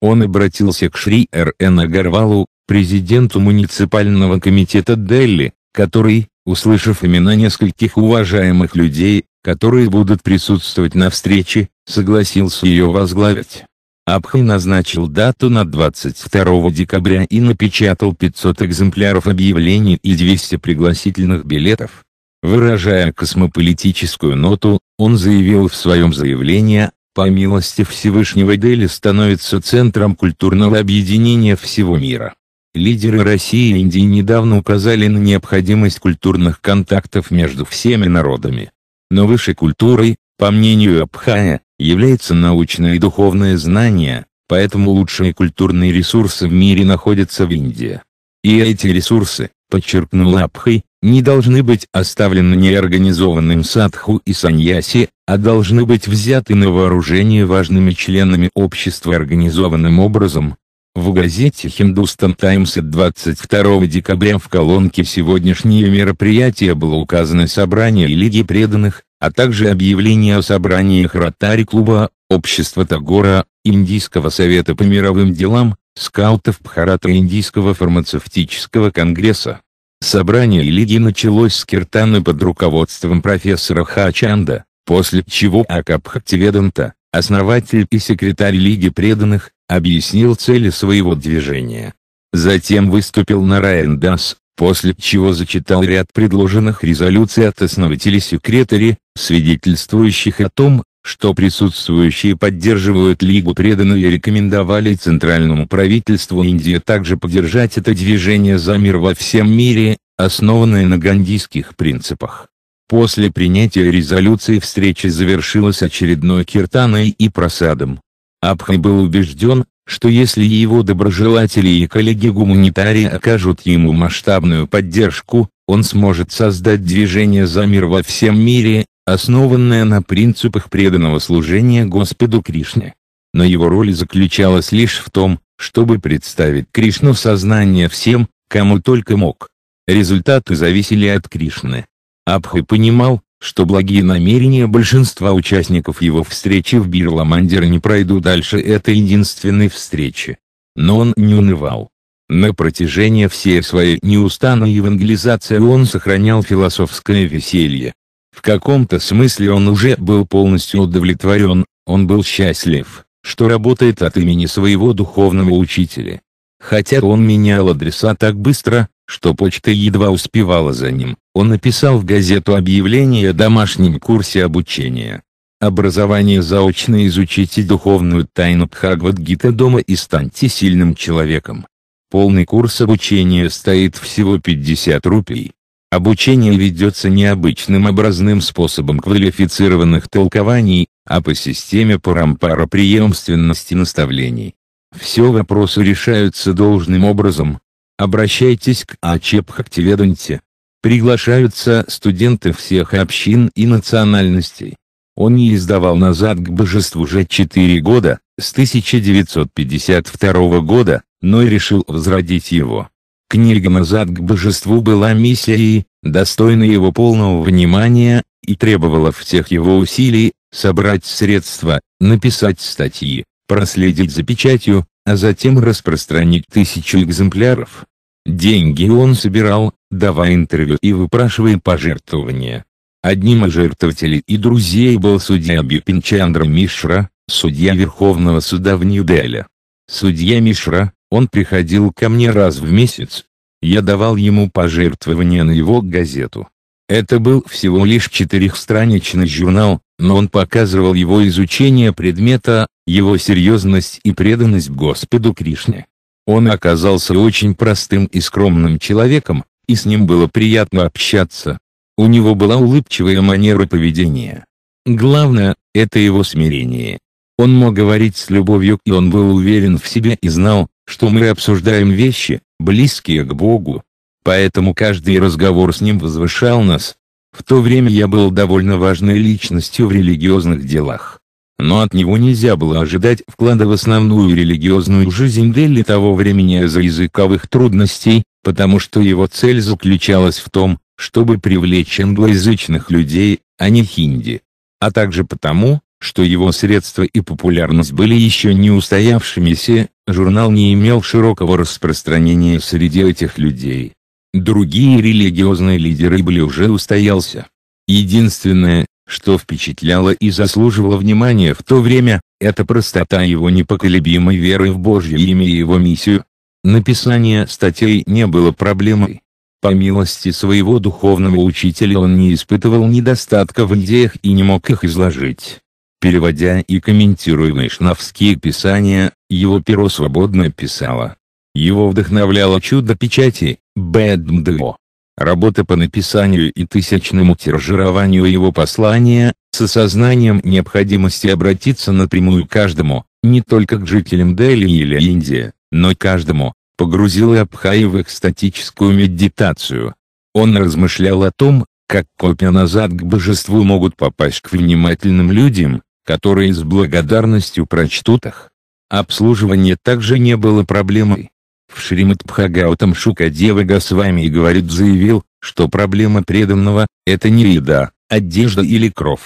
Он обратился к Шри Р. Н. Агарвалу, президенту муниципального комитета Дели, который, услышав имена нескольких уважаемых людей, которые будут присутствовать на встрече, согласился ее возглавить. Абхай назначил дату на 22 декабря и напечатал 500 экземпляров объявлений и 200 пригласительных билетов. Выражая космополитическую ноту, он заявил в своем заявлении по милости Всевышнего Дели становится центром культурного объединения всего мира. Лидеры России и Индии недавно указали на необходимость культурных контактов между всеми народами. Но высшей культурой, по мнению Абхая, является научное и духовное знание, поэтому лучшие культурные ресурсы в мире находятся в Индии. И эти ресурсы, подчеркнул Абхай, не должны быть оставлены неорганизованным садху и саньяси, а должны быть взяты на вооружение важными членами общества организованным образом. В газете «Хиндустан Таймс» 22 декабря в колонке «Сегодняшнее мероприятие» было указано собрание Лиги преданных, а также объявление о собраниях Ротари клуба, Общества Тагора, Индийского совета по мировым делам, скаутов Бхарата Индийского фармацевтического конгресса. Собрание Лиги началось с киртана под руководством профессора Хачанда, после чего Акабхактиведанта, основатель и секретарь Лиги преданных, объяснил цели своего движения. Затем выступил Нараян Дас, после чего зачитал ряд предложенных резолюций от основателей секретари, свидетельствующих о том, что присутствующие поддерживают Лигу преданно и рекомендовали Центральному правительству Индии также поддержать это движение за мир во всем мире, основанное на гандийских принципах. После принятия резолюции встреча завершилась очередной киртаной и просадом. Абхай был убежден, что если его доброжелатели и коллеги-гуманитарии окажут ему масштабную поддержку, он сможет создать движение за мир во всем мире, основанная на принципах преданного служения Господу Кришне. Но его роль заключалась лишь в том, чтобы представить Кришну сознание всем, кому только мог. Результаты зависели от Кришны. Абхи понимал, что благие намерения большинства участников его встречи в Бирламандер не пройдут дальше этой единственной встречи. Но он не унывал. На протяжении всей своей неустанной евангелизации он сохранял философское веселье, в каком-то смысле он уже был полностью удовлетворен, он был счастлив, что работает от имени своего духовного учителя. Хотя он менял адреса так быстро, что почта едва успевала за ним, он написал в газету объявление о домашнем курсе обучения. Образование заочно изучите духовную тайну Бхагавадгита дома и станьте сильным человеком. Полный курс обучения стоит всего 50 рупий. Обучение ведется необычным образным способом квалифицированных толкований, а по системе парампароприемственности наставлений. Все вопросы решаются должным образом. Обращайтесь к Ачепхактиведанте. Приглашаются студенты всех общин и национальностей. Он не издавал назад к божеству уже 4 года, с 1952 года, но и решил возродить его. Книга «Назад к божеству» была миссией, достойной его полного внимания, и требовала всех его усилий, собрать средства, написать статьи, проследить за печатью, а затем распространить тысячу экземпляров. Деньги он собирал, давая интервью и выпрашивая пожертвования. Одним из жертвователей и друзей был судья Бипинчандра Мишра, судья Верховного суда в Нью-Дели. Судья Мишра, он приходил ко мне раз в месяц. Я давал ему пожертвование на его газету. Это был всего лишь четырехстраничный журнал, но он показывал его изучение предмета, его серьезность и преданность Господу Кришне. Он оказался очень простым и скромным человеком, и с ним было приятно общаться. У него была улыбчивая манера поведения. Главное, это его смирение. Он мог говорить с любовью и он был уверен в себе и знал, что мы обсуждаем вещи, близкие к Богу. Поэтому каждый разговор с ним возвышал нас. В то время я был довольно важной личностью в религиозных делах. Но от него нельзя было ожидать вклада в основную религиозную жизнь Дели того времени из-за языковых трудностей, потому что его цель заключалась в том, чтобы привлечь англоязычных людей, а не хинди. А также потому, что его средства и популярность были еще не устоявшимися, журнал не имел широкого распространения среди этих людей. Другие религиозные лидеры были уже устоялся. Единственное, что впечатляло и заслуживало внимания в то время, это простота его непоколебимой веры в Божье имя и его миссию. Написание статей не было проблемой. По милости своего духовного учителя он не испытывал недостатка в идеях и не мог их изложить. Переводя и комментируя вайшнавские писания, его перо свободно писало. Его вдохновляло чудо печати, Бэдмдо. Работа по написанию и тысячному тиражированию его послания, с осознанием необходимости обратиться напрямую каждому, не только к жителям Дели или Индии, но каждому, погрузила Абхаи в экстатическую медитацию. Он размышлял о том, как копья назад к божеству могут попасть к внимательным людям, которые с благодарностью прочтут их. Обслуживание также не было проблемой. В Шримадбхагаутам Шукадева Госвами и говорит заявил, что проблема преданного – это не еда, одежда или кровь.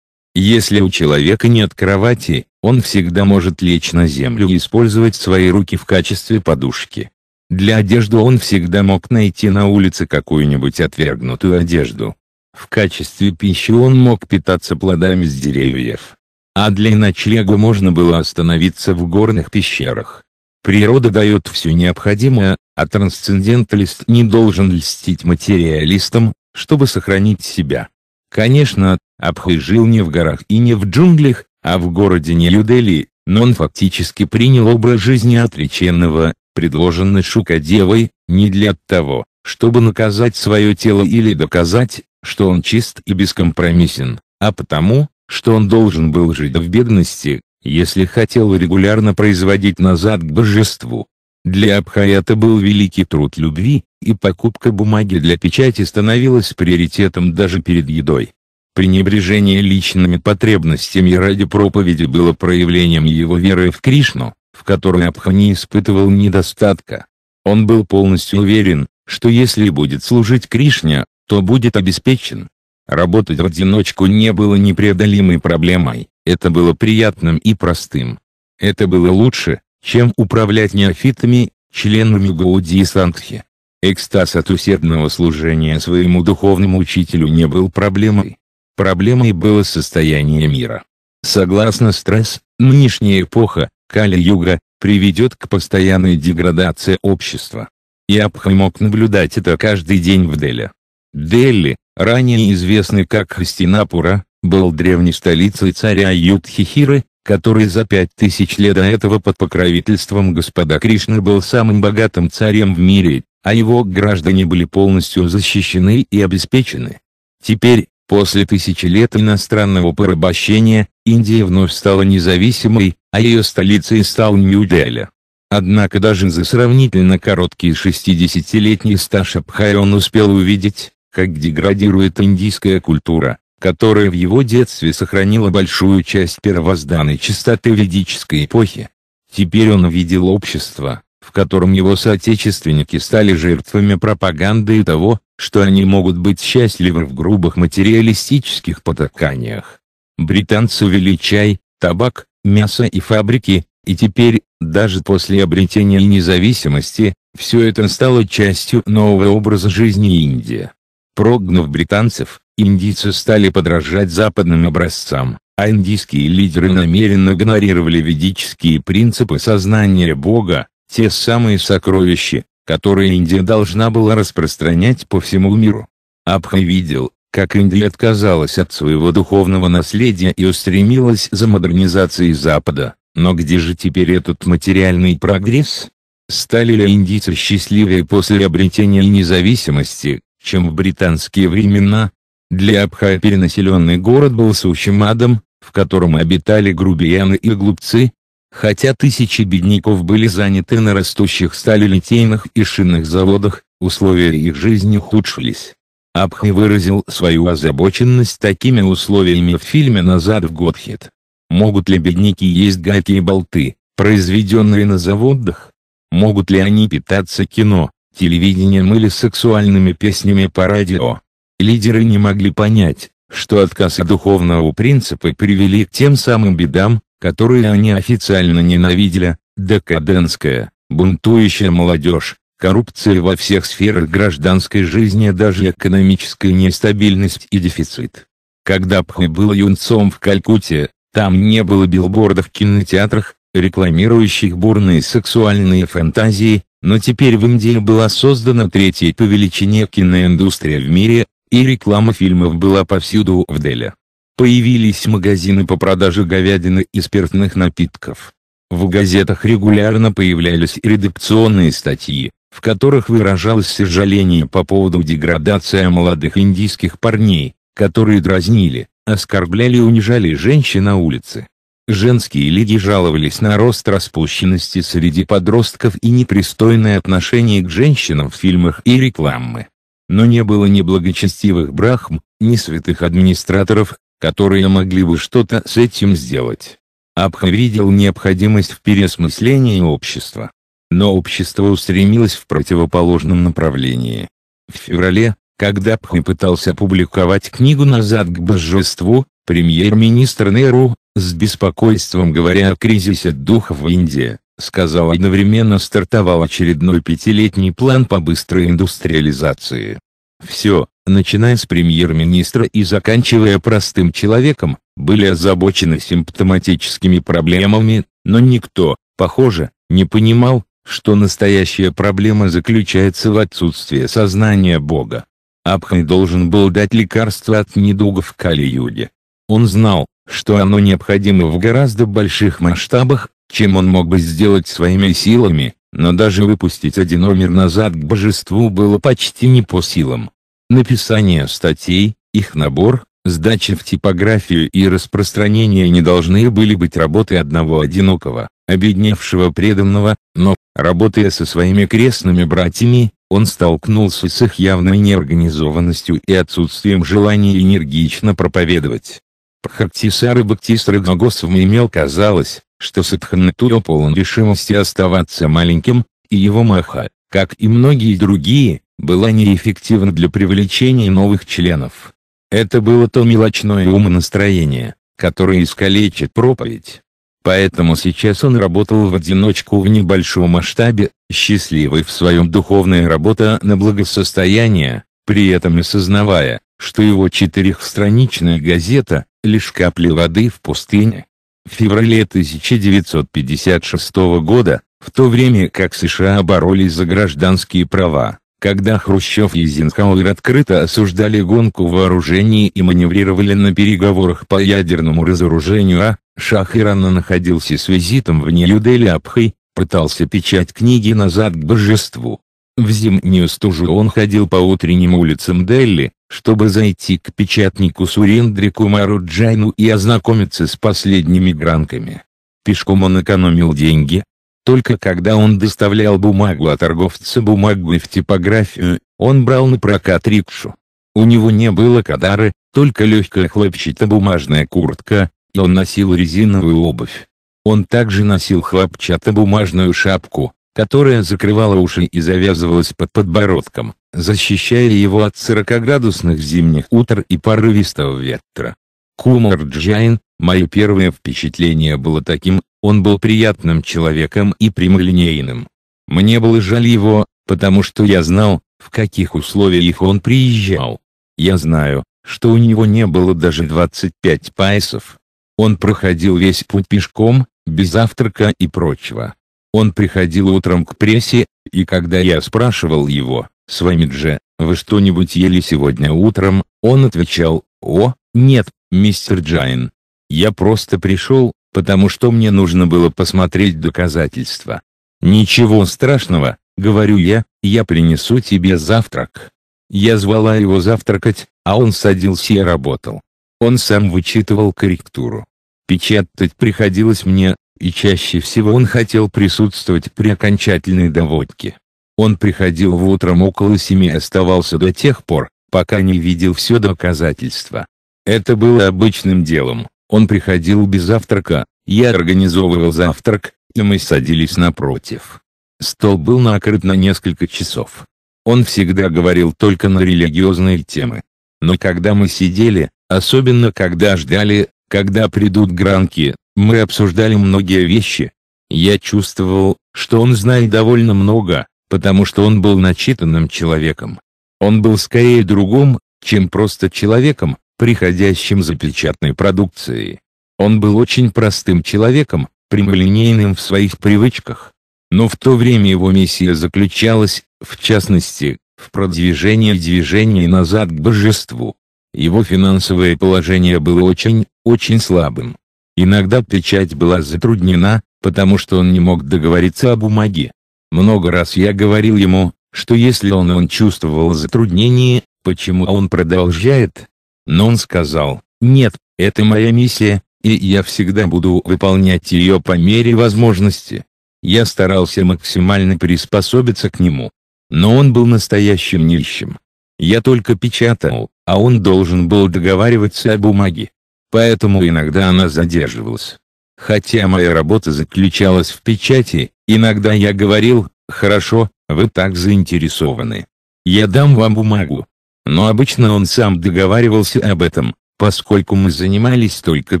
Если у человека нет кровати, он всегда может лечь на землю и использовать свои руки в качестве подушки. Для одежды он всегда мог найти на улице какую-нибудь отвергнутую одежду. В качестве пищи он мог питаться плодами с деревьев а для ночлега можно было остановиться в горных пещерах. Природа дает все необходимое, а трансценденталист не должен льстить материалистам, чтобы сохранить себя. Конечно, Абхай жил не в горах и не в джунглях, а в городе Нью-Дели, но он фактически принял образ жизни отреченного, предложенный Шукадевой, не для того, чтобы наказать свое тело или доказать, что он чист и бескомпромиссен, а потому, что он должен был жить в бедности, если хотел регулярно производить назад к божеству. Для Абха это был великий труд любви, и покупка бумаги для печати становилась приоритетом даже перед едой. Пренебрежение личными потребностями ради проповеди было проявлением его веры в Кришну, в которой Абха не испытывал недостатка. Он был полностью уверен, что если будет служить Кришне, то будет обеспечен. Работать в одиночку не было непреодолимой проблемой, это было приятным и простым. Это было лучше, чем управлять неофитами, членами и Сангхи. Экстаз от усердного служения своему духовному учителю не был проблемой. Проблемой было состояние мира. Согласно стресс, нынешняя эпоха, Кали-юга, приведет к постоянной деградации общества. И Абхай мог наблюдать это каждый день в Дели. Дели, ранее известный как Хастинапура, был древней столицей царя Юдхихиры, который за пять тысяч лет до этого под покровительством господа Кришны был самым богатым царем в мире, а его граждане были полностью защищены и обеспечены. Теперь, после тысячи лет иностранного порабощения, Индия вновь стала независимой, а ее столицей стал Нью-Дели. Однако даже за сравнительно короткий 60-летний стаж Абхай он успел увидеть, как деградирует индийская культура, которая в его детстве сохранила большую часть первозданной чистоты ведической эпохи. Теперь он увидел общество, в котором его соотечественники стали жертвами пропаганды и того, что они могут быть счастливы в грубых материалистических потаканиях. Британцы вели чай, табак, мясо и фабрики, и теперь, даже после обретения независимости, все это стало частью нового образа жизни Индии. Прогнав британцев, индийцы стали подражать западным образцам, а индийские лидеры намеренно игнорировали ведические принципы сознания Бога, те самые сокровища, которые Индия должна была распространять по всему миру. Абха видел, как Индия отказалась от своего духовного наследия и устремилась за модернизацией Запада, но где же теперь этот материальный прогресс? Стали ли индийцы счастливее после обретения независимости, чем в британские времена, для Абхая перенаселенный город был сущим адом, в котором обитали грубияны и глупцы, хотя тысячи бедняков были заняты на растущих сталилитейных и шинных заводах, условия их жизни ухудшились. Абхай выразил свою озабоченность такими условиями в фильме «Назад в Готхит». Могут ли бедняки есть гайки и болты, произведенные на заводах? Могут ли они питаться кино, телевидением или сексуальными песнями по радио. Лидеры не могли понять, что отказ от духовного принципа привели к тем самым бедам, которые они официально ненавидели, декаденская, бунтующая молодежь, коррупция во всех сферах гражданской жизни, даже экономическая нестабильность и дефицит. Когда Пхэ был юнцом в Калькутте, там не было билбордов в кинотеатрах, рекламирующих бурные сексуальные фантазии, но теперь в Индии была создана третья по величине киноиндустрия в мире, и реклама фильмов была повсюду в деле. Появились магазины по продаже говядины и спиртных напитков. В газетах регулярно появлялись редакционные статьи, в которых выражалось сожаление по поводу деградации молодых индийских парней, которые дразнили, оскорбляли и унижали женщин на улице. Женские лиги жаловались на рост распущенности среди подростков и непристойное отношение к женщинам в фильмах и рекламы. Но не было ни благочестивых брахм, ни святых администраторов, которые могли бы что-то с этим сделать. Абха видел необходимость в переосмыслении общества. Но общество устремилось в противоположном направлении. В феврале, когда Пхи пытался опубликовать книгу «Назад к божеству», премьер-министр Неру, с беспокойством говоря о кризисе духов в Индии, сказал одновременно стартовал очередной пятилетний план по быстрой индустриализации. Все, начиная с премьер-министра и заканчивая простым человеком, были озабочены симптоматическими проблемами, но никто, похоже, не понимал, что настоящая проблема заключается в отсутствии сознания Бога. Абхай должен был дать лекарство от недугов Кали-Юги. Он знал, что оно необходимо в гораздо больших масштабах, чем он мог бы сделать своими силами, но даже выпустить один номер назад к божеству было почти не по силам. Написание статей, их набор, сдача в типографию и распространение не должны были быть работы одного одинокого, обедневшего преданного, но, работая со своими крестными братьями, он столкнулся с их явной неорганизованностью и отсутствием желания энергично проповедовать. Бхактисар и Бхактисар Госвами имел казалось, что Садханатура полон решимости оставаться маленьким, и его маха, как и многие другие, была неэффективна для привлечения новых членов. Это было то мелочное умонастроение, которое искалечит проповедь. Поэтому сейчас он работал в одиночку в небольшом масштабе, счастливый в своем духовной работе на благосостояние, при этом осознавая, что его четырехстраничная газета, лишь капли воды в пустыне. В феврале 1956 года, в то время как США боролись за гражданские права, когда Хрущев и Эйзенхауэр открыто осуждали гонку вооружений и маневрировали на переговорах по ядерному разоружению А, Шах Ирана находился с визитом в Нью-Дели Абхай, пытался печать книги «Назад к божеству». В зимнюю стужу он ходил по утренним улицам Дели, чтобы зайти к печатнику Суриндре Кумару Джайну и ознакомиться с последними гранками. Пешком он экономил деньги, только когда он доставлял бумагу от а торговца бумагой в типографию, он брал на прокат рикшу. У него не было кадары, только легкая хлопчатобумажная куртка, и он носил резиновую обувь. Он также носил хлопчатобумажную шапку, которая закрывала уши и завязывалась под подбородком, защищая его от 40-градусных зимних утр и порывистого ветра. Кумар Джайн, мое первое впечатление было таким, он был приятным человеком и прямолинейным. Мне было жаль его, потому что я знал, в каких условиях он приезжал. Я знаю, что у него не было даже 25 пайсов. Он проходил весь путь пешком, без завтрака и прочего. Он приходил утром к прессе, и когда я спрашивал его, «С вами же, вы что-нибудь ели сегодня утром?» Он отвечал, «О, нет, мистер Джайн. Я просто пришел, потому что мне нужно было посмотреть доказательства». «Ничего страшного», — говорю я, — «я принесу тебе завтрак». Я звала его завтракать, а он садился и работал. Он сам вычитывал корректуру. Печатать приходилось мне, и чаще всего он хотел присутствовать при окончательной доводке. Он приходил в утром около семи и оставался до тех пор, пока не видел все доказательства. Это было обычным делом, он приходил без завтрака, я организовывал завтрак, и мы садились напротив. Стол был накрыт на несколько часов. Он всегда говорил только на религиозные темы. Но когда мы сидели, особенно когда ждали, когда придут гранки, мы обсуждали многие вещи. Я чувствовал, что он знает довольно много, потому что он был начитанным человеком. Он был скорее другом, чем просто человеком, приходящим за печатной продукцией. Он был очень простым человеком, прямолинейным в своих привычках. Но в то время его миссия заключалась, в частности, в продвижении движения назад к божеству. Его финансовое положение было очень, очень слабым. Иногда печать была затруднена, потому что он не мог договориться о бумаге. Много раз я говорил ему, что если он он чувствовал затруднение, почему он продолжает? Но он сказал, нет, это моя миссия, и я всегда буду выполнять ее по мере возможности. Я старался максимально приспособиться к нему. Но он был настоящим нищим. Я только печатал, а он должен был договариваться о бумаге поэтому иногда она задерживалась. Хотя моя работа заключалась в печати, иногда я говорил, хорошо, вы так заинтересованы. Я дам вам бумагу. Но обычно он сам договаривался об этом, поскольку мы занимались только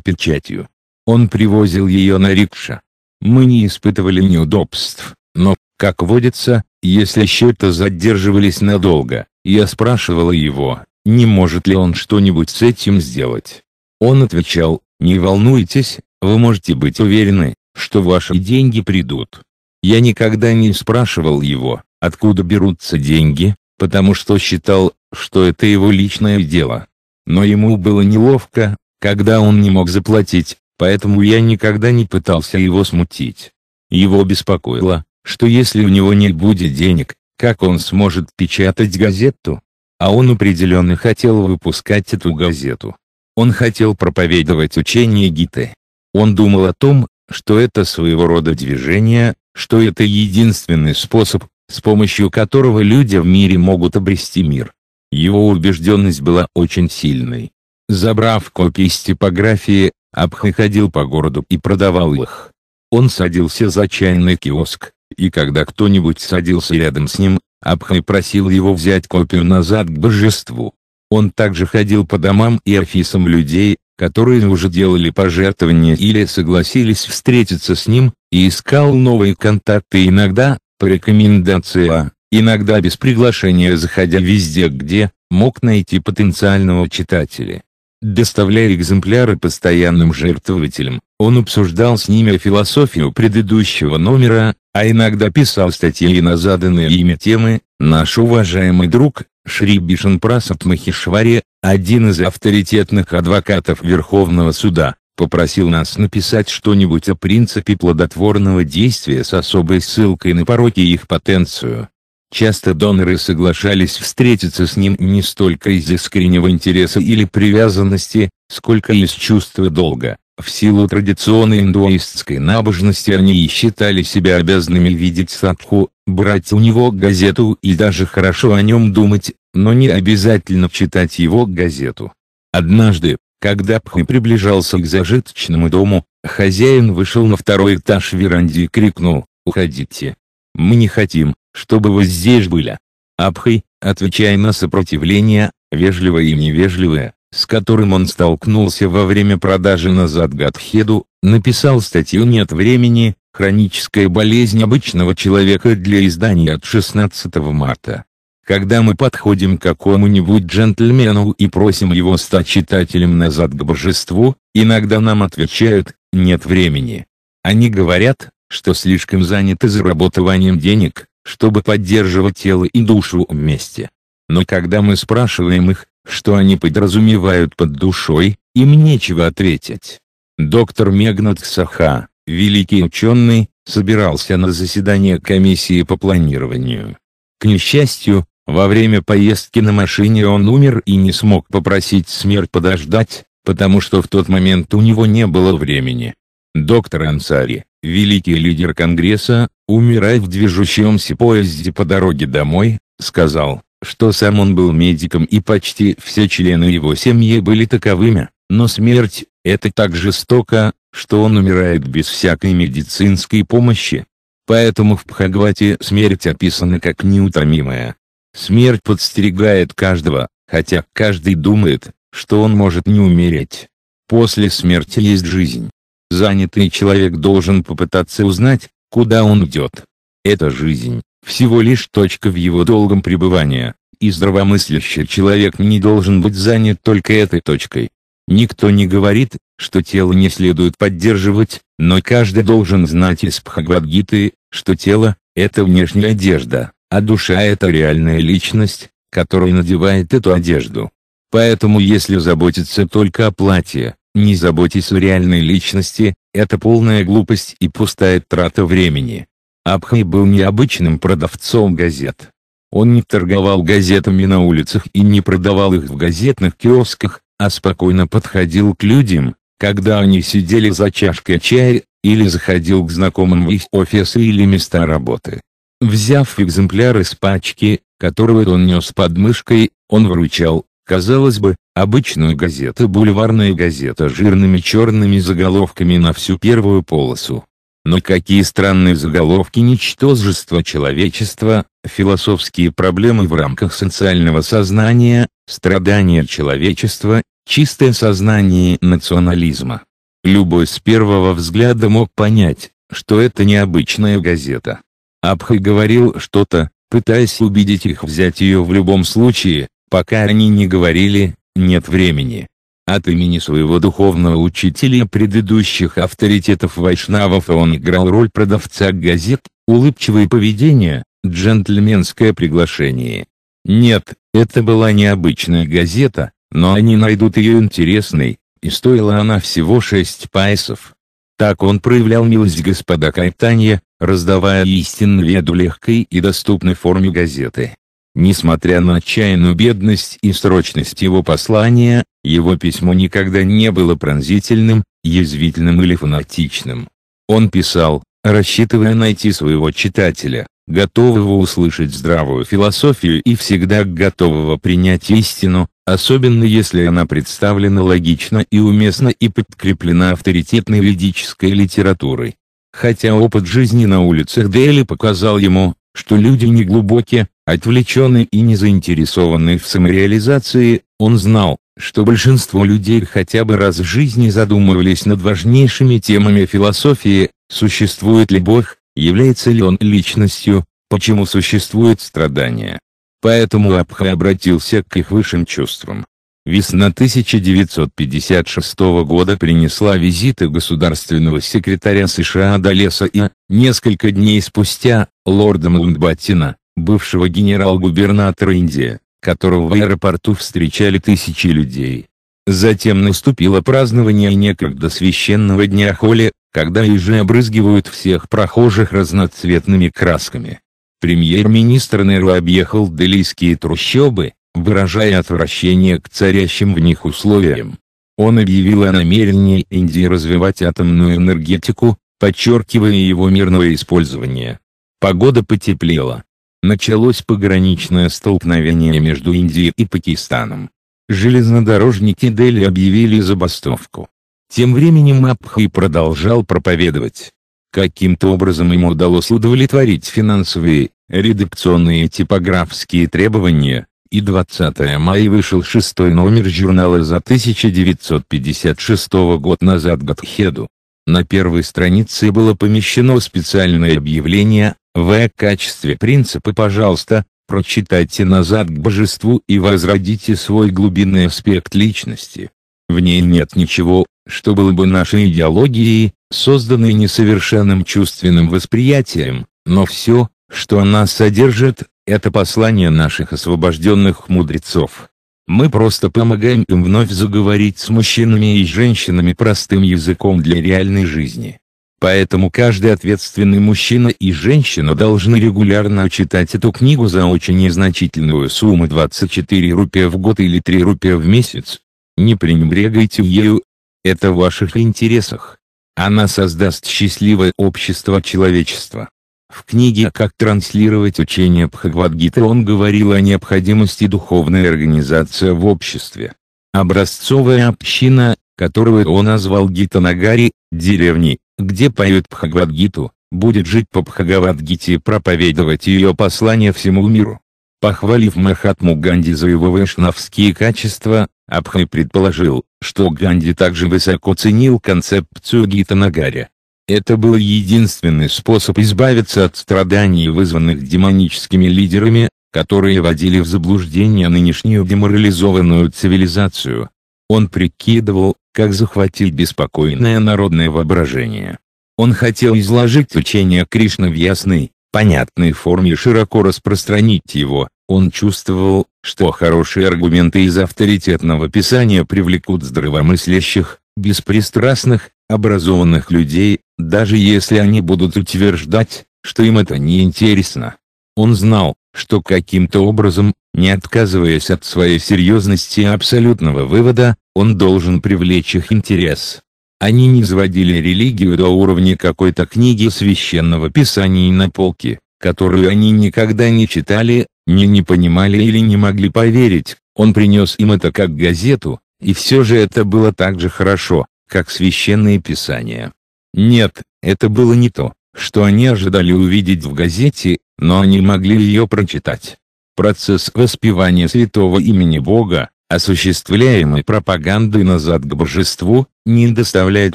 печатью. Он привозил ее на рикша. Мы не испытывали неудобств, но, как водится, если счета задерживались надолго, я спрашивала его, не может ли он что-нибудь с этим сделать. Он отвечал, не волнуйтесь, вы можете быть уверены, что ваши деньги придут. Я никогда не спрашивал его, откуда берутся деньги, потому что считал, что это его личное дело. Но ему было неловко, когда он не мог заплатить, поэтому я никогда не пытался его смутить. Его беспокоило, что если у него не будет денег, как он сможет печатать газету? А он определенно хотел выпускать эту газету. Он хотел проповедовать учение Гиты. Он думал о том, что это своего рода движение, что это единственный способ, с помощью которого люди в мире могут обрести мир. Его убежденность была очень сильной. Забрав копии с типографии, Абха ходил по городу и продавал их. Он садился за чайный киоск, и когда кто-нибудь садился рядом с ним, Абха просил его взять копию назад к божеству. Он также ходил по домам и офисам людей, которые уже делали пожертвования или согласились встретиться с ним, и искал новые контакты иногда, по рекомендации А, иногда без приглашения заходя везде где, мог найти потенциального читателя. Доставляя экземпляры постоянным жертвователям, он обсуждал с ними философию предыдущего номера, а иногда писал статьи на заданные ими темы, наш уважаемый друг, Шри Бишанпрасад Махишвари, один из авторитетных адвокатов Верховного суда, попросил нас написать что-нибудь о принципе плодотворного действия с особой ссылкой на пороки и их потенцию. Часто доноры соглашались встретиться с ним не столько из искреннего интереса или привязанности, сколько из чувства долга. В силу традиционной индуистской набожности они и считали себя обязанными видеть садху, брать у него газету и даже хорошо о нем думать, но не обязательно читать его газету. Однажды, когда Пхи приближался к зажиточному дому, хозяин вышел на второй этаж веранды и крикнул «Уходите! Мы не хотим, чтобы вы здесь были!» Абхай, отвечая на сопротивление, вежливое и невежливое, с которым он столкнулся во время продажи назад Гадхеду, написал статью «Нет времени. Хроническая болезнь обычного человека» для издания от 16 марта. Когда мы подходим к какому-нибудь джентльмену и просим его стать читателем назад к божеству, иногда нам отвечают «нет времени». Они говорят, что слишком заняты заработыванием денег, чтобы поддерживать тело и душу вместе. Но когда мы спрашиваем их, что они подразумевают под душой, им нечего ответить. Доктор Мегнат Саха, великий ученый, собирался на заседание комиссии по планированию. К несчастью, во время поездки на машине он умер и не смог попросить смерть подождать, потому что в тот момент у него не было времени. Доктор Ансари, великий лидер Конгресса, умирая в движущемся поезде по дороге домой, сказал, что сам он был медиком и почти все члены его семьи были таковыми, но смерть – это так жестоко, что он умирает без всякой медицинской помощи. Поэтому в пхагвате смерть описана как неутомимая. Смерть подстерегает каждого, хотя каждый думает, что он может не умереть. После смерти есть жизнь. Занятый человек должен попытаться узнать, куда он идет. Это жизнь, всего лишь точка в его долгом пребывании, и здравомыслящий человек не должен быть занят только этой точкой. Никто не говорит, что тело не следует поддерживать, но каждый должен знать из Бхагавадгиты, что тело – это внешняя одежда, а душа – это реальная личность, которая надевает эту одежду. Поэтому если заботиться только о платье, не заботясь о реальной личности, это полная глупость и пустая трата времени. Абхай был необычным продавцом газет. Он не торговал газетами на улицах и не продавал их в газетных киосках, а спокойно подходил к людям, когда они сидели за чашкой чая, или заходил к знакомым в их офисы или места работы. Взяв экземпляры с пачки, которую он нес под мышкой, он вручал, казалось бы, обычную газету «Бульварная газета» жирными черными заголовками на всю первую полосу. Но какие странные заголовки ничтожества человечества, философские проблемы в рамках социального сознания, страдания человечества, чистое сознание национализма. Любой с первого взгляда мог понять, что это необычная газета. Абхай говорил что-то, пытаясь убедить их взять ее в любом случае, пока они не говорили «нет времени». От имени своего духовного учителя и предыдущих авторитетов вайшнавов он играл роль продавца газет, улыбчивое поведение, джентльменское приглашение. Нет, это была необычная газета, но они найдут ее интересной, и стоила она всего шесть пайсов. Так он проявлял милость господа Кайтанья, раздавая истинную веду легкой и доступной форме газеты. Несмотря на отчаянную бедность и срочность его послания, его письмо никогда не было пронзительным, язвительным или фанатичным. Он писал, рассчитывая найти своего читателя, готового услышать здравую философию и всегда готового принять истину, особенно если она представлена логично и уместно и подкреплена авторитетной ведической литературой. Хотя опыт жизни на улицах Дели показал ему, что люди не неглубоки, Отвлеченный и незаинтересованный в самореализации, он знал, что большинство людей хотя бы раз в жизни задумывались над важнейшими темами философии, существует ли Бог, является ли он личностью, почему существует страдание. Поэтому Абха обратился к их высшим чувствам. Весна 1956 года принесла визиты государственного секретаря США Далеса и, несколько дней спустя, лорда Маунтбаттина, бывшего генерал-губернатора Индии, которого в аэропорту встречали тысячи людей. Затем наступило празднование некогда священного дня Холи, когда ежи обрызгивают всех прохожих разноцветными красками. Премьер-министр Неру объехал делийские трущобы, выражая отвращение к царящим в них условиям. Он объявил о намерении Индии развивать атомную энергетику, подчеркивая его мирное использование. Погода потеплела началось пограничное столкновение между Индией и Пакистаном. Железнодорожники Дели объявили забастовку. Тем временем Мабхи продолжал проповедовать. Каким-то образом ему удалось удовлетворить финансовые, редакционные и типографские требования, и 20 мая вышел шестой номер журнала за 1956 год назад Гадхеду. На первой странице было помещено специальное объявление, в качестве принципа «пожалуйста», прочитайте назад к божеству и возродите свой глубинный аспект личности. В ней нет ничего, что было бы нашей идеологией, созданной несовершенным чувственным восприятием, но все, что она содержит, это послание наших освобожденных мудрецов. Мы просто помогаем им вновь заговорить с мужчинами и женщинами простым языком для реальной жизни. Поэтому каждый ответственный мужчина и женщина должны регулярно читать эту книгу за очень незначительную сумму 24 рупия в год или 3 рупия в месяц. Не пренебрегайте ею. Это в ваших интересах. Она создаст счастливое общество человечества. В книге «Как транслировать учение Бхагавадгиты» он говорил о необходимости духовной организации в обществе. Образцовая община, которую он назвал Гитанагари, деревни, где поют Бхагавадгиту, будет жить по Бхагавадгите и проповедовать ее послание всему миру. Похвалив Махатму Ганди за его вайшнавские качества, Абхай предположил, что Ганди также высоко ценил концепцию Гитанагари. Это был единственный способ избавиться от страданий, вызванных демоническими лидерами, которые водили в заблуждение нынешнюю деморализованную цивилизацию. Он прикидывал, как захватить беспокойное народное воображение. Он хотел изложить учение Кришны в ясной, понятной форме и широко распространить его, он чувствовал, что хорошие аргументы из авторитетного писания привлекут здравомыслящих, беспристрастных, образованных людей, даже если они будут утверждать, что им это не интересно. Он знал, что каким-то образом, не отказываясь от своей серьезности и абсолютного вывода, он должен привлечь их интерес. Они не сводили религию до уровня какой-то книги священного писания на полке, которую они никогда не читали, не не понимали или не могли поверить, он принес им это как газету, и все же это было так же хорошо, как священные писания. Нет, это было не то, что они ожидали увидеть в газете, но они могли ее прочитать. Процесс воспевания святого имени Бога, осуществляемый пропагандой назад к божеству, не доставляет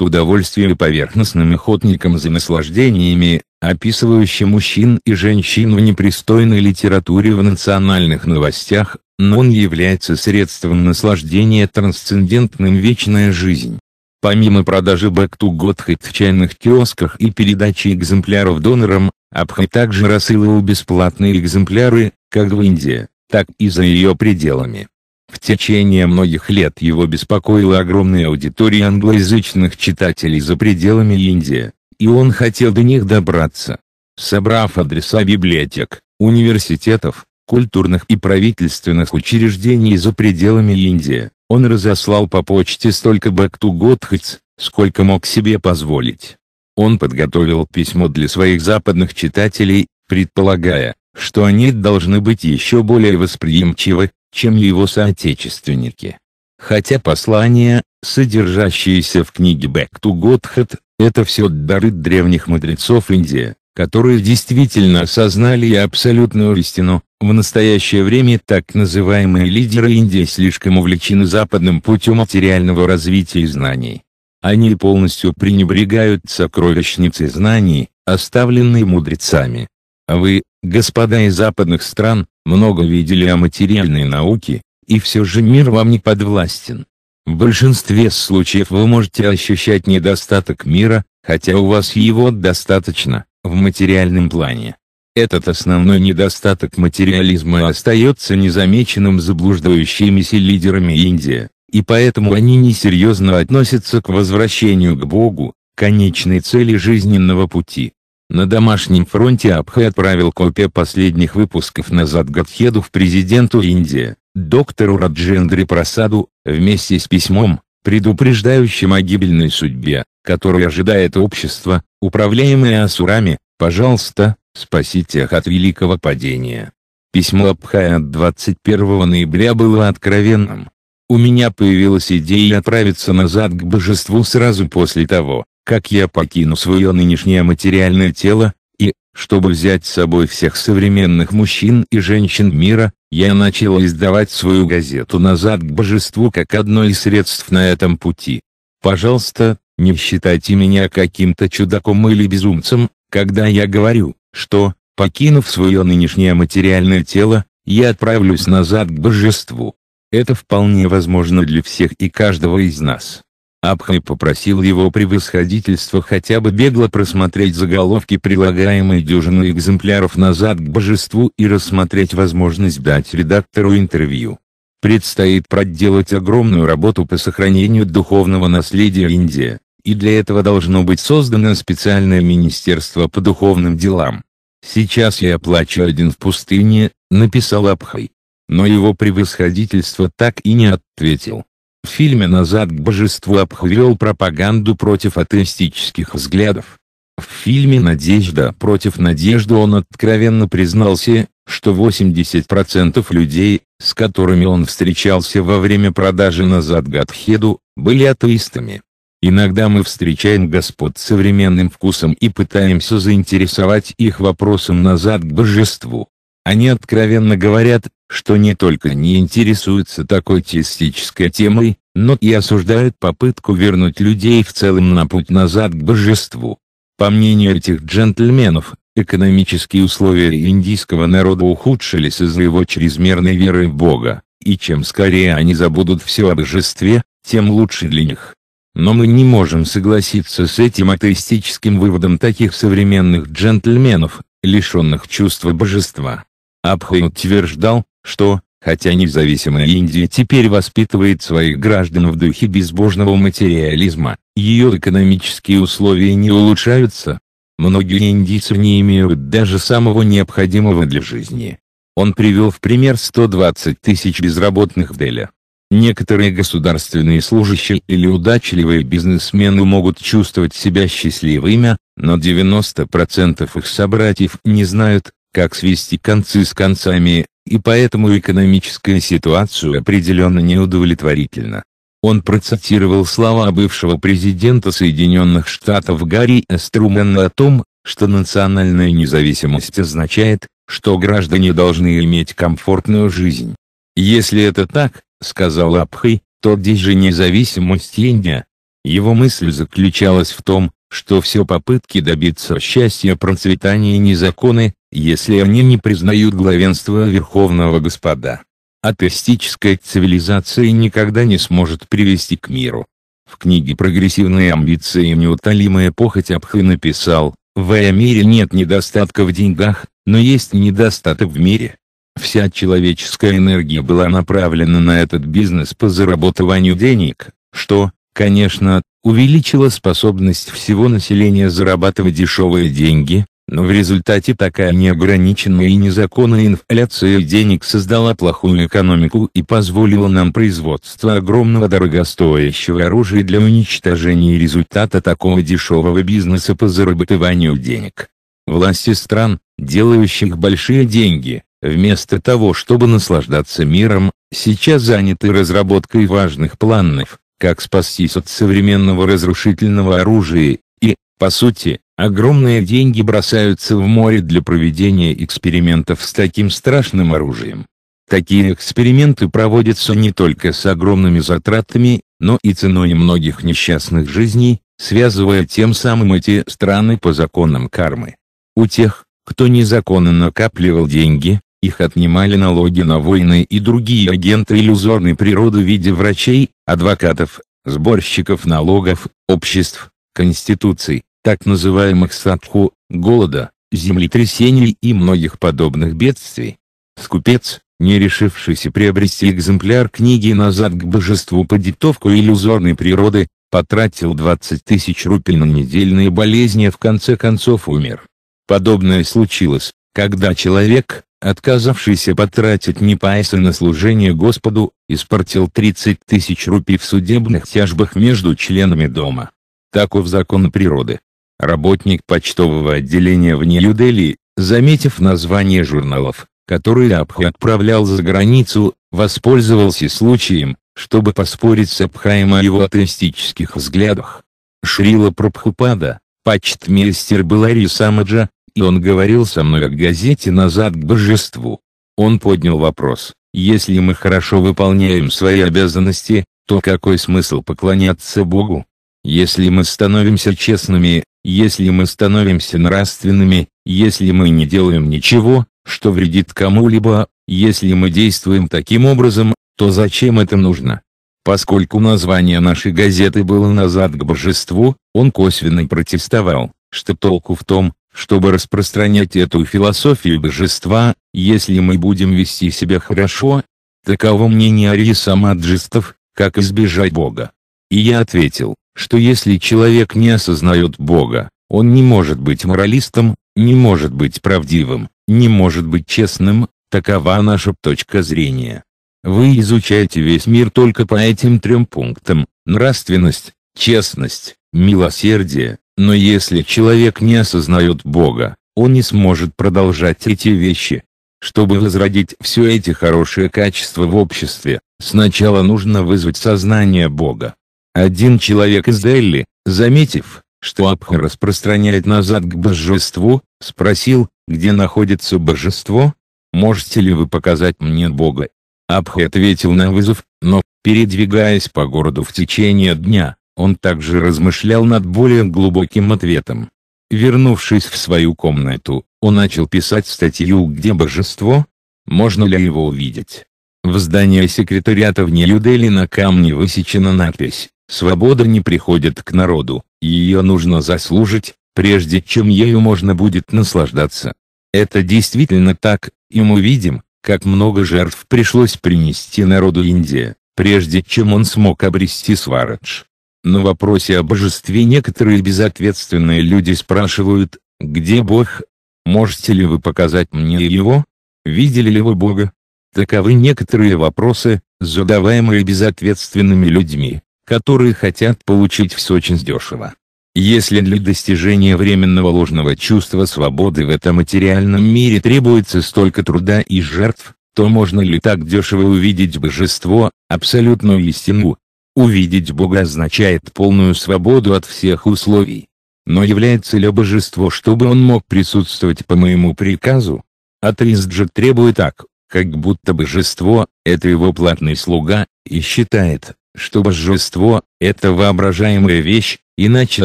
удовольствия поверхностным охотникам за наслаждениями, описывающим мужчин и женщин в непристойной литературе в национальных новостях, но он является средством наслаждения трансцендентным вечная жизнь. Помимо продажи бэк-ту-год в чайных киосках и передачи экземпляров донорам, Абхай также рассылал бесплатные экземпляры, как в Индии, так и за ее пределами. В течение многих лет его беспокоила огромная аудитория англоязычных читателей за пределами Индии, и он хотел до них добраться. Собрав адреса библиотек, университетов, культурных и правительственных учреждений за пределами Индии, он разослал по почте столько back to Godhitz, сколько мог себе позволить. Он подготовил письмо для своих западных читателей, предполагая, что они должны быть еще более восприимчивы, чем его соотечественники. Хотя послание, содержащееся в книге Back to Godhead, это все дары древних мудрецов Индии, которые действительно осознали и абсолютную истину, в настоящее время так называемые лидеры Индии слишком увлечены западным путем материального развития и знаний. Они полностью пренебрегают сокровищницей знаний, оставленной мудрецами. А вы, господа из западных стран, много видели о материальной науке, и все же мир вам не подвластен. В большинстве случаев вы можете ощущать недостаток мира, хотя у вас его достаточно в материальном плане. Этот основной недостаток материализма остается незамеченным заблуждающимися лидерами Индии, и поэтому они несерьезно относятся к возвращению к Богу, конечной цели жизненного пути. На домашнем фронте Абхе отправил копия последних выпусков назад Гадхеду в президенту Индии, доктору Раджендри Прасаду, вместе с письмом, предупреждающим о гибельной судьбе, которую ожидает общество, управляемое асурами, пожалуйста, спасите их от великого падения. Письмо Абхая от 21 ноября было откровенным. У меня появилась идея отправиться назад к божеству сразу после того, как я покину свое нынешнее материальное тело, и, чтобы взять с собой всех современных мужчин и женщин мира, я начал издавать свою газету «Назад к божеству» как одно из средств на этом пути. Пожалуйста, не считайте меня каким-то чудаком или безумцем, когда я говорю, что, покинув свое нынешнее материальное тело, я отправлюсь назад к божеству. Это вполне возможно для всех и каждого из нас. Абхай попросил его превосходительство хотя бы бегло просмотреть заголовки прилагаемой дюжины экземпляров назад к божеству и рассмотреть возможность дать редактору интервью. Предстоит проделать огромную работу по сохранению духовного наследия Индии и для этого должно быть создано специальное министерство по духовным делам. «Сейчас я плачу один в пустыне», — написал Абхай. Но его превосходительство так и не ответил. В фильме «Назад к божеству» Абхай вел пропаганду против атеистических взглядов. В фильме «Надежда против надежды» он откровенно признался, что 80% людей, с которыми он встречался во время продажи назад Гадхеду, были атеистами. Иногда мы встречаем господ современным вкусом и пытаемся заинтересовать их вопросом назад к божеству. Они откровенно говорят, что не только не интересуются такой теистической темой, но и осуждают попытку вернуть людей в целом на путь назад к божеству. По мнению этих джентльменов, экономические условия индийского народа ухудшились из-за его чрезмерной веры в Бога, и чем скорее они забудут все о божестве, тем лучше для них. Но мы не можем согласиться с этим атеистическим выводом таких современных джентльменов, лишенных чувства божества. Абхай утверждал, что, хотя независимая Индия теперь воспитывает своих граждан в духе безбожного материализма, ее экономические условия не улучшаются. Многие индийцы не имеют даже самого необходимого для жизни. Он привел в пример 120 тысяч безработных в Дели. Некоторые государственные служащие или удачливые бизнесмены могут чувствовать себя счастливыми, но 90% их собратьев не знают, как свести концы с концами, и поэтому экономическая ситуация определенно неудовлетворительна. Он процитировал слова бывшего президента Соединенных Штатов Гарри Эструмена о том, что национальная независимость означает, что граждане должны иметь комфортную жизнь. Если это так, сказал Абхай, то где же независимость Индия? Его мысль заключалась в том, что все попытки добиться счастья процветания незаконны, если они не признают главенство Верховного Господа. Атеистическая цивилизация никогда не сможет привести к миру. В книге «Прогрессивные амбиции и неутолимая похоть» Абхай написал, в мире нет недостатка в деньгах, но есть недостаток в мире, Вся человеческая энергия была направлена на этот бизнес по заработыванию денег, что, конечно, увеличило способность всего населения зарабатывать дешевые деньги, но в результате такая неограниченная и незаконная инфляция денег создала плохую экономику и позволила нам производство огромного дорогостоящего оружия для уничтожения результата такого дешевого бизнеса по зарабатыванию денег. Власти стран, делающих большие деньги, вместо того, чтобы наслаждаться миром, сейчас заняты разработкой важных планов, как спастись от современного разрушительного оружия, и, по сути, огромные деньги бросаются в море для проведения экспериментов с таким страшным оружием. Такие эксперименты проводятся не только с огромными затратами, но и ценой многих несчастных жизней, связывая тем самым эти страны по законам кармы. У тех, кто незаконно накапливал деньги, их отнимали налоги на войны и другие агенты иллюзорной природы в виде врачей, адвокатов, сборщиков налогов, обществ, конституций, так называемых садху, голода, землетрясений и многих подобных бедствий. Скупец, не решившийся приобрести экземпляр книги «Назад к божеству» по диктовку иллюзорной природы, потратил 20 тысяч рупий на недельные болезни и в конце концов умер. Подобное случилось, когда человек, отказавшийся потратить Мипайса на служение Господу, испортил 30 тысяч рупий в судебных тяжбах между членами дома. Таков закон природы. Работник почтового отделения в Нью-Дели, заметив название журналов, которые Абхи отправлял за границу, воспользовался случаем, чтобы поспорить с Абхаем о его атеистических взглядах. Шрила Прабхупада, почтмейстер Белари Самаджа, и он говорил со мной о газете «Назад к божеству». Он поднял вопрос, если мы хорошо выполняем свои обязанности, то какой смысл поклоняться Богу? Если мы становимся честными, если мы становимся нравственными, если мы не делаем ничего, что вредит кому-либо, если мы действуем таким образом, то зачем это нужно? Поскольку название нашей газеты было «Назад к божеству», он косвенно протестовал, что толку в том, чтобы распространять эту философию божества, если мы будем вести себя хорошо, таково мнение Ариса Маджистов, как избежать Бога. И я ответил, что если человек не осознает Бога, он не может быть моралистом, не может быть правдивым, не может быть честным, такова наша точка зрения. Вы изучаете весь мир только по этим трем пунктам – нравственность, честность, милосердие, но если человек не осознает Бога, он не сможет продолжать эти вещи. Чтобы возродить все эти хорошие качества в обществе, сначала нужно вызвать сознание Бога. Один человек из Дели, заметив, что Абха распространяет назад к божеству, спросил, где находится божество? Можете ли вы показать мне Бога? Абха ответил на вызов, но, передвигаясь по городу в течение дня, он также размышлял над более глубоким ответом. Вернувшись в свою комнату, он начал писать статью «Где божество?», можно ли его увидеть. В здании секретариата в Нью-Дели на камне высечена надпись «Свобода не приходит к народу, ее нужно заслужить, прежде чем ею можно будет наслаждаться». Это действительно так, и мы видим, как много жертв пришлось принести народу Индии, прежде чем он смог обрести Сварадж. На вопросе о божестве некоторые безответственные люди спрашивают, где Бог? Можете ли вы показать мне его? Видели ли вы Бога? Таковы некоторые вопросы, задаваемые безответственными людьми, которые хотят получить все очень дешево. Если для достижения временного ложного чувства свободы в этом материальном мире требуется столько труда и жертв, то можно ли так дешево увидеть божество, абсолютную истину, Увидеть Бога означает полную свободу от всех условий. Но является ли божество, чтобы он мог присутствовать по моему приказу? Атрист же требует так, как будто божество – это его платный слуга, и считает, что божество – это воображаемая вещь, иначе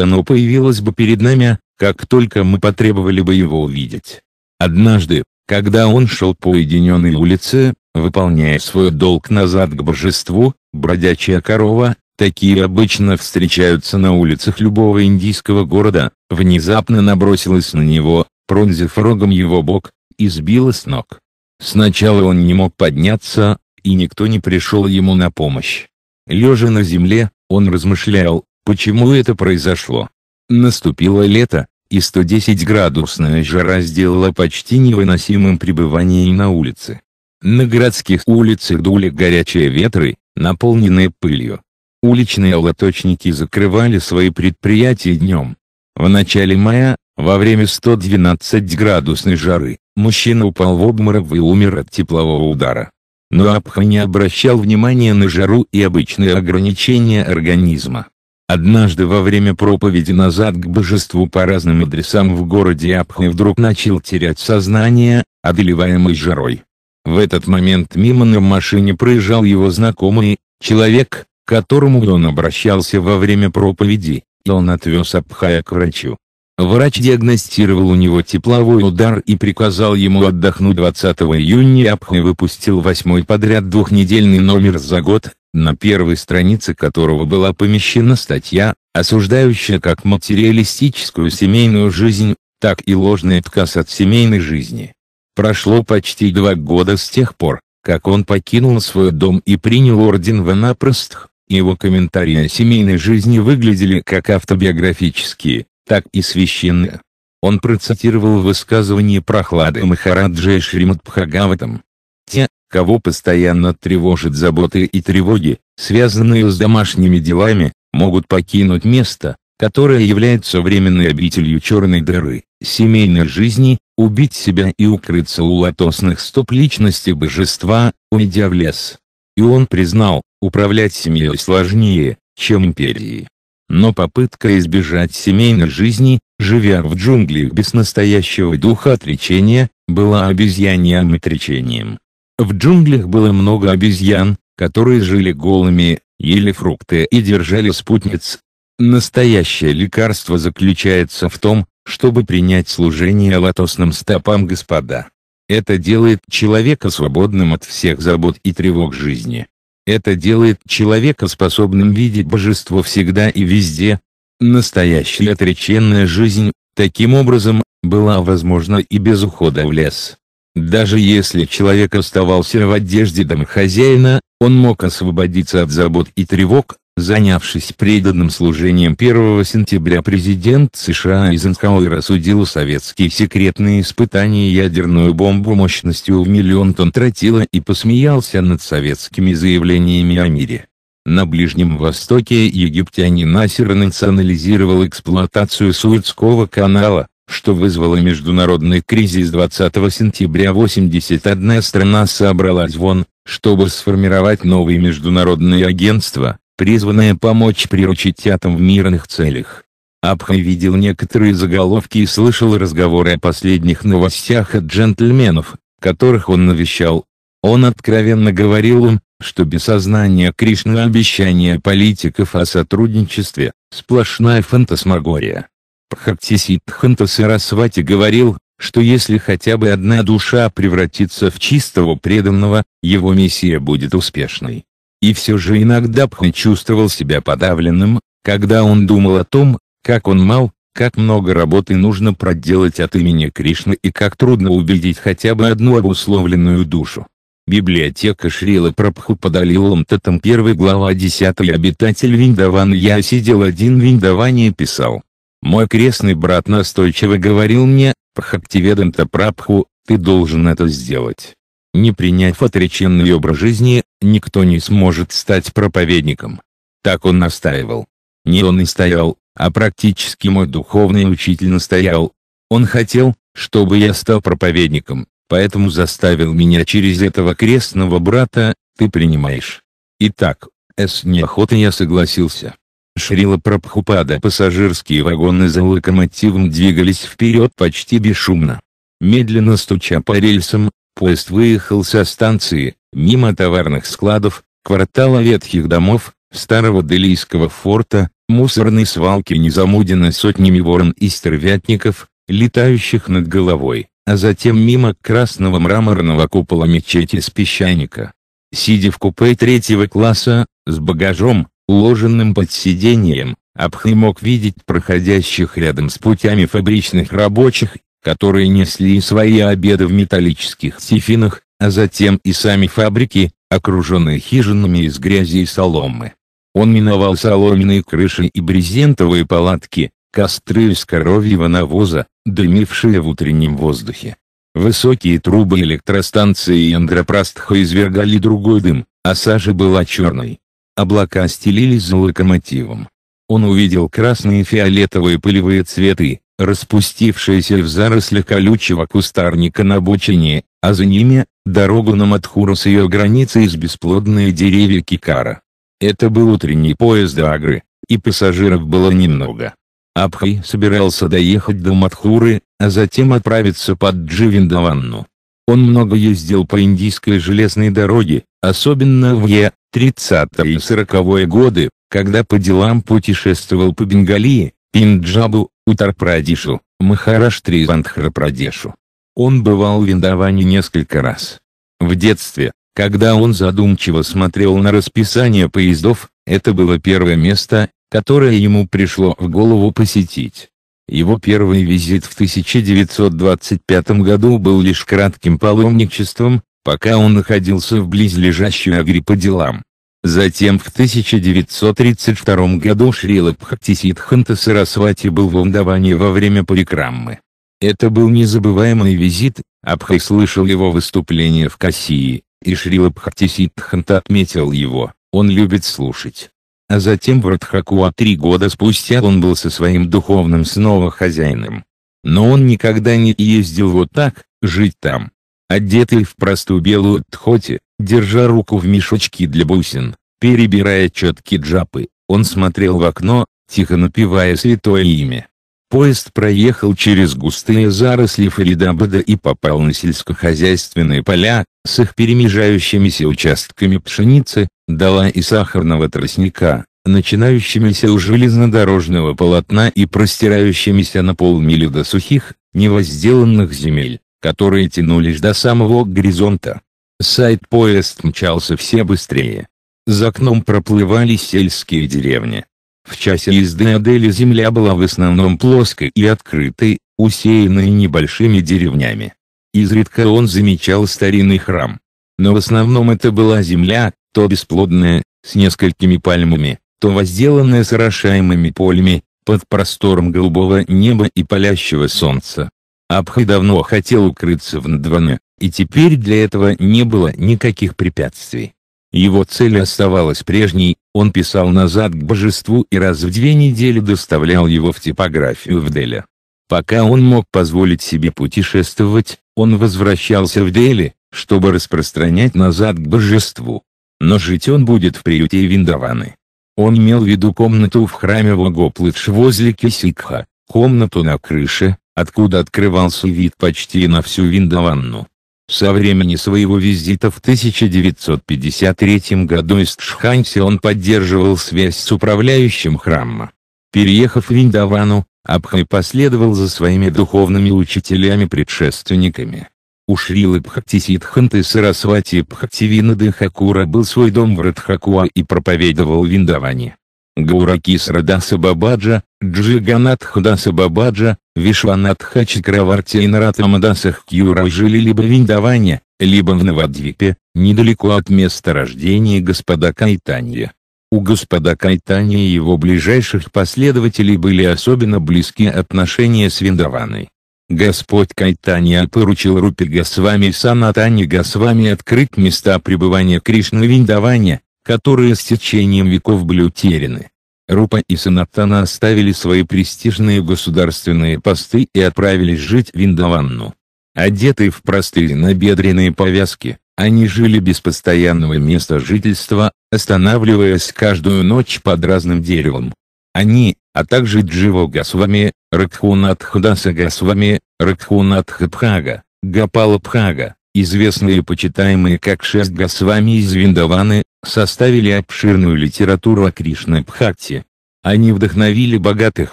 оно появилось бы перед нами, как только мы потребовали бы его увидеть. Однажды, когда он шел по уединенной улице, выполняя свой долг назад к божеству, Бродячая корова, такие обычно встречаются на улицах любого индийского города, внезапно набросилась на него, пронзив рогом его бок, и сбила с ног. Сначала он не мог подняться, и никто не пришел ему на помощь. Лежа на земле, он размышлял, почему это произошло. Наступило лето, и 110-градусная жара сделала почти невыносимым пребывание на улице. На городских улицах дули горячие ветры, наполненные пылью. Уличные лоточники закрывали свои предприятия днем. В начале мая, во время 112-градусной жары, мужчина упал в обморок и умер от теплового удара. Но Абха не обращал внимания на жару и обычные ограничения организма. Однажды во время проповеди назад к божеству по разным адресам в городе Абха вдруг начал терять сознание, одолеваемый жарой. В этот момент мимо на машине проезжал его знакомый, человек, к которому он обращался во время проповеди, и он отвез Абхая к врачу. Врач диагностировал у него тепловой удар и приказал ему отдохнуть 20 июня Абхай выпустил восьмой подряд двухнедельный номер за год, на первой странице которого была помещена статья, осуждающая как материалистическую семейную жизнь, так и ложный отказ от семейной жизни. Прошло почти два года с тех пор, как он покинул свой дом и принял орден Ванапрастх. Его комментарии о семейной жизни выглядели как автобиографические, так и священные. Он процитировал высказывание Прохлады Махараджа и Шримад Пхагаватам. Те, кого постоянно тревожат заботы и тревоги, связанные с домашними делами, могут покинуть место, которое является временной обителью черной дыры, семейной жизни, убить себя и укрыться у лотосных стоп личности божества, уйдя в лес. И он признал, управлять семьей сложнее, чем империей. Но попытка избежать семейной жизни, живя в джунглях без настоящего духа отречения, была обезьяньям отречением. В джунглях было много обезьян, которые жили голыми, ели фрукты и держали спутниц. Настоящее лекарство заключается в том, чтобы принять служение лотосным стопам Господа. Это делает человека свободным от всех забот и тревог жизни. Это делает человека способным видеть божество всегда и везде. Настоящая отреченная жизнь, таким образом, была возможна и без ухода в лес. Даже если человек оставался в одежде домохозяина, он мог освободиться от забот и тревог, Занявшись преданным служением 1 сентября президент США Эйзенхауэр осудил советские секретные испытания ядерную бомбу мощностью в миллион тонн тротила и посмеялся над советскими заявлениями о мире. На Ближнем Востоке египтяне Асер национализировал эксплуатацию Суэцкого канала, что вызвало международный кризис 20 сентября 81 страна собралась вон, чтобы сформировать новые международные агентства, призванная помочь приручить атом в мирных целях. Абхай видел некоторые заголовки и слышал разговоры о последних новостях от джентльменов, которых он навещал. Он откровенно говорил им, что без сознания Кришны обещания политиков о сотрудничестве – сплошная фантасмагория. Пхактисидханта Сарасвати говорил, что если хотя бы одна душа превратится в чистого преданного, его миссия будет успешной и все же иногда Пхе чувствовал себя подавленным, когда он думал о том, как он мал, как много работы нужно проделать от имени Кришны и как трудно убедить хотя бы одну обусловленную душу. Библиотека Шрила Прабхупада Лиламтатам 1 глава 10 обитатель Виндаван Я сидел один в Виндаване и писал. Мой крестный брат настойчиво говорил мне, Пхактиведанта Прабху, ты должен это сделать. Не приняв отреченный образ жизни, никто не сможет стать проповедником. Так он настаивал. Не он и стоял, а практически мой духовный учитель настоял. Он хотел, чтобы я стал проповедником, поэтому заставил меня через этого крестного брата, ты принимаешь. Итак, с неохотой я согласился. Шрила Прабхупада пассажирские вагоны за локомотивом двигались вперед почти бесшумно. Медленно стуча по рельсам, Поезд выехал со станции, мимо товарных складов, квартала ветхих домов, старого делийского форта, мусорной свалки незамудина сотнями ворон и стервятников, летающих над головой, а затем мимо красного мраморного купола мечети с песчаника. Сидя в купе третьего класса, с багажом, уложенным под сиденьем, Абхны мог видеть проходящих рядом с путями фабричных рабочих которые несли свои обеды в металлических сифинах, а затем и сами фабрики, окруженные хижинами из грязи и соломы. Он миновал соломенные крыши и брезентовые палатки, костры из коровьего навоза, дымившие в утреннем воздухе. Высокие трубы электростанции и Яндропрастха извергали другой дым, а сажа была черной. Облака стелились за локомотивом. Он увидел красные и фиолетовые пылевые цветы, Распустившаяся в зарослях колючего кустарника на обочине, а за ними, дорогу на Матхуру с ее границы из бесплодные деревья Кикара. Это был утренний поезд Агры, и пассажиров было немного. Абхай собирался доехать до Матхуры, а затем отправиться под Дживиндаванну. Он много ездил по индийской железной дороге, особенно в Е, 30-е и 40-е годы, когда по делам путешествовал по Бенгалии, Пинджабу, Утар-Прадишу, Махараштры и Андхра-Прадешу. Он бывал в Индаване несколько раз. В детстве, когда он задумчиво смотрел на расписание поездов, это было первое место, которое ему пришло в голову посетить. Его первый визит в 1925 году был лишь кратким паломничеством, пока он находился в близлежащей Агри по делам. Затем в 1932 году Шрила Пхактисидханта Сарасвати был в Амдаване во время парикраммы. Это был незабываемый визит, Абхай слышал его выступление в Кассии, и Шрила Пхактисидханта отметил его, он любит слушать. А затем в Радхакуа три года спустя он был со своим духовным снова хозяином. Но он никогда не ездил вот так, жить там. Одетый в простую белую тхоти, Держа руку в мешочке для бусин, перебирая четки джапы, он смотрел в окно, тихо напевая святое имя. Поезд проехал через густые заросли Фаридабада и попал на сельскохозяйственные поля, с их перемежающимися участками пшеницы, дала и сахарного тростника, начинающимися у железнодорожного полотна и простирающимися на полмили до сухих, невозделанных земель, которые тянулись до самого горизонта. Сайт-поезд мчался все быстрее. За окном проплывали сельские деревни. В часе езды Адели земля была в основном плоской и открытой, усеянной небольшими деревнями. Изредка он замечал старинный храм. Но в основном это была земля, то бесплодная, с несколькими пальмами, то возделанная сорошаемыми полями, под простором голубого неба и палящего солнца. Абхай давно хотел укрыться в Ндване, и теперь для этого не было никаких препятствий. Его цель оставалась прежней, он писал назад к божеству и раз в две недели доставлял его в типографию в Деле. Пока он мог позволить себе путешествовать, он возвращался в Дели, чтобы распространять назад к божеству. Но жить он будет в приюте Виндаваны. Он имел в виду комнату в храме Вагоплыдж возле Кисикха, комнату на крыше, откуда открывался вид почти на всю Виндаванну. Со времени своего визита в 1953 году из Тшханси он поддерживал связь с управляющим храма. Переехав в Индавану, Абхай последовал за своими духовными учителями-предшественниками. У Шрилы Пхактисидханты Сарасвати Пхактивинады Хакура был свой дом в Радхакуа и проповедовал в Индаване. Гауракисра Даса Бабаджа, Джиганатха Даса Бабаджа, Вишванатха Чакраварти и Наратама Дасах жили либо в Виндаване, либо в Навадвипе, недалеко от места рождения господа Кайтанья. У господа Кайтанья и его ближайших последователей были особенно близкие отношения с Виндаваной. Господь Кайтанья поручил Рупи Госвами и Санатани Госвами открыть места пребывания Кришны в Виндаване, которые с течением веков были утеряны. Рупа и Санатана оставили свои престижные государственные посты и отправились жить в Индаванну. Одетые в простые набедренные повязки, они жили без постоянного места жительства, останавливаясь каждую ночь под разным деревом. Они, а также Дживо Госвами, Ракхунатхадаса Госвами, Ракхунатхабхага, Гапала Пхага, известные и почитаемые как шесть Госвами из Виндаваны, составили обширную литературу о Кришна Бхакти. Они вдохновили богатых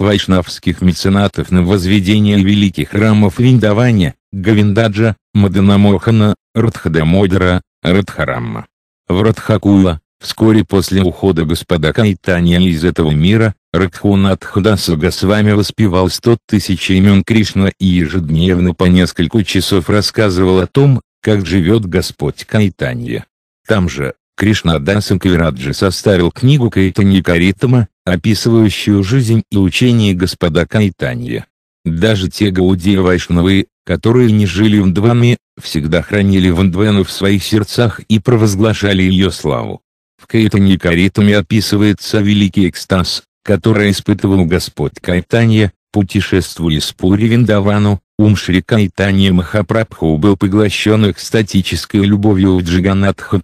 вайшнавских меценатов на возведение великих храмов Виндавани, Гавиндаджа, Маданамохана, Радхадамодера, Радхарамма. В Радхакула, вскоре после ухода господа Кайтанья из этого мира, Радхунатхдаса Госвами воспевал сто тысяч имен Кришна и ежедневно по несколько часов рассказывал о том, как живет Господь Кайтанья. Там же, Кришнадаса Кавираджи составил книгу Кайтаньи Каритама, описывающую жизнь и учение господа Кайтанья. Даже те гаудеи-вайшнавы, которые не жили в Ндваме, всегда хранили Вандвену в своих сердцах и провозглашали ее славу. В Кайтанье Каритаме описывается великий экстаз, который испытывал Господь Кайтанья, путешествуя с Пури Виндавану, Ум Шри Кайтанья Махапрабху был поглощен экстатической любовью у Джиганатха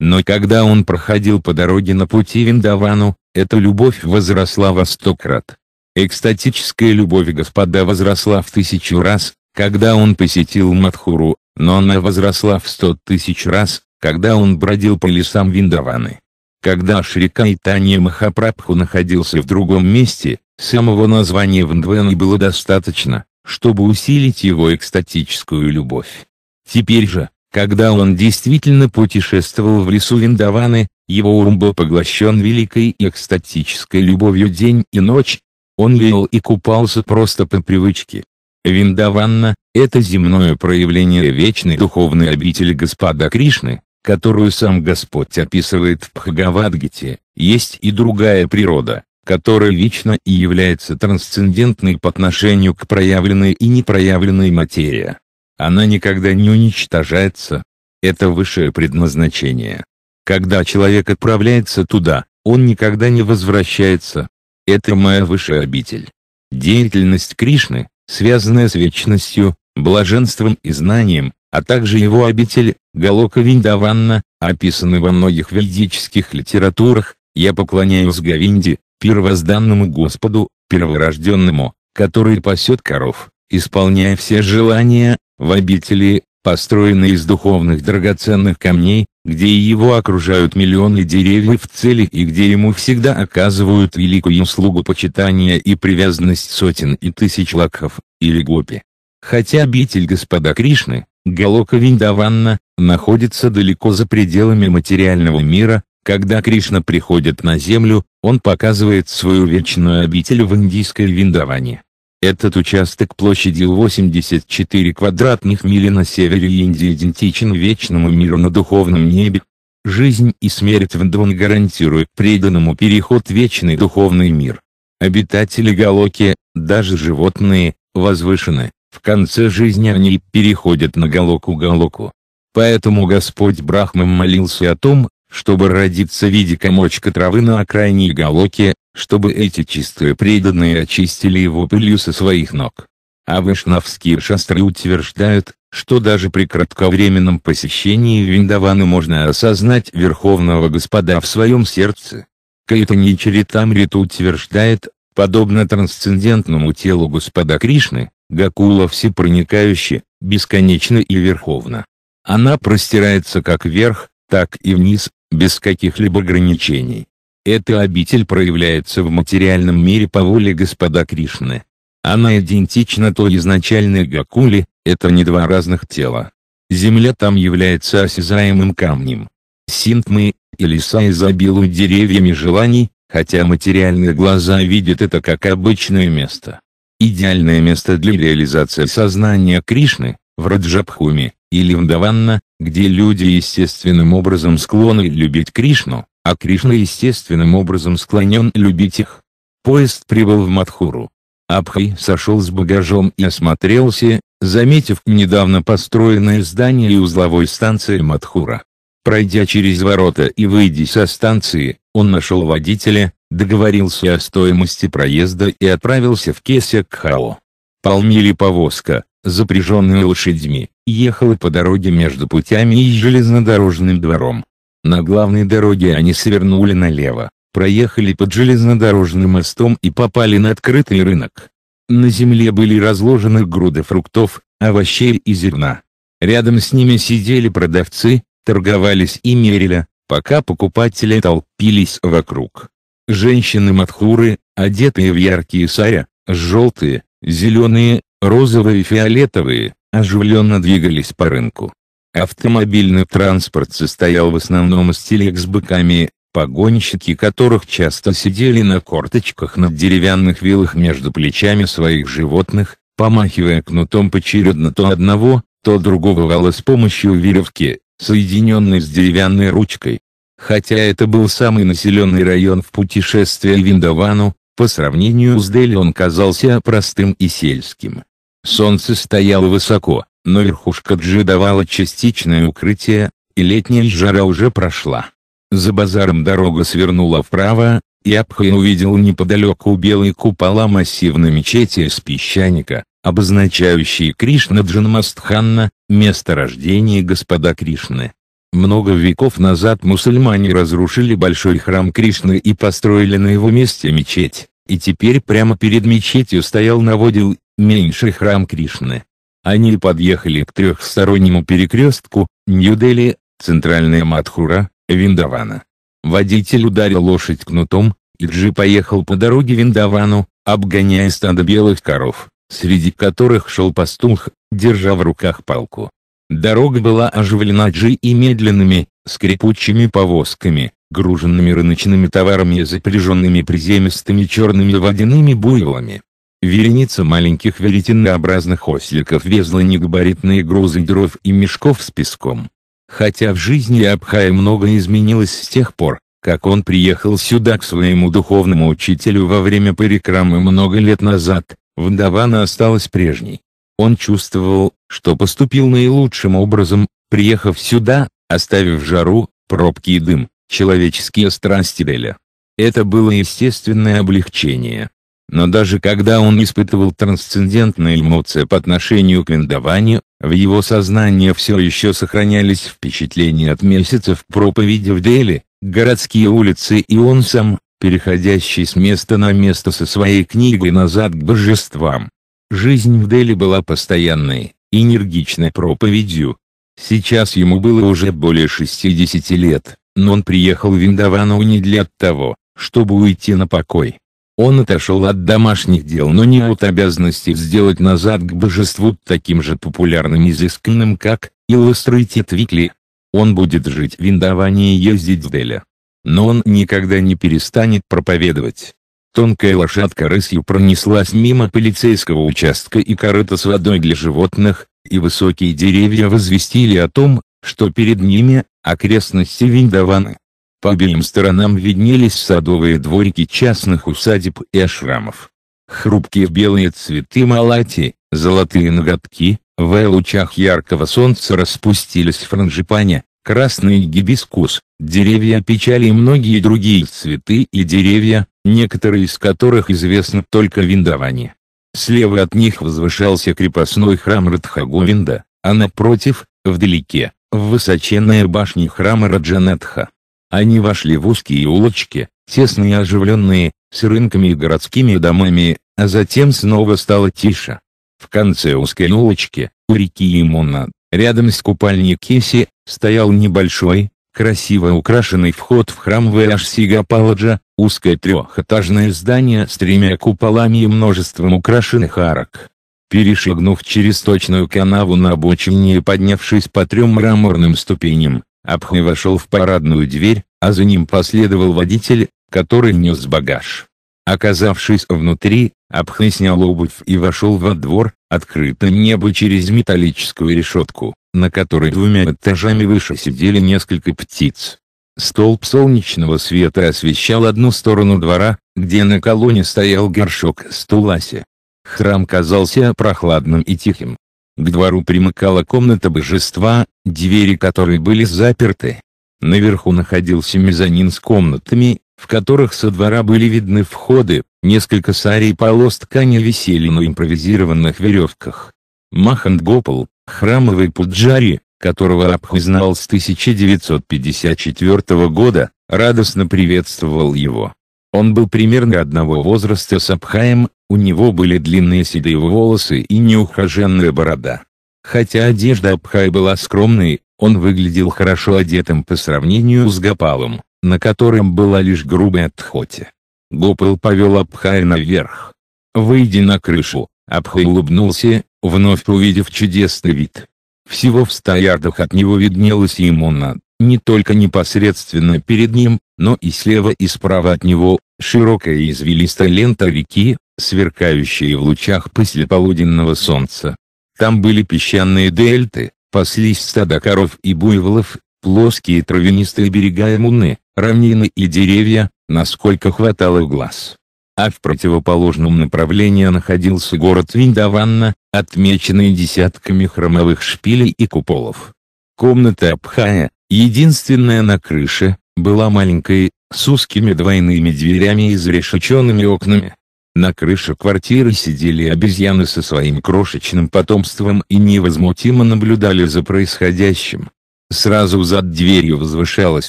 но когда он проходил по дороге на пути Виндавану, эта любовь возросла во сто крат. Экстатическая любовь Господа возросла в тысячу раз, когда он посетил Мадхуру, но она возросла в сто тысяч раз, когда он бродил по лесам Виндаваны. Когда Шри Кайтанья Махапрабху находился в другом месте, самого названия Виндваны было достаточно, чтобы усилить его экстатическую любовь. Теперь же, когда он действительно путешествовал в лесу Виндаваны, его ум был поглощен великой экстатической любовью день и ночь, он лил и купался просто по привычке. Виндаванна – это земное проявление вечной духовной обители Господа Кришны, которую сам Господь описывает в Бхагавадгите, есть и другая природа, которая лично и является трансцендентной по отношению к проявленной и непроявленной материи. Она никогда не уничтожается. Это высшее предназначение. Когда человек отправляется туда, он никогда не возвращается. Это моя высшая обитель. Деятельность Кришны, связанная с вечностью, блаженством и знанием, а также его обитель, Галока Виндаванна, описаны во многих ведических литературах, я поклоняюсь Гавинде, первозданному Господу, перворожденному, который пасет коров, исполняя все желания, в обители, построенной из духовных драгоценных камней, где его окружают миллионы деревьев в цели и где ему всегда оказывают великую услугу почитания и привязанность сотен и тысяч лакхов, или гопи. Хотя обитель Господа Кришны, Галока Виндаванна, находится далеко за пределами материального мира, когда Кришна приходит на землю, он показывает свою вечную обитель в индийской Виндаване. Этот участок площадью 84 квадратных мили на севере Индии идентичен вечному миру на духовном небе. Жизнь и смерть в Дон гарантируют преданному переход в вечный духовный мир. Обитатели Галоки, даже животные, возвышены, в конце жизни они переходят на Галоку-Галоку. Поэтому Господь Брахма молился о том, чтобы родиться в виде комочка травы на окраине Иголоки, чтобы эти чистые преданные очистили его пылью со своих ног. А вышнавские шастры утверждают, что даже при кратковременном посещении Виндаваны можно осознать Верховного Господа в своем сердце. Кайтани Чаритамрит утверждает, подобно трансцендентному телу Господа Кришны, Гакула всепроникающе, бесконечно и верховно. Она простирается как вверх, так и вниз, без каких-либо ограничений. Эта обитель проявляется в материальном мире по воле Господа Кришны. Она идентична той изначальной Гакуле, это не два разных тела. Земля там является осязаемым камнем. Синтмы, и леса изобилуют деревьями желаний, хотя материальные глаза видят это как обычное место. Идеальное место для реализации сознания Кришны, в Раджабхуме, или в Даванна, где люди естественным образом склонны любить Кришну, а Кришна естественным образом склонен любить их. Поезд прибыл в Мадхуру. Абхай сошел с багажом и осмотрелся, заметив недавно построенное здание и узловой станции Мадхура. Пройдя через ворота и выйдя со станции, он нашел водителя, договорился о стоимости проезда и отправился в к Хао. Полмили повозка, Запряженные лошадьми, ехала по дороге между путями и железнодорожным двором. На главной дороге они свернули налево, проехали под железнодорожным мостом и попали на открытый рынок. На земле были разложены груды фруктов, овощей и зерна. Рядом с ними сидели продавцы, торговались и мерили, пока покупатели толпились вокруг. Женщины-матхуры, одетые в яркие саря, желтые, зеленые розовые и фиолетовые, оживленно двигались по рынку. Автомобильный транспорт состоял в основном из телег с быками, погонщики которых часто сидели на корточках на деревянных вилах между плечами своих животных, помахивая кнутом поочередно то одного, то другого вала с помощью веревки, соединенной с деревянной ручкой. Хотя это был самый населенный район в путешествии Виндовану, по сравнению с Дели он казался простым и сельским. Солнце стояло высоко, но верхушка Джи давала частичное укрытие, и летняя жара уже прошла. За базаром дорога свернула вправо, и Абхай увидел неподалеку белый купола массивной мечети из песчаника, обозначающие Кришна Джанмастханна, место рождения Господа Кришны. Много веков назад мусульмане разрушили большой храм Кришны и построили на его месте мечеть, и теперь прямо перед мечетью стоял наводил меньший храм Кришны. Они подъехали к трехстороннему перекрестку, Нью-Дели, центральная Мадхура, Виндавана. Водитель ударил лошадь кнутом, и Джи поехал по дороге Виндавану, обгоняя стадо белых коров, среди которых шел пастух, держа в руках палку. Дорога была оживлена Джи и медленными, скрипучими повозками, груженными рыночными товарами и запряженными приземистыми черными водяными буйволами. Вереница маленьких веретенообразных осликов везла негабаритные грузы дров и мешков с песком. Хотя в жизни Абхая много изменилось с тех пор, как он приехал сюда к своему духовному учителю во время парикрамы много лет назад, вдована осталась прежней. Он чувствовал, что поступил наилучшим образом, приехав сюда, оставив жару, пробки и дым, человеческие страсти Деля. Это было естественное облегчение, но даже когда он испытывал трансцендентные эмоции по отношению к виндованию, в его сознании все еще сохранялись впечатления от месяцев проповеди в Дели, городские улицы и он сам, переходящий с места на место со своей книгой назад к божествам. Жизнь в Дели была постоянной, энергичной проповедью. Сейчас ему было уже более 60 лет, но он приехал в Виндавану не для того, чтобы уйти на покой. Он отошел от домашних дел, но не от обязанности сделать назад к божеству таким же популярным и изысканным, как Illustrated Weekly. Он будет жить в Индовании и ездить в Дели. Но он никогда не перестанет проповедовать. Тонкая лошадка рысью пронеслась мимо полицейского участка и корыта с водой для животных, и высокие деревья возвестили о том, что перед ними окрестности Виндавана. По обеим сторонам виднелись садовые дворики частных усадеб и ашрамов. Хрупкие белые цветы малати, золотые ноготки, в лучах яркого солнца распустились франжипаня, красный гибискус, деревья печали и многие другие цветы и деревья, некоторые из которых известны только Виндаване. Слева от них возвышался крепостной храм Радхаговинда, а напротив, вдалеке, в высоченная башня храма Раджанатха. Они вошли в узкие улочки, тесные и оживленные, с рынками и городскими домами, а затем снова стало тише. В конце узкой улочки, у реки Имона, рядом с купальней Кеси, стоял небольшой, красиво украшенный вход в храм Вэашсигапаладжа, узкое трехэтажное здание с тремя куполами и множеством украшенных арок. Перешагнув через точную канаву на обочине и поднявшись по трем мраморным ступеням, Абхуй вошел в парадную дверь, а за ним последовал водитель, который нес багаж. Оказавшись внутри, Абхай снял обувь и вошел во двор, открыто небо через металлическую решетку, на которой двумя этажами выше сидели несколько птиц. Столб солнечного света освещал одну сторону двора, где на колонне стоял горшок с туласи. Храм казался прохладным и тихим, к двору примыкала комната божества, двери которой были заперты. Наверху находился мезонин с комнатами, в которых со двора были видны входы, несколько сарей полос ткани висели на импровизированных веревках. Махандгопал, храмовый пуджари, которого Абху знал с 1954 года, радостно приветствовал его. Он был примерно одного возраста с Абхаем, у него были длинные седые волосы и неухоженная борода. Хотя одежда Абхая была скромной, он выглядел хорошо одетым по сравнению с Гопалом, на котором была лишь грубая тхоти. Гопал повел Абхая наверх. Выйди на крышу, Абхай улыбнулся, вновь увидев чудесный вид. Всего в ста ярдах от него виднелась Имона, не только непосредственно перед ним, но и слева и справа от него, широкая и извилистая лента реки, сверкающая в лучах полуденного солнца. Там были песчаные дельты, паслись стада коров и буйволов, плоские травянистые берега и муны, равнины и деревья, насколько хватало глаз. А в противоположном направлении находился город Виндаванна, отмеченный десятками хромовых шпилей и куполов. Комната Абхая, единственная на крыше, была маленькой, с узкими двойными дверями и зарешеченными окнами. На крыше квартиры сидели обезьяны со своим крошечным потомством и невозмутимо наблюдали за происходящим. Сразу за дверью возвышалась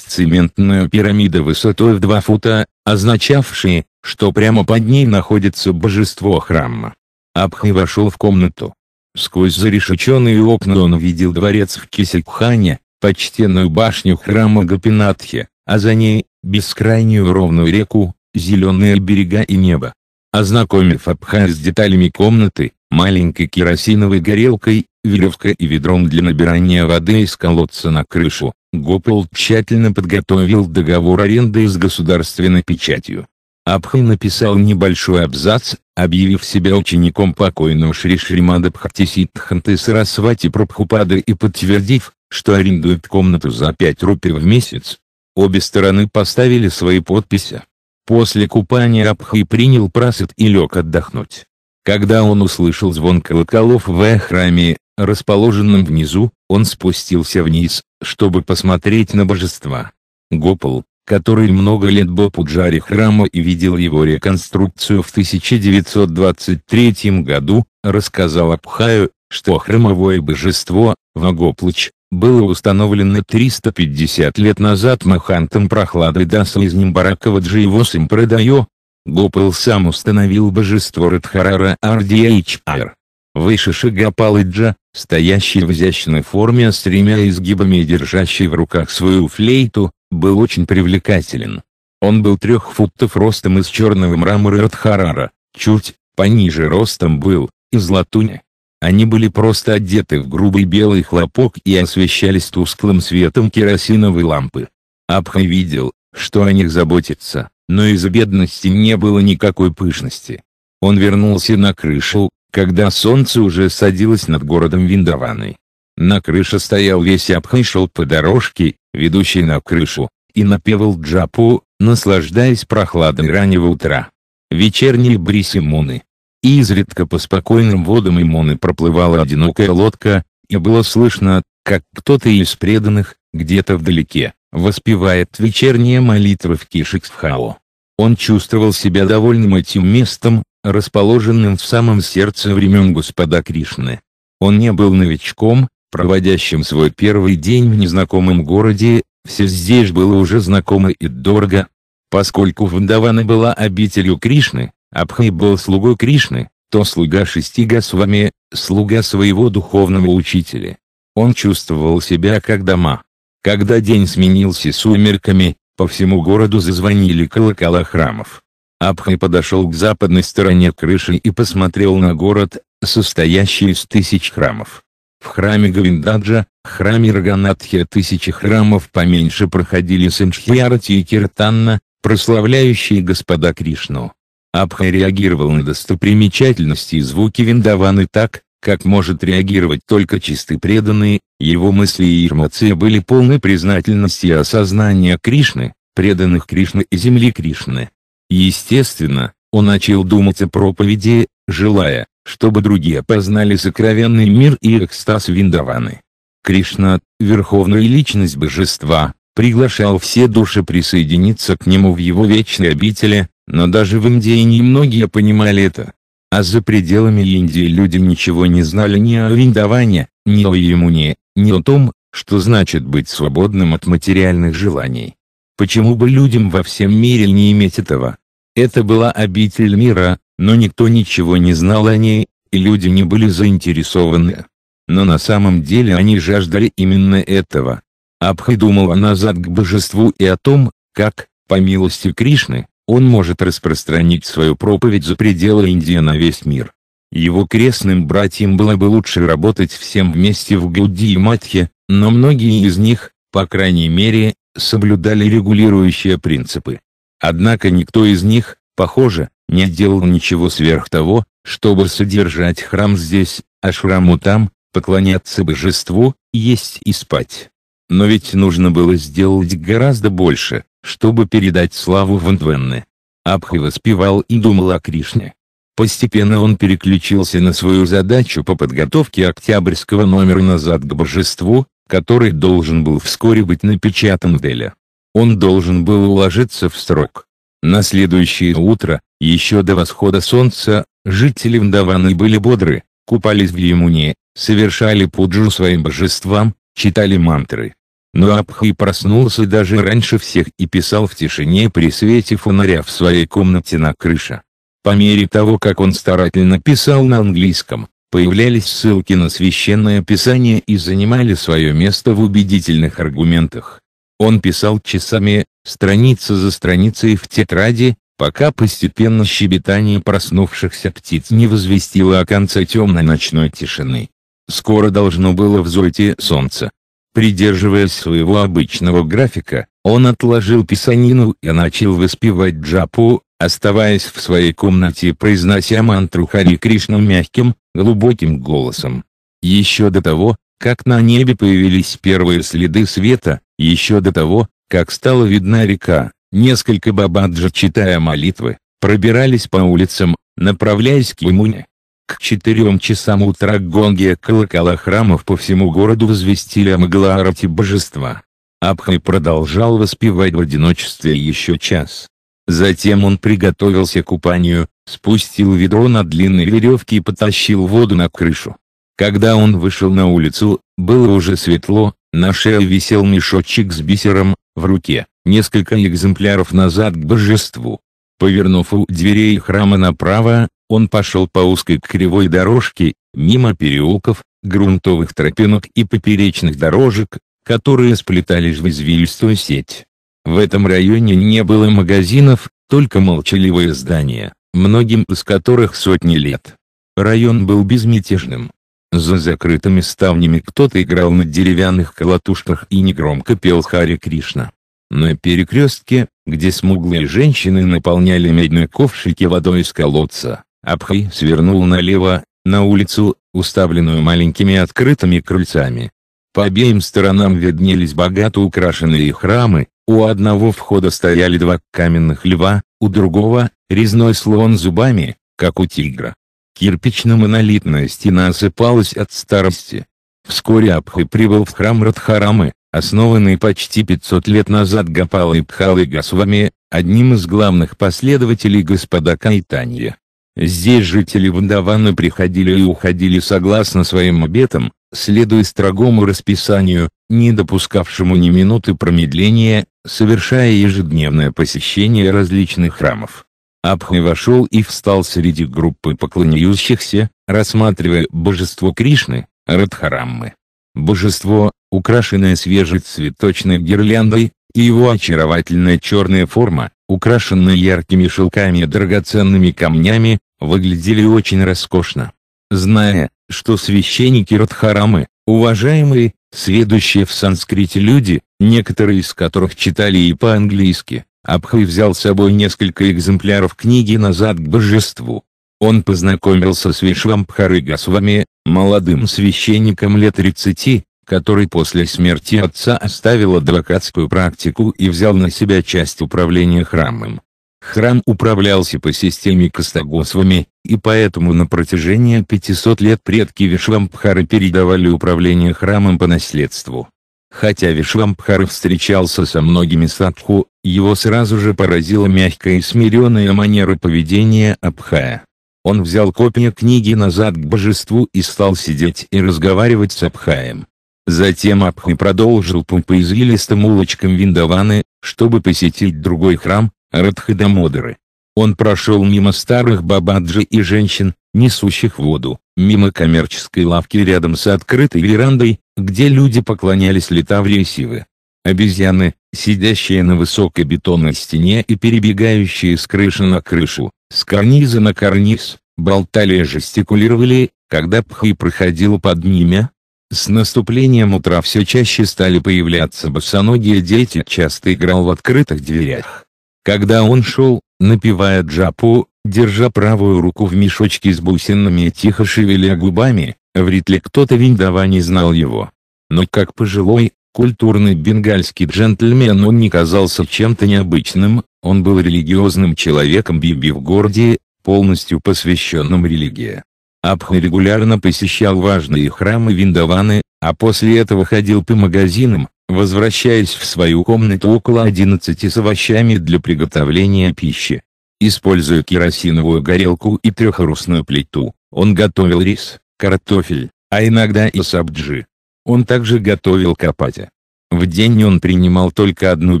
цементная пирамида высотой в два фута, означавшая, что прямо под ней находится божество храма. Абхай вошел в комнату. Сквозь зарешеченные окна он видел дворец в Кисельхане, почтенную башню храма Гапинатхи, а за ней бескрайнюю ровную реку, зеленые берега и небо. Ознакомив Абхаз с деталями комнаты, маленькой керосиновой горелкой, веревкой и ведром для набирания воды из колодца на крышу, Гопал тщательно подготовил договор аренды с государственной печатью. Абхай написал небольшой абзац, объявив себя учеником покойного Шри Шримада Бхактисидханты Сарасвати Прабхупады и подтвердив, что арендует комнату за 5 рупий в месяц, Обе стороны поставили свои подписи. После купания Абхи принял прасад и лег отдохнуть. Когда он услышал звон колоколов в храме, расположенном внизу, он спустился вниз, чтобы посмотреть на божества. Гопал, который много лет был пуджари храма и видел его реконструкцию в 1923 году, рассказал Абхаю, что храмовое божество, Вагоплыч, было установлено 350 лет назад Махантом Прохладой Даса из Нимбаракова Дживосим Прадайо. Гопал сам установил божество Радхарара Ардиэйчар. Выше Шигапалыджа, стоящий в изящной форме с тремя изгибами и держащий в руках свою флейту, был очень привлекателен. Он был трех футов ростом из черного мрамора Радхарара, чуть пониже ростом был, из латуни. Они были просто одеты в грубый белый хлопок и освещались тусклым светом керосиновой лампы. Абхай видел, что о них заботятся, но из-за бедности не было никакой пышности. Он вернулся на крышу, когда солнце уже садилось над городом Виндаваной. На крыше стоял весь Абхай шел по дорожке, ведущей на крышу, и напевал джапу, наслаждаясь прохладой раннего утра. Вечерние муны и изредка по спокойным водам Имоны проплывала одинокая лодка, и было слышно, как кто-то из преданных, где-то вдалеке, воспевает вечерние молитвы в Кишиксхао. Он чувствовал себя довольным этим местом, расположенным в самом сердце времен Господа Кришны. Он не был новичком, проводящим свой первый день в незнакомом городе, все здесь было уже знакомо и дорого. Поскольку Вандавана была обителью Кришны, Абхай был слугой Кришны, то слуга шести Госвами, слуга своего духовного учителя. Он чувствовал себя как дома. Когда день сменился сумерками, по всему городу зазвонили колокола храмов. Абхай подошел к западной стороне крыши и посмотрел на город, состоящий из тысяч храмов. В храме Гавиндаджа, храме Раганатхи тысячи храмов поменьше проходили Санчхиарати и Киртанна, прославляющие господа Кришну. Абха реагировал на достопримечательности и звуки Виндаваны так, как может реагировать только чистый преданный, его мысли и эмоции были полны признательности и осознания Кришны, преданных Кришны и земли Кришны. Естественно, он начал думать о проповеди, желая, чтобы другие познали сокровенный мир и экстаз Виндаваны. Кришна, верховная личность божества, приглашал все души присоединиться к нему в его вечной обители, но даже в Индии немногие понимали это. А за пределами Индии люди ничего не знали ни о арендовании, ни о иммуне, ни о том, что значит быть свободным от материальных желаний. Почему бы людям во всем мире не иметь этого? Это была обитель мира, но никто ничего не знал о ней, и люди не были заинтересованы. Но на самом деле они жаждали именно этого. Абхи думала назад к божеству и о том, как, по милости Кришны, он может распространить свою проповедь за пределы Индии на весь мир. Его крестным братьям было бы лучше работать всем вместе в Гуди и Матхе, но многие из них, по крайней мере, соблюдали регулирующие принципы. Однако никто из них, похоже, не делал ничего сверх того, чтобы содержать храм здесь, а шраму там, поклоняться божеству, есть и спать. Но ведь нужно было сделать гораздо больше чтобы передать славу Вандвенны. Абхи воспевал и думал о Кришне. Постепенно он переключился на свою задачу по подготовке октябрьского номера «Назад к божеству», который должен был вскоре быть напечатан в Деле. Он должен был уложиться в срок. На следующее утро, еще до восхода солнца, жители Вдаваны были бодры, купались в Ямуне, совершали пуджу своим божествам, читали мантры. Но Абхи проснулся даже раньше всех и писал в тишине при свете фонаря в своей комнате на крыше. По мере того, как он старательно писал на английском, появлялись ссылки на священное писание и занимали свое место в убедительных аргументах. Он писал часами, страница за страницей в тетради, пока постепенно щебетание проснувшихся птиц не возвестило о конце темной ночной тишины. Скоро должно было взойти солнце, Придерживаясь своего обычного графика, он отложил писанину и начал воспевать джапу, оставаясь в своей комнате произнося мантру Хари Кришна мягким, глубоким голосом. Еще до того, как на небе появились первые следы света, еще до того, как стала видна река, несколько бабаджа, читая молитвы, пробирались по улицам, направляясь к Имуне. К четырем часам утра гонги колокола храмов по всему городу возвестили о Маглаарате божества. Абхай продолжал воспевать в одиночестве еще час. Затем он приготовился к купанию, спустил ведро на длинной веревке и потащил воду на крышу. Когда он вышел на улицу, было уже светло, на шее висел мешочек с бисером, в руке, несколько экземпляров назад к божеству. Повернув у дверей храма направо, он пошел по узкой кривой дорожке, мимо переулков, грунтовых тропинок и поперечных дорожек, которые сплетались в извилистую сеть. В этом районе не было магазинов, только молчаливые здания, многим из которых сотни лет. Район был безмятежным. За закрытыми ставнями кто-то играл на деревянных колотушках и негромко пел Хари Кришна. На перекрестке, где смуглые женщины наполняли медные ковшики водой из колодца, Абхай свернул налево, на улицу, уставленную маленькими открытыми крыльцами. По обеим сторонам виднелись богато украшенные храмы, у одного входа стояли два каменных льва, у другого – резной слон зубами, как у тигра. Кирпично-монолитная стена осыпалась от старости. Вскоре Абхай прибыл в храм Радхарамы, основанный почти 500 лет назад Гапалой Пхалой Гасвами, одним из главных последователей господа Кайтанья. Здесь жители Вандаваны приходили и уходили согласно своим обетам, следуя строгому расписанию, не допускавшему ни минуты промедления, совершая ежедневное посещение различных храмов. Абхай вошел и встал среди группы поклоняющихся, рассматривая божество Кришны, Радхараммы. Божество, украшенное свежей цветочной гирляндой, и его очаровательная черная форма, украшенная яркими шелками и драгоценными камнями, выглядели очень роскошно. Зная, что священники Радхарамы, уважаемые, сведущие в санскрите люди, некоторые из которых читали и по-английски, Абхай взял с собой несколько экземпляров книги «Назад к божеству». Он познакомился с Вишвамбхарой Госвами, молодым священником лет 30, который после смерти отца оставил адвокатскую практику и взял на себя часть управления храмом. Храм управлялся по системе Костогосвами, и поэтому на протяжении 500 лет предки Вишвампхары передавали управление храмом по наследству. Хотя Вишвамбхара встречался со многими садху, его сразу же поразила мягкая и смиренная манера поведения Абхая. Он взял копию книги назад к божеству и стал сидеть и разговаривать с Абхаем. Затем Абхай продолжил путь по извилистым улочкам Виндаваны, чтобы посетить другой храм, Радхадамодары. Он прошел мимо старых бабаджи и женщин, несущих воду, мимо коммерческой лавки рядом с открытой верандой, где люди поклонялись летаврии сивы. Обезьяны, сидящие на высокой бетонной стене и перебегающие с крыши на крышу, с карниза на карниз, болтали и жестикулировали, когда Пхи проходил под ними. С наступлением утра все чаще стали появляться босоногие дети, часто играл в открытых дверях. Когда он шел, напивая джапу, держа правую руку в мешочке с бусинами и тихо шевеля губами, вряд ли кто-то Виндава не знал его. Но как пожилой, культурный бенгальский джентльмен он не казался чем-то необычным, он был религиозным человеком Биби в городе, полностью посвященным религии. Абха регулярно посещал важные храмы Виндаваны, а после этого ходил по магазинам, Возвращаясь в свою комнату около 11 с овощами для приготовления пищи. Используя керосиновую горелку и трехорусную плиту, он готовил рис, картофель, а иногда и сабджи. Он также готовил капати. В день он принимал только одну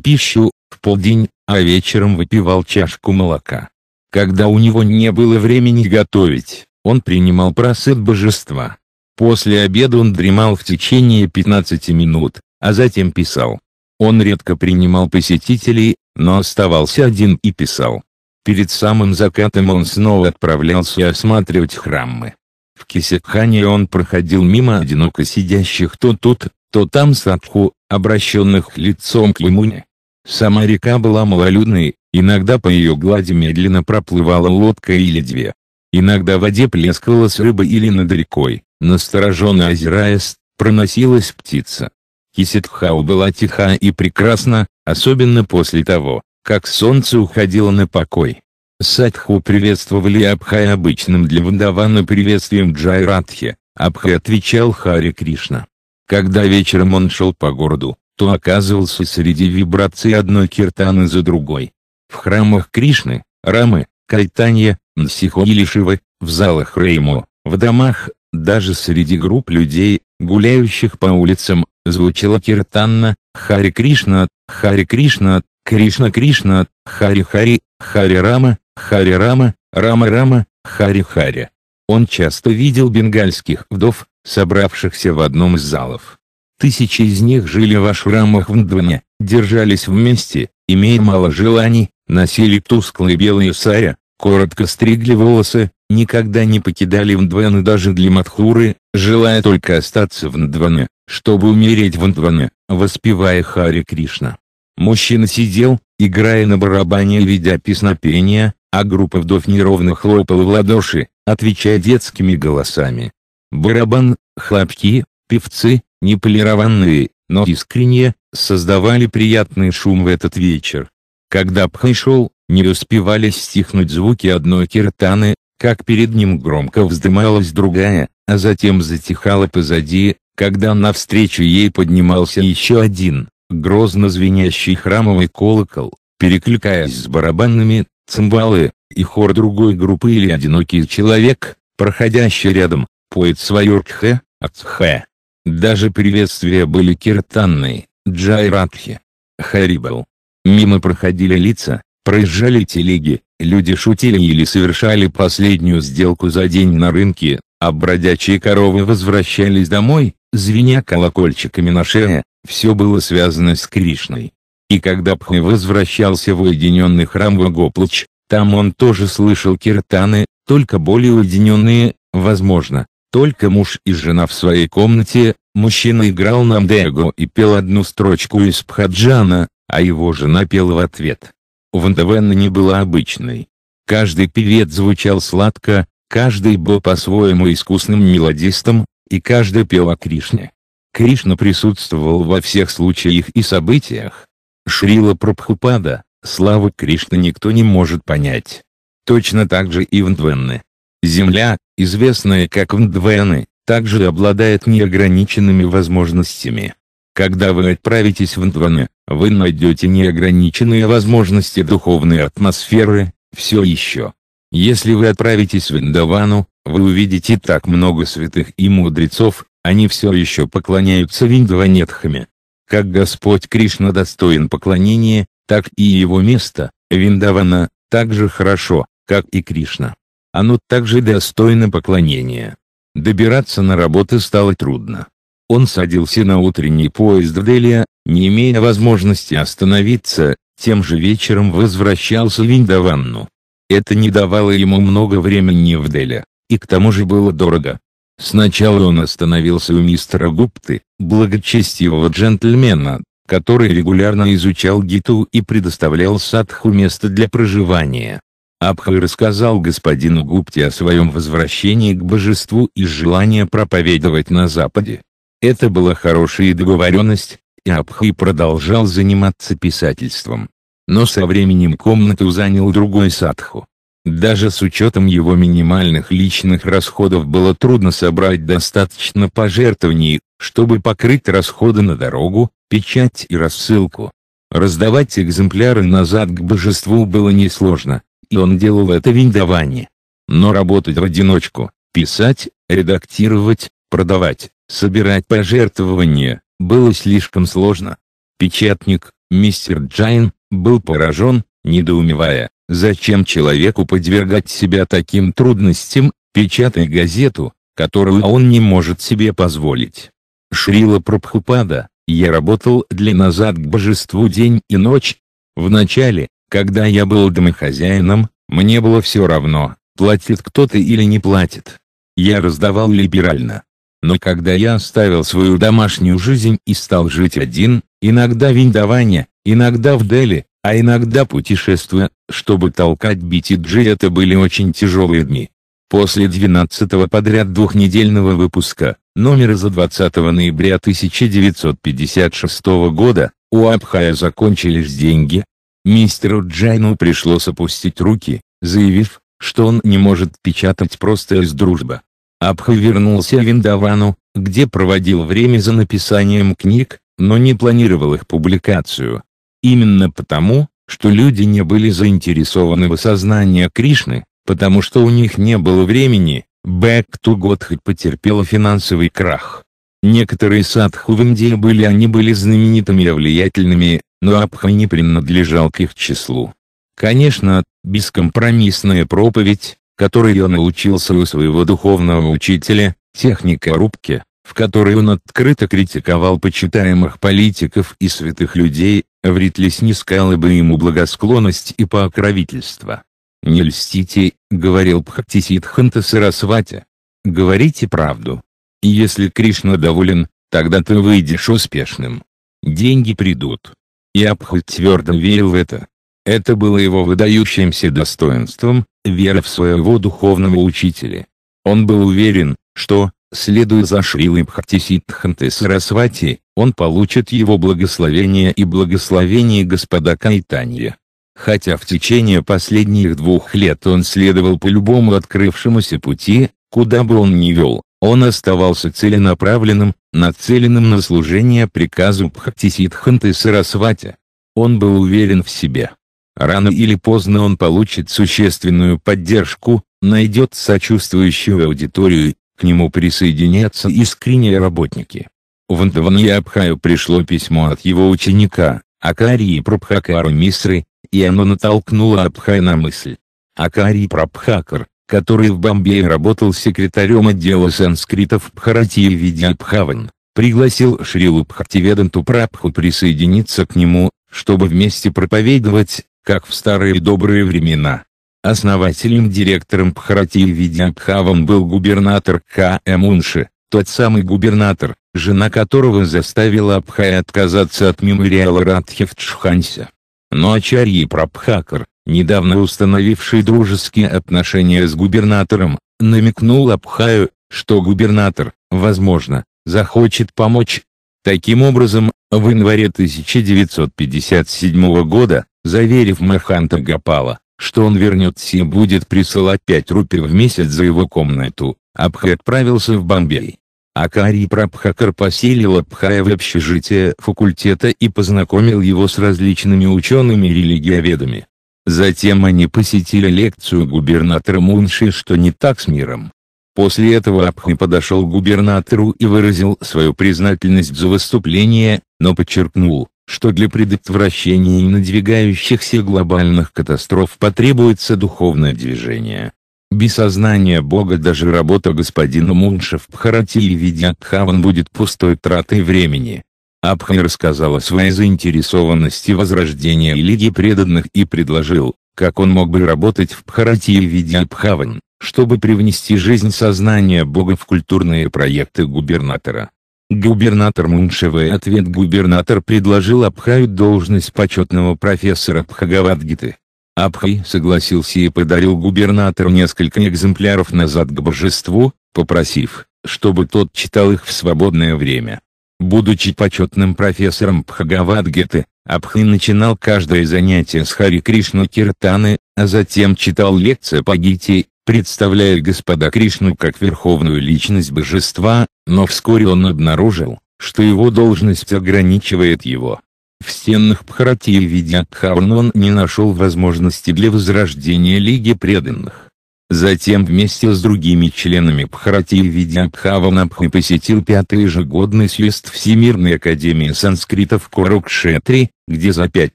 пищу, в полдень, а вечером выпивал чашку молока. Когда у него не было времени готовить, он принимал просыт божества. После обеда он дремал в течение 15 минут, а затем писал. Он редко принимал посетителей, но оставался один и писал. Перед самым закатом он снова отправлялся осматривать храмы. В Кисекхане он проходил мимо одиноко сидящих то тут, то там садху, обращенных лицом к имуне. Сама река была малолюдной, иногда по ее глади медленно проплывала лодка или две. Иногда в воде плескалась рыба или над рекой, настороженно озираясь, проносилась птица. Хисетхау была тиха и прекрасна, особенно после того, как солнце уходило на покой. Садху приветствовали Абхай обычным для Вандавана приветствием Джайратхи, Абхай отвечал Хари Кришна. Когда вечером он шел по городу, то оказывался среди вибраций одной киртаны за другой. В храмах Кришны, Рамы, Кайтанья, Нсихо или Шивы, в залах Реймо, в домах, даже среди групп людей, гуляющих по улицам, звучало киртанно, Хари Кришна, Хари Кришна, Кришна Кришна, Хари Хари, Хари Рама, Хари Рама, Рама Рама, Хари Хари. Он часто видел бенгальских вдов, собравшихся в одном из залов. Тысячи из них жили в ашрамах в Ндване, держались вместе, имея мало желаний, носили тусклые белые сая, коротко стригли волосы, никогда не покидали Ндваны даже для Мадхуры, желая только остаться в Ндване, чтобы умереть в Ндване, воспевая Хари Кришна. Мужчина сидел, играя на барабане и ведя песнопения, а группа вдов неровно хлопала в ладоши, отвечая детскими голосами. Барабан, хлопки, певцы, не полированные, но искренние, создавали приятный шум в этот вечер. Когда Пхай шел, не успевали стихнуть звуки одной киртаны, как перед ним громко вздымалась другая, а затем затихала позади, когда навстречу ей поднимался еще один, грозно звенящий храмовый колокол, перекликаясь с барабанными, цимбалы, и хор другой группы или одинокий человек, проходящий рядом, поет свое ркхе, ацхе. Даже приветствия были киртанные, джайратхи, харибал. Мимо проходили лица, Проезжали телеги, люди шутили или совершали последнюю сделку за день на рынке, а бродячие коровы возвращались домой, звеня колокольчиками на шее, все было связано с Кришной. И когда Пхе возвращался в уединенный храм Вагоплач, там он тоже слышал киртаны, только более уединенные, возможно, только муж и жена в своей комнате, мужчина играл на мдего и пел одну строчку из Пхаджана, а его жена пела в ответ у не была обычной. Каждый певец звучал сладко, каждый был по-своему искусным мелодистом, и каждый пел о Кришне. Кришна присутствовал во всех случаях и событиях. Шрила Прабхупада, славу Кришны никто не может понять. Точно так же и Вандвенны. Земля, известная как Вандвены, также обладает неограниченными возможностями. Когда вы отправитесь в Ндване, вы найдете неограниченные возможности духовной атмосферы, все еще. Если вы отправитесь в Индавану, вы увидите так много святых и мудрецов, они все еще поклоняются Виндаванетхаме. Как Господь Кришна достоин поклонения, так и его место, Виндавана, так же хорошо, как и Кришна. Оно также достойно поклонения. Добираться на работу стало трудно. Он садился на утренний поезд в Дели, не имея возможности остановиться, тем же вечером возвращался в Индаванну. Это не давало ему много времени в Дели, и к тому же было дорого. Сначала он остановился у мистера Гупты, благочестивого джентльмена, который регулярно изучал Гиту и предоставлял садху место для проживания. Абхай рассказал господину Гупте о своем возвращении к божеству и желании проповедовать на Западе. Это была хорошая договоренность, и Абхи продолжал заниматься писательством. Но со временем комнату занял другой садху. Даже с учетом его минимальных личных расходов было трудно собрать достаточно пожертвований, чтобы покрыть расходы на дорогу, печать и рассылку. Раздавать экземпляры назад к божеству было несложно, и он делал это в индаване. Но работать в одиночку, писать, редактировать, Продавать, собирать пожертвования было слишком сложно. Печатник, мистер Джайн, был поражен, недоумевая, зачем человеку подвергать себя таким трудностям, печатая газету, которую он не может себе позволить. Шрила Прабхупада, я работал для «Назад к божеству день и ночь». Вначале, когда я был домохозяином, мне было все равно, платит кто-то или не платит. Я раздавал либерально, но когда я оставил свою домашнюю жизнь и стал жить один, иногда в Индаване, иногда в Дели, а иногда путешествуя, чтобы толкать BTG это были очень тяжелые дни. После 12 подряд двухнедельного выпуска, номера за 20 ноября 1956 года, у Абхая закончились деньги. Мистеру Джайну пришлось опустить руки, заявив, что он не может печатать просто из дружбы. Абха вернулся в Виндавану, где проводил время за написанием книг, но не планировал их публикацию. Именно потому, что люди не были заинтересованы в осознании Кришны, потому что у них не было времени, Back to Godhead потерпела финансовый крах. Некоторые садху в Индии были они были знаменитыми и влиятельными, но Абха не принадлежал к их числу. Конечно, бескомпромиссная проповедь, которой он научился у своего духовного учителя, техника рубки, в которой он открыто критиковал почитаемых политиков и святых людей, вряд ли снискала бы ему благосклонность и покровительство. «Не льстите», — говорил Бхактисидханта Сарасвати. «Говорите правду. если Кришна доволен, тогда ты выйдешь успешным. Деньги придут». И Абхат твердо верил в это. Это было его выдающимся достоинством, вера в своего духовного учителя. Он был уверен, что, следуя за Шрилой Бхактисиддханты Сарасвати, он получит его благословение и благословение господа Кайтанья. Хотя в течение последних двух лет он следовал по любому открывшемуся пути, куда бы он ни вел, он оставался целенаправленным, нацеленным на служение приказу Бхактисиддханты Сарасвати. Он был уверен в себе. Рано или поздно он получит существенную поддержку, найдет сочувствующую аудиторию, к нему присоединятся искренние работники. В Ндваниабхаю пришло письмо от его ученика, Акарии Прабхакару Мисры, и оно натолкнуло Абхай на мысль. Акарий Прабхакар, который в Бомбее работал секретарем отдела санскритов Бхаратии Видиабхаван, пригласил Шрилу Бхактиведанту Прабху присоединиться к нему, чтобы вместе проповедовать, как в старые добрые времена. Основателем директором Бхаратии Видябхавом был губернатор К.М. Мунши, тот самый губернатор, жена которого заставила Абхая отказаться от мемориала Радхи в Чхансе. Но Ачарьи Прабхакар, недавно установивший дружеские отношения с губернатором, намекнул Абхаю, что губернатор, возможно, захочет помочь. Таким образом, в январе 1957 года, заверив Маханта Гапала, что он вернется и будет присылать 5 рупий в месяц за его комнату, Абхай отправился в Бомбей. Акари Прабхакар поселил Абхая в общежитие факультета и познакомил его с различными учеными и религиоведами. Затем они посетили лекцию губернатора Мунши «Что не так с миром», После этого Абхи подошел к губернатору и выразил свою признательность за выступление, но подчеркнул, что для предотвращения надвигающихся глобальных катастроф потребуется духовное движение. Без сознания Бога даже работа господина Мунша в Бхарати и Видяхаван будет пустой тратой времени. Абхай рассказал о своей заинтересованности возрождения Лиги Преданных и предложил, как он мог бы работать в Бхарати и Видяхаван чтобы привнести жизнь сознания Бога в культурные проекты губернатора. Губернатор Муншевый ответ губернатор предложил Абхаю должность почетного профессора Бхагавадгиты. Абхай согласился и подарил губернатору несколько экземпляров назад к божеству, попросив, чтобы тот читал их в свободное время. Будучи почетным профессором Бхагавадгиты, Абхай начинал каждое занятие с Хари Кришна Киртаны, а затем читал лекции по Гите представляя господа Кришну как верховную личность божества, но вскоре он обнаружил, что его должность ограничивает его. В стенах Бхарати и Видядхавна он не нашел возможности для возрождения Лиги преданных. Затем вместе с другими членами Бхарати и Видядхаванабхи посетил пятый ежегодный съезд Всемирной Академии Санскрита в Курукшетре, где за пять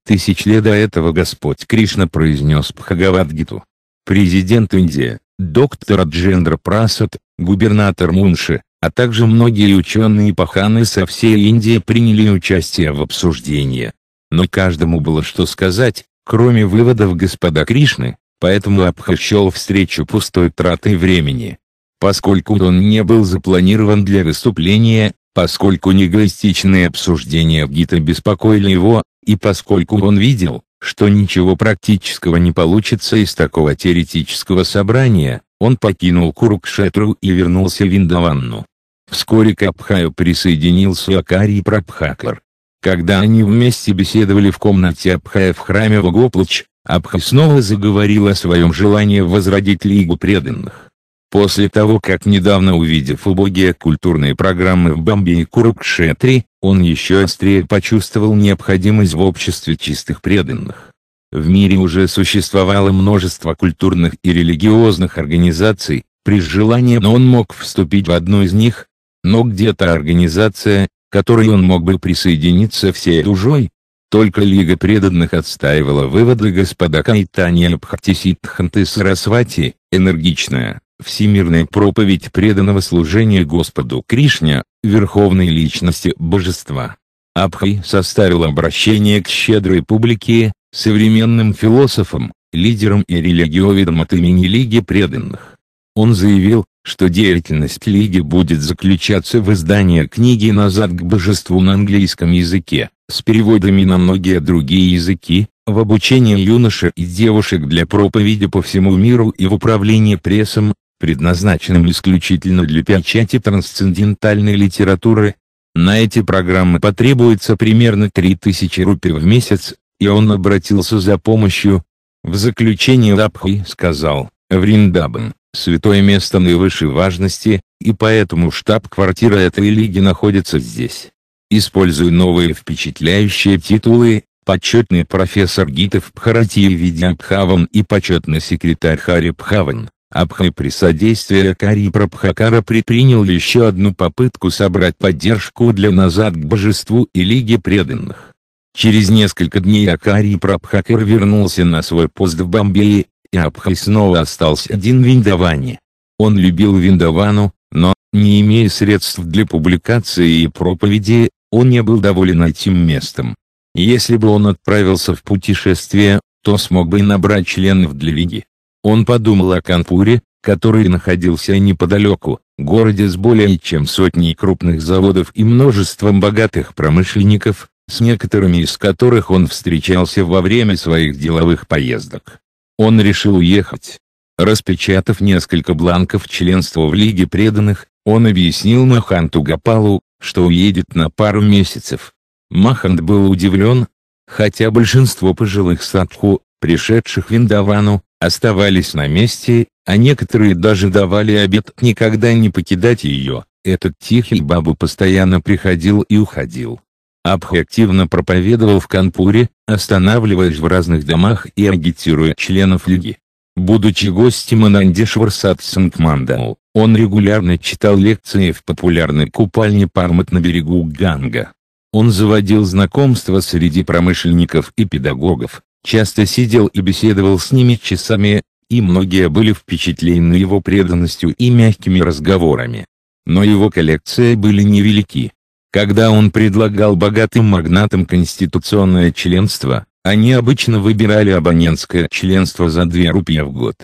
тысяч лет до этого Господь Кришна произнес Бхагавадгиту президент Индии, доктор Аджендра Прасад, губернатор Мунши, а также многие ученые и паханы со всей Индии приняли участие в обсуждении. Но каждому было что сказать, кроме выводов господа Кришны, поэтому Абха счел встречу пустой тратой времени. Поскольку он не был запланирован для выступления, поскольку негоистичные обсуждения Гита беспокоили его, и поскольку он видел, что ничего практического не получится из такого теоретического собрания, он покинул Курукшетру и вернулся в Индаванну. Вскоре к Абхаю присоединился Акарий Прабхакар. Когда они вместе беседовали в комнате Абхая в храме Вагоплач, Абхай снова заговорил о своем желании возродить Лигу преданных. После того, как недавно увидев убогие культурные программы в Бомбе и Курукшетре, он еще острее почувствовал необходимость в обществе чистых преданных. В мире уже существовало множество культурных и религиозных организаций, при желании он мог вступить в одну из них, но где-то организация, которой он мог бы присоединиться всей душой, только Лига преданных отстаивала выводы господа Кайтани Абхатисидханты Сарасвати, энергичная, всемирная проповедь преданного служения Господу Кришне, верховной личности божества. Абхай составил обращение к щедрой публике, современным философам, лидерам и религиоведам от имени Лиги преданных. Он заявил, что деятельность Лиги будет заключаться в издании книги «Назад к божеству» на английском языке, с переводами на многие другие языки, в обучении юношей и девушек для проповеди по всему миру и в управлении прессом, предназначенным исключительно для печати трансцендентальной литературы. На эти программы потребуется примерно 3000 рупий в месяц, и он обратился за помощью. В заключение Рабхи сказал, Вриндабан, святое место наивысшей важности, и поэтому штаб-квартира этой лиги находится здесь. Используя новые впечатляющие титулы, почетный профессор Гитов Пхаратии Видябхаван и почетный секретарь Хари Пхаван, Абхай при содействии Акари Прабхакара предпринял еще одну попытку собрать поддержку для назад к божеству и Лиге преданных. Через несколько дней Акари Прабхакар вернулся на свой пост в Бомбее, и Абхай снова остался один в Виндаване. Он любил Виндавану, но, не имея средств для публикации и проповеди, он не был доволен этим местом. Если бы он отправился в путешествие, то смог бы набрать членов для Лиги. Он подумал о Канпуре, который находился неподалеку, городе с более чем сотней крупных заводов и множеством богатых промышленников, с некоторыми из которых он встречался во время своих деловых поездок. Он решил уехать. Распечатав несколько бланков членства в Лиге преданных, он объяснил Маханту Гапалу, что уедет на пару месяцев. Махант был удивлен, хотя большинство пожилых садху, пришедших в Индавану, оставались на месте, а некоторые даже давали обет никогда не покидать ее. Этот тихий бабу постоянно приходил и уходил. Абхи активно проповедовал в Канпуре, останавливаясь в разных домах и агитируя членов лиги. Будучи гостем Анандешвар Сангмандау, он регулярно читал лекции в популярной купальне Пармат на берегу Ганга. Он заводил знакомства среди промышленников и педагогов, часто сидел и беседовал с ними часами, и многие были впечатлены его преданностью и мягкими разговорами. Но его коллекции были невелики. Когда он предлагал богатым магнатам конституционное членство, они обычно выбирали абонентское членство за 2 рупии в год.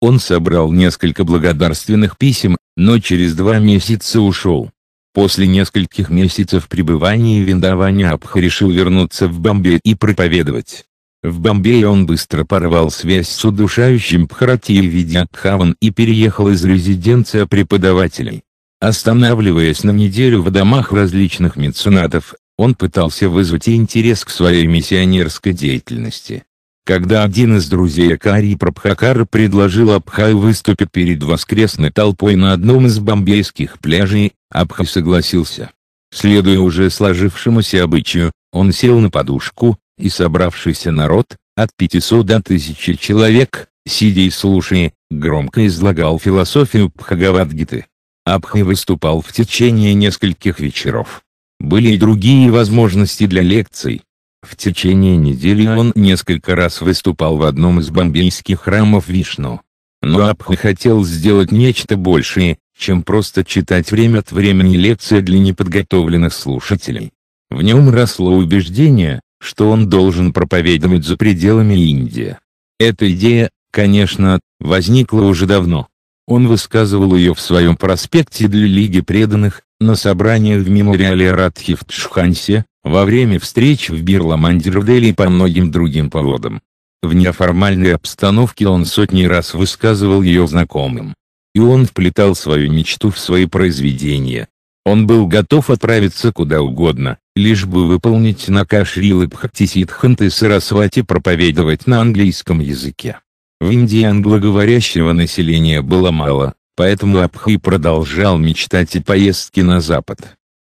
Он собрал несколько благодарственных писем, но через два месяца ушел. После нескольких месяцев пребывания Виндаваня Абха решил вернуться в Бомбей и проповедовать. В Бомбее он быстро порвал связь с удушающим Бхарати Видьякхаван и переехал из резиденции преподавателей. Останавливаясь на неделю в домах различных меценатов, он пытался вызвать интерес к своей миссионерской деятельности. Когда один из друзей Акари Прабхакар предложил Абхай выступить перед воскресной толпой на одном из бомбейских пляжей, Абхай согласился. Следуя уже сложившемуся обычаю, он сел на подушку, и собравшийся народ, от 500 до 1000 человек, сидя и слушая, громко излагал философию Бхагавадгиты. Абхи выступал в течение нескольких вечеров. Были и другие возможности для лекций. В течение недели он несколько раз выступал в одном из бомбейских храмов Вишну. Но Абхи хотел сделать нечто большее, чем просто читать время от времени лекции для неподготовленных слушателей. В нем росло убеждение, что он должен проповедовать за пределами Индии. Эта идея, конечно, возникла уже давно. Он высказывал ее в своем проспекте для Лиги преданных, на собраниях в мемориале Радхи в Тшхансе, во время встреч в Бирламандерделе и по многим другим поводам. В неформальной обстановке он сотни раз высказывал ее знакомым. И он вплетал свою мечту в свои произведения, он был готов отправиться куда угодно, лишь бы выполнить наказ Рилы Бхактисидханты Сарасвати проповедовать на английском языке. В Индии англоговорящего населения было мало, поэтому Абхи продолжал мечтать о поездке на запад.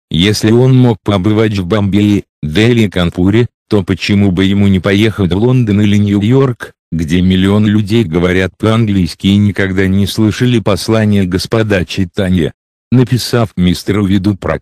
Если он мог побывать в Бомбее, Дели и Канпуре, то почему бы ему не поехать в Лондон или Нью-Йорк, где миллион людей говорят по-английски и никогда не слышали послания господа Читания, Написав мистеру Виду про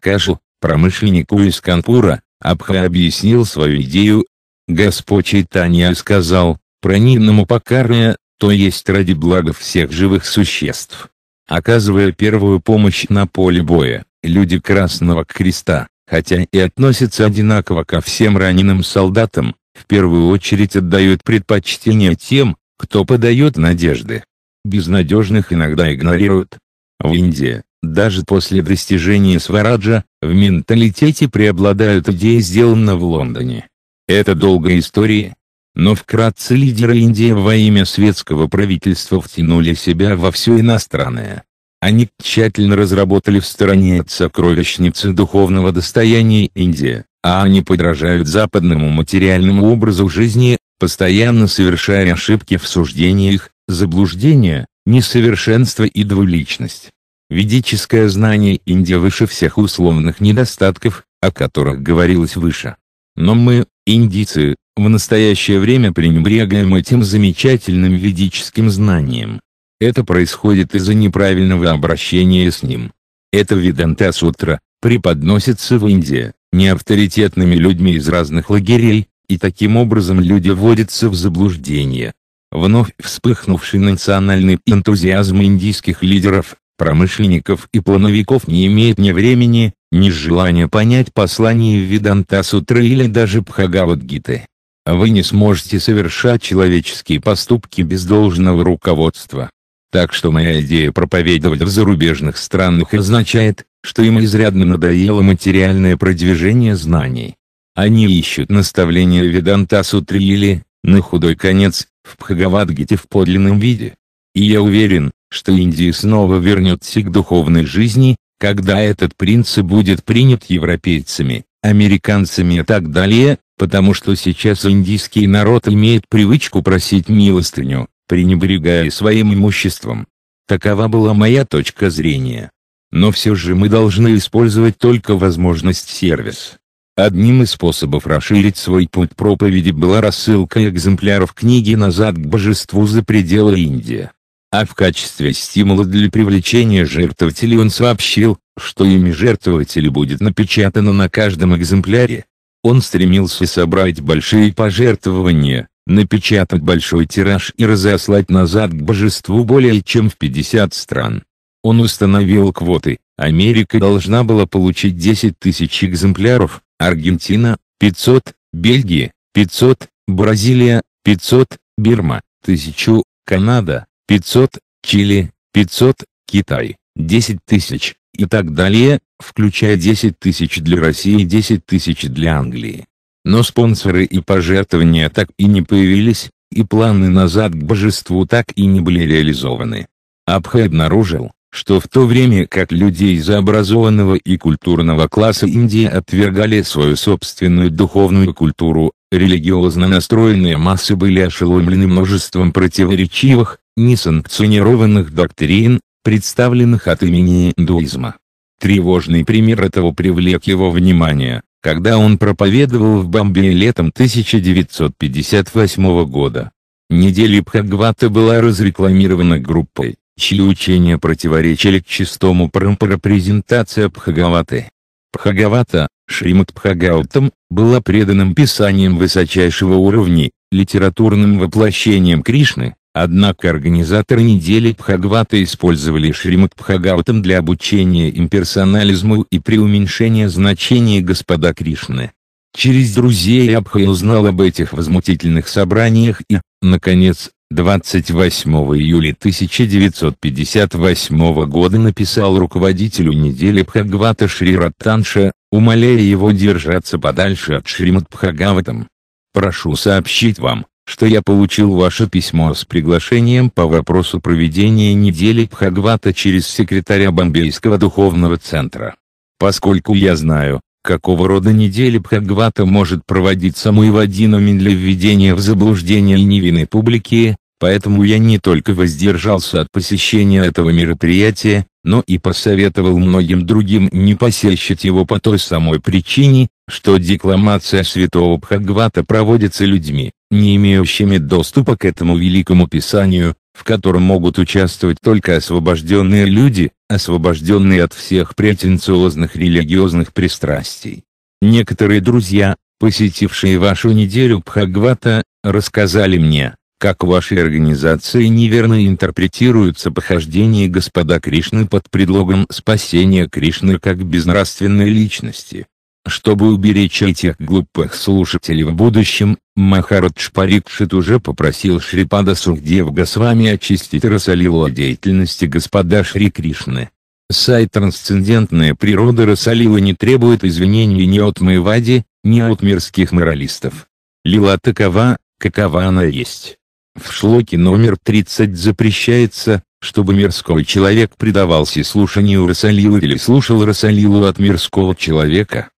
промышленнику из Канпура, Абха объяснил свою идею. Господь Чайтанья сказал, праниному покарня, то есть ради блага всех живых существ. Оказывая первую помощь на поле боя, люди Красного Креста, хотя и относятся одинаково ко всем раненым солдатам, в первую очередь отдают предпочтение тем, кто подает надежды. Безнадежных иногда игнорируют. В Индии, даже после достижения Свараджа, в менталитете преобладают идеи сделанные в Лондоне. Это долгая история, но вкратце лидеры Индии во имя светского правительства втянули себя во все иностранное. Они тщательно разработали в стороне от сокровищницы духовного достояния Индии, а они подражают западному материальному образу жизни, постоянно совершая ошибки в суждениях, заблуждения, несовершенство и двуличность. Ведическое знание Индии выше всех условных недостатков, о которых говорилось выше. Но мы, индийцы, в настоящее время пренебрегаем этим замечательным ведическим знанием. Это происходит из-за неправильного обращения с ним. Это Веданта Сутра, преподносится в Индии, неавторитетными людьми из разных лагерей, и таким образом люди вводятся в заблуждение. Вновь вспыхнувший национальный энтузиазм индийских лидеров, промышленников и плановиков не имеет ни времени, ни желания понять послание Виданта Сутры или даже Пхагавадгиты. Вы не сможете совершать человеческие поступки без должного руководства. Так что моя идея проповедовать в зарубежных странах означает, что им изрядно надоело материальное продвижение знаний. Они ищут наставления Виданта Сутри или, на худой конец, в Пхагавадгите в подлинном виде. И я уверен, что Индия снова вернется к духовной жизни, когда этот принцип будет принят европейцами, американцами и так далее, потому что сейчас индийский народ имеет привычку просить милостыню, пренебрегая своим имуществом. Такова была моя точка зрения. Но все же мы должны использовать только возможность сервис. Одним из способов расширить свой путь проповеди была рассылка экземпляров книги «Назад к божеству за пределы Индии» а в качестве стимула для привлечения жертвователей он сообщил, что имя жертвователей будет напечатано на каждом экземпляре. Он стремился собрать большие пожертвования, напечатать большой тираж и разослать назад к божеству более чем в 50 стран. Он установил квоты, Америка должна была получить 10 тысяч экземпляров, Аргентина – 500, Бельгия – 500, Бразилия – 500, Бирма – 1000, Канада 500 Чили, 500 Китай, 10 тысяч и так далее, включая 10 тысяч для России и 10 тысяч для Англии. Но спонсоры и пожертвования так и не появились, и планы назад к божеству так и не были реализованы. Абхэ обнаружил, что в то время как людей из образованного и культурного класса Индии отвергали свою собственную духовную культуру, религиозно настроенные массы были ошеломлены множеством противоречивых, несанкционированных доктрин, представленных от имени индуизма. Тревожный пример этого привлек его внимание, когда он проповедовал в Бомбее летом 1958 года. Неделя Бхагавата была разрекламирована группой, чьи учения противоречили к чистому прампарапрезентации Пхагаваты. Пхагавата Шримат Бхагаутам, была преданным писанием высочайшего уровня, литературным воплощением Кришны, Однако организаторы недели Пхагвата использовали Шримад Пхагаватам для обучения имперсонализму и преуменьшения значения Господа Кришны. Через друзей Абхай узнал об этих возмутительных собраниях и, наконец, 28 июля 1958 года написал руководителю недели Пхагвата Шри Раттанша, умоляя его держаться подальше от Шримад Бхагаватам. Прошу сообщить вам, что я получил ваше письмо с приглашением по вопросу проведения недели Бхагавата через секретаря Бомбейского духовного центра. Поскольку я знаю, какого рода недели Бхагавата может проводиться Муивадинами для введения в заблуждение невинной публики, поэтому я не только воздержался от посещения этого мероприятия, но и посоветовал многим другим не посещать его по той самой причине, что декламация святого Бхагавата проводится людьми, не имеющими доступа к этому великому писанию, в котором могут участвовать только освобожденные люди, освобожденные от всех претенциозных религиозных пристрастий. Некоторые друзья, посетившие вашу неделю Бхагвата, рассказали мне, как в вашей организации неверно интерпретируется похождение Господа Кришны под предлогом спасения Кришны как безнравственной личности. Чтобы уберечь этих глупых слушателей в будущем, Махарадж Парикшит уже попросил Шрипада Сухдев Госвами очистить Расалилу от деятельности господа Шри Кришны. Сайт «Трансцендентная природа Расалила» не требует извинений ни от Маевади, ни от мирских моралистов. Лила такова, какова она есть. В шлоке номер 30 запрещается, чтобы мирской человек предавался слушанию Расалилы или слушал Расалилу от мирского человека.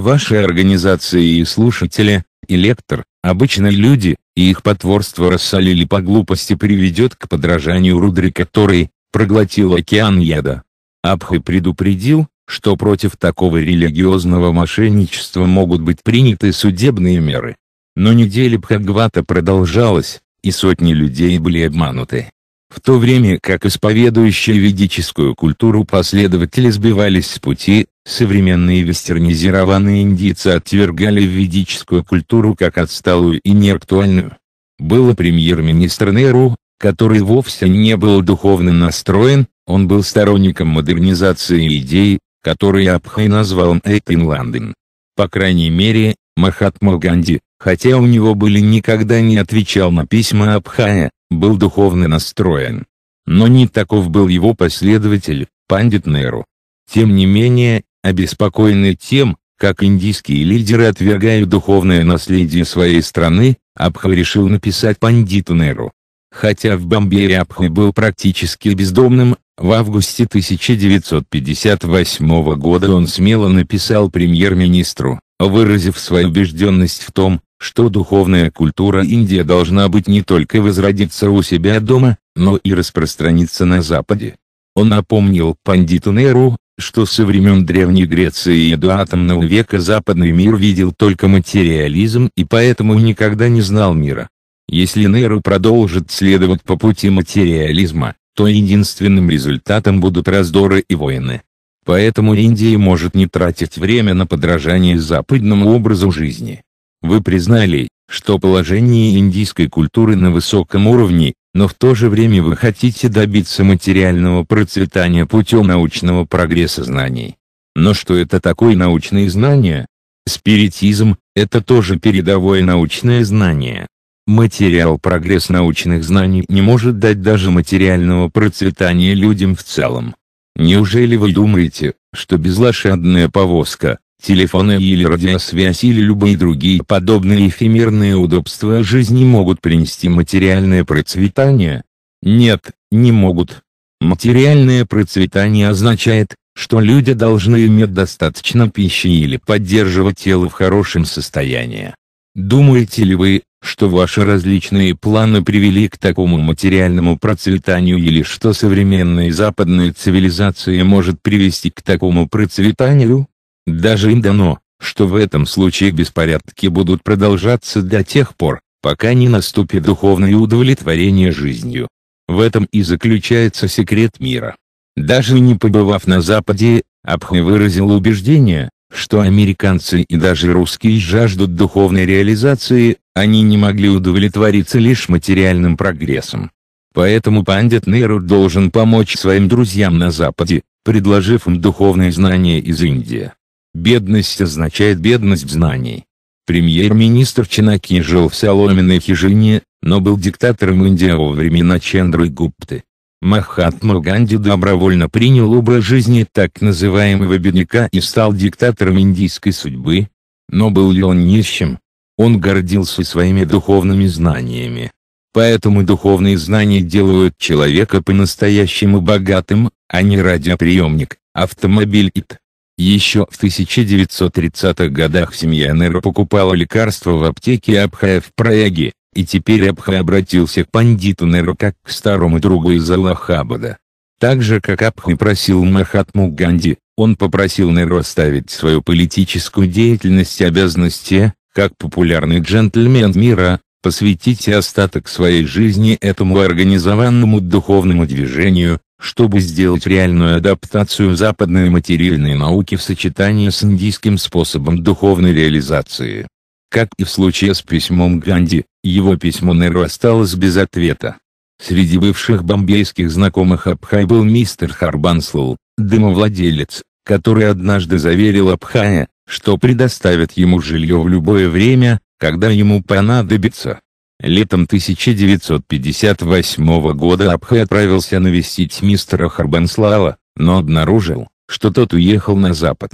Ваши организации и слушатели, и лектор, обычно люди, и их потворство рассолили по глупости приведет к подражанию Рудри, который проглотил океан яда. Абхи предупредил, что против такого религиозного мошенничества могут быть приняты судебные меры. Но неделя Бхагвата продолжалась, и сотни людей были обмануты. В то время как исповедующие ведическую культуру последователи сбивались с пути, Современные вестернизированные индийцы отвергали ведическую культуру как отсталую и неактуальную. Был премьер-министр Неру, который вовсе не был духовно настроен, он был сторонником модернизации идей, которые Абхай назвал «Эйт in По крайней мере, Махатма Ганди, хотя у него были никогда не отвечал на письма Абхая, был духовно настроен. Но не таков был его последователь, пандит Неру. Тем не менее, обеспокоены тем, как индийские лидеры отвергают духовное наследие своей страны, Абха решил написать пандиту Неру. Хотя в Бомбее Абха был практически бездомным, в августе 1958 года он смело написал премьер-министру, выразив свою убежденность в том, что духовная культура Индии должна быть не только возродиться у себя дома, но и распространиться на Западе. Он напомнил пандиту Неру, что со времен Древней Греции и до атомного века западный мир видел только материализм и поэтому никогда не знал мира. Если Неру продолжит следовать по пути материализма, то единственным результатом будут раздоры и войны. Поэтому Индия может не тратить время на подражание западному образу жизни. Вы признали, что положение индийской культуры на высоком уровне, но в то же время вы хотите добиться материального процветания путем научного прогресса знаний. Но что это такое научные знания? Спиритизм – это тоже передовое научное знание. Материал прогресс научных знаний не может дать даже материального процветания людям в целом. Неужели вы думаете, что безлошадная повозка, Телефоны или радиосвязь или любые другие подобные эфемерные удобства жизни могут принести материальное процветание? Нет, не могут. Материальное процветание означает, что люди должны иметь достаточно пищи или поддерживать тело в хорошем состоянии. Думаете ли вы, что ваши различные планы привели к такому материальному процветанию или что современная западная цивилизация может привести к такому процветанию? Даже им дано, что в этом случае беспорядки будут продолжаться до тех пор, пока не наступит духовное удовлетворение жизнью. В этом и заключается секрет мира. Даже не побывав на Западе, Абхе выразил убеждение, что американцы и даже русские жаждут духовной реализации, они не могли удовлетвориться лишь материальным прогрессом. Поэтому пандит Нейру должен помочь своим друзьям на Западе, предложив им духовные знания из Индии. Бедность означает бедность знаний. Премьер-министр Чинаки жил в соломенной хижине, но был диктатором Индии во времена Чендры Гупты. Махатма Ганди добровольно принял образ жизни так называемого бедняка и стал диктатором индийской судьбы. Но был ли он нищим? Он гордился своими духовными знаниями. Поэтому духовные знания делают человека по-настоящему богатым, а не радиоприемник, автомобиль ИТ. Еще в 1930-х годах семья Неро покупала лекарства в аптеке Абхая в Праге, и теперь Абха обратился к пандиту Неро как к старому другу из Аллахабада. Так же как Абха просил Махатму Ганди, он попросил Неро оставить свою политическую деятельность и обязанности, как популярный джентльмен мира, посвятить остаток своей жизни этому организованному духовному движению, чтобы сделать реальную адаптацию западной материальной науки в сочетании с индийским способом духовной реализации. Как и в случае с письмом Ганди, его письмо Неру осталось без ответа. Среди бывших бомбейских знакомых Абхай был мистер Харбанслоу, дымовладелец, который однажды заверил Абхая, что предоставит ему жилье в любое время, когда ему понадобится. Летом 1958 года Абхе отправился навестить мистера Харбанслала, но обнаружил, что тот уехал на запад.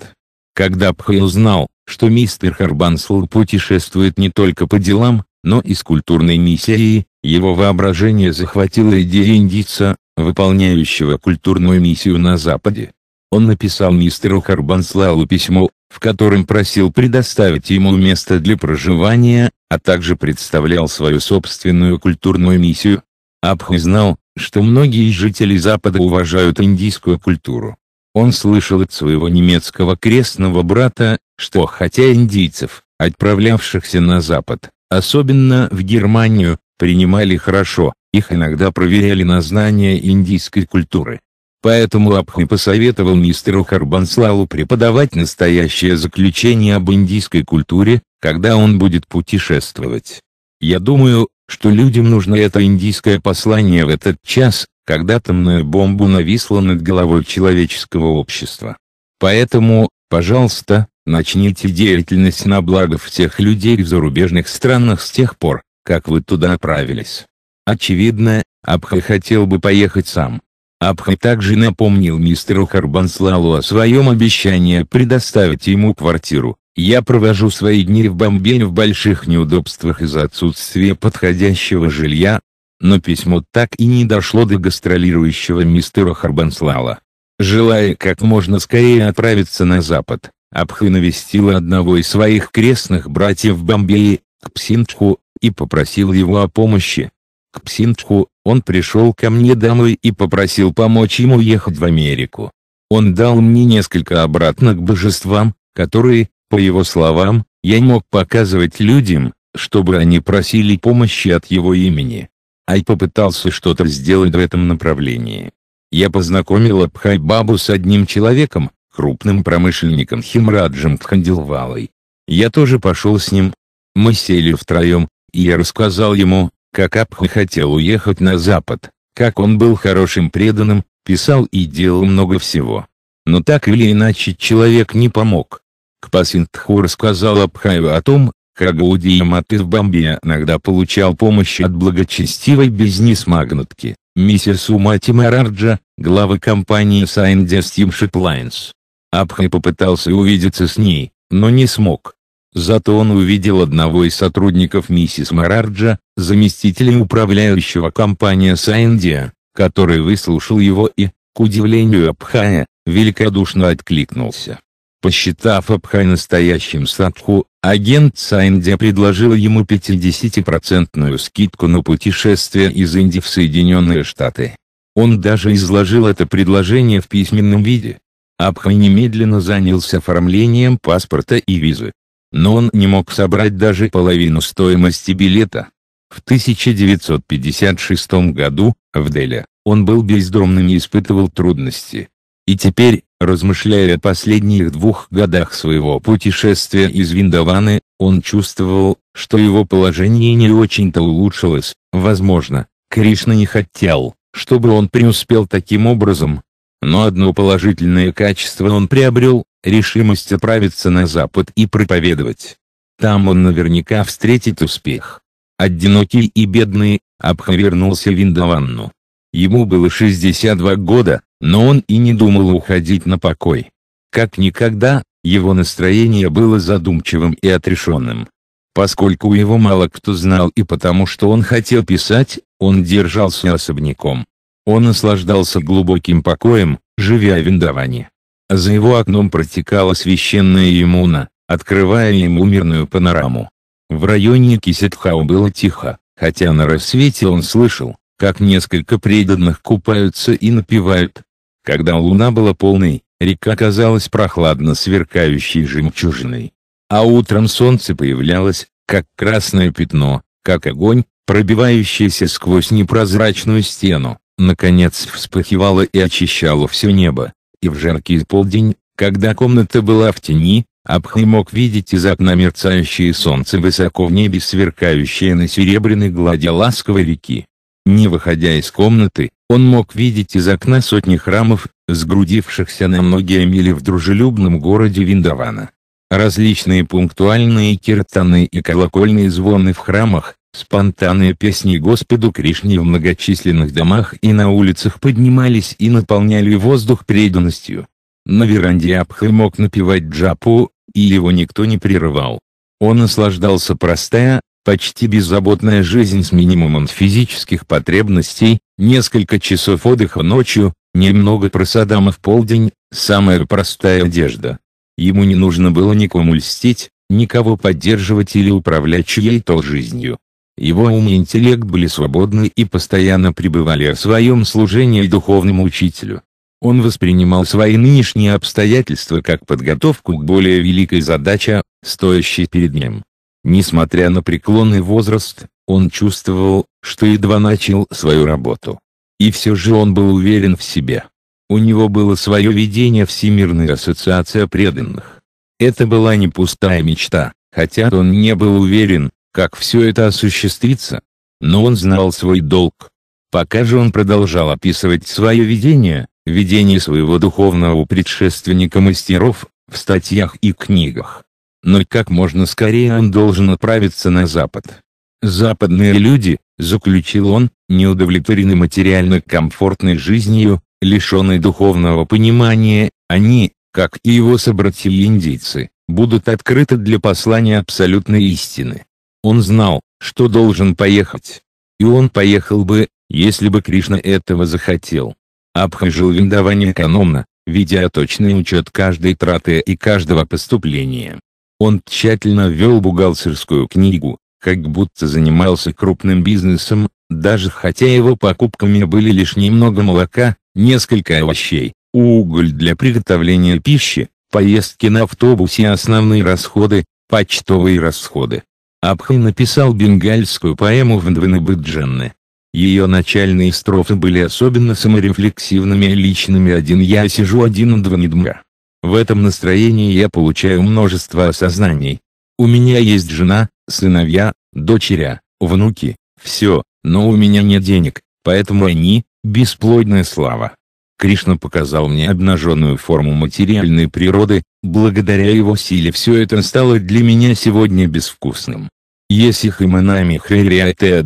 Когда Абхе узнал, что мистер Харбанслав путешествует не только по делам, но и с культурной миссией, его воображение захватило идея индийца, выполняющего культурную миссию на Западе. Он написал мистеру Харбанслалу письмо, в котором просил предоставить ему место для проживания, а также представлял свою собственную культурную миссию. Абху знал, что многие жители Запада уважают индийскую культуру. Он слышал от своего немецкого крестного брата, что хотя индийцев, отправлявшихся на Запад, особенно в Германию, принимали хорошо, их иногда проверяли на знания индийской культуры. Поэтому Абхи посоветовал мистеру Харбанслалу преподавать настоящее заключение об индийской культуре, когда он будет путешествовать. Я думаю, что людям нужно это индийское послание в этот час, когда атомная бомбу нависла над головой человеческого общества. Поэтому, пожалуйста, начните деятельность на благо всех людей в зарубежных странах с тех пор, как вы туда отправились. Очевидно, Абха хотел бы поехать сам. Абха также напомнил мистеру Харбанслалу о своем обещании предоставить ему квартиру, я провожу свои дни в Бомбее в больших неудобствах из-за отсутствия подходящего жилья, но письмо так и не дошло до гастролирующего мистера Харбанслала. Желая как можно скорее отправиться на запад, Абхы навестила одного из своих крестных братьев в Бомбее, к Псинчху, и попросил его о помощи. К Псинчху, он пришел ко мне домой и попросил помочь ему ехать в Америку. Он дал мне несколько обратно к божествам, которые, по его словам, я мог показывать людям, чтобы они просили помощи от его имени. Ай попытался что-то сделать в этом направлении. Я познакомил Абхай-бабу с одним человеком, крупным промышленником Химраджем Тхандилвалой. Я тоже пошел с ним. Мы сели втроем, и я рассказал ему, как Абха хотел уехать на запад, как он был хорошим преданным, писал и делал много всего. Но так или иначе человек не помог. Кпасиндхур сказал Абхаеву о том, как Гаудия Маты в Бомбе иногда получал помощь от благочестивой бизнес-магнатки, миссис Умати Мараджа, главы компании Sign Steamship Lines. Абхай попытался увидеться с ней, но не смог. Зато он увидел одного из сотрудников миссис Мараджа, заместителя управляющего компания Сайндия, который выслушал его и, к удивлению Абхая, великодушно откликнулся. Посчитав Абхай настоящим садху, агент Саиндя предложил ему 50% скидку на путешествие из Индии в Соединенные Штаты. Он даже изложил это предложение в письменном виде. Абхай немедленно занялся оформлением паспорта и визы. Но он не мог собрать даже половину стоимости билета. В 1956 году, в Деле, он был бездомным и испытывал трудности. И теперь, размышляя о последних двух годах своего путешествия из Виндованы, он чувствовал, что его положение не очень-то улучшилось, возможно, Кришна не хотел, чтобы он преуспел таким образом. Но одно положительное качество он приобрел, решимость отправиться на Запад и проповедовать. Там он наверняка встретит успех. Одинокий и бедный, обхвернулся Виндованну. Ему было 62 года, но он и не думал уходить на покой. Как никогда, его настроение было задумчивым и отрешенным. Поскольку его мало кто знал и потому что он хотел писать, он держался особняком. Он наслаждался глубоким покоем, живя в Индаване. За его окном протекала священная Емуна, открывая ему мирную панораму. В районе Кисетхау было тихо, хотя на рассвете он слышал, как несколько преданных купаются и напевают, когда луна была полной, река казалась прохладно сверкающей жемчужиной. А утром солнце появлялось, как красное пятно, как огонь, пробивающийся сквозь непрозрачную стену, наконец вспыхивало и очищало все небо. И в жаркий полдень, когда комната была в тени, Абхай мог видеть из окна мерцающее солнце высоко в небе сверкающее на серебряной глади ласковой реки. Не выходя из комнаты, он мог видеть из окна сотни храмов, сгрудившихся на многие мили в дружелюбном городе Виндавана. Различные пунктуальные киртаны и колокольные звоны в храмах, спонтанные песни Господу Кришне в многочисленных домах и на улицах поднимались и наполняли воздух преданностью. На веранде Абхы мог напевать джапу, и его никто не прерывал. Он наслаждался простая, почти беззаботная жизнь с минимумом физических потребностей, несколько часов отдыха ночью, немного просадама в полдень, самая простая одежда. Ему не нужно было никому льстить, никого поддерживать или управлять чьей-то жизнью. Его ум и интеллект были свободны и постоянно пребывали в своем служении духовному учителю. Он воспринимал свои нынешние обстоятельства как подготовку к более великой задаче, стоящей перед ним. Несмотря на преклонный возраст, он чувствовал, что едва начал свою работу. И все же он был уверен в себе. У него было свое видение Всемирной ассоциации преданных. Это была не пустая мечта, хотя он не был уверен, как все это осуществится. Но он знал свой долг. Пока же он продолжал описывать свое видение, видение своего духовного предшественника мастеров, в статьях и книгах но как можно скорее он должен отправиться на Запад. Западные люди, заключил он, не удовлетворены материально комфортной жизнью, лишенной духовного понимания, они, как и его собратья индийцы, будут открыты для послания абсолютной истины. Он знал, что должен поехать. И он поехал бы, если бы Кришна этого захотел. Обхожил Виндавань экономно, ведя точный учет каждой траты и каждого поступления. Он тщательно вел бухгалтерскую книгу, как будто занимался крупным бизнесом, даже хотя его покупками были лишь немного молока, несколько овощей, уголь для приготовления пищи, поездки на автобусе и основные расходы, почтовые расходы. Абхай написал бенгальскую поэму в Двенабыджанне. Ее начальные строфы были особенно саморефлексивными и личными «Один я сижу один в Дванидмга». В этом настроении я получаю множество осознаний. У меня есть жена, сыновья, дочеря, внуки, все, но у меня нет денег, поэтому они – бесплодная слава. Кришна показал мне обнаженную форму материальной природы, благодаря его силе все это стало для меня сегодня безвкусным. Если химанами хририате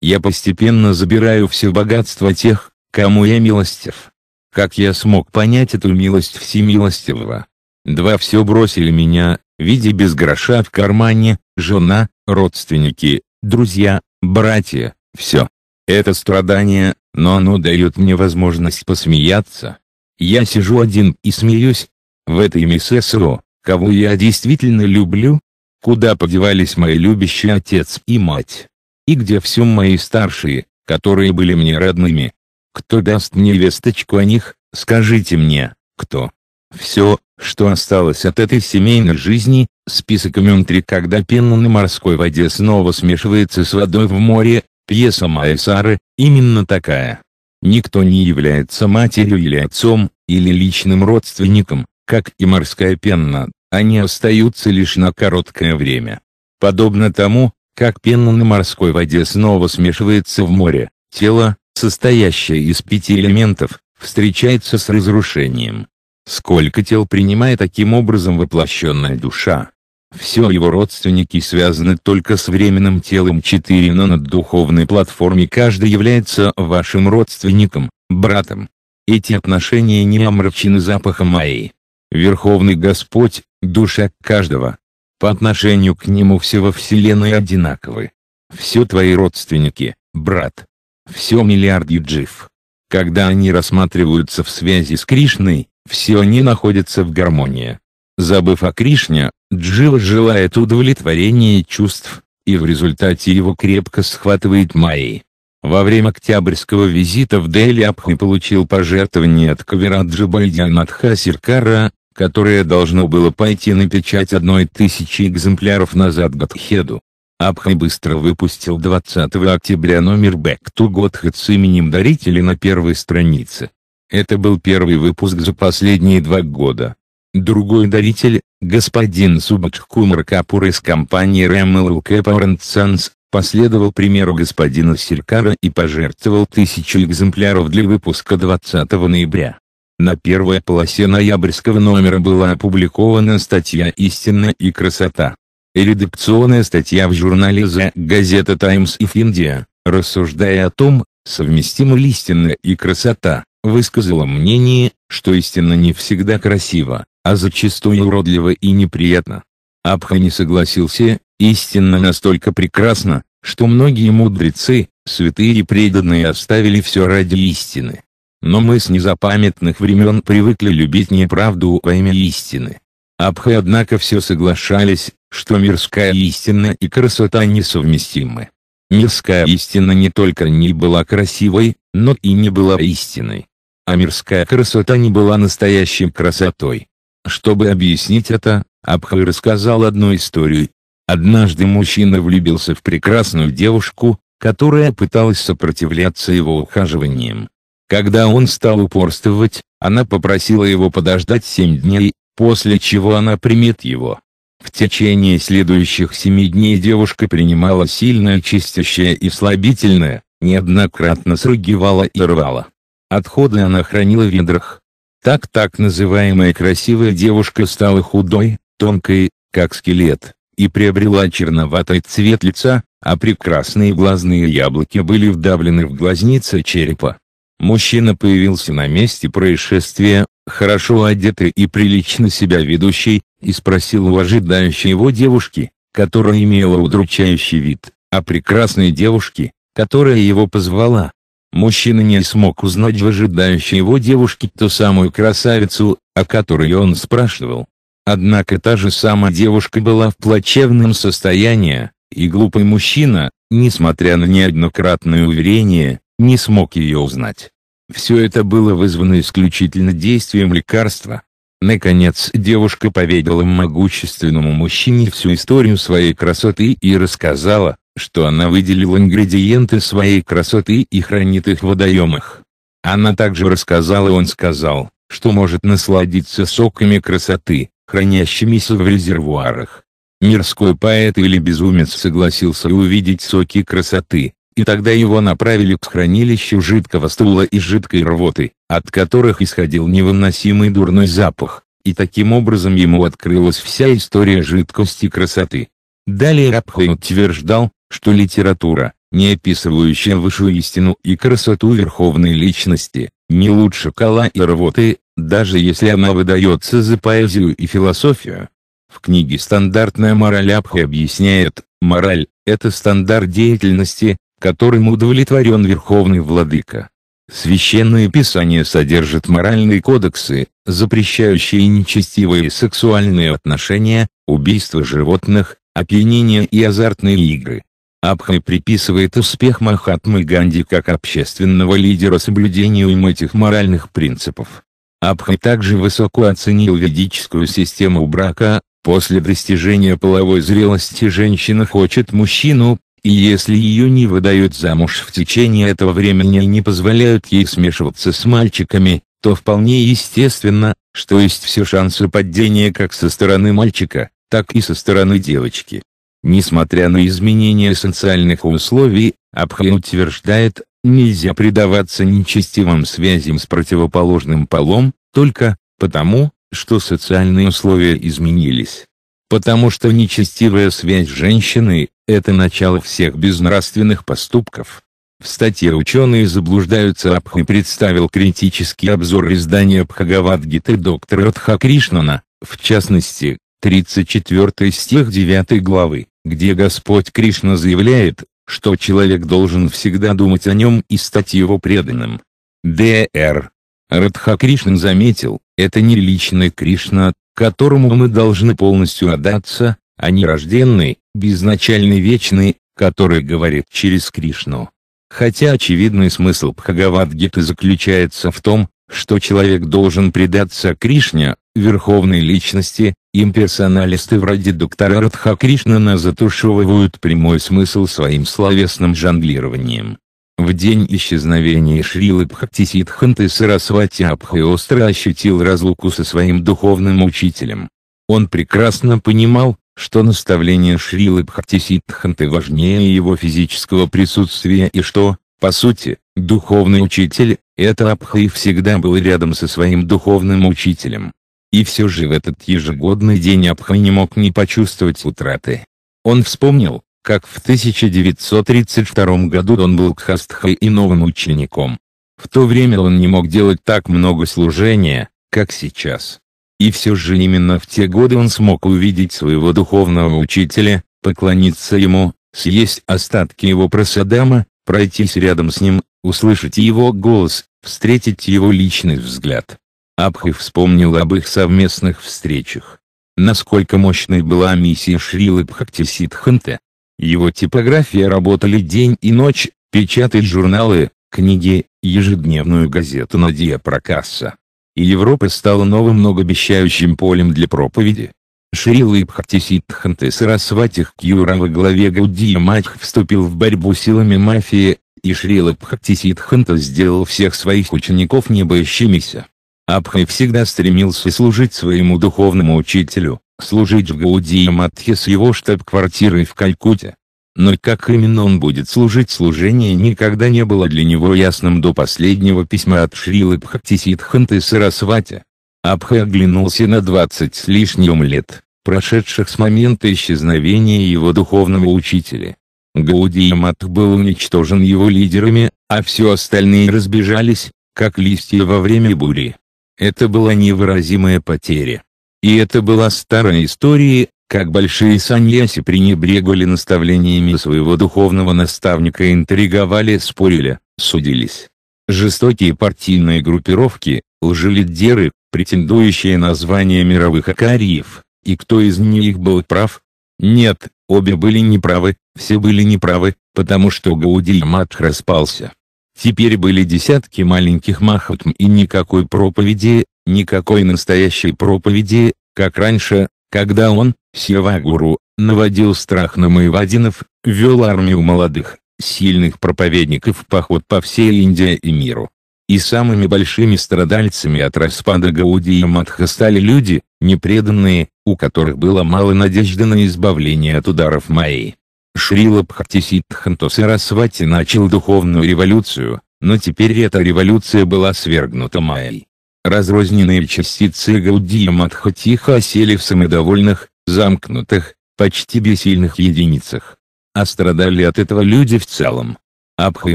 я постепенно забираю все богатство тех, кому я милостив. Как я смог понять эту милость всемилостивого? Два все бросили меня, видя без гроша в кармане, жена, родственники, друзья, братья, все. Это страдание, но оно дает мне возможность посмеяться. Я сижу один и смеюсь. В этой МССО, кого я действительно люблю, куда подевались мои любящие отец и мать, и где все мои старшие, которые были мне родными, кто даст мне весточку о них, скажите мне, кто? Все, что осталось от этой семейной жизни, список имен три, «Когда пена на морской воде снова смешивается с водой в море», пьеса Майя Сары, именно такая. Никто не является матерью или отцом, или личным родственником, как и морская пенна, они остаются лишь на короткое время. Подобно тому, как пена на морской воде снова смешивается в море, тело, состоящая из пяти элементов, встречается с разрушением. Сколько тел принимает таким образом воплощенная душа? Все его родственники связаны только с временным телом 4, но на духовной платформе каждый является вашим родственником, братом. Эти отношения не омрачены запахом Майи. Верховный Господь, душа каждого. По отношению к нему все во Вселенной одинаковы. Все твои родственники, брат, все миллиард юджив. Когда они рассматриваются в связи с Кришной, все они находятся в гармонии. Забыв о Кришне, Джива желает удовлетворения чувств, и в результате его крепко схватывает Майи. Во время октябрьского визита в Дели Абхи получил пожертвование от Кавираджи Бальянатха Сиркара, которое должно было пойти на печать одной тысячи экземпляров назад Гатхеду. Абхай быстро выпустил 20 октября номер Back to Godhead с именем дарителя на первой странице. Это был первый выпуск за последние два года. Другой даритель, господин Субачкумар Капур из компании Рэмэлл Caporan Sons, последовал примеру господина Сиркара и пожертвовал тысячу экземпляров для выпуска 20 ноября. На первой полосе ноябрьского номера была опубликована статья «Истина и красота». Редакционная статья в журнале The Gazeta Times of India, рассуждая о том, совместима ли истина и красота, высказала мнение, что истина не всегда красива, а зачастую уродлива и неприятна. Абха не согласился, истина настолько прекрасна, что многие мудрецы, святые и преданные оставили все ради истины. Но мы с незапамятных времен привыкли любить неправду во имя истины. Абхи однако все соглашались, что мирская истина и красота несовместимы. Мирская истина не только не была красивой, но и не была истиной. А мирская красота не была настоящей красотой. Чтобы объяснить это, Абхай рассказал одну историю. Однажды мужчина влюбился в прекрасную девушку, которая пыталась сопротивляться его ухаживаниям. Когда он стал упорствовать, она попросила его подождать семь дней, после чего она примет его. В течение следующих семи дней девушка принимала сильное чистящее и слабительное, неоднократно сругивала и рвала. Отходы она хранила в ведрах. Так так называемая красивая девушка стала худой, тонкой, как скелет, и приобрела черноватый цвет лица, а прекрасные глазные яблоки были вдавлены в глазницы черепа. Мужчина появился на месте происшествия, хорошо одетый и прилично себя ведущий, и спросил у ожидающей его девушки, которая имела удручающий вид, о а прекрасной девушке, которая его позвала. Мужчина не смог узнать в ожидающей его девушке ту самую красавицу, о которой он спрашивал. Однако та же самая девушка была в плачевном состоянии, и глупый мужчина, несмотря на неоднократное уверение, не смог ее узнать. Все это было вызвано исключительно действием лекарства. Наконец, девушка поведала могущественному мужчине всю историю своей красоты и рассказала, что она выделила ингредиенты своей красоты и хранит их в водоемах. Она также рассказала, он сказал, что может насладиться соками красоты, хранящимися в резервуарах. Мирской поэт или безумец согласился увидеть соки красоты, и тогда его направили к хранилищу жидкого стула и жидкой рвоты, от которых исходил невыносимый дурной запах, и таким образом ему открылась вся история жидкости красоты. Далее Рабхай утверждал, что литература, не описывающая высшую истину и красоту верховной личности, не лучше кола и рвоты, даже если она выдается за поэзию и философию. В книге «Стандартная мораль» Абхи объясняет, мораль – это стандарт деятельности, которым удовлетворен Верховный Владыка. Священное Писание содержит моральные кодексы, запрещающие нечестивые сексуальные отношения, убийство животных, опьянение и азартные игры. Абхай приписывает успех Махатмы Ганди как общественного лидера соблюдению им этих моральных принципов. Абхай также высоко оценил ведическую систему брака, после достижения половой зрелости женщина хочет мужчину, и если ее не выдают замуж в течение этого времени и не позволяют ей смешиваться с мальчиками, то вполне естественно, что есть все шансы падения как со стороны мальчика, так и со стороны девочки. Несмотря на изменения социальных условий, Абхай утверждает, нельзя предаваться нечестивым связям с противоположным полом, только потому, что социальные условия изменились. Потому что нечестивая связь женщины – это начало всех безнравственных поступков. В статье «Ученые заблуждаются» Абхи представил критический обзор издания Бхагавадгиты доктора Радхакришнана, в частности, 34 стих 9 главы, где Господь Кришна заявляет, что человек должен всегда думать о нем и стать его преданным. Д.Р. Радхакришн заметил, это не личный Кришна, которому мы должны полностью отдаться, а не рожденный, безначальный вечный, который говорит через Кришну. Хотя очевидный смысл Бхагавадгиты заключается в том, что человек должен предаться Кришне, верховной личности, имперсоналисты вроде доктора Радха Кришнана затушевывают прямой смысл своим словесным жонглированием. В день исчезновения Шрилы Бхактисидханты Сарасвати Абхай остро ощутил разлуку со своим духовным учителем. Он прекрасно понимал, что наставление Шрилы Бхактисидханты важнее его физического присутствия и что, по сути, духовный учитель, это Абхай всегда был рядом со своим духовным учителем. И все же в этот ежегодный день Абхай не мог не почувствовать утраты. Он вспомнил, как в 1932 году он был кхастхой и новым учеником. В то время он не мог делать так много служения, как сейчас. И все же именно в те годы он смог увидеть своего духовного учителя, поклониться ему, съесть остатки его просадама, пройтись рядом с ним, услышать его голос, встретить его личный взгляд. Абхи вспомнил об их совместных встречах. Насколько мощной была миссия Шрилы Бхактисидханта, его типография работали день и ночь, печатает журналы, книги, ежедневную газету «Надия Прокасса». И Европа стала новым многообещающим полем для проповеди. Шрилы Бхактисиддханты Сарасвати Кьюра во главе Гаудия Матх вступил в борьбу силами мафии, и Шрила Бхактисиддханта сделал всех своих учеников небоящимися. Абхай всегда стремился служить своему духовному учителю, служить в Гаудии Матхе с его штаб-квартирой в Калькутте. Но как именно он будет служить служение никогда не было для него ясным до последнего письма от Шрилы Бхактисидханты Сарасвати. Абхе оглянулся на двадцать с лишним лет, прошедших с момента исчезновения его духовного учителя. Гаудий Мат был уничтожен его лидерами, а все остальные разбежались, как листья во время бури. Это была невыразимая потеря. И это была старая история, как большие саньяси пренебрегали наставлениями своего духовного наставника интриговали, спорили, судились. Жестокие партийные группировки, лжелидеры, претендующие на звание мировых акариев, и кто из них был прав? Нет, обе были неправы, все были неправы, потому что Гауди Матх распался. Теперь были десятки маленьких Махатм и никакой проповеди, никакой настоящей проповеди, как раньше, когда он, Сивагуру, наводил страх на Маевадинов, вел армию молодых, сильных проповедников в поход по всей Индии и миру. И самыми большими страдальцами от распада Гауди и Мадха стали люди, непреданные, у которых было мало надежды на избавление от ударов Майи. Шрила Бхактисиддханто Расвати начал духовную революцию, но теперь эта революция была свергнута Майей. Разрозненные частицы Гаудия Мадха тихо осели в самодовольных, замкнутых, почти бессильных единицах. А страдали от этого люди в целом. Абха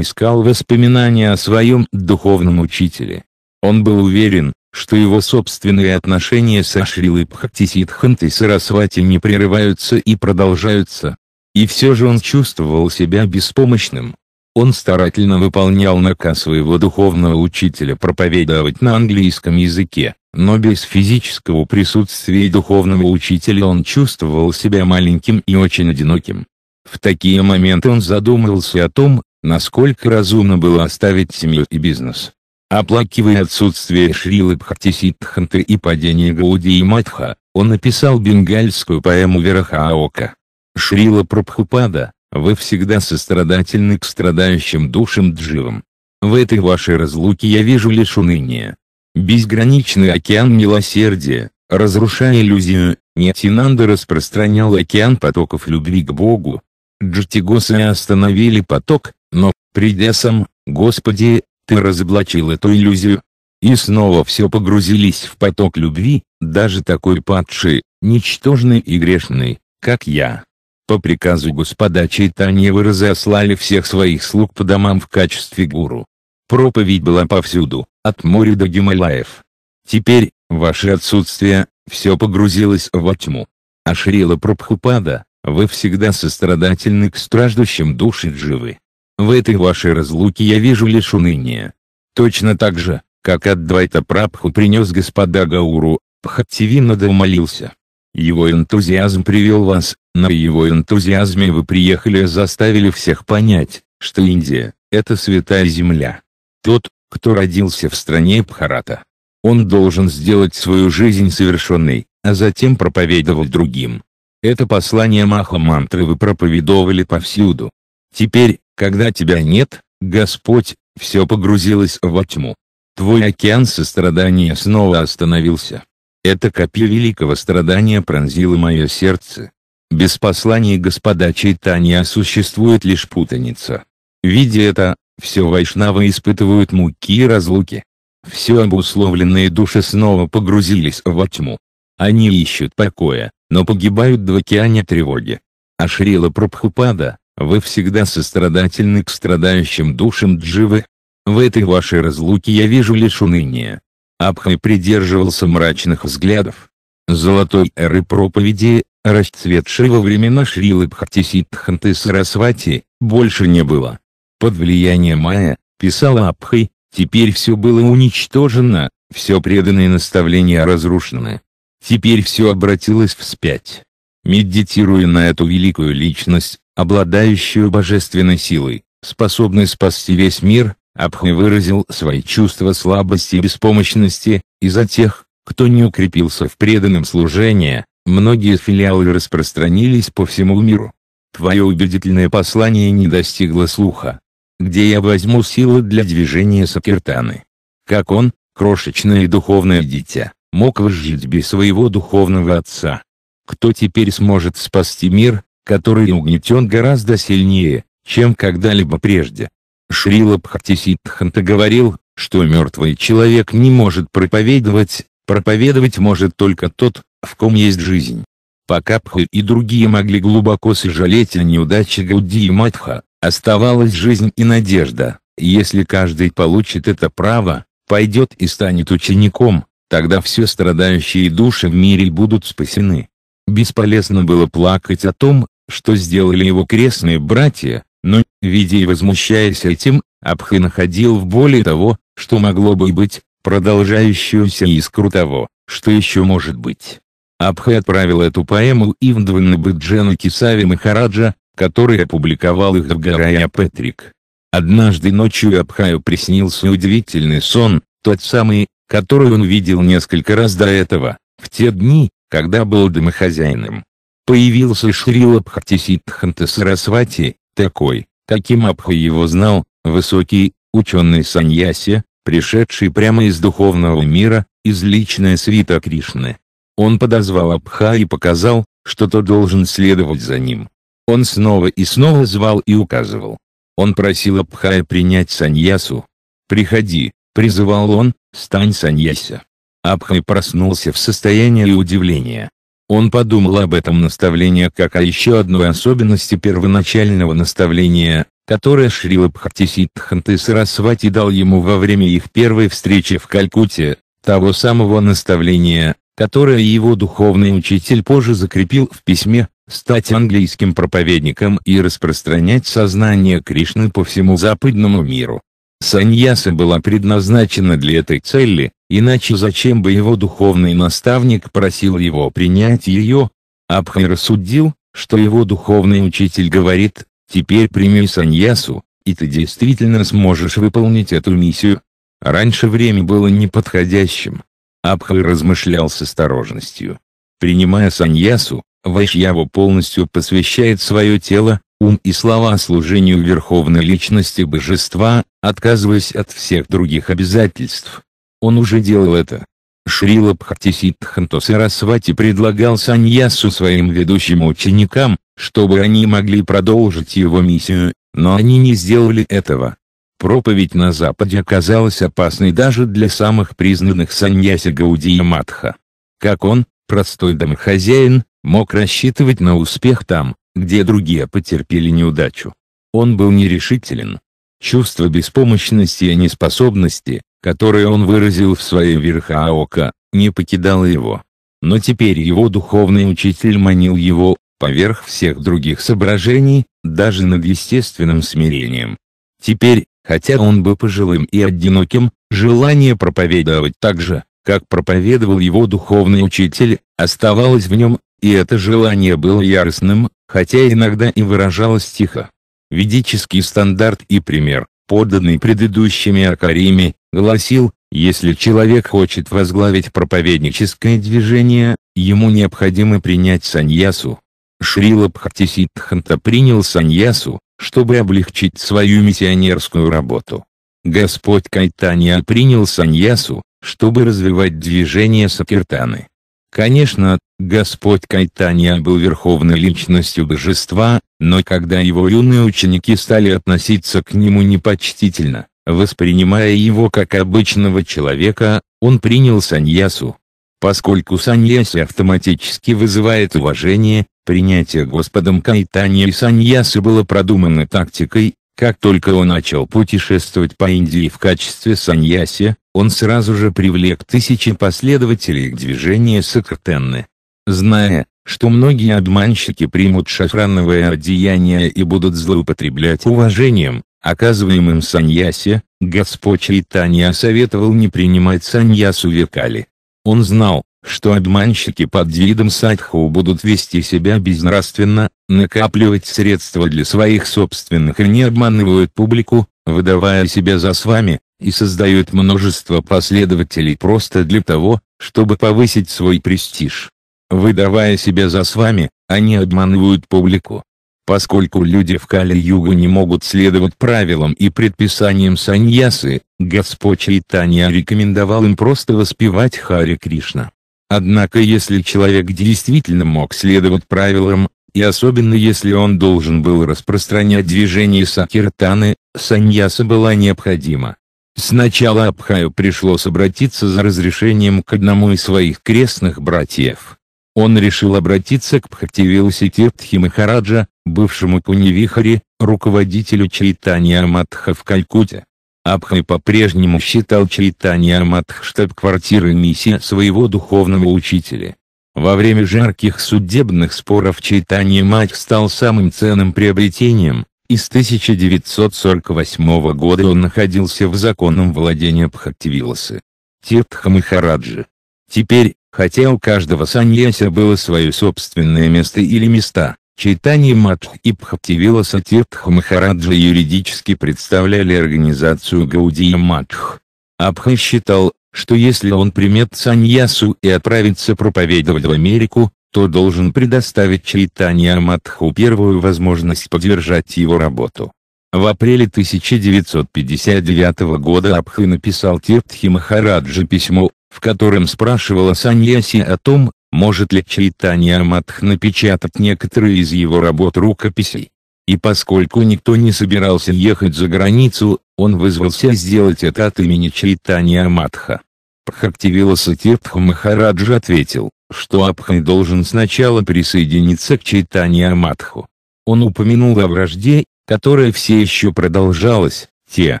искал воспоминания о своем духовном учителе. Он был уверен, что его собственные отношения с Ашрилой Пхактисидхантой Сарасвати не прерываются и продолжаются. И все же он чувствовал себя беспомощным. Он старательно выполнял наказ своего духовного учителя проповедовать на английском языке, но без физического присутствия духовного учителя он чувствовал себя маленьким и очень одиноким. В такие моменты он задумывался о том, насколько разумно было оставить семью и бизнес. Оплакивая отсутствие Шрилы Бхактисиддханты и падение Гауди и Мадха, он написал бенгальскую поэму Верахаока. Шрила Прабхупада, вы всегда сострадательны к страдающим душам дживам. В этой вашей разлуке я вижу лишь уныние. Безграничный океан милосердия, разрушая иллюзию, Нетинанда распространял океан потоков любви к Богу. Джатигосы остановили поток, но, придя сам, Господи, Ты разоблачил эту иллюзию. И снова все погрузились в поток любви, даже такой падший, ничтожный и грешный, как я. По приказу господа Чайтанья вы разослали всех своих слуг по домам в качестве гуру. Проповедь была повсюду, от моря до Гималаев. Теперь, ваше отсутствие, все погрузилось во тьму. А Шрила Прабхупада, вы всегда сострадательны к страждущим души живы. В этой вашей разлуке я вижу лишь уныние. Точно так же, как от Двайта Прабху принес господа Гауру, Пхаттивинада умолился. Его энтузиазм привел вас, на его энтузиазме вы приехали и заставили всех понять, что Индия – это святая земля. Тот, кто родился в стране Бхарата, он должен сделать свою жизнь совершенной, а затем проповедовать другим. Это послание Маха-мантры вы проповедовали повсюду. Теперь, когда тебя нет, Господь, все погрузилось во тьму. Твой океан сострадания снова остановился. Это копье великого страдания пронзило мое сердце, без посланий господа Чайтанья существует лишь путаница. Видя это, все вайшнавы испытывают муки и разлуки. Все обусловленные души снова погрузились во тьму. Они ищут покоя, но погибают в океане тревоги. А Шрила Прабхупада, вы всегда сострадательны к страдающим душам дживы. В этой вашей разлуке я вижу лишь уныние. Абхай придерживался мрачных взглядов. Золотой эры проповеди, расцветшей во времена Шрилы Бхактисиддханты Сарасвати, больше не было. Под влиянием Майя, писала Абхай, теперь все было уничтожено, все преданные наставления разрушены. Теперь все обратилось вспять. Медитируя на эту великую личность, обладающую божественной силой, способной спасти весь мир, Абхай выразил свои чувства слабости и беспомощности, из-за тех, кто не укрепился в преданном служении, Многие филиалы распространились по всему миру. Твое убедительное послание не достигло слуха. Где я возьму силы для движения Сакиртаны? Как он, крошечное духовное дитя, мог выжить без своего духовного отца? Кто теперь сможет спасти мир, который угнетен гораздо сильнее, чем когда-либо прежде? Шрила Бхактисидханта говорил, что мертвый человек не может проповедовать, проповедовать может только тот, в ком есть жизнь. Пока Пхы и другие могли глубоко сожалеть о неудаче Гауди и Матха, оставалась жизнь и надежда. Если каждый получит это право, пойдет и станет учеником, тогда все страдающие души в мире будут спасены. Бесполезно было плакать о том, что сделали его крестные братья, но, видя и возмущаясь этим, Абхы находил в более того, что могло бы быть, продолжающуюся искру того, что еще может быть. Абхе отправил эту поэму Ивдванабыджену Кисави Махараджа, который опубликовал их в Гарая Петрик. Однажды ночью Абхаю приснился удивительный сон, тот самый, который он видел несколько раз до этого, в те дни, когда был домохозяином. Появился Шрила Бхактисидханта Сарасвати, такой, каким Абха его знал, высокий, ученый Саньяси, пришедший прямо из духовного мира, из личной свита Кришны. Он подозвал Абха и показал, что тот должен следовать за ним. Он снова и снова звал и указывал. Он просил Абхая принять саньясу. «Приходи», — призывал он, — «стань саньяся». Абхай проснулся в состоянии удивления. Он подумал об этом наставлении как о еще одной особенности первоначального наставления, которое Шрил Бхактисидханты Сарасвати дал ему во время их первой встречи в Калькутте, того самого наставления, которое его духовный учитель позже закрепил в письме, стать английским проповедником и распространять сознание Кришны по всему западному миру. Саньяса была предназначена для этой цели, иначе зачем бы его духовный наставник просил его принять ее? Абхай рассудил, что его духовный учитель говорит, теперь прими саньясу, и ты действительно сможешь выполнить эту миссию. Раньше время было неподходящим. Абхой размышлял с осторожностью. Принимая саньясу, Вайшьяву полностью посвящает свое тело, ум и слова служению Верховной Личности Божества, отказываясь от всех других обязательств. Он уже делал это. Шрила Бхактисиддханта Сарасвати предлагал саньясу своим ведущим ученикам, чтобы они могли продолжить его миссию, но они не сделали этого. Проповедь на Западе оказалась опасной даже для самых признанных саньяси Гаудия Матха. Как он, простой домохозяин, мог рассчитывать на успех там, где другие потерпели неудачу. Он был нерешителен. Чувство беспомощности и неспособности, которое он выразил в своей Верхаока, не покидало его. Но теперь его духовный учитель манил его, поверх всех других соображений, даже над естественным смирением. Теперь, Хотя он был пожилым и одиноким, желание проповедовать так же, как проповедовал его духовный учитель, оставалось в нем, и это желание было яростным, хотя иногда и выражалось тихо. Ведический стандарт и пример, поданный предыдущими Акарими, гласил, если человек хочет возглавить проповедническое движение, ему необходимо принять саньясу. Шрила Бхактисидханта принял саньясу, чтобы облегчить свою миссионерскую работу. Господь Кайтанья принял саньясу, чтобы развивать движение Сакиртаны. Конечно, Господь Кайтанья был верховной личностью божества, но когда его юные ученики стали относиться к нему непочтительно, воспринимая его как обычного человека, он принял саньясу. Поскольку саньяси автоматически вызывает уважение, Принятие Господом Кайтани и Саньясы было продумано тактикой, как только он начал путешествовать по Индии в качестве саньяси, он сразу же привлек тысячи последователей к движению Сакартенны. Зная, что многие обманщики примут шафрановое одеяние и будут злоупотреблять уважением, оказываемым саньясе, Господь Чайтанья советовал не принимать саньясу векали. Он знал, что обманщики под видом садху будут вести себя безнравственно, накапливать средства для своих собственных и не обманывают публику, выдавая себя за с вами, и создают множество последователей просто для того, чтобы повысить свой престиж. Выдавая себя за с вами, они обманывают публику. Поскольку люди в Кали-Югу не могут следовать правилам и предписаниям саньясы, Господь Чайтанья рекомендовал им просто воспевать Хари Кришна. Однако если человек действительно мог следовать правилам, и особенно если он должен был распространять движение Сакиртаны, саньяса была необходима. Сначала Абхаю пришлось обратиться за разрешением к одному из своих крестных братьев. Он решил обратиться к Пхативилситиртхи Махараджа, бывшему Кунивихари, руководителю Чайтанья Матха в Калькуте. Абхай по-прежнему считал Чайтанья Матх штаб-квартирой миссии своего духовного учителя. Во время жарких судебных споров Чайтанья Матх стал самым ценным приобретением, и с 1948 года он находился в законном владении Бхактивиласы. Тиртха Махараджи. Теперь, хотя у каждого саньяся было свое собственное место или места, Чайтани Матх и Пхаптивила Тиртх Махараджа юридически представляли организацию Гаудия Матх. Абха считал, что если он примет саньясу и отправится проповедовать в Америку, то должен предоставить Чайтанья Матху первую возможность поддержать его работу. В апреле 1959 года Абхы написал Тиртхи Махараджа письмо, в котором спрашивала Саньяси о том, может ли Чайтанья Матх напечатать некоторые из его работ рукописей? И поскольку никто не собирался ехать за границу, он вызвался сделать это от имени Чайтанья Матха. Пхактивила Сатиртха Махараджа ответил, что Абхай должен сначала присоединиться к Чайтанья Матху. Он упомянул о вражде, которая все еще продолжалась, те,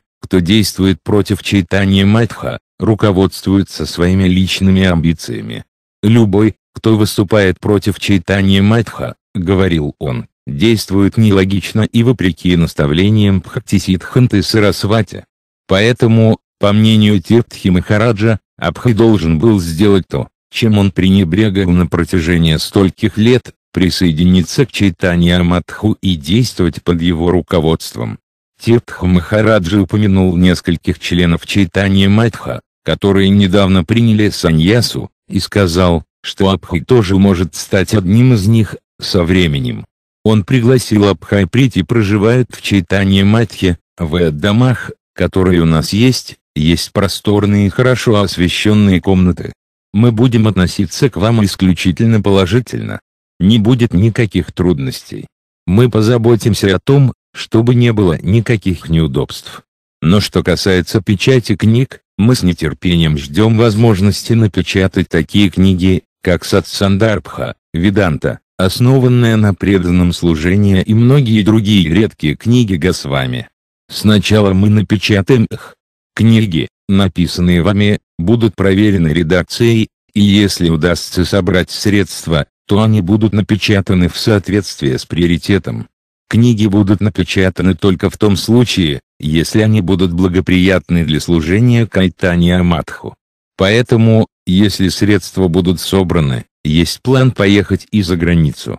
кто действует против Чайтанья Матха, руководствуются своими личными амбициями. Любой, кто выступает против читания Мадха, говорил он, действует нелогично и вопреки наставлениям Бхакти Сидханты Сарасвати. Поэтому, по мнению Тиртхи Махараджа, Абхи должен был сделать то, чем он пренебрегал на протяжении стольких лет, присоединиться к читанию Мадху и действовать под его руководством. Тиртха Махараджи упомянул нескольких членов читания матха, которые недавно приняли саньясу, и сказал, что Абхай тоже может стать одним из них, со временем. Он пригласил Абхай прийти проживает в Чайтане Матхе, в домах, которые у нас есть, есть просторные и хорошо освещенные комнаты. Мы будем относиться к вам исключительно положительно. Не будет никаких трудностей. Мы позаботимся о том, чтобы не было никаких неудобств. Но что касается печати книг, мы с нетерпением ждем возможности напечатать такие книги, как Сатсандарбха, Веданта, основанная на преданном служении и многие другие редкие книги Госвами. Сначала мы напечатаем их. Книги, написанные вами, будут проверены редакцией, и если удастся собрать средства, то они будут напечатаны в соответствии с приоритетом. Книги будут напечатаны только в том случае, если они будут благоприятны для служения Кайтани Аматху. Поэтому, если средства будут собраны, есть план поехать и за границу.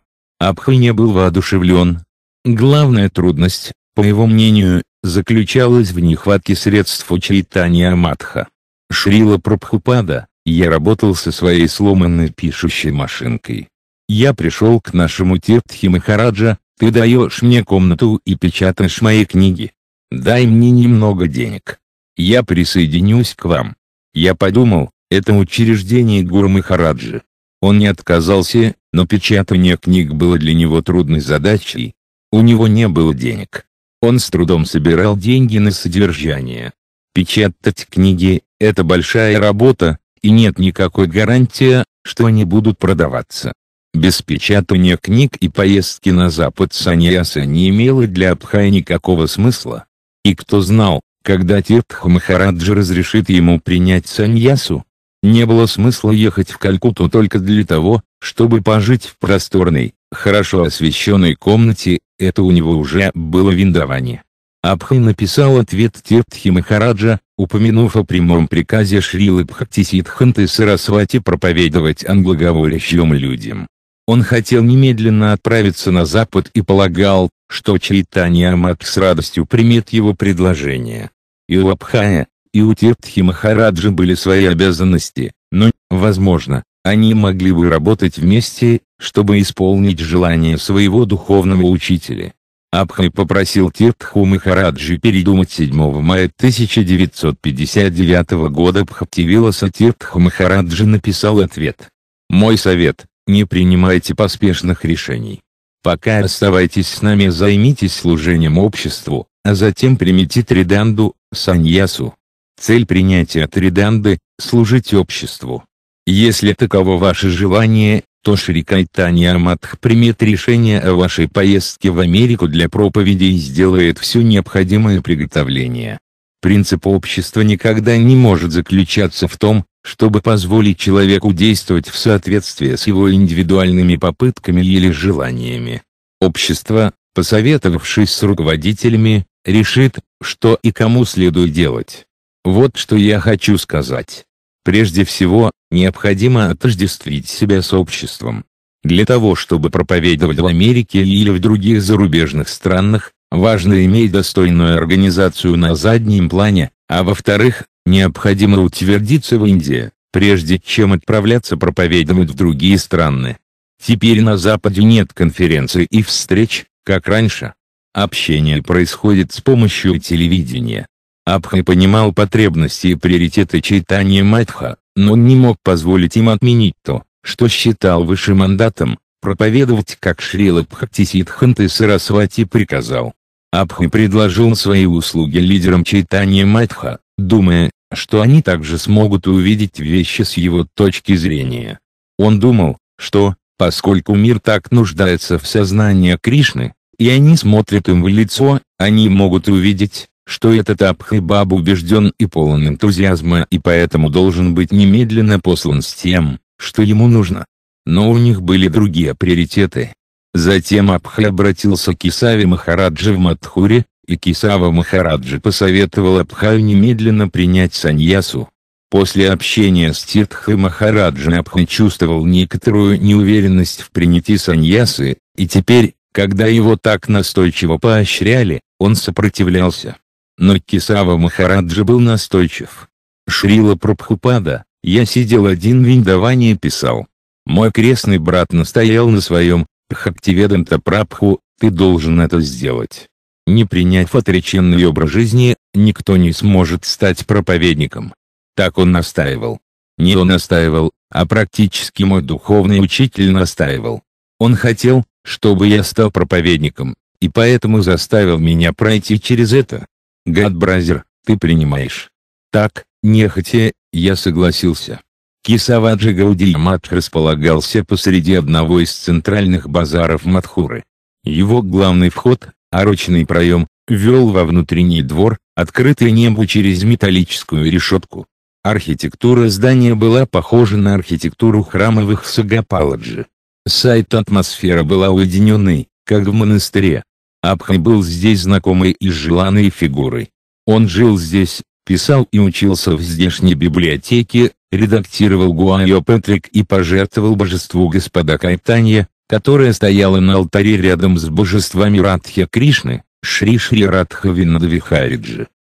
не был воодушевлен. Главная трудность, по его мнению, заключалась в нехватке средств у Чайтани Аматха. Шрила Прабхупада, я работал со своей сломанной пишущей машинкой. Я пришел к нашему Тиртхи Махараджа, ты даешь мне комнату и печатаешь мои книги. Дай мне немного денег. Я присоединюсь к вам. Я подумал, это учреждение Гуру Махараджи. Он не отказался, но печатание книг было для него трудной задачей. У него не было денег. Он с трудом собирал деньги на содержание. Печатать книги – это большая работа, и нет никакой гарантии, что они будут продаваться. Без печатания книг и поездки на запад саньяса не имело для Абхая никакого смысла. И кто знал, когда Тиртха Махараджа разрешит ему принять саньясу, не было смысла ехать в Калькуту только для того, чтобы пожить в просторной, хорошо освещенной комнате, это у него уже было виндование. Абхай написал ответ Тиртхи Махараджа, упомянув о прямом приказе Шрилы Пхактисидханты Сарасвати проповедовать англоговорящим людям. Он хотел немедленно отправиться на Запад и полагал, что Чайтанья Мат с радостью примет его предложение. И у Абхая, и у Тиртхи Махараджи были свои обязанности, но, возможно, они могли бы работать вместе, чтобы исполнить желание своего духовного учителя. Абхай попросил Тиртху Махараджи передумать 7 мая 1959 года Бхактивиласа Тиртху Махараджи написал ответ. «Мой совет, не принимайте поспешных решений. Пока оставайтесь с нами займитесь служением обществу, а затем примите триданду, саньясу. Цель принятия триданды – служить обществу. Если таково ваше желание, то Шри Кайтанья Аматх примет решение о вашей поездке в Америку для проповеди и сделает все необходимое приготовление. Принцип общества никогда не может заключаться в том, чтобы позволить человеку действовать в соответствии с его индивидуальными попытками или желаниями. Общество, посоветовавшись с руководителями, решит, что и кому следует делать. Вот что я хочу сказать. Прежде всего, необходимо отождествить себя с обществом. Для того, чтобы проповедовать в Америке или в других зарубежных странах, важно иметь достойную организацию на заднем плане, а во-вторых, Необходимо утвердиться в Индии, прежде чем отправляться проповедовать в другие страны. Теперь на Западе нет конференций и встреч, как раньше. Общение происходит с помощью телевидения. Абхай понимал потребности и приоритеты читания матха, но не мог позволить им отменить то, что считал высшим мандатом, проповедовать как Шрила Бхактисидханты Сарасвати приказал. Абхай предложил свои услуги лидерам читания матха думая, что они также смогут увидеть вещи с его точки зрения. Он думал, что, поскольку мир так нуждается в сознании Кришны, и они смотрят им в лицо, они могут увидеть, что этот Абхайбаб убежден и полон энтузиазма и поэтому должен быть немедленно послан с тем, что ему нужно. Но у них были другие приоритеты. Затем Абхай обратился к Исаве Махараджи в Мадхуре, и Кисава Махараджи посоветовал Абхаю немедленно принять саньясу. После общения с Тиртхой Махараджи Абха чувствовал некоторую неуверенность в принятии саньясы, и теперь, когда его так настойчиво поощряли, он сопротивлялся. Но Кисава Махараджи был настойчив. Шрила Прабхупада, я сидел один в Индаване и писал. Мой крестный брат настоял на своем, Бхактиведам Прабху, ты должен это сделать. Не приняв отреченный образ жизни, никто не сможет стать проповедником. Так он настаивал. Не он настаивал, а практически мой духовный учитель настаивал. Он хотел, чтобы я стал проповедником, и поэтому заставил меня пройти через это. Гадбразер, ты принимаешь. Так, нехотя, я согласился. Кисаваджи Гаудий Мадх располагался посреди одного из центральных базаров Мадхуры. Его главный вход, арочный проем, вел во внутренний двор, открытый небу через металлическую решетку. Архитектура здания была похожа на архитектуру храмовых Сагапаладжи. Сайт атмосфера была уединенной, как в монастыре. Абхай был здесь знакомой и желанной фигурой. Он жил здесь, писал и учился в здешней библиотеке, редактировал Гуайо Петрик и пожертвовал божеству господа Кайтанья, которая стояла на алтаре рядом с божествами Радхи Кришны, Шри Шри Радха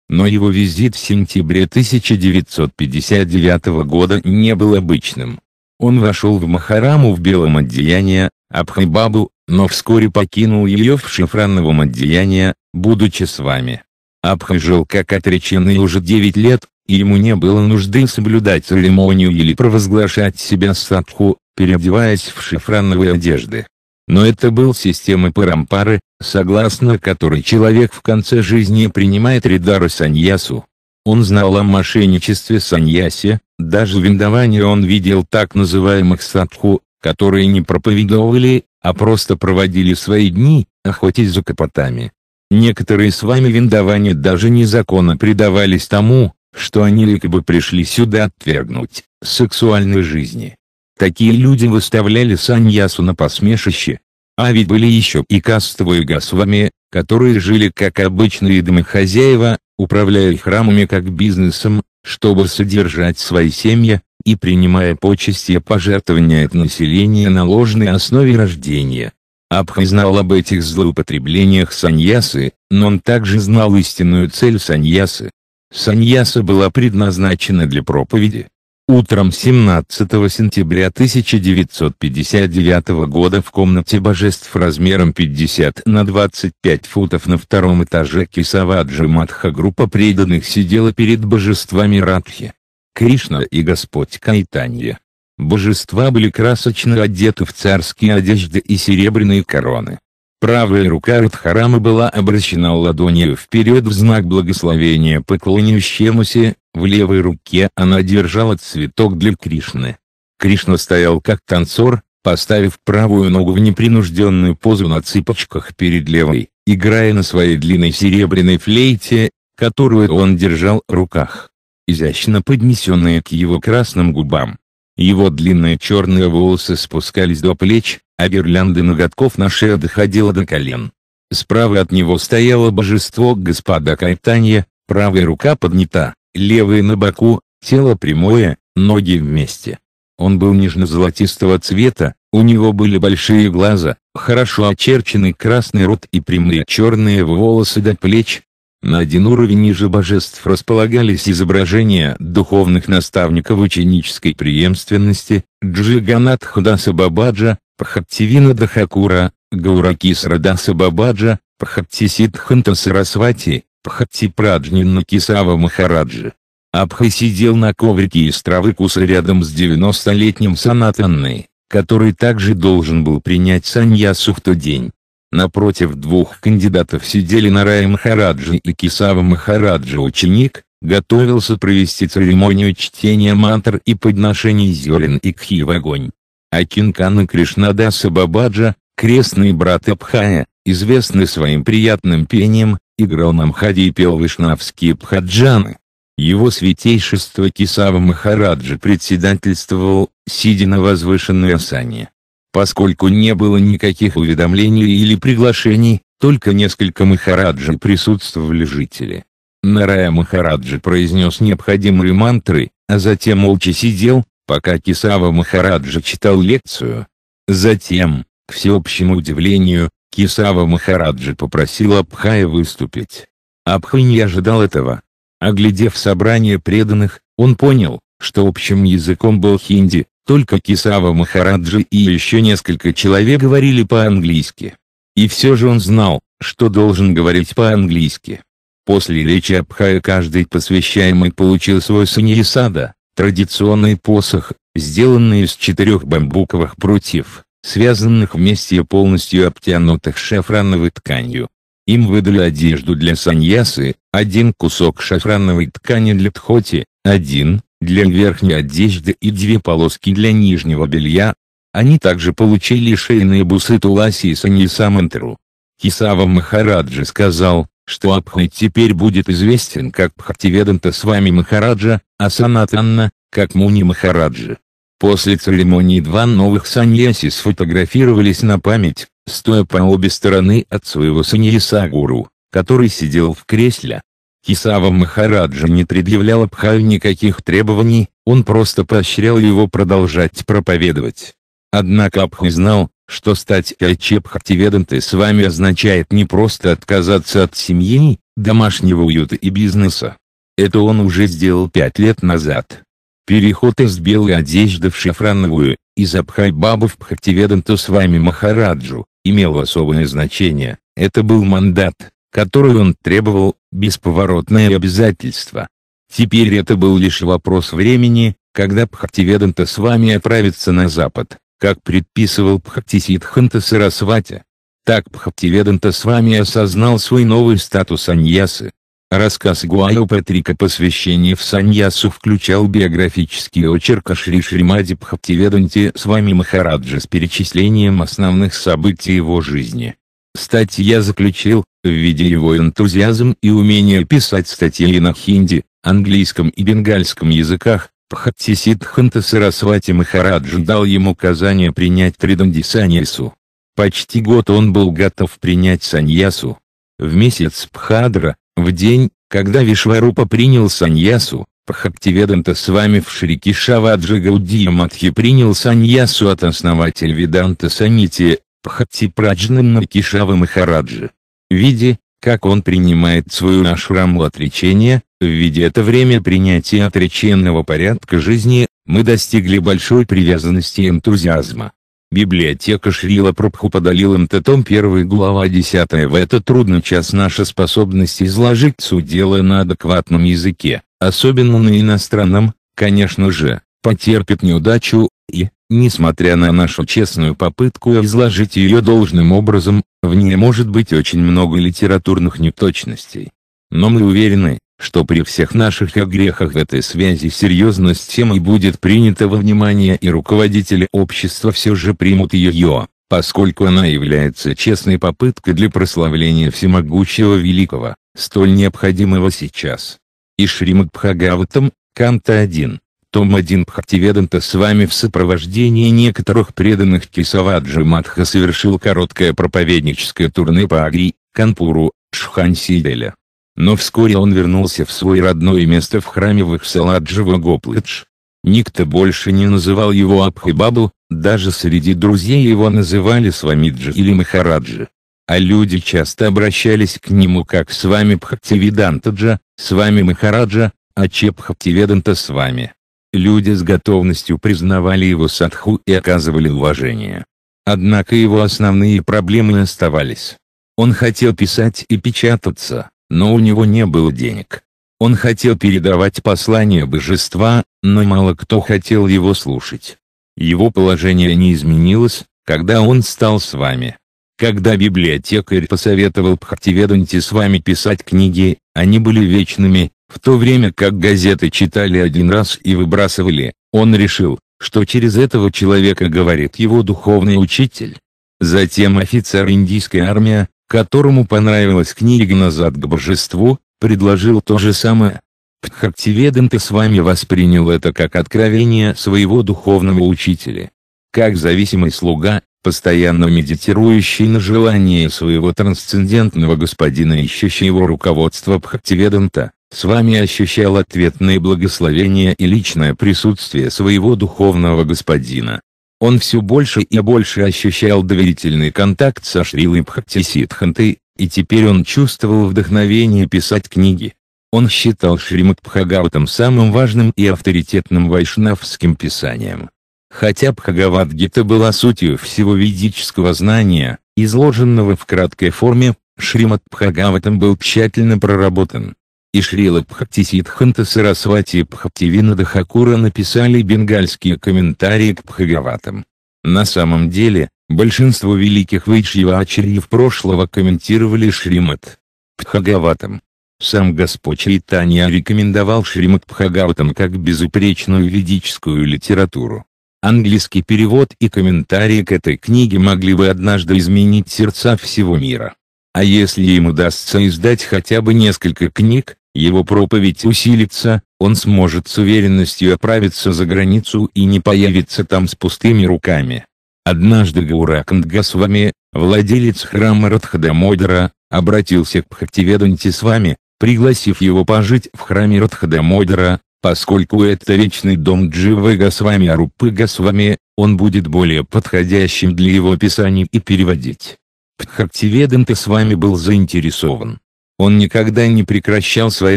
Но его визит в сентябре 1959 года не был обычным. Он вошел в Махараму в белом одеянии, Абхайбабу, но вскоре покинул ее в шифранном одеянии, будучи с вами. Абхай жил как отреченный уже 9 лет, и ему не было нужды соблюдать церемонию или провозглашать себя садху, переодеваясь в шифрановые одежды. Но это был система парампары, согласно которой человек в конце жизни принимает ридары саньясу. Он знал о мошенничестве саньясе, даже в Индаване он видел так называемых садху, которые не проповедовали, а просто проводили свои дни, охотясь за капотами. Некоторые с вами виндования Индаване даже незаконно предавались тому, что они якобы пришли сюда отвергнуть сексуальной жизни. Такие люди выставляли Саньясу на посмешище. А ведь были еще и кастовые госвами, которые жили как обычные домохозяева, управляя храмами как бизнесом, чтобы содержать свои семьи, и принимая почести пожертвования от населения на ложной основе рождения. Абхай знал об этих злоупотреблениях саньясы, но он также знал истинную цель саньясы. Саньяса была предназначена для проповеди, Утром 17 сентября 1959 года в комнате божеств размером 50 на 25 футов на втором этаже Кисаваджи Матха группа преданных сидела перед божествами Радхи, Кришна и Господь Кайтанья. Божества были красочно одеты в царские одежды и серебряные короны. Правая рука Радхарама была обращена ладонью вперед в знак благословения поклоняющемуся, в левой руке она держала цветок для Кришны. Кришна стоял как танцор, поставив правую ногу в непринужденную позу на цыпочках перед левой, играя на своей длинной серебряной флейте, которую он держал в руках, изящно поднесенные к его красным губам. Его длинные черные волосы спускались до плеч, а гирлянды ноготков на шее доходила до колен. Справа от него стояло божество господа Кайтанья, правая рука поднята, левый на боку, тело прямое, ноги вместе. Он был нежно-золотистого цвета, у него были большие глаза, хорошо очерченный красный рот и прямые черные волосы до плеч. На один уровень ниже божеств располагались изображения духовных наставников ученической преемственности, Джиганатха Даса Бабаджа, Пхаттивина Дахакура, Гауракисра Даса Бабаджа, Пхаттисидханта Сарасвати, Пхатипраджнина Кисава Махараджи. Абха сидел на коврике из травы куса рядом с 90-летним Санатанной, который также должен был принять саньясу в тот день. Напротив двух кандидатов сидели Нарай Махараджи и Кисава Махараджи ученик, готовился провести церемонию чтения мантр и подношений зерен и кхи в огонь. Акинкана Кришнадаса Бабаджа, крестный брат Абхая, известный своим приятным пением, играл на мхаде и пел вайшнавские бхаджаны. Его святейшество Кисава Махараджа председательствовал, сидя на возвышенной осане. Поскольку не было никаких уведомлений или приглашений, только несколько махараджи присутствовали жители. Нарая Махараджа произнес необходимые мантры, а затем молча сидел, пока Кисава Махараджа читал лекцию. Затем, к всеобщему удивлению, Кисава Махараджи попросил Абхая выступить. Абхай не ожидал этого. Оглядев собрание преданных, он понял, что общим языком был хинди, только Кисава Махараджи и еще несколько человек говорили по-английски. И все же он знал, что должен говорить по-английски. После речи Абхая каждый посвящаемый получил свой саньясада, традиционный посох, сделанный из четырех бамбуковых прутьев связанных вместе и полностью обтянутых шафрановой тканью. Им выдали одежду для саньясы, один кусок шафрановой ткани для тхоти, один, для верхней одежды и две полоски для нижнего белья. Они также получили шейные бусы Туласи и Саньяса Мантру. Кисава Махараджа сказал, что Абхай теперь будет известен как с вами Махараджа, а Санатанна, как Муни Махараджа. После церемонии два новых саньяси сфотографировались на память, стоя по обе стороны от своего саньяса гуру, который сидел в кресле. Кисава Махараджа не предъявлял Абхаю никаких требований, он просто поощрял его продолжать проповедовать. Однако Абхай знал, что стать Кайчепхативедантой с вами означает не просто отказаться от семьи, домашнего уюта и бизнеса. Это он уже сделал пять лет назад. Переход из белой одежды в шафрановую, из Абхайбаба в Бхактиведанта с вами Махараджу, имел особое значение. Это был мандат, который он требовал, бесповоротное обязательство. Теперь это был лишь вопрос времени, когда Бхактиведанта с вами отправится на запад, как предписывал Бхактисидханта Сарасвати. Так Бхактиведанта с вами осознал свой новый статус аньясы, Рассказ Гуайо Патрика посвящение в саньясу включал биографический очерк о Шри Шримаде Бхактиведанте с вами Махараджа с перечислением основных событий его жизни. Статья заключил, в виде его энтузиазм и умение писать статьи на хинди, английском и бенгальском языках, Пхаттисидханта Сарасвати Махарадж дал ему указание принять Триданди Саньясу. Почти год он был готов принять Саньясу. В месяц Пхадра, в день, когда Вишварупа принял саньясу, Пхактиведанта с вами в Шрики Шаваджи Гаудия Мадхи принял саньясу от основателя Веданта санити, Пхакти Праджнам Наркишава Махараджи. Виде, как он принимает свою ашраму отречения, в виде это время принятия отреченного порядка жизни, мы достигли большой привязанности и энтузиазма. Библиотека Шрила Прабху подарил им том 1 глава 10 в этот трудный час наша способность изложить суть дела на адекватном языке, особенно на иностранном, конечно же, потерпит неудачу, и, несмотря на нашу честную попытку изложить ее должным образом, в ней может быть очень много литературных неточностей. Но мы уверены, что при всех наших огрехах в этой связи серьезность темы будет принята во внимание и руководители общества все же примут ее, поскольку она является честной попыткой для прославления всемогущего великого, столь необходимого сейчас. И Шримад Бхагаватам, Канта 1, том 1 Бхактиведанта с вами в сопровождении некоторых преданных Кисаваджи Мадха совершил короткое проповедническое турне по Агри, Канпуру, Шхансиделя. Но вскоре он вернулся в свое родное место в храме Вахсаладжива Гоплыдж. Никто больше не называл его Абхибабу, даже среди друзей его называли Свамиджи или Махараджи. А люди часто обращались к нему как с вами Бхактивиданtaджа, с вами Махараджа, а Чепхактиведанта с вами. Люди с готовностью признавали его садху и оказывали уважение. Однако его основные проблемы оставались. Он хотел писать и печататься, но у него не было денег. Он хотел передавать послание божества, но мало кто хотел его слушать. Его положение не изменилось, когда он стал с вами. Когда библиотекарь посоветовал Бхактиведанте с вами писать книги, они были вечными, в то время как газеты читали один раз и выбрасывали, он решил, что через этого человека говорит его духовный учитель. Затем офицер индийской армии, которому понравилась книга «Назад к божеству», предложил то же самое. Пхактиведанта с вами воспринял это как откровение своего духовного учителя. Как зависимый слуга, постоянно медитирующий на желание своего трансцендентного господина ищущий его руководство Пхактиведанта с вами ощущал ответные благословения и личное присутствие своего духовного господина он все больше и больше ощущал доверительный контакт со Шрилой Бхактисидхантой, и теперь он чувствовал вдохновение писать книги. Он считал Шримад Бхагаватам самым важным и авторитетным вайшнавским писанием. Хотя Бхагавадгита была сутью всего ведического знания, изложенного в краткой форме, Шримад Бхагаватам был тщательно проработан и Шрила Пхактисидханта Сарасвати Пхактивина Дахакура написали бенгальские комментарии к Пхагаватам. На самом деле, большинство великих вайчьевачарьев прошлого комментировали Шримат Пхагаватам. Сам Господь Чайтанья рекомендовал Шримат Пхагаватам как безупречную ведическую литературу. Английский перевод и комментарии к этой книге могли бы однажды изменить сердца всего мира. А если им удастся издать хотя бы несколько книг, его проповедь усилится, он сможет с уверенностью отправиться за границу и не появится там с пустыми руками. Однажды Гаураканд Госвами, владелец храма Радхадамодера, обратился к Бхактиведанте Свами, пригласив его пожить в храме Радхадамодера, поскольку это вечный дом Дживы Госвами Арупы Госвами, он будет более подходящим для его описаний и переводить. Бхактиведанта Свами был заинтересован. Он никогда не прекращал свои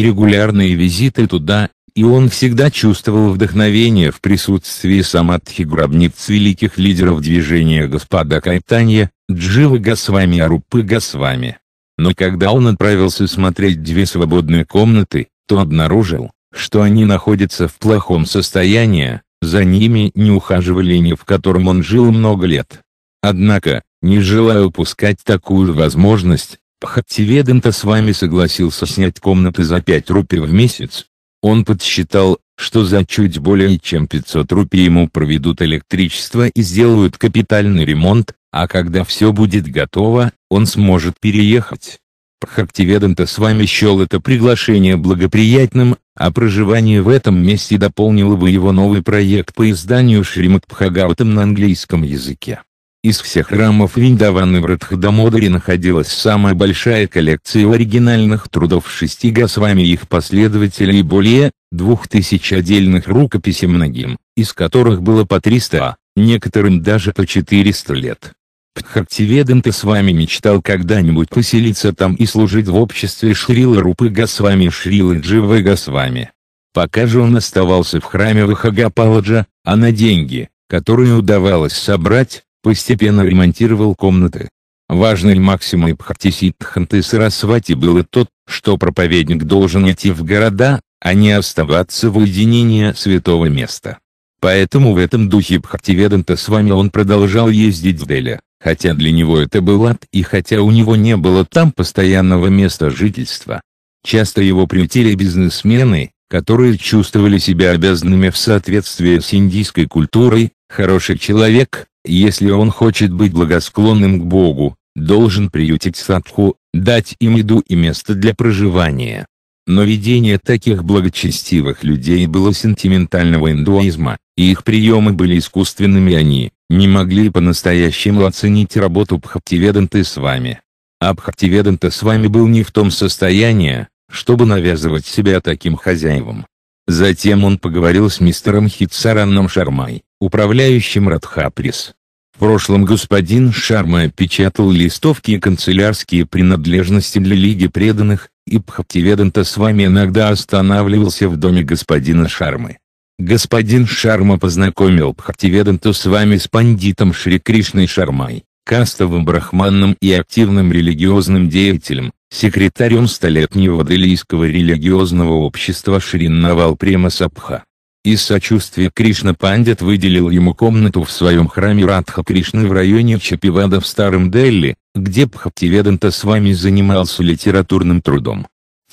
регулярные визиты туда, и он всегда чувствовал вдохновение в присутствии самадхи гробниц великих лидеров движения господа Кайтанья, Джива Госвами Арупы Госвами. Но когда он отправился смотреть две свободные комнаты, то обнаружил, что они находятся в плохом состоянии, за ними не ухаживали ни в котором он жил много лет. Однако, не желая упускать такую возможность, Хативедом-то с вами согласился снять комнаты за 5 рупий в месяц. Он подсчитал, что за чуть более чем 500 рупий ему проведут электричество и сделают капитальный ремонт, а когда все будет готово, он сможет переехать. Пхактиведанта с вами счел это приглашение благоприятным, а проживание в этом месте дополнило бы его новый проект по изданию Шримад Пхагаватам на английском языке. Из всех храмов Виндаваны в Радхадамодаре находилась самая большая коллекция оригинальных трудов шести госвами и их последователей более, двух тысяч отдельных рукописей многим, из которых было по 300, а некоторым даже по 400 лет. Пхактиведанта с вами мечтал когда-нибудь поселиться там и служить в обществе Шрилы Рупы Госвами и Шрилы Дживы Госвами. Пока же он оставался в храме Вахагапаладжа, а на деньги, которые удавалось собрать, постепенно ремонтировал комнаты. Важный Важной максимой Бхактисиддханты Сарасвати было тот, что проповедник должен идти в города, а не оставаться в уединении святого места. Поэтому в этом духе Бхактиведанта с вами он продолжал ездить в Дели, хотя для него это был ад и хотя у него не было там постоянного места жительства. Часто его приютили бизнесмены, которые чувствовали себя обязанными в соответствии с индийской культурой, хороший человек, если он хочет быть благосклонным к Богу, должен приютить садху, дать им еду и место для проживания. Но видение таких благочестивых людей было сентиментального индуизма, и их приемы были искусственными они, не могли по-настоящему оценить работу Бхактиведанты с вами. А Бхактиведанта с вами был не в том состоянии, чтобы навязывать себя таким хозяевам. Затем он поговорил с мистером Хитсараном Шармай, управляющим Радхаприс. В прошлом господин Шарма печатал листовки и канцелярские принадлежности для Лиги преданных, и Бхактиведанта с вами иногда останавливался в доме господина Шармы. Господин Шарма познакомил Бхактиведанту с вами с пандитом Шри Кришной Шармой, кастовым брахманом и активным религиозным деятелем, секретарем столетнего делийского религиозного общества Шри Навал Према Сабха. Из сочувствия Кришна Пандит выделил ему комнату в своем храме Радха Кришны в районе Чапивада в Старом Дели, где Бхактиведанта с вами занимался литературным трудом.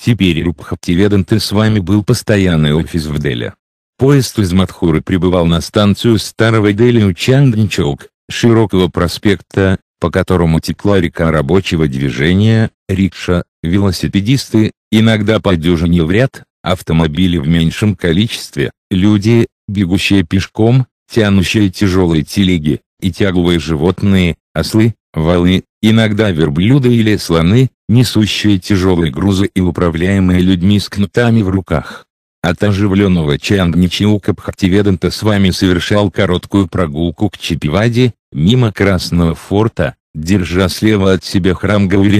Теперь у Бхактиведанты с вами был постоянный офис в Дели. Поезд из Мадхуры прибывал на станцию Старого Дели у Чанданчоук, широкого проспекта, по которому текла река рабочего движения, рикша, велосипедисты, иногда по дюжине в ряд, автомобили в меньшем количестве, люди, бегущие пешком, тянущие тяжелые телеги, и тягловые животные, ослы, валы, иногда верблюды или слоны, несущие тяжелые грузы и управляемые людьми с кнутами в руках. От оживленного Чандничиука Пхативеданта с вами совершал короткую прогулку к Чипиваде, мимо Красного форта, держа слева от себя храм Гаури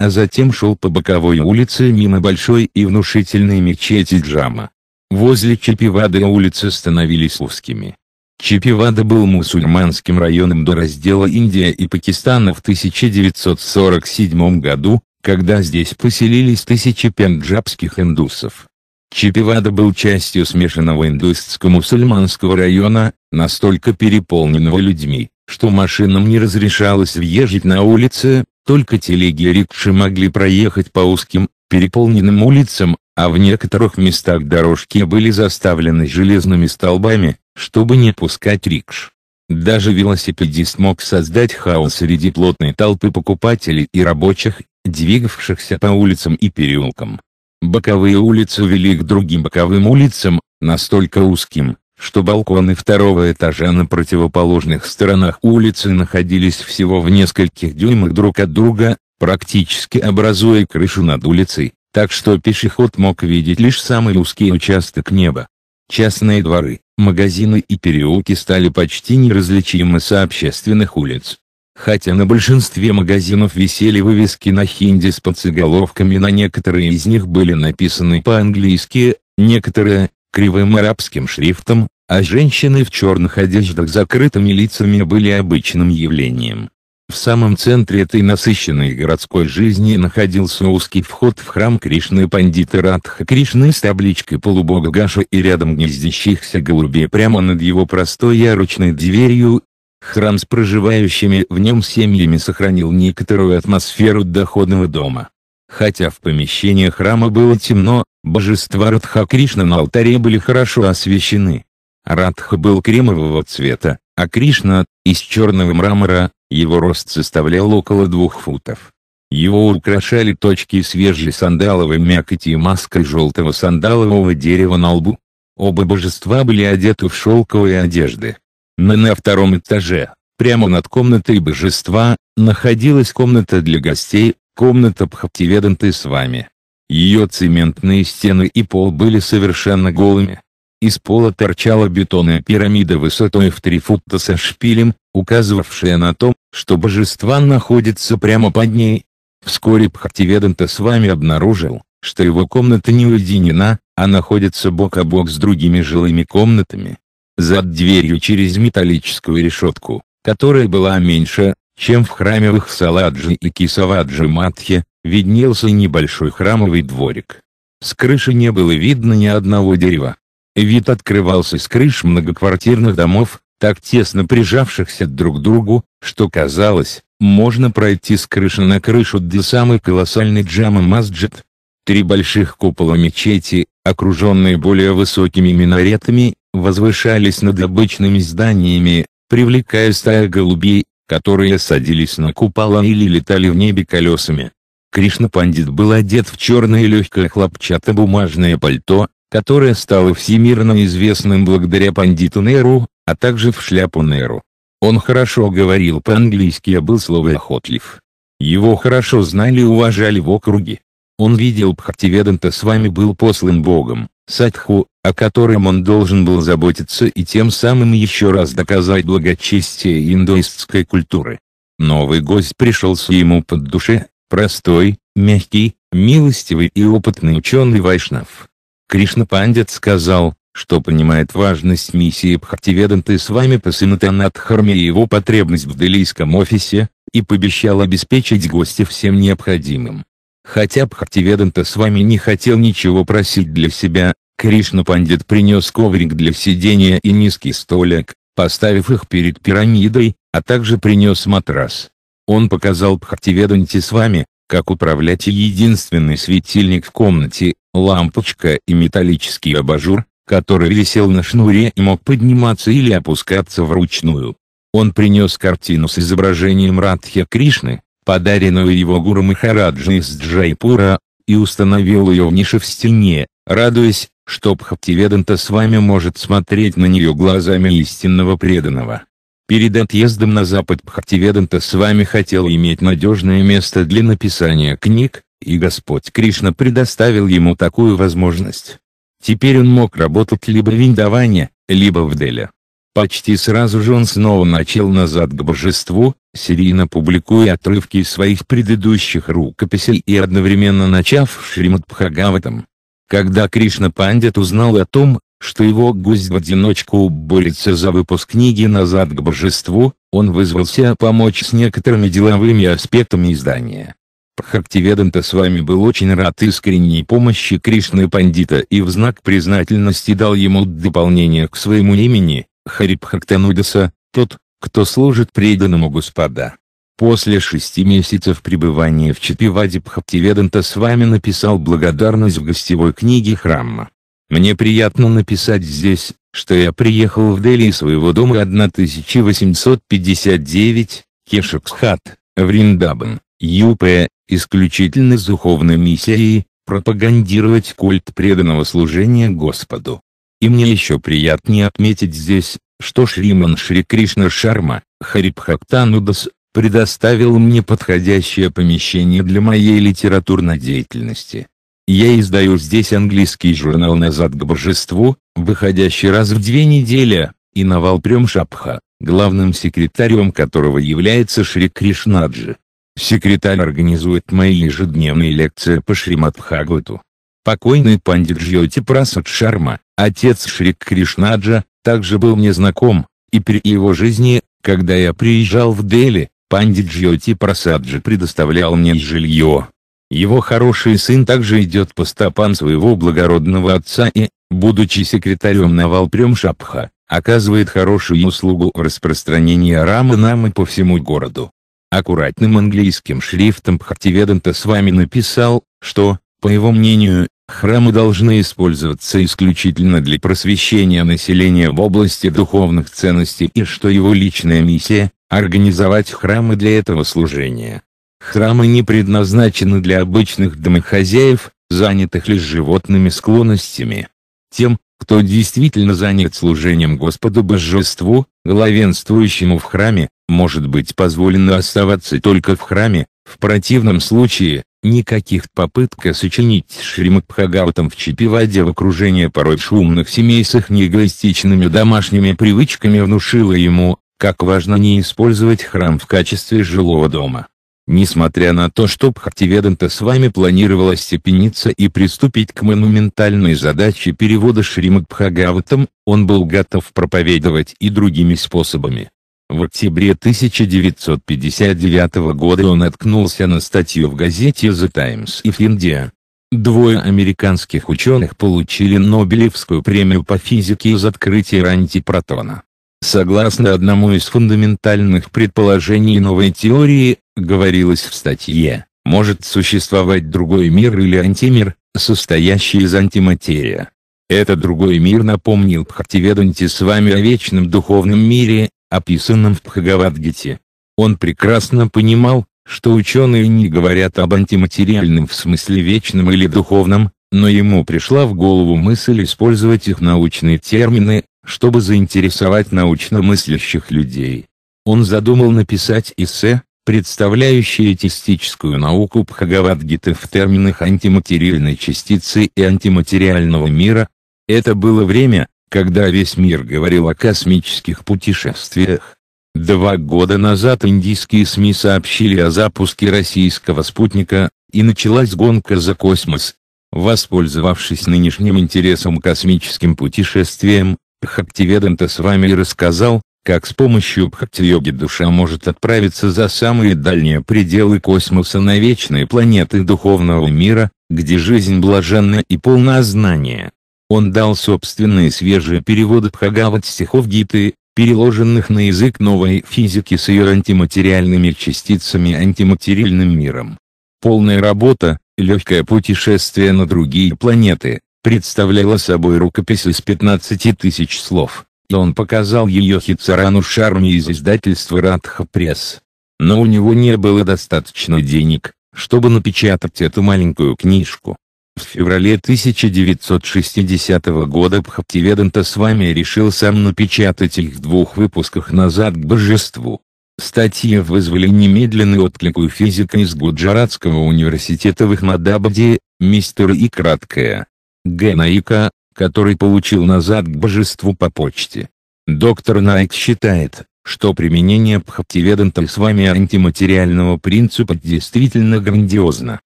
а затем шел по боковой улице мимо большой и внушительной мечети Джама. Возле Чепивады улицы становились узкими. Чепивада был мусульманским районом до раздела Индия и Пакистана в 1947 году, когда здесь поселились тысячи пенджабских индусов. Чепивада был частью смешанного индуистско-мусульманского района, настолько переполненного людьми, что машинам не разрешалось въезжать на улицы, только телеги и рикши могли проехать по узким, переполненным улицам, а в некоторых местах дорожки были заставлены железными столбами, чтобы не пускать рикш. Даже велосипедист мог создать хаос среди плотной толпы покупателей и рабочих, двигавшихся по улицам и переулкам. Боковые улицы вели к другим боковым улицам, настолько узким, что балконы второго этажа на противоположных сторонах улицы находились всего в нескольких дюймах друг от друга, практически образуя крышу над улицей, так что пешеход мог видеть лишь самый узкий участок неба. Частные дворы, магазины и переулки стали почти неразличимы с общественных улиц. Хотя на большинстве магазинов висели вывески на хинди с подсыголовками на некоторые из них были написаны по-английски, некоторые, кривым арабским шрифтом, а женщины в черных одеждах с закрытыми лицами были обычным явлением. В самом центре этой насыщенной городской жизни находился узкий вход в храм Кришны Пандиты Радха Кришны с табличкой полубога Гаша и рядом гнездящихся голубей прямо над его простой яручной дверью. Храм с проживающими в нем семьями сохранил некоторую атмосферу доходного дома. Хотя в помещении храма было темно, Божества Радха Кришна на алтаре были хорошо освещены. Радха был кремового цвета, а Кришна – из черного мрамора, его рост составлял около двух футов. Его украшали точки свежей сандаловой мякоти и маской желтого сандалового дерева на лбу. Оба божества были одеты в шелковые одежды. Но на втором этаже, прямо над комнатой божества, находилась комната для гостей, комната Пхаптиведанты с вами. Ее цементные стены и пол были совершенно голыми. Из пола торчала бетонная пирамида высотой в 3 фута со шпилем, указывавшая на то, что божества находятся прямо под ней. Вскоре Бхактиведанта с вами обнаружил, что его комната не уединена, а находится бок о бок с другими жилыми комнатами. За дверью через металлическую решетку, которая была меньше, чем в храме Вахсаладжи и Кисаваджи Матхи, виднелся небольшой храмовый дворик. С крыши не было видно ни одного дерева. Вид открывался с крыш многоквартирных домов, так тесно прижавшихся друг к другу, что казалось, можно пройти с крыши на крышу до самой колоссальной джамы масджид. Три больших купола мечети, окруженные более высокими минаретами, возвышались над обычными зданиями, привлекая стая голубей, которые садились на купола или летали в небе колесами. Кришна Пандит был одет в черное легкое хлопчато-бумажное пальто, которое стало всемирно известным благодаря пандиту Неру, а также в шляпу Неру. Он хорошо говорил по-английски и а был словоохотлив. Его хорошо знали и уважали в округе. Он видел Бхактиведанта с вами был послан Богом, Садху, о котором он должен был заботиться и тем самым еще раз доказать благочестие индуистской культуры. Новый гость пришелся ему под душе, простой, мягкий, милостивый и опытный ученый Вайшнав. Кришна Пандит сказал, что понимает важность миссии Бхактиведанты с вами по Синатанатхарме и его потребность в Делийском офисе, и пообещал обеспечить гостя всем необходимым. Хотя Бхактиведанта с вами не хотел ничего просить для себя, Кришна Пандит принес коврик для сидения и низкий столик, поставив их перед пирамидой, а также принес матрас. Он показал Пхактиведанте с вами, как управлять единственный светильник в комнате, лампочка и металлический абажур, который висел на шнуре и мог подниматься или опускаться вручную. Он принес картину с изображением Радхи Кришны, подаренную его Гуру Махараджи из Джайпура, и установил ее в нише в стене, радуясь, что Пхактиведанта с вами может смотреть на нее глазами истинного преданного. Перед отъездом на Запад Бхактиведанта с вами хотел иметь надежное место для написания книг, и Господь Кришна предоставил ему такую возможность. Теперь он мог работать либо в Виндаване, либо в Деле. Почти сразу же он снова начал назад к божеству, серийно публикуя отрывки из своих предыдущих рукописей и одновременно начав Шримад Бхагаватам. Когда Кришна Пандит узнал о том, что его гость в одиночку борется за выпуск книги «Назад к божеству», он вызвался помочь с некоторыми деловыми аспектами издания. Пхактиведанта с вами был очень рад искренней помощи Кришны Пандита и в знак признательности дал ему дополнение к своему имени, Харибхактанудаса, тот, кто служит преданному Господа. После шести месяцев пребывания в Чипиваде Пхактиведанта с вами написал благодарность в гостевой книге храма. Мне приятно написать здесь, что я приехал в Дели из своего дома 1859, Кешаксхат, Вриндабан, ЮП, исключительно с духовной миссией, пропагандировать культ преданного служения Господу. И мне еще приятнее отметить здесь, что Шриман Шри Кришна Шарма, Харибхактанудас, предоставил мне подходящее помещение для моей литературной деятельности. Я издаю здесь английский журнал «Назад к божеству», выходящий раз в две недели, и Навал Прем Шапха, главным секретарем которого является Шри Кришнаджи. Секретарь организует мои ежедневные лекции по Шримадхагавату. Покойный пандит Джьоти Прасад Шарма, отец Шри Кришнаджа, также был мне знаком, и при его жизни, когда я приезжал в Дели, пандит Джьоти Прасаджи предоставлял мне жилье, его хороший сын также идет по стопам своего благородного отца и, будучи секретарем Навалпрем Шапха, оказывает хорошую услугу в распространении рамы Намы по всему городу. Аккуратным английским шрифтом Бхактиведанта с вами написал, что, по его мнению, храмы должны использоваться исключительно для просвещения населения в области духовных ценностей и что его личная миссия – организовать храмы для этого служения. Храмы не предназначены для обычных домохозяев, занятых лишь животными склонностями. Тем, кто действительно занят служением Господу Божеству, главенствующему в храме, может быть позволено оставаться только в храме, в противном случае, никаких попыток сочинить Шримадхагаутам в Чипиваде в окружении порой шумных семей с их негоистичными домашними привычками внушило ему, как важно не использовать храм в качестве жилого дома. Несмотря на то, что Бхактиведанта с вами планировала степениться и приступить к монументальной задаче перевода Шримад Бхагаватам, он был готов проповедовать и другими способами. В октябре 1959 года он наткнулся на статью в газете The Times of India. Двое американских ученых получили Нобелевскую премию по физике из открытия антипротона. Согласно одному из фундаментальных предположений новой теории, говорилось в статье, может существовать другой мир или антимир, состоящий из антиматерия. Этот другой мир напомнил Бхактиведанте с вами о вечном духовном мире, описанном в Бхагавадгите. Он прекрасно понимал, что ученые не говорят об антиматериальном в смысле вечном или духовном, но ему пришла в голову мысль использовать их научные термины, чтобы заинтересовать научно мыслящих людей. Он задумал написать эссе, представляющее теистическую науку Бхагавадгиты в терминах антиматериальной частицы и антиматериального мира. Это было время, когда весь мир говорил о космических путешествиях. Два года назад индийские СМИ сообщили о запуске российского спутника, и началась гонка за космос. Воспользовавшись нынешним интересом к космическим путешествиям, Бхактиведанта с вами и рассказал, как с помощью Бхакти-йоги душа может отправиться за самые дальние пределы космоса на вечные планеты духовного мира, где жизнь блаженна и полна знания. Он дал собственные свежие переводы Бхагават стихов Гиты, переложенных на язык новой физики с ее антиматериальными частицами антиматериальным миром. Полная работа, легкое путешествие на другие планеты, представляла собой рукопись из 15 тысяч слов. и Он показал ее Хицарану Шарме из издательства Радха Пресс. Но у него не было достаточно денег, чтобы напечатать эту маленькую книжку. В феврале 1960 года Бхактиведанта с вами решил сам напечатать их в двух выпусках назад к божеству. Статьи вызвали немедленный отклик у физика из Гуджаратского университета в Ахмадабаде, мистера и краткая, Г. Наика, который получил назад к божеству по почте. Доктор Найк считает, что применение Бхактиведанта с вами антиматериального принципа действительно грандиозно.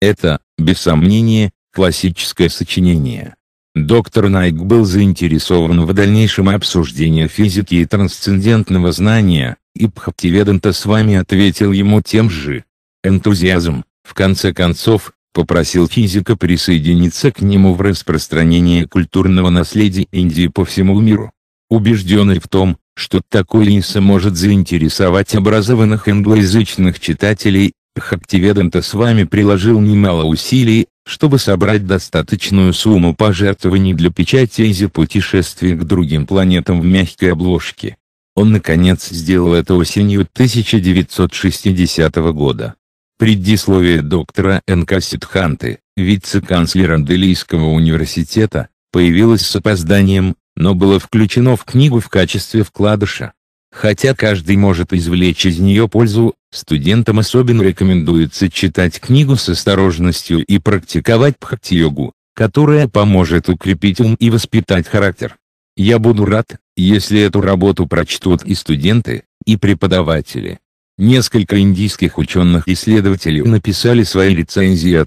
Это, без сомнения, классическое сочинение. Доктор Найк был заинтересован в дальнейшем обсуждении физики и трансцендентного знания, и Бхактиведанта с вами ответил ему тем же. Энтузиазм, в конце концов, попросил физика присоединиться к нему в распространении культурного наследия Индии по всему миру. Убежденный в том, что такой рейс может заинтересовать образованных англоязычных читателей, Хактиведанта с вами приложил немало усилий, чтобы собрать достаточную сумму пожертвований для печати из-за путешествий к другим планетам в мягкой обложке. Он наконец сделал это осенью 1960 года. Предисловие доктора Н.К. Сидханты, вице-канцлера Делийского университета, появилось с опозданием, но было включено в книгу в качестве вкладыша. Хотя каждый может извлечь из нее пользу, студентам особенно рекомендуется читать книгу с осторожностью и практиковать бхакти-йогу, которая поможет укрепить ум и воспитать характер. Я буду рад, если эту работу прочтут и студенты, и преподаватели. Несколько индийских ученых-исследователей написали свои рецензии о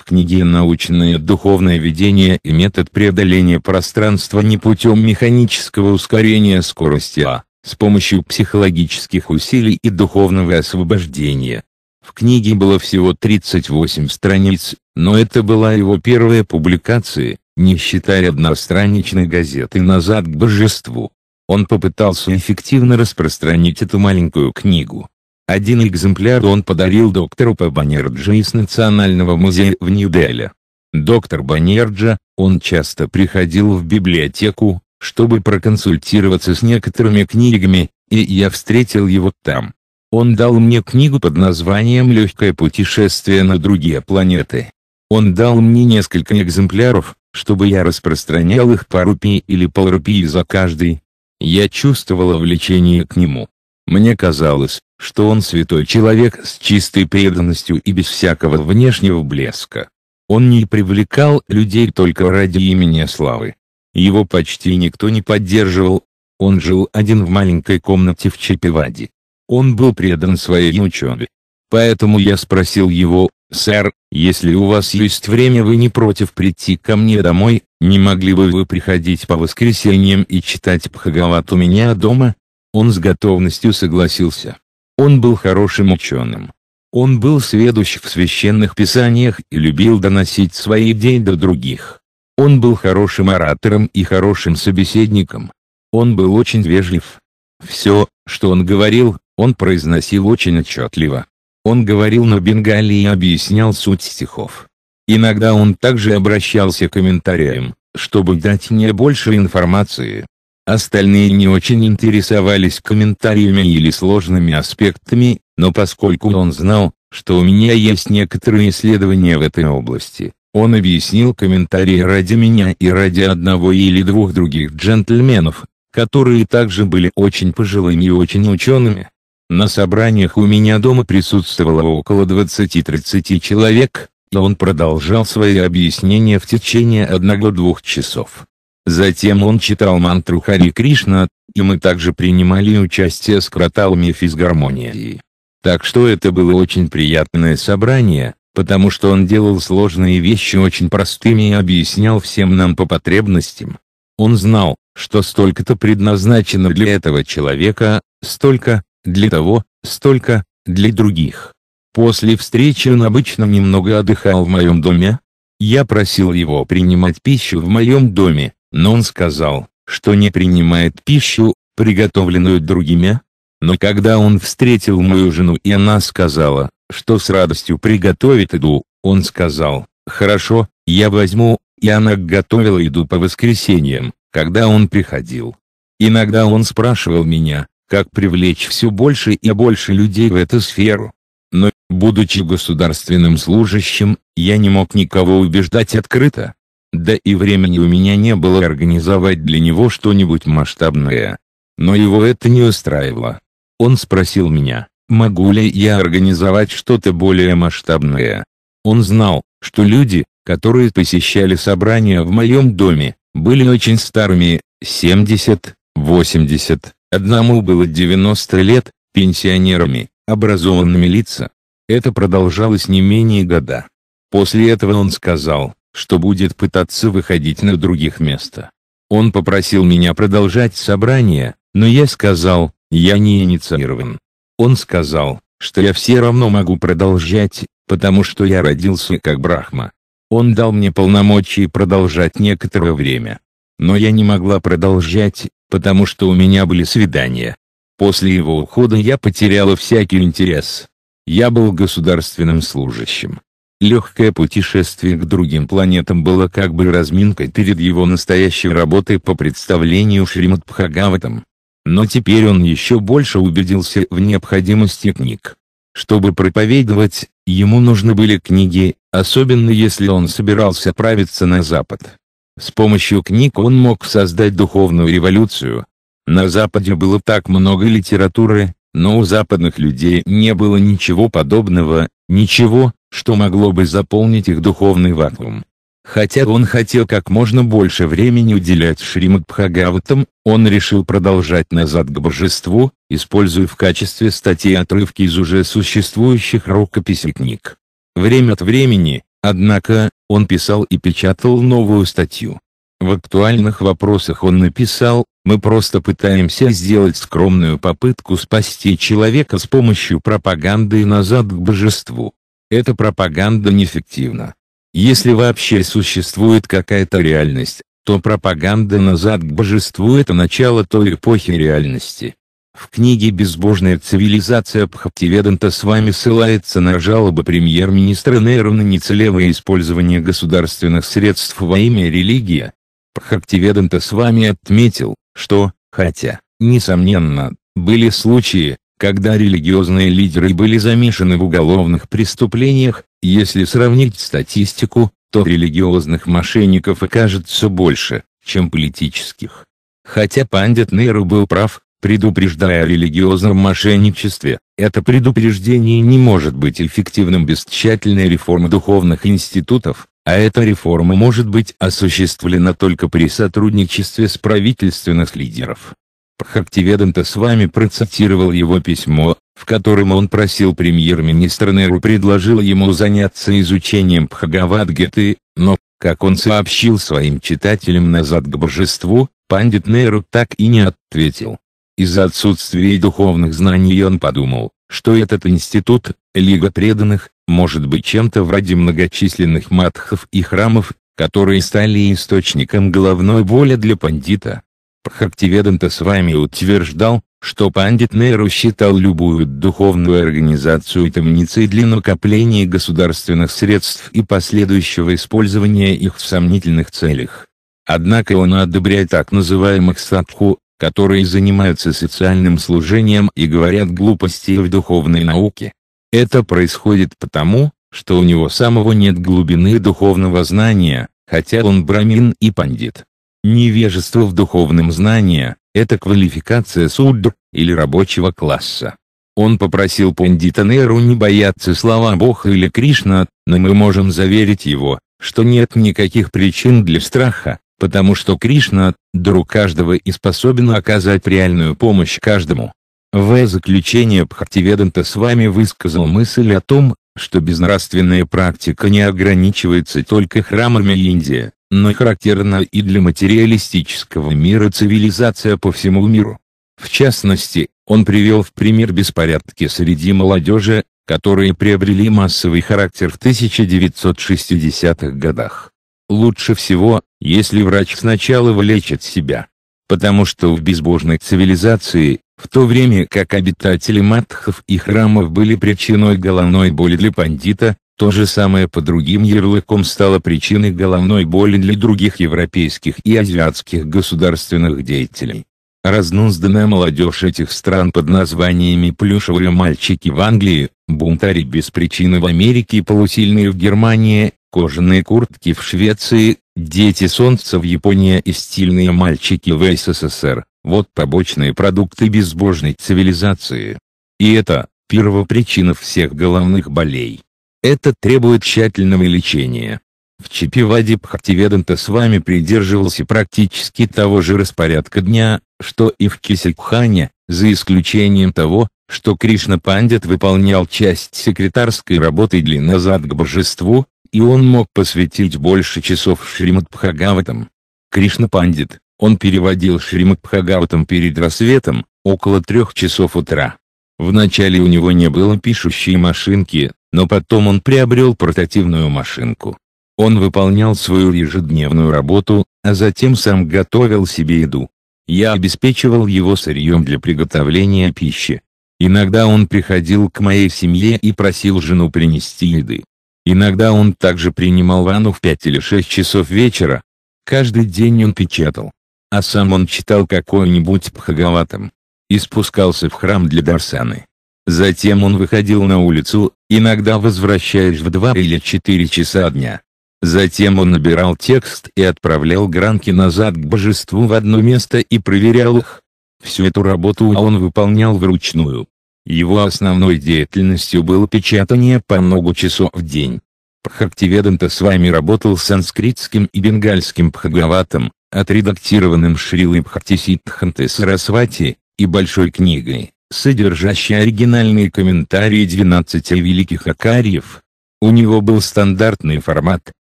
в книге «Научное духовное видение и метод преодоления пространства не путем механического ускорения скорости А, с помощью психологических усилий и духовного освобождения». В книге было всего 38 страниц, но это была его первая публикация, не считая одностраничной газеты «Назад к божеству». Он попытался эффективно распространить эту маленькую книгу. Один экземпляр он подарил доктору П. из Национального музея в Нью-Дели. Доктор Банерджа, он часто приходил в библиотеку, чтобы проконсультироваться с некоторыми книгами, и я встретил его там. Он дал мне книгу под названием «Легкое путешествие на другие планеты». Он дал мне несколько экземпляров, чтобы я распространял их по рупии или полрупии за каждый, я чувствовала влечение к нему. Мне казалось, что он святой человек с чистой преданностью и без всякого внешнего блеска. Он не привлекал людей только ради имени славы. Его почти никто не поддерживал, он жил один в маленькой комнате в Чепиваде. Он был предан своей учебе. Поэтому я спросил его, «Сэр, если у вас есть время вы не против прийти ко мне домой, не могли бы вы приходить по воскресеньям и читать Пхагават у меня дома?» Он с готовностью согласился. Он был хорошим ученым. Он был сведущ в священных писаниях и любил доносить свои идеи до других. Он был хорошим оратором и хорошим собеседником. Он был очень вежлив. Все, что он говорил, он произносил очень отчетливо. Он говорил на бенгали и объяснял суть стихов. Иногда он также обращался к комментариям, чтобы дать мне больше информации. Остальные не очень интересовались комментариями или сложными аспектами, но поскольку он знал, что у меня есть некоторые исследования в этой области, он объяснил комментарии ради меня и ради одного или двух других джентльменов, которые также были очень пожилыми и очень учеными. На собраниях у меня дома присутствовало около 20-30 человек, но он продолжал свои объяснения в течение одного-двух часов. Затем он читал мантру Хари Кришна, и мы также принимали участие с кроталами физгармонии. Так что это было очень приятное собрание, потому что он делал сложные вещи очень простыми и объяснял всем нам по потребностям. Он знал, что столько-то предназначено для этого человека, столько, для того, столько, для других. После встречи он обычно немного отдыхал в моем доме. Я просил его принимать пищу в моем доме, но он сказал, что не принимает пищу, приготовленную другими. Но когда он встретил мою жену и она сказала, что с радостью приготовит еду, он сказал, «Хорошо, я возьму», и она готовила еду по воскресеньям, когда он приходил. Иногда он спрашивал меня, как привлечь все больше и больше людей в эту сферу. Но, будучи государственным служащим, я не мог никого убеждать открыто. Да и времени у меня не было организовать для него что-нибудь масштабное. Но его это не устраивало. Он спросил меня, могу ли я организовать что-то более масштабное. Он знал, что люди, которые посещали собрания в моем доме, были очень старыми, 70, 80, Одному было 90 лет, пенсионерами, образованными лица. Это продолжалось не менее года. После этого он сказал, что будет пытаться выходить на других места. Он попросил меня продолжать собрание, но я сказал, я не инициирован. Он сказал, что я все равно могу продолжать, потому что я родился как Брахма. Он дал мне полномочия продолжать некоторое время. Но я не могла продолжать, потому что у меня были свидания. После его ухода я потеряла всякий интерес. Я был государственным служащим. Легкое путешествие к другим планетам было как бы разминкой перед его настоящей работой по представлению Шримад Пхагаватам. Но теперь он еще больше убедился в необходимости книг. Чтобы проповедовать, ему нужны были книги, особенно если он собирался отправиться на Запад. С помощью книг он мог создать духовную революцию. На Западе было так много литературы, но у западных людей не было ничего подобного, ничего, что могло бы заполнить их духовный вакуум. Хотя он хотел как можно больше времени уделять Шримад Бхагаватам, он решил продолжать назад к божеству, используя в качестве статей отрывки из уже существующих рукописей книг. Время от времени, однако, он писал и печатал новую статью. В актуальных вопросах он написал, мы просто пытаемся сделать скромную попытку спасти человека с помощью пропаганды и назад к божеству. Эта пропаганда неэффективна. Если вообще существует какая-то реальность, то пропаганда назад к божеству это начало той эпохи реальности. В книге «Безбожная цивилизация Пхактиведанта с вами ссылается на жалобы премьер-министра Нейру на нецелевое использование государственных средств во имя религии. Пхактиведанта с вами отметил, что, хотя, несомненно, были случаи, когда религиозные лидеры были замешаны в уголовных преступлениях, если сравнить статистику, то религиозных мошенников окажется больше, чем политических. Хотя пандит Нейру был прав, предупреждая о религиозном мошенничестве, это предупреждение не может быть эффективным без тщательной реформы духовных институтов, а эта реформа может быть осуществлена только при сотрудничестве с правительственных лидеров. Пхактиведанта с вами процитировал его письмо, в котором он просил премьер-министра Неру предложил ему заняться изучением Пхагавадгиты, но, как он сообщил своим читателям назад к божеству, пандит Неру так и не ответил. Из-за отсутствия духовных знаний он подумал, что этот институт, Лига преданных, может быть чем-то вроде многочисленных матхов и храмов, которые стали источником головной боли для пандита. Бхактиведанта с вами утверждал, что пандит Нейру считал любую духовную организацию темницей для накопления государственных средств и последующего использования их в сомнительных целях. Однако он одобряет так называемых садху, которые занимаются социальным служением и говорят глупости в духовной науке. Это происходит потому, что у него самого нет глубины духовного знания, хотя он брамин и пандит. Невежество в духовном знании – это квалификация судр или рабочего класса. Он попросил пандита Неру не бояться слова Бог или Кришна, но мы можем заверить его, что нет никаких причин для страха, потому что Кришна – друг каждого и способен оказать реальную помощь каждому. В заключение Бхактиведанта с вами высказал мысль о том, что безнравственная практика не ограничивается только храмами Индии, но характерна и для материалистического мира цивилизация по всему миру. В частности, он привел в пример беспорядки среди молодежи, которые приобрели массовый характер в 1960-х годах. Лучше всего, если врач сначала вылечит себя. Потому что в безбожной цивилизации, в то время как обитатели матхов и храмов были причиной головной боли для пандита, то же самое по другим ярлыкам стало причиной головной боли для других европейских и азиатских государственных деятелей. Разнузданная молодежь этих стран под названиями «плюшевые мальчики» в Англии, бунтари без причины в Америке и полусильные в Германии, кожаные куртки в Швеции, дети солнца в Японии и стильные мальчики в СССР, вот побочные продукты безбожной цивилизации. И это, первопричина всех головных болей. Это требует тщательного лечения. В Чипиваде Бхактиведанта с вами придерживался практически того же распорядка дня, что и в Кисикхане, за исключением того, что Кришна Пандит выполнял часть секретарской работы для назад к божеству, и он мог посвятить больше часов Шримадпхагаватам. Кришна Пандит, он переводил Шримадпхагаватам перед рассветом, около трех часов утра. Вначале у него не было пишущей машинки, но потом он приобрел портативную машинку. Он выполнял свою ежедневную работу, а затем сам готовил себе еду. Я обеспечивал его сырьем для приготовления пищи. Иногда он приходил к моей семье и просил жену принести еды. Иногда он также принимал ванну в 5 или 6 часов вечера. Каждый день он печатал. А сам он читал какой-нибудь Пхагаватам. И спускался в храм для Дарсаны. Затем он выходил на улицу, иногда возвращаясь в 2 или 4 часа дня. Затем он набирал текст и отправлял гранки назад к божеству в одно место и проверял их. Всю эту работу он выполнял вручную. Его основной деятельностью было печатание по много часов в день. Пхактиведанта с вами работал с санскритским и бенгальским пхагаватом, отредактированным Шрилой Пхактисидханты Сарасвати, и большой книгой, содержащей оригинальные комментарии 12 великих акарьев. У него был стандартный формат,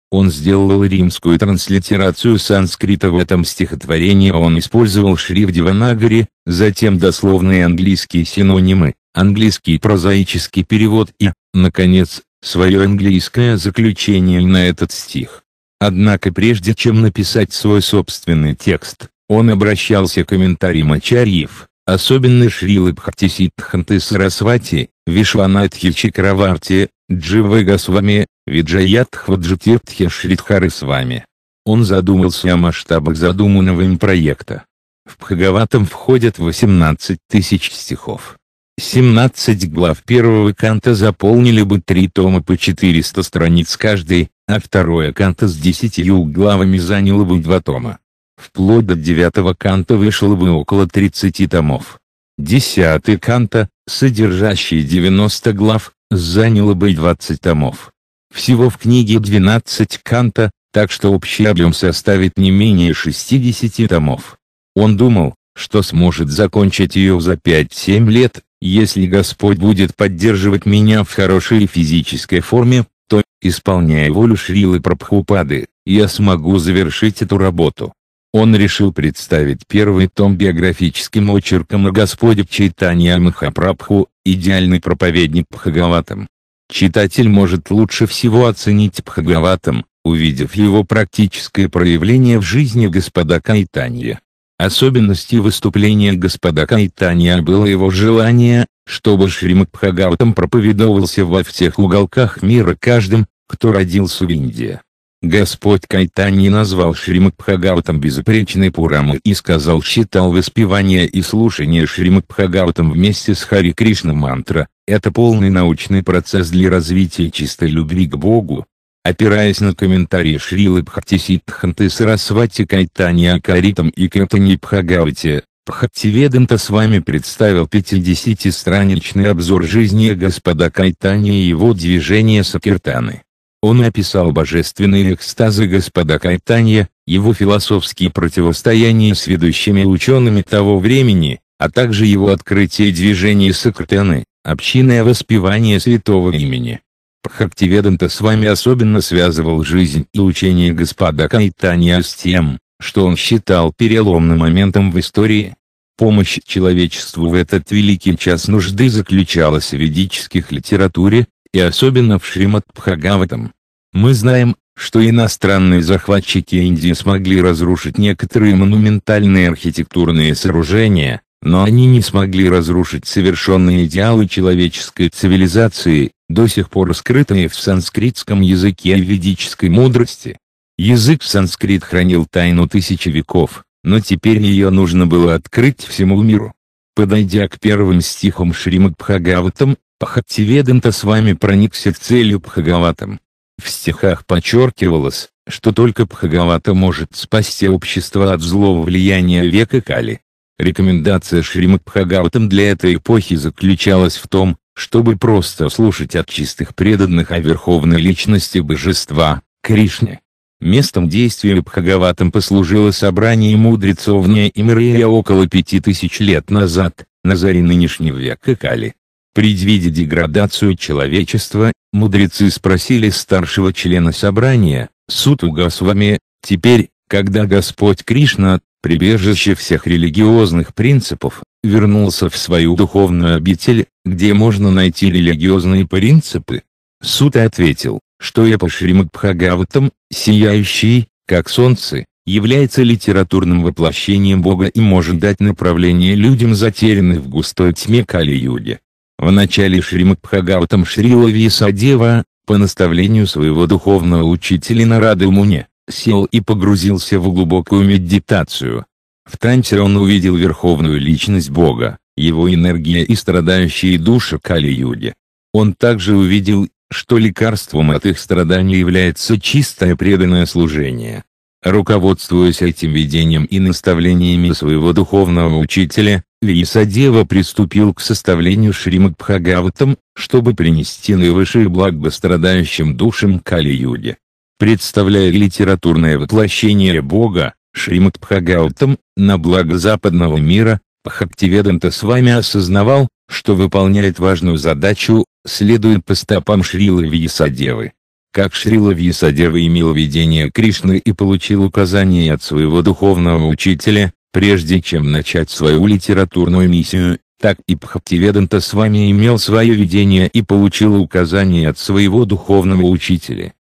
он сделал римскую транслитерацию санскрита в этом стихотворении, он использовал шрифт Диванагари, затем дословные английские синонимы, английский прозаический перевод и, наконец, свое английское заключение на этот стих. Однако прежде чем написать свой собственный текст, он обращался к комментариям Ачарьев, особенно Шрилы Бхактисиддханты Сарасвати, Вишванатхи Чакраварти, Дживы Госвами, Виджаятхваджатиртхи Шридхары с вами. Он задумался о масштабах задуманного им проекта. В Пхагаватам входят 18 тысяч стихов. 17 глав первого канта заполнили бы три тома по 400 страниц каждый, а второе канта с 10 главами заняло бы два тома. Вплоть до девятого канта вышло бы около 30 томов. Десятый канта, содержащий 90 глав, заняло бы 20 томов. Всего в книге 12 канта, так что общий объем составит не менее 60 томов. Он думал, что сможет закончить ее за 5-7 лет, если Господь будет поддерживать меня в хорошей физической форме, то, исполняя волю Шрилы Прабхупады, я смогу завершить эту работу. Он решил представить первый том биографическим очерком о Господе Чайтанья Махапрабху, идеальный проповедник Пхагаватам. Читатель может лучше всего оценить Пхагаватам, увидев его практическое проявление в жизни господа Кайтанья. Особенностью выступления господа Кайтания было его желание, чтобы Шримад Бхагаватам проповедовался во всех уголках мира каждым, кто родился в Индии. Господь Кайтани назвал Шримад Бхагаватам безупречной Пурамы и сказал считал воспевание и слушание Шримад Бхагаватам вместе с Хари Кришна мантра, это полный научный процесс для развития чистой любви к Богу, опираясь на комментарии Шрилы Бхактисиддханты Сарасвати Кайтания Каритам и Кэтани Бхагавати, Бхактиведанта с вами представил 50-страничный обзор жизни господа Кайтани и его движения Сакиртаны. Он описал божественные экстазы господа Кайтанья, его философские противостояния с ведущими учеными того времени, а также его открытие движения Сакиртаны, общинное воспевание святого имени. Бхактиведанта с вами особенно связывал жизнь и учение господа Кайтанья с тем, что он считал переломным моментом в истории. Помощь человечеству в этот великий час нужды заключалась в ведических литературе, и особенно в Шримад Бхагаватам. Мы знаем, что иностранные захватчики Индии смогли разрушить некоторые монументальные архитектурные сооружения, но они не смогли разрушить совершенные идеалы человеческой цивилизации, до сих пор скрытые в санскритском языке и ведической мудрости. Язык санскрит хранил тайну тысячи веков, но теперь ее нужно было открыть всему миру. Подойдя к первым стихам Шримад Пхагаватам, Пхактиведанта с вами проникся в целью Пхагаватам. В стихах подчеркивалось, что только Пхагавата может спасти общество от злого влияния века Кали. Рекомендация Шрима для этой эпохи заключалась в том, чтобы просто слушать от чистых преданных о верховной личности божества, Кришне. Местом действия Бхагаватам послужило собрание мудрецов Неимрея около пяти тысяч лет назад, на заре нынешнего века Кали. Предвидя деградацию человечества, мудрецы спросили старшего члена собрания, Сутуга с вами: теперь, когда Господь Кришна, прибежище всех религиозных принципов, вернулся в свою духовную обитель, где можно найти религиозные принципы? Сута ответил, что Эпа Шримадбхагаватам, сияющий, как солнце, является литературным воплощением Бога и может дать направление людям затерянным в густой тьме Кали-юги. В начале Шримадбхагаватам Шрила Висадева, по наставлению своего духовного учителя Нарады Муне, сел и погрузился в глубокую медитацию. В трансе он увидел верховную личность Бога, его энергия и страдающие души Кали-Юги. Он также увидел, что лекарством от их страданий является чистое преданное служение. Руководствуясь этим видением и наставлениями своего духовного учителя, Лисадева приступил к составлению Шримад Бхагаватам, чтобы принести наивысшие благ страдающим душам Кали-Юги представляя литературное воплощение Бога, Шримад Пхагаутам, на благо западного мира, Пхактиведанта с вами осознавал, что выполняет важную задачу, следуя по стопам Шрилы Вьясадевы. Как Шрила Вьясадева имел видение Кришны и получил указания от своего духовного учителя, прежде чем начать свою литературную миссию, так и Пхактиведанта с вами имел свое видение и получил указания от своего духовного учителя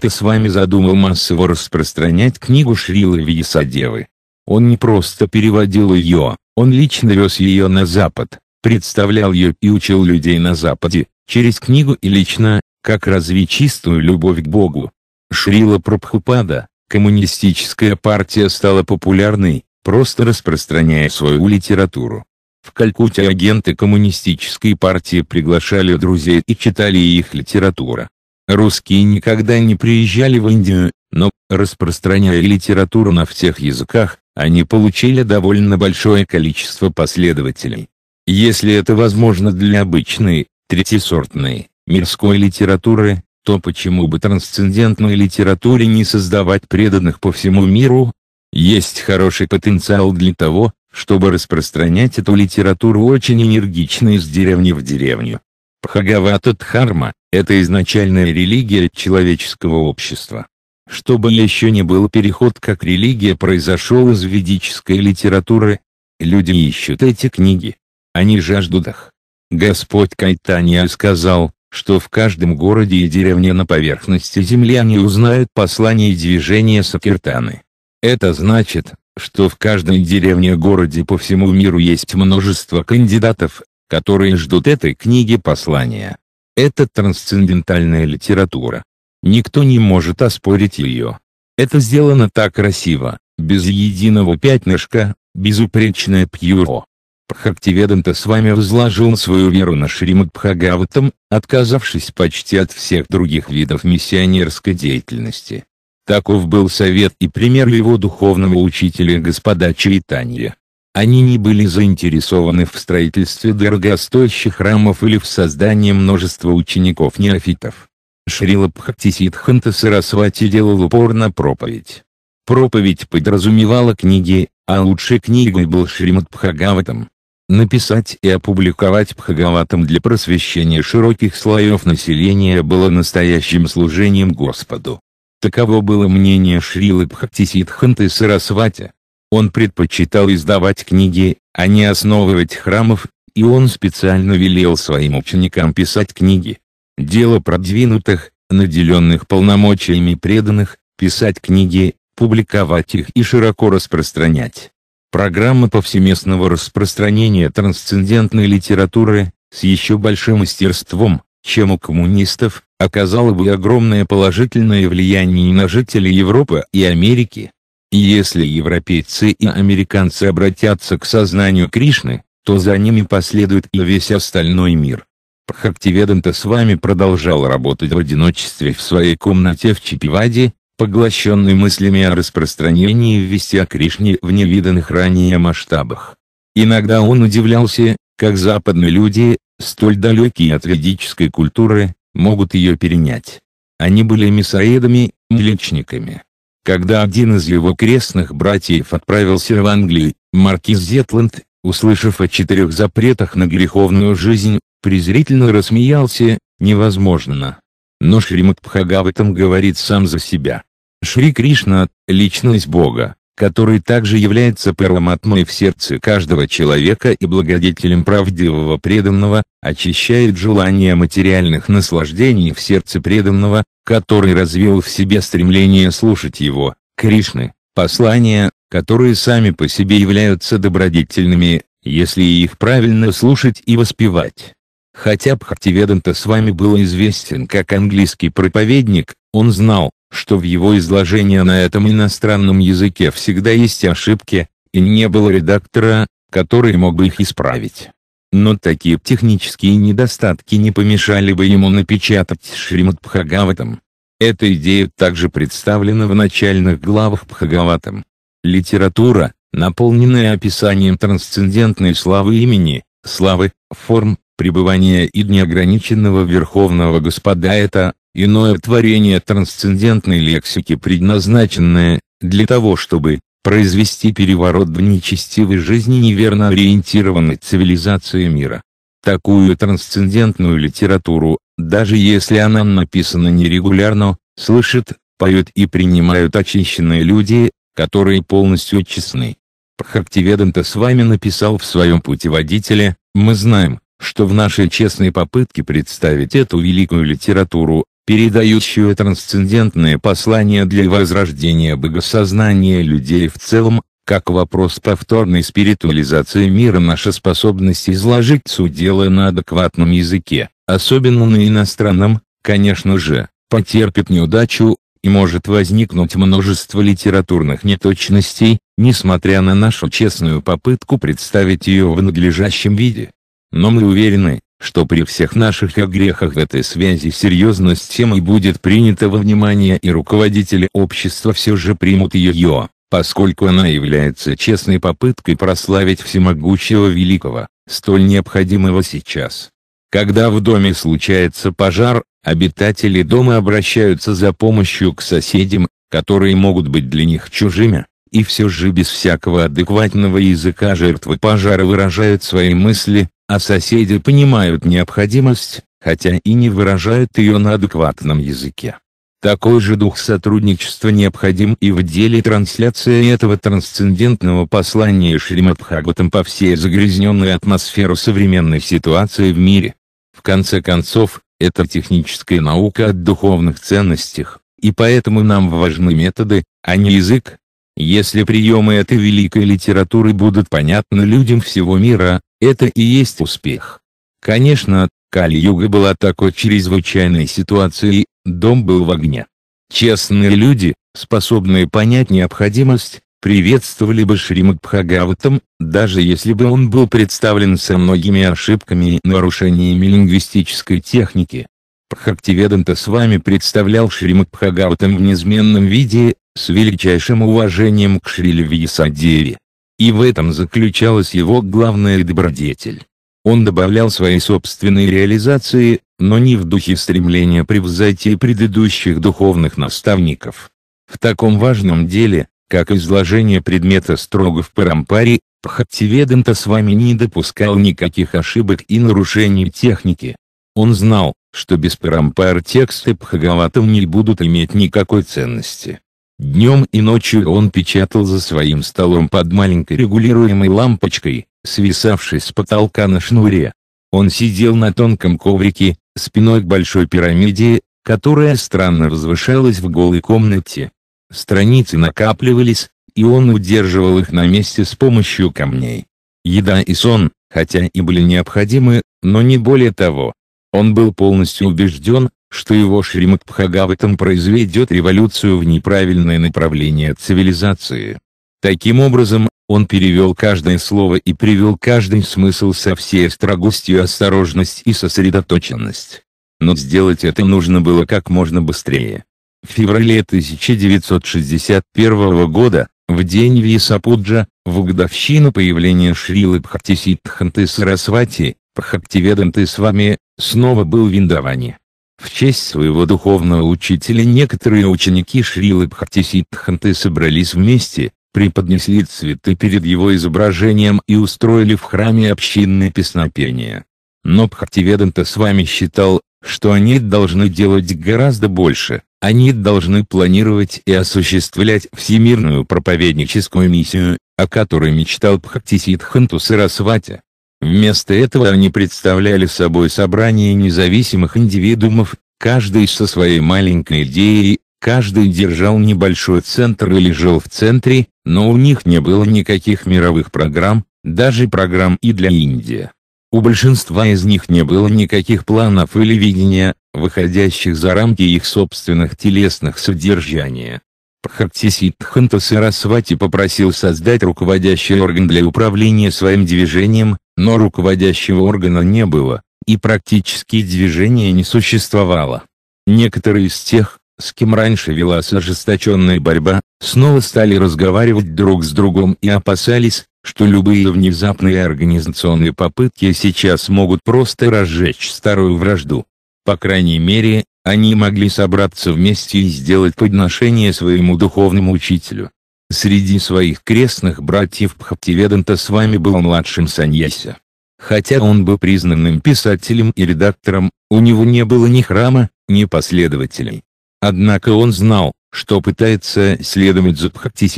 ты с вами задумал массово распространять книгу Шрилы Вьясадевы. Он не просто переводил ее, он лично вез ее на Запад, представлял ее и учил людей на Западе, через книгу и лично, как развить чистую любовь к Богу. Шрила Прабхупада, коммунистическая партия стала популярной, просто распространяя свою литературу. В Калькутте агенты коммунистической партии приглашали друзей и читали их литературу. Русские никогда не приезжали в Индию, но, распространяя литературу на всех языках, они получили довольно большое количество последователей. Если это возможно для обычной, третисортной, мирской литературы, то почему бы трансцендентной литературе не создавать преданных по всему миру? Есть хороший потенциал для того, чтобы распространять эту литературу очень энергично из деревни в деревню. Бхагавата-дхарма – это изначальная религия человеческого общества. Чтобы еще не был переход как религия произошел из ведической литературы, люди ищут эти книги. Они жаждут их. Господь Кайтанья сказал, что в каждом городе и деревне на поверхности земли они узнают послание движения Сакиртаны. Это значит, что в каждой деревне и городе по всему миру есть множество кандидатов, которые ждут этой книги послания. Это трансцендентальная литература. Никто не может оспорить ее. Это сделано так красиво, без единого пятнышка, безупречное пьюро. Пхактиведанта с вами возложил свою веру на Шримад Пхагаватам, отказавшись почти от всех других видов миссионерской деятельности. Таков был совет и пример его духовного учителя господа Чайтанья. Они не были заинтересованы в строительстве дорогостоящих храмов или в создании множества учеников-неофитов. Шрила Пхактисидханта Сарасвати делал упор на проповедь. Проповедь подразумевала книги, а лучшей книгой был Шримад Бхагаватам. Написать и опубликовать Пхагаватам для просвещения широких слоев населения было настоящим служением Господу. Таково было мнение Шрилы Пхактисидханты Сарасвати. Он предпочитал издавать книги, а не основывать храмов, и он специально велел своим ученикам писать книги. Дело продвинутых, наделенных полномочиями преданных, писать книги, публиковать их и широко распространять. Программа повсеместного распространения трансцендентной литературы, с еще большим мастерством, чем у коммунистов, оказала бы огромное положительное влияние и на жителей Европы и Америки. Если европейцы и американцы обратятся к сознанию Кришны, то за ними последует и весь остальной мир. Бхактиведанта с вами продолжал работать в одиночестве в своей комнате в Чипиваде, поглощенный мыслями о распространении вести о Кришне в невиданных ранее масштабах. Иногда он удивлялся, как западные люди, столь далекие от ведической культуры, могут ее перенять. Они были мясоедами, млечниками, когда один из его крестных братьев отправился в Англию, маркиз Зетланд, услышав о четырех запретах на греховную жизнь, презрительно рассмеялся, невозможно. Но шри в этом говорит сам за себя. Шри Кришна – личность Бога, который также является параматмой в сердце каждого человека и благодетелем правдивого преданного, очищает желание материальных наслаждений в сердце преданного, который развил в себе стремление слушать его, Кришны, послания, которые сами по себе являются добродетельными, если их правильно слушать и воспевать. Хотя Бхактиведанта с вами был известен как английский проповедник, он знал, что в его изложении на этом иностранном языке всегда есть ошибки, и не было редактора, который мог бы их исправить но такие технические недостатки не помешали бы ему напечатать Шримад Пхагаватам. Эта идея также представлена в начальных главах Пхагаватам. Литература, наполненная описанием трансцендентной славы имени, славы, форм, пребывания и неограниченного Верховного Господа это, иное творение трансцендентной лексики предназначенное, для того чтобы, произвести переворот в нечестивой жизни неверно ориентированной цивилизации мира. Такую трансцендентную литературу, даже если она написана нерегулярно, слышат, поют и принимают очищенные люди, которые полностью честны. Бхактиведанта с вами написал в своем путеводителе, мы знаем, что в нашей честной попытке представить эту великую литературу, передающую трансцендентное послание для возрождения богосознания людей в целом, как вопрос повторной спиритуализации мира наша способность изложить суть дела на адекватном языке, особенно на иностранном, конечно же, потерпит неудачу, и может возникнуть множество литературных неточностей, несмотря на нашу честную попытку представить ее в надлежащем виде. Но мы уверены, что при всех наших огрехах в этой связи серьезность темы будет принята во внимание и руководители общества все же примут ее, поскольку она является честной попыткой прославить всемогущего великого, столь необходимого сейчас. Когда в доме случается пожар, обитатели дома обращаются за помощью к соседям, которые могут быть для них чужими, и все же без всякого адекватного языка жертвы пожара выражают свои мысли, а соседи понимают необходимость, хотя и не выражают ее на адекватном языке. Такой же дух сотрудничества необходим и в деле трансляции этого трансцендентного послания Шримад Бхагаватам по всей загрязненной атмосферу современной ситуации в мире. В конце концов, это техническая наука о духовных ценностях, и поэтому нам важны методы, а не язык. Если приемы этой великой литературы будут понятны людям всего мира, это и есть успех. Конечно, Кали-Юга была такой чрезвычайной ситуацией, дом был в огне. Честные люди, способные понять необходимость, приветствовали бы Шримад Бхагаватам, даже если бы он был представлен со многими ошибками и нарушениями лингвистической техники. Бхактиведанта с вами представлял Шримад Бхагаватам в неизменном виде, с величайшим уважением к Шриле Вьясадеве. И в этом заключалась его главная добродетель. Он добавлял свои собственные реализации, но не в духе стремления превзойти предыдущих духовных наставников. В таком важном деле, как изложение предмета строго в парампаре, Пхативеданта с вами не допускал никаких ошибок и нарушений техники. Он знал, что без парампар тексты Пхагаватов не будут иметь никакой ценности. Днем и ночью он печатал за своим столом под маленькой регулируемой лампочкой, свисавшей с потолка на шнуре. Он сидел на тонком коврике, спиной к большой пирамиде, которая странно возвышалась в голой комнате. Страницы накапливались, и он удерживал их на месте с помощью камней. Еда и сон, хотя и были необходимы, но не более того. Он был полностью убежден, что его Шримад Пхагаватам произведет революцию в неправильное направление цивилизации. Таким образом, он перевел каждое слово и привел каждый смысл со всей строгостью осторожность и сосредоточенность. Но сделать это нужно было как можно быстрее. В феврале 1961 года, в день Висапуджа, в годовщину появления Шрилы Бхактисидханты Сарасвати, Пхактиведанты с вами, снова был в Индаване. В честь своего духовного учителя некоторые ученики Шрилы Бхактисидханты собрались вместе, преподнесли цветы перед его изображением и устроили в храме общинное песнопение. Но Бхактиведанта с вами считал, что они должны делать гораздо больше, они должны планировать и осуществлять всемирную проповедническую миссию, о которой мечтал Бхактисидханту Сарасвати. Вместо этого они представляли собой собрание независимых индивидуумов, каждый со своей маленькой идеей, каждый держал небольшой центр или жил в центре, но у них не было никаких мировых программ, даже программ и для Индии. У большинства из них не было никаких планов или видения, выходящих за рамки их собственных телесных содержания. Пхактисидханта Сарасвати попросил создать руководящий орган для управления своим движением, но руководящего органа не было, и практически движения не существовало. Некоторые из тех, с кем раньше велась ожесточенная борьба, снова стали разговаривать друг с другом и опасались, что любые внезапные организационные попытки сейчас могут просто разжечь старую вражду. По крайней мере, они могли собраться вместе и сделать подношение своему духовному учителю. Среди своих крестных братьев Бхактиведанта с вами был младшим саньяси. Хотя он был признанным писателем и редактором, у него не было ни храма, ни последователей. Однако он знал, что пытается следовать за Бхакти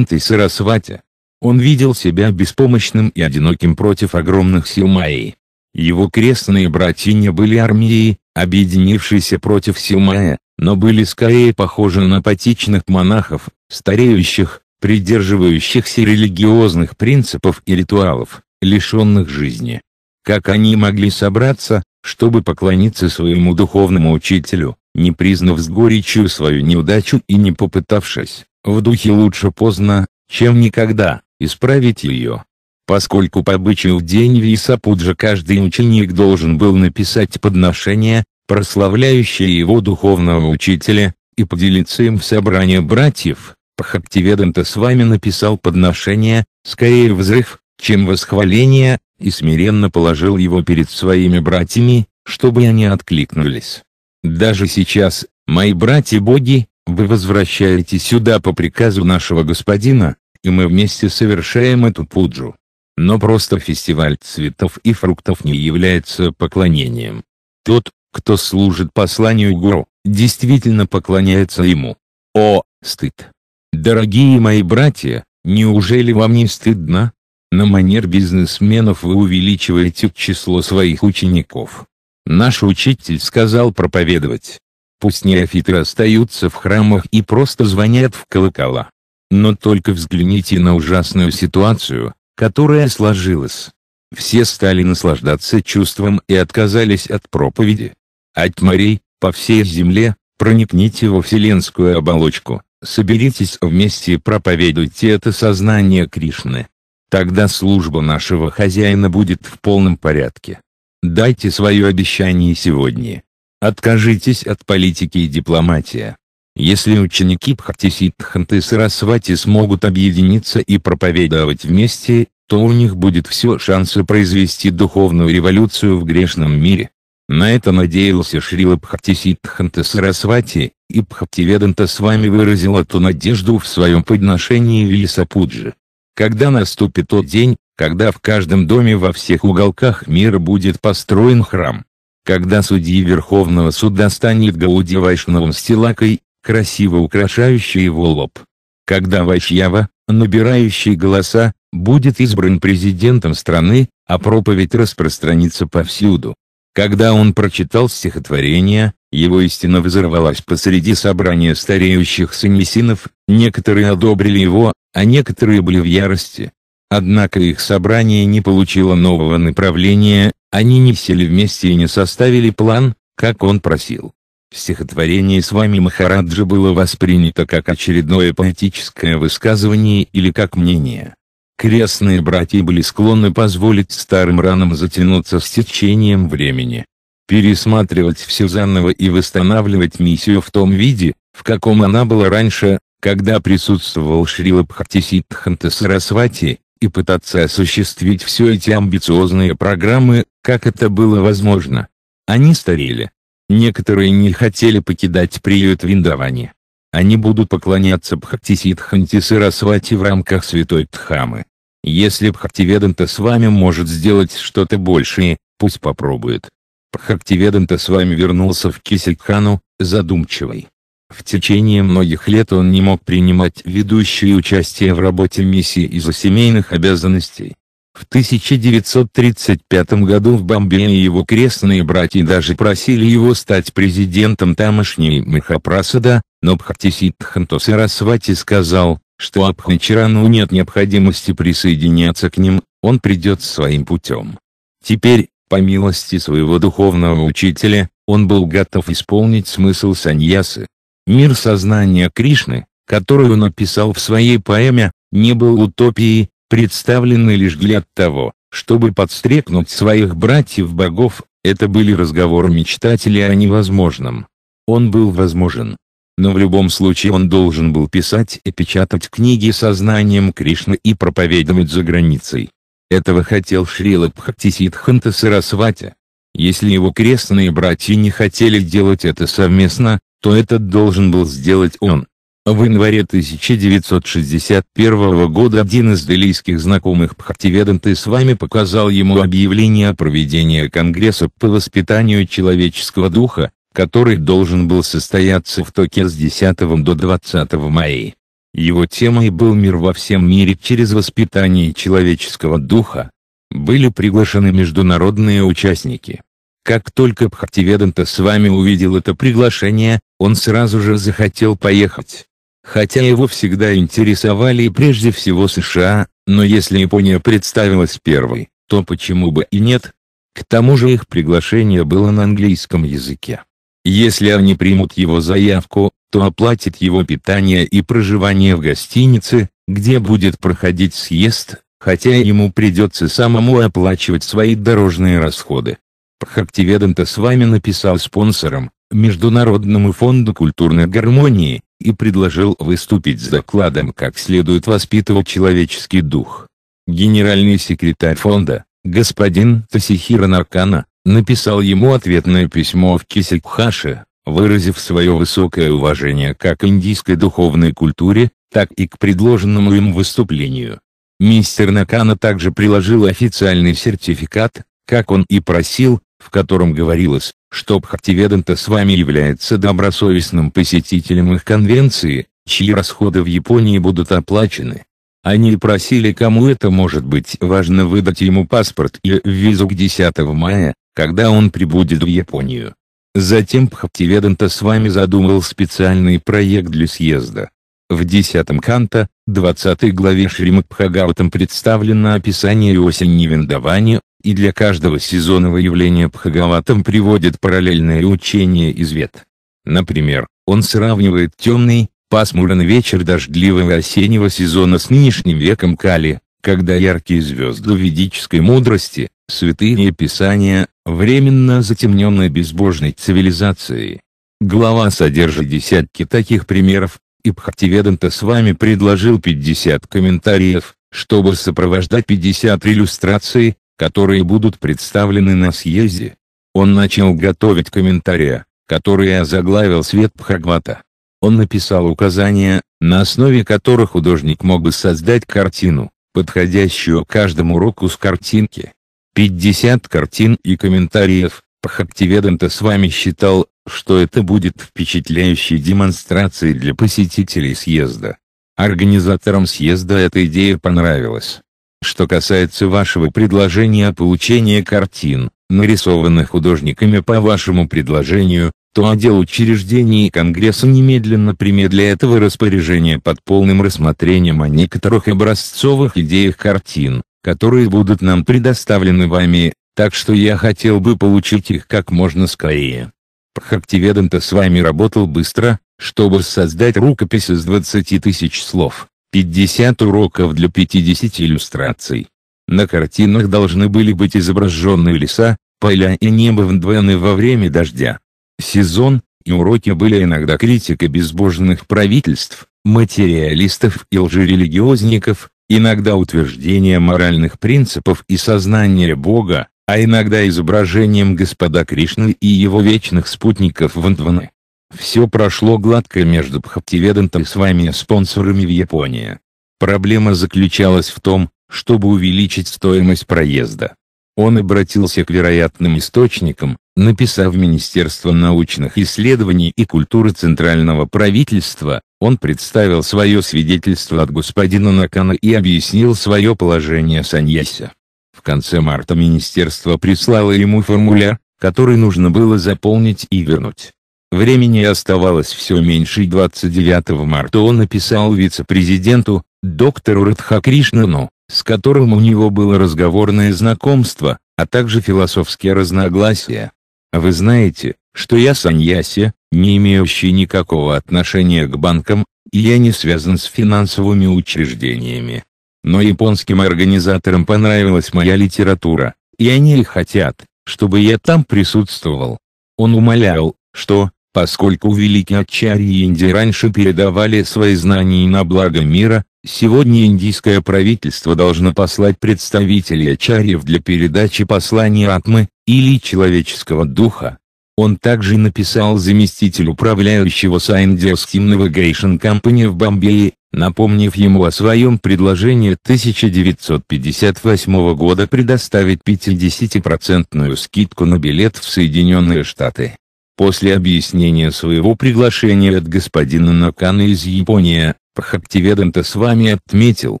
Сарасвати. Он видел себя беспомощным и одиноким против огромных сил Майи. Его крестные братья не были армией, объединившейся против сил Майя, но были скорее похожи на апатичных монахов, стареющих, придерживающихся религиозных принципов и ритуалов, лишенных жизни. Как они могли собраться, чтобы поклониться своему духовному учителю, не признав с горечью свою неудачу и не попытавшись, в духе лучше поздно, чем никогда, исправить ее. Поскольку по обычаю в день Висапуджа каждый ученик должен был написать подношение, прославляющее его духовного учителя, и поделиться им в собрании братьев, Пахактиведанта с вами написал подношение, скорее взрыв, чем восхваление, и смиренно положил его перед своими братьями, чтобы они откликнулись. Даже сейчас, мои братья-боги, вы возвращаете сюда по приказу нашего господина, и мы вместе совершаем эту пуджу. Но просто фестиваль цветов и фруктов не является поклонением. Тот, кто служит посланию Гуру, действительно поклоняется ему. О, стыд! Дорогие мои братья, неужели вам не стыдно? На манер бизнесменов вы увеличиваете число своих учеников. Наш учитель сказал проповедовать. Пусть неофиты остаются в храмах и просто звонят в колокола. Но только взгляните на ужасную ситуацию, которая сложилась. Все стали наслаждаться чувством и отказались от проповеди. От морей, по всей земле, проникните во вселенскую оболочку, соберитесь вместе и проповедуйте это сознание Кришны. Тогда служба нашего хозяина будет в полном порядке. Дайте свое обещание сегодня. Откажитесь от политики и дипломатии. Если ученики Бхакти Сиддханты Сарасвати смогут объединиться и проповедовать вместе, то у них будет все шансы произвести духовную революцию в грешном мире. На это надеялся Шрила Бхактисиддханта Сарасвати, и Бхактиведанта с вами выразила ту надежду в своем подношении Вилисапуджи. Когда наступит тот день, когда в каждом доме во всех уголках мира будет построен храм. Когда судьи Верховного Суда станет Гауди Вайшнавом стилакой, красиво украшающий его лоб. Когда Вайшьява, набирающий голоса, будет избран президентом страны, а проповедь распространится повсюду. Когда он прочитал стихотворение, его истина взорвалась посреди собрания стареющих саньясинов, некоторые одобрили его, а некоторые были в ярости. Однако их собрание не получило нового направления, они не сели вместе и не составили план, как он просил. Стихотворение с вами Махараджа было воспринято как очередное поэтическое высказывание или как мнение. Крестные братья были склонны позволить старым ранам затянуться с течением времени. Пересматривать все заново и восстанавливать миссию в том виде, в каком она была раньше, когда присутствовал Шрила Бхактисиддханта Сарасвати, и пытаться осуществить все эти амбициозные программы, как это было возможно. Они старели. Некоторые не хотели покидать приют Виндавани они будут поклоняться Бхактисидханти Сарасвати в рамках святой Дхамы. Если Бхактиведанта с вами может сделать что-то большее, пусть попробует. Бхактиведанта с вами вернулся в Кисикхану, задумчивый. В течение многих лет он не мог принимать ведущее участие в работе миссии из-за семейных обязанностей. В 1935 году в Бомбее его крестные братья даже просили его стать президентом тамошней Махапрасада, но Бхактисиддхан Сарасвати сказал, что Абхачарану нет необходимости присоединяться к ним, он придет своим путем. Теперь, по милости своего духовного учителя, он был готов исполнить смысл саньясы. Мир сознания Кришны, который он описал в своей поэме, не был утопией, представленной лишь для того, чтобы подстрекнуть своих братьев-богов, это были разговоры мечтателей о невозможном. Он был возможен но в любом случае он должен был писать и печатать книги сознанием Кришны и проповедовать за границей. Этого хотел Шрила Пхакти Сидханта Сарасвати. Если его крестные братья не хотели делать это совместно, то это должен был сделать он. В январе 1961 года один из делийских знакомых Пхактиведанты с вами показал ему объявление о проведении Конгресса по воспитанию человеческого духа, который должен был состояться в Токио с 10 до 20 мая. Его темой был мир во всем мире через воспитание человеческого духа. Были приглашены международные участники. Как только Бхактиведанта с вами увидел это приглашение, он сразу же захотел поехать. Хотя его всегда интересовали прежде всего США, но если Япония представилась первой, то почему бы и нет? К тому же их приглашение было на английском языке. Если они примут его заявку, то оплатит его питание и проживание в гостинице, где будет проходить съезд, хотя ему придется самому оплачивать свои дорожные расходы. Пхактиведанта с вами написал спонсором, Международному фонду культурной гармонии, и предложил выступить с докладом как следует воспитывать человеческий дух. Генеральный секретарь фонда, господин Тасихира Наркана, написал ему ответное письмо в Кисельбхаше, выразив свое высокое уважение как к индийской духовной культуре, так и к предложенному им выступлению. Мистер Накана также приложил официальный сертификат, как он и просил, в котором говорилось, что Бхактиведанта с вами является добросовестным посетителем их конвенции, чьи расходы в Японии будут оплачены. Они просили кому это может быть важно выдать ему паспорт и визу к 10 мая, когда он прибудет в Японию. Затем Пхативеданта с вами задумал специальный проект для съезда. В 10 канта, 20 главе Шримад Пхагаутам представлено описание осени виндавания, и для каждого сезонного явления Пхагаватам приводит параллельное учение из вет. Например, он сравнивает темный, пасмурный вечер дождливого осеннего сезона с нынешним веком Кали, когда яркие звезды ведической мудрости, святые писания, временно затемненные безбожной цивилизацией. Глава содержит десятки таких примеров, и Пхактиведанта с вами предложил 50 комментариев, чтобы сопровождать 50 иллюстраций, которые будут представлены на съезде. Он начал готовить комментария, которые заглавил свет Бхагавата. Он написал указания, на основе которых художник мог бы создать картину подходящую каждому уроку с картинки. 50 картин и комментариев. Пхактиведанта с вами считал, что это будет впечатляющей демонстрацией для посетителей съезда. Организаторам съезда эта идея понравилась. Что касается вашего предложения о получении картин, нарисованных художниками по вашему предложению, то отдел учреждений Конгресса немедленно примет для этого распоряжение под полным рассмотрением о некоторых образцовых идеях картин, которые будут нам предоставлены вами, так что я хотел бы получить их как можно скорее. Прхактиведанта с вами работал быстро, чтобы создать рукопись из 20 тысяч слов, 50 уроков для 50 иллюстраций. На картинах должны были быть изображены леса, поля и небо в Ндвены во время дождя сезон, и уроки были иногда критикой безбожных правительств, материалистов и лжерелигиозников, иногда утверждение моральных принципов и сознания Бога, а иногда изображением Господа Кришны и его вечных спутников Вандваны. Все прошло гладко между Бхактиведантом и своими спонсорами в Японии. Проблема заключалась в том, чтобы увеличить стоимость проезда. Он обратился к вероятным источникам, Написав Министерство научных исследований и культуры Центрального правительства, он представил свое свидетельство от господина Накана и объяснил свое положение Саньяся. В конце марта Министерство прислало ему формуляр, который нужно было заполнить и вернуть. Времени оставалось все меньше и 29 марта он написал вице-президенту, доктору Радхакришнану, с которым у него было разговорное знакомство, а также философские разногласия. А вы знаете, что я саньяси, не имеющий никакого отношения к банкам, и я не связан с финансовыми учреждениями. Но японским организаторам понравилась моя литература, и они и хотят, чтобы я там присутствовал. Он умолял, что, поскольку великие отчари Инди раньше передавали свои знания на благо мира, Сегодня индийское правительство должно послать представителя Ачарьев для передачи послания Атмы, или человеческого духа. Он также написал заместитель управляющего Сайндиаским Navigation Company в Бомбее, напомнив ему о своем предложении 1958 года предоставить 50% скидку на билет в Соединенные Штаты. После объяснения своего приглашения от господина Накана из Японии, Пхактиведенто с вами отметил,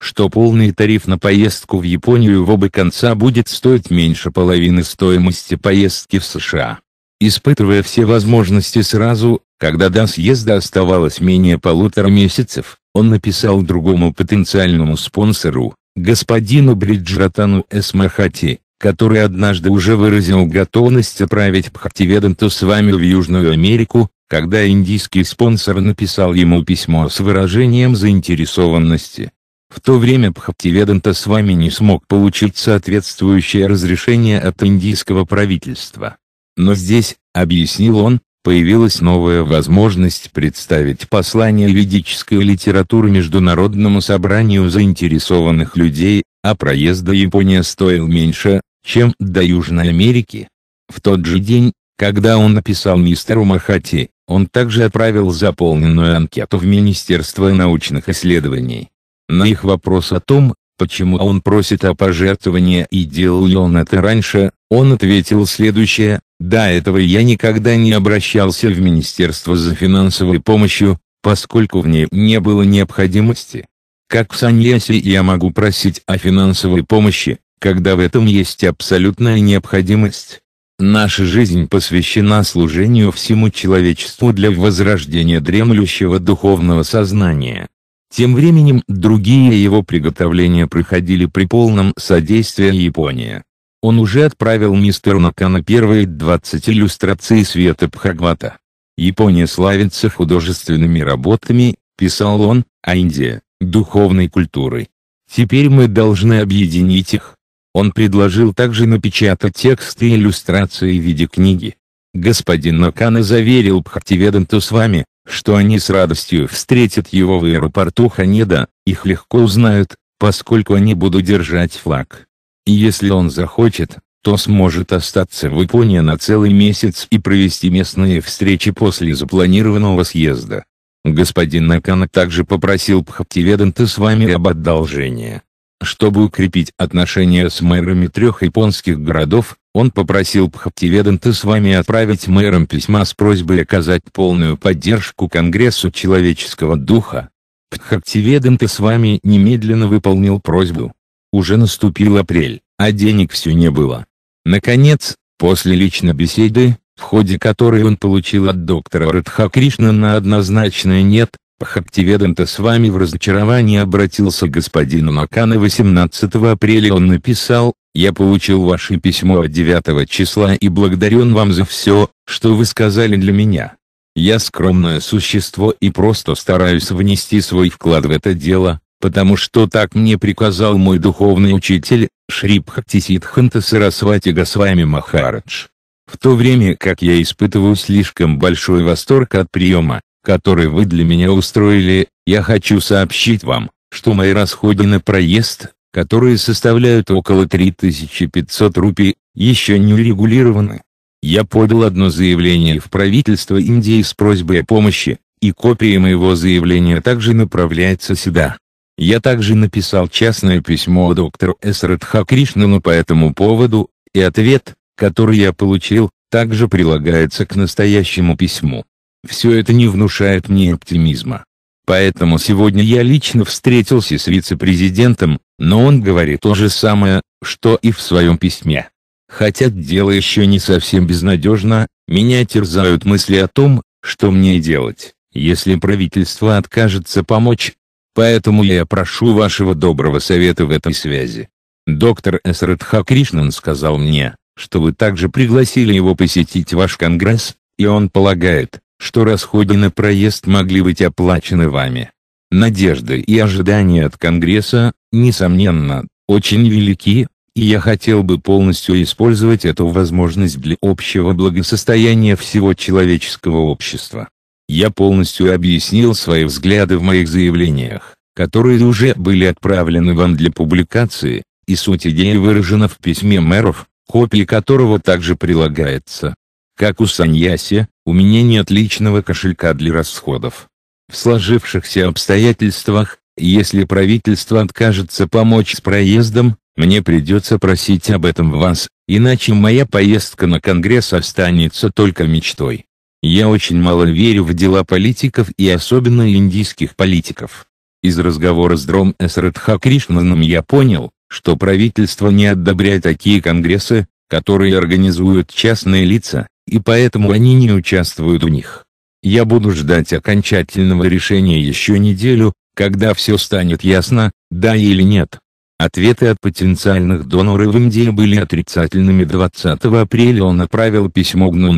что полный тариф на поездку в Японию в оба конца будет стоить меньше половины стоимости поездки в США. Испытывая все возможности сразу, когда до съезда оставалось менее полутора месяцев, он написал другому потенциальному спонсору, господину Бриджратану С. Махати, который однажды уже выразил готовность отправить Пхативеданту с вами в Южную Америку, когда индийский спонсор написал ему письмо с выражением заинтересованности. В то время Бхактиведанта с вами не смог получить соответствующее разрешение от индийского правительства. Но здесь, объяснил он, появилась новая возможность представить послание ведической литературы Международному собранию заинтересованных людей, а проезда Япония стоил меньше, чем до Южной Америки. В тот же день, когда он написал мистеру Махати, он также отправил заполненную анкету в Министерство научных исследований. На их вопрос о том, почему он просит о пожертвовании и делал ли он это раньше, он ответил следующее, «До этого я никогда не обращался в Министерство за финансовой помощью, поскольку в ней не было необходимости. Как в Саньясе я могу просить о финансовой помощи, когда в этом есть абсолютная необходимость?» Наша жизнь посвящена служению всему человечеству для возрождения дремлющего духовного сознания. Тем временем другие его приготовления проходили при полном содействии Японии. Он уже отправил мистеру Накана первые 20 иллюстраций света Бхагавата. Япония славится художественными работами, писал он, а Индия – духовной культурой. Теперь мы должны объединить их. Он предложил также напечатать текст и иллюстрации в виде книги. Господин Накана заверил Бхактиведанта с вами, что они с радостью встретят его в аэропорту Ханеда, их легко узнают, поскольку они будут держать флаг. И если он захочет, то сможет остаться в Японии на целый месяц и провести местные встречи после запланированного съезда. Господин Накана также попросил Пхактиведанта с вами об одолжении. Чтобы укрепить отношения с мэрами трех японских городов, он попросил Пхаптиведанта с вами отправить мэрам письма с просьбой оказать полную поддержку Конгрессу человеческого духа. Пхактиведанта с вами немедленно выполнил просьбу. Уже наступил апрель, а денег все не было. Наконец, после личной беседы, в ходе которой он получил от доктора Радхакришна на однозначное «нет», Хактиведом-то с вами в разочаровании обратился к господину Накана 18 апреля он написал, я получил ваше письмо от 9 числа и благодарен вам за все, что вы сказали для меня. Я скромное существо и просто стараюсь внести свой вклад в это дело, потому что так мне приказал мой духовный учитель, Шрипхактисидханта Сарасвати Госвами Махарадж. В то время как я испытываю слишком большой восторг от приема, который вы для меня устроили, я хочу сообщить вам, что мои расходы на проезд, которые составляют около 3500 рупий, еще не урегулированы. Я подал одно заявление в правительство Индии с просьбой о помощи, и копия моего заявления также направляется сюда. Я также написал частное письмо доктору С. Радхакришнану по этому поводу, и ответ, который я получил, также прилагается к настоящему письму все это не внушает мне оптимизма. Поэтому сегодня я лично встретился с вице-президентом, но он говорит то же самое, что и в своем письме. Хотя дело еще не совсем безнадежно, меня терзают мысли о том, что мне делать, если правительство откажется помочь. Поэтому я прошу вашего доброго совета в этой связи. Доктор С. Кришнан сказал мне, что вы также пригласили его посетить ваш конгресс, и он полагает, что расходы на проезд могли быть оплачены вами. Надежды и ожидания от Конгресса, несомненно, очень велики, и я хотел бы полностью использовать эту возможность для общего благосостояния всего человеческого общества. Я полностью объяснил свои взгляды в моих заявлениях, которые уже были отправлены вам для публикации, и суть идеи выражена в письме мэров, копия которого также прилагается. Как у Саньяси, у меня нет личного кошелька для расходов. В сложившихся обстоятельствах, если правительство откажется помочь с проездом, мне придется просить об этом вас, иначе моя поездка на Конгресс останется только мечтой. Я очень мало верю в дела политиков и особенно индийских политиков. Из разговора с Дром С. Радхакришнаном я понял, что правительство не одобряет такие конгрессы, которые организуют частные лица, и поэтому они не участвуют в них. Я буду ждать окончательного решения еще неделю, когда все станет ясно, да или нет. Ответы от потенциальных доноров в Индии были отрицательными 20 апреля он направил письмо Гну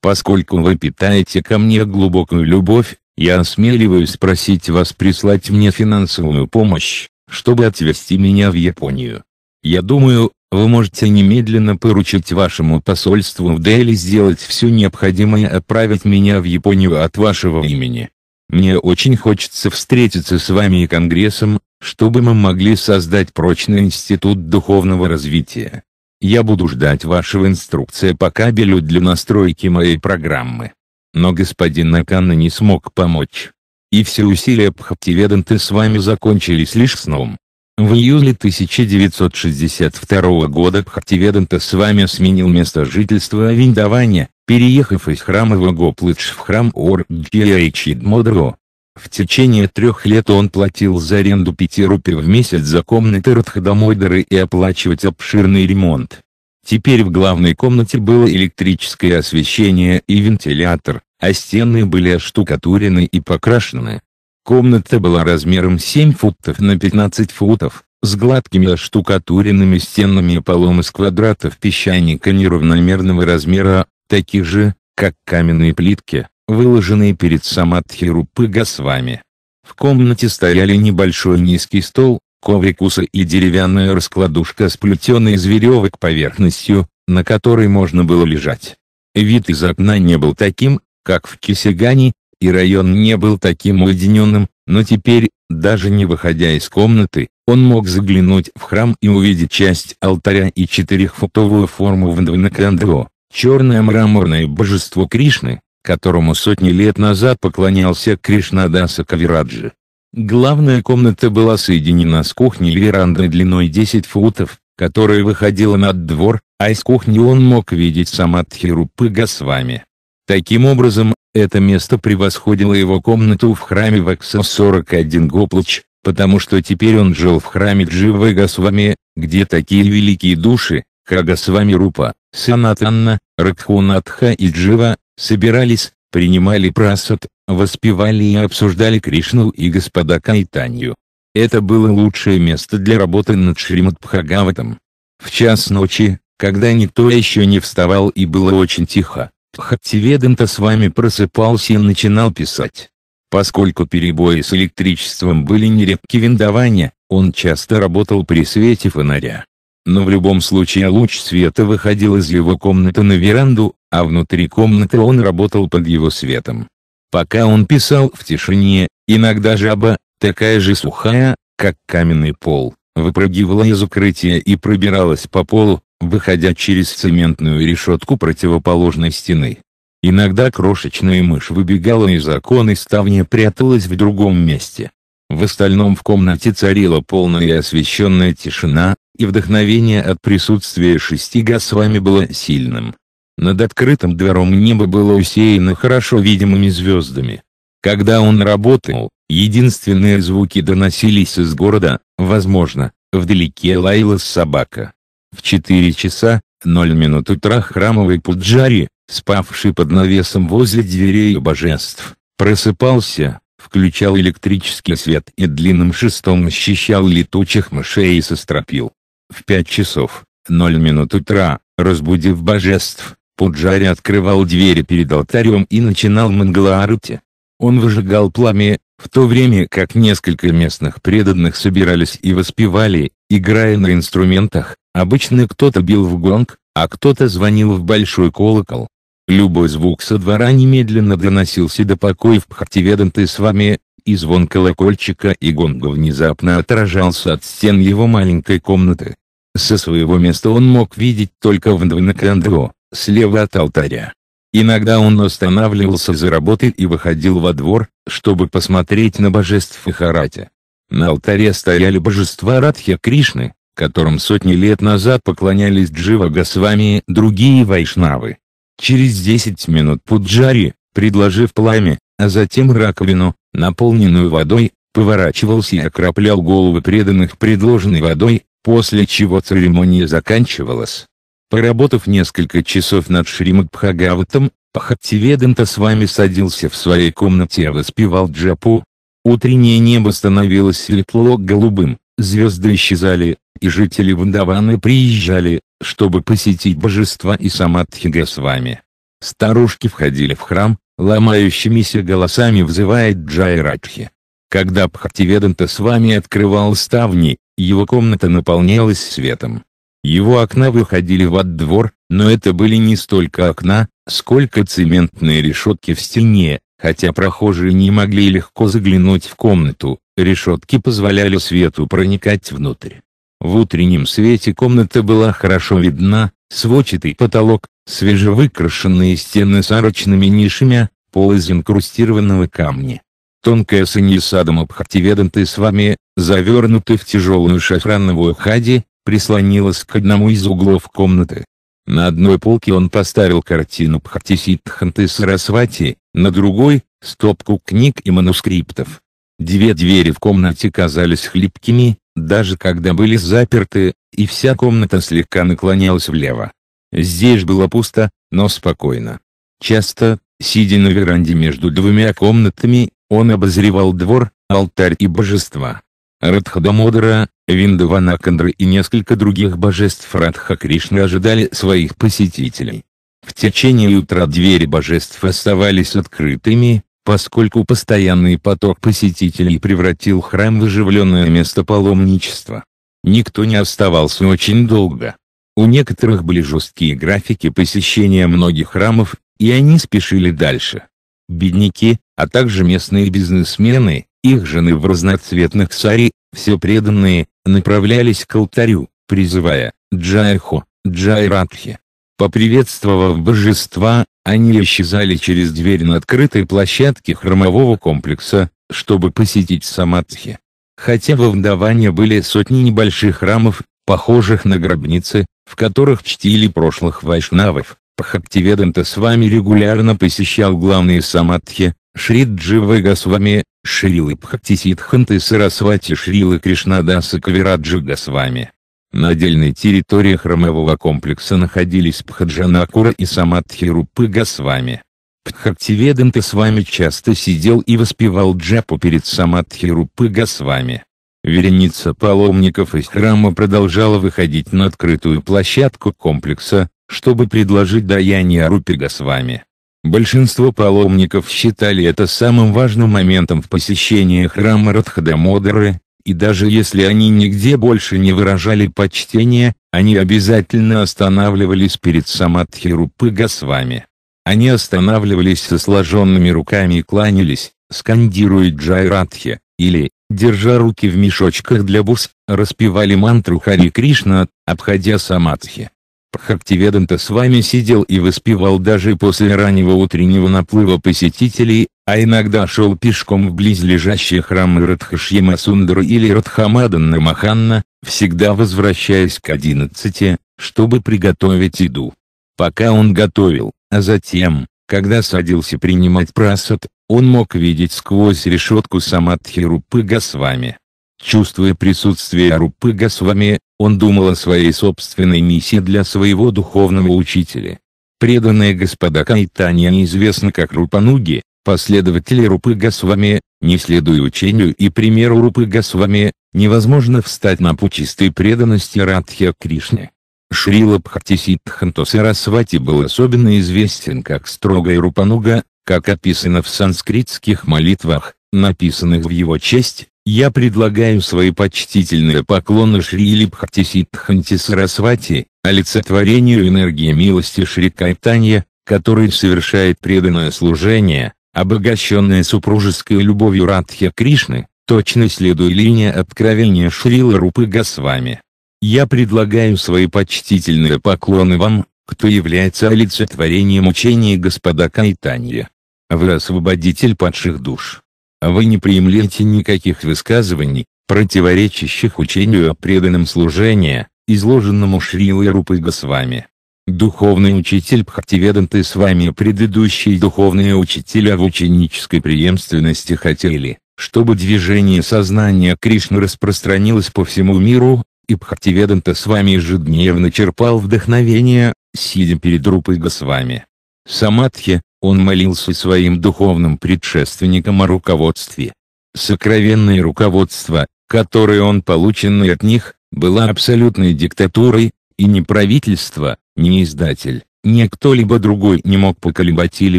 Поскольку вы питаете ко мне глубокую любовь, я осмеливаюсь просить вас прислать мне финансовую помощь, чтобы отвезти меня в Японию. Я думаю, вы можете немедленно поручить вашему посольству в Дели сделать все необходимое и отправить меня в Японию от вашего имени. Мне очень хочется встретиться с вами и Конгрессом, чтобы мы могли создать прочный институт духовного развития. Я буду ждать вашего инструкция по кабелю для настройки моей программы. Но господин Накана не смог помочь. И все усилия Пхативеданты с вами закончились лишь сном. В июле 1962 года Бхактиведанта с вами сменил место жительства Виндавания, переехав из храма Вагоплыч в храм Орджиаичидмодро. В течение трех лет он платил за аренду 5 рупий в месяц за комнаты Радхадамойдары и оплачивать обширный ремонт. Теперь в главной комнате было электрическое освещение и вентилятор, а стены были оштукатурены и покрашены. Комната была размером 7 футов на 15 футов, с гладкими оштукатуренными стенами и полом из квадратов песчаника неравномерного размера, таких же, как каменные плитки, выложенные перед самадхирупы гасвами. В комнате стояли небольшой низкий стол, коврик уса и деревянная раскладушка с плетеной из веревок поверхностью, на которой можно было лежать. Вид из окна не был таким, как в Кисигане, и район не был таким уединенным, но теперь, даже не выходя из комнаты, он мог заглянуть в храм и увидеть часть алтаря и четырехфутовую форму Вандванакандро, черное мраморное божество Кришны, которому сотни лет назад поклонялся Кришнадаса Кавираджи. Главная комната была соединена с кухней верандой длиной 10 футов, которая выходила на двор, а из кухни он мог видеть Самадхирупы Госвами. Таким образом, это место превосходило его комнату в храме Вакса 41 Гоплач, потому что теперь он жил в храме Дживы Госвами, где такие великие души, как Госвами Рупа, Санатанна, Ракхунатха и Джива, собирались, принимали прасад, воспевали и обсуждали Кришну и господа Кайтанью. Это было лучшее место для работы над Шримад Бхагаватом. В час ночи, когда никто еще не вставал и было очень тихо, то с вами просыпался и начинал писать. Поскольку перебои с электричеством были нередки виндования, он часто работал при свете фонаря. Но в любом случае луч света выходил из его комнаты на веранду, а внутри комнаты он работал под его светом. Пока он писал в тишине, иногда жаба, такая же сухая, как каменный пол, выпрыгивала из укрытия и пробиралась по полу, выходя через цементную решетку противоположной стены. Иногда крошечная мышь выбегала из окон и ставня пряталась в другом месте. В остальном в комнате царила полная и освещенная тишина, и вдохновение от присутствия шести гасвами было сильным. Над открытым двором небо было усеяно хорошо видимыми звездами. Когда он работал, единственные звуки доносились из города, возможно, вдалеке лаялась собака. В 4 часа 0 минут утра храмовый пуджари, спавший под навесом возле дверей божеств, просыпался, включал электрический свет и длинным шестом ощущал летучих мышей и состропил. В 5 часов 0 минут утра, разбудив божеств, Пуджари открывал двери перед алтарем и начинал мангалаарути. Он выжигал пламя, в то время как несколько местных преданных собирались и воспевали, играя на инструментах, Обычно кто-то бил в гонг, а кто-то звонил в большой колокол. Любой звук со двора немедленно доносился до покоев Бхактиведанты с вами, и звон колокольчика и гонга внезапно отражался от стен его маленькой комнаты. Со своего места он мог видеть только в Дванакандро, слева от алтаря. Иногда он останавливался за работой и выходил во двор, чтобы посмотреть на божеств Харате. На алтаре стояли божества Радхи Кришны, которым сотни лет назад поклонялись Джива Госвами и другие вайшнавы. Через 10 минут Пуджари, предложив пламя, а затем раковину, наполненную водой, поворачивался и окроплял головы преданных предложенной водой, после чего церемония заканчивалась. Поработав несколько часов над Шримадбхагаватом, Пхактиведанта с вами садился в своей комнате и а воспевал джапу. Утреннее небо становилось светло-голубым, звезды исчезали, и жители Вандаваны приезжали, чтобы посетить божества и Самадхига с вами. Старушки входили в храм, ломающимися голосами взывает Джайрадхи. Когда Бхактиведанта с вами открывал ставни, его комната наполнялась светом. Его окна выходили во двор, но это были не столько окна, сколько цементные решетки в стене, хотя прохожие не могли легко заглянуть в комнату, решетки позволяли свету проникать внутрь. В утреннем свете комната была хорошо видна, сводчатый потолок, свежевыкрашенные стены с арочными нишами, пол из инкрустированного камня. Тонкая сынья садом обхативеданты с вами, завернутый в тяжелую шафрановую хади, прислонилась к одному из углов комнаты. На одной полке он поставил картину Пхатисидханты Сарасвати, на другой – стопку книг и манускриптов. Две двери в комнате казались хлипкими, даже когда были заперты, и вся комната слегка наклонялась влево. Здесь было пусто, но спокойно. Часто, сидя на веранде между двумя комнатами, он обозревал двор, алтарь и божества. Радхадамодара, Виндаванакандры и несколько других божеств Радха Кришны ожидали своих посетителей. В течение утра двери божеств оставались открытыми, поскольку постоянный поток посетителей превратил храм в оживленное место паломничества. Никто не оставался очень долго. У некоторых были жесткие графики посещения многих храмов, и они спешили дальше. Бедняки, а также местные бизнесмены, их жены в разноцветных сари, все преданные, направлялись к алтарю, призывая «Джайхо, Джайратхи». Поприветствовав божества, они исчезали через дверь на открытой площадке храмового комплекса, чтобы посетить Самадхи. Хотя во Вдаване были сотни небольших храмов, похожих на гробницы, в которых чтили прошлых вайшнавов, Пхактиведанта с вами регулярно посещал главные Самадхи, Шри Джива Госвами, Шрилы Пхактисидханты Сарасвати Шрилы Кришнадаса Кавираджи Госвами. На отдельной территории храмового комплекса находились Пхаджанакура и Самадхирупы Госвами. Пхактиведанта с вами часто сидел и воспевал джапу перед Самадхирупы Госвами. Вереница паломников из храма продолжала выходить на открытую площадку комплекса, чтобы предложить даяние Рупи Госвами. Большинство паломников считали это самым важным моментом в посещении храма Радхадамодары, и даже если они нигде больше не выражали почтения, они обязательно останавливались перед Самадхи Рупы Госвами. Они останавливались со сложенными руками и кланялись, скандируя Джайрадхи, или, держа руки в мешочках для бус, распевали мантру Хари Кришна, обходя Самадхи. Бхактиведанта с вами сидел и воспевал даже после раннего утреннего наплыва посетителей, а иногда шел пешком в близлежащие храмы Радхашьяма Сундру или Радхамадан Намаханна, всегда возвращаясь к одиннадцати, чтобы приготовить еду. Пока он готовил, а затем, когда садился принимать прасад, он мог видеть сквозь решетку Самадхирупы Госвами. Чувствуя присутствие Арупы Госвами, он думал о своей собственной миссии для своего духовного учителя. Преданные господа Кайтанья неизвестны как Рупануги, последователи Рупы Госвами, не следуя учению и примеру Рупы Госвами, невозможно встать на путь чистой преданности Радхе Кришне. Шрила Бхактисиддханто Сарасвати был особенно известен как строгая Рупануга, как описано в санскритских молитвах, написанных в его честь, я предлагаю свои почтительные поклоны Шри Либхати Сидханти Сарасвати, олицетворению энергии милости Шри Кайтанья, который совершает преданное служение, обогащенное супружеской любовью Радхи Кришны, точно следуя линии откровения Шрила Рупы Госвами. Я предлагаю свои почтительные поклоны вам, кто является олицетворением учения Господа Кайтанья. Вы освободитель падших душ. Вы не приемлете никаких высказываний, противоречащих учению о преданном служении, изложенному Шрилой Рупой Госвами. Духовный учитель Бхактиведанты с вами предыдущие духовные учителя а в ученической преемственности хотели, чтобы движение сознания Кришны распространилось по всему миру, и Бхактиведанта с вами ежедневно черпал вдохновение, сидя перед Рупой Госвами. Самадхи, он молился своим духовным предшественникам о руководстве. Сокровенное руководство, которое он полученный от них, было абсолютной диктатурой, и ни правительство, ни издатель, ни кто-либо другой не мог поколебать или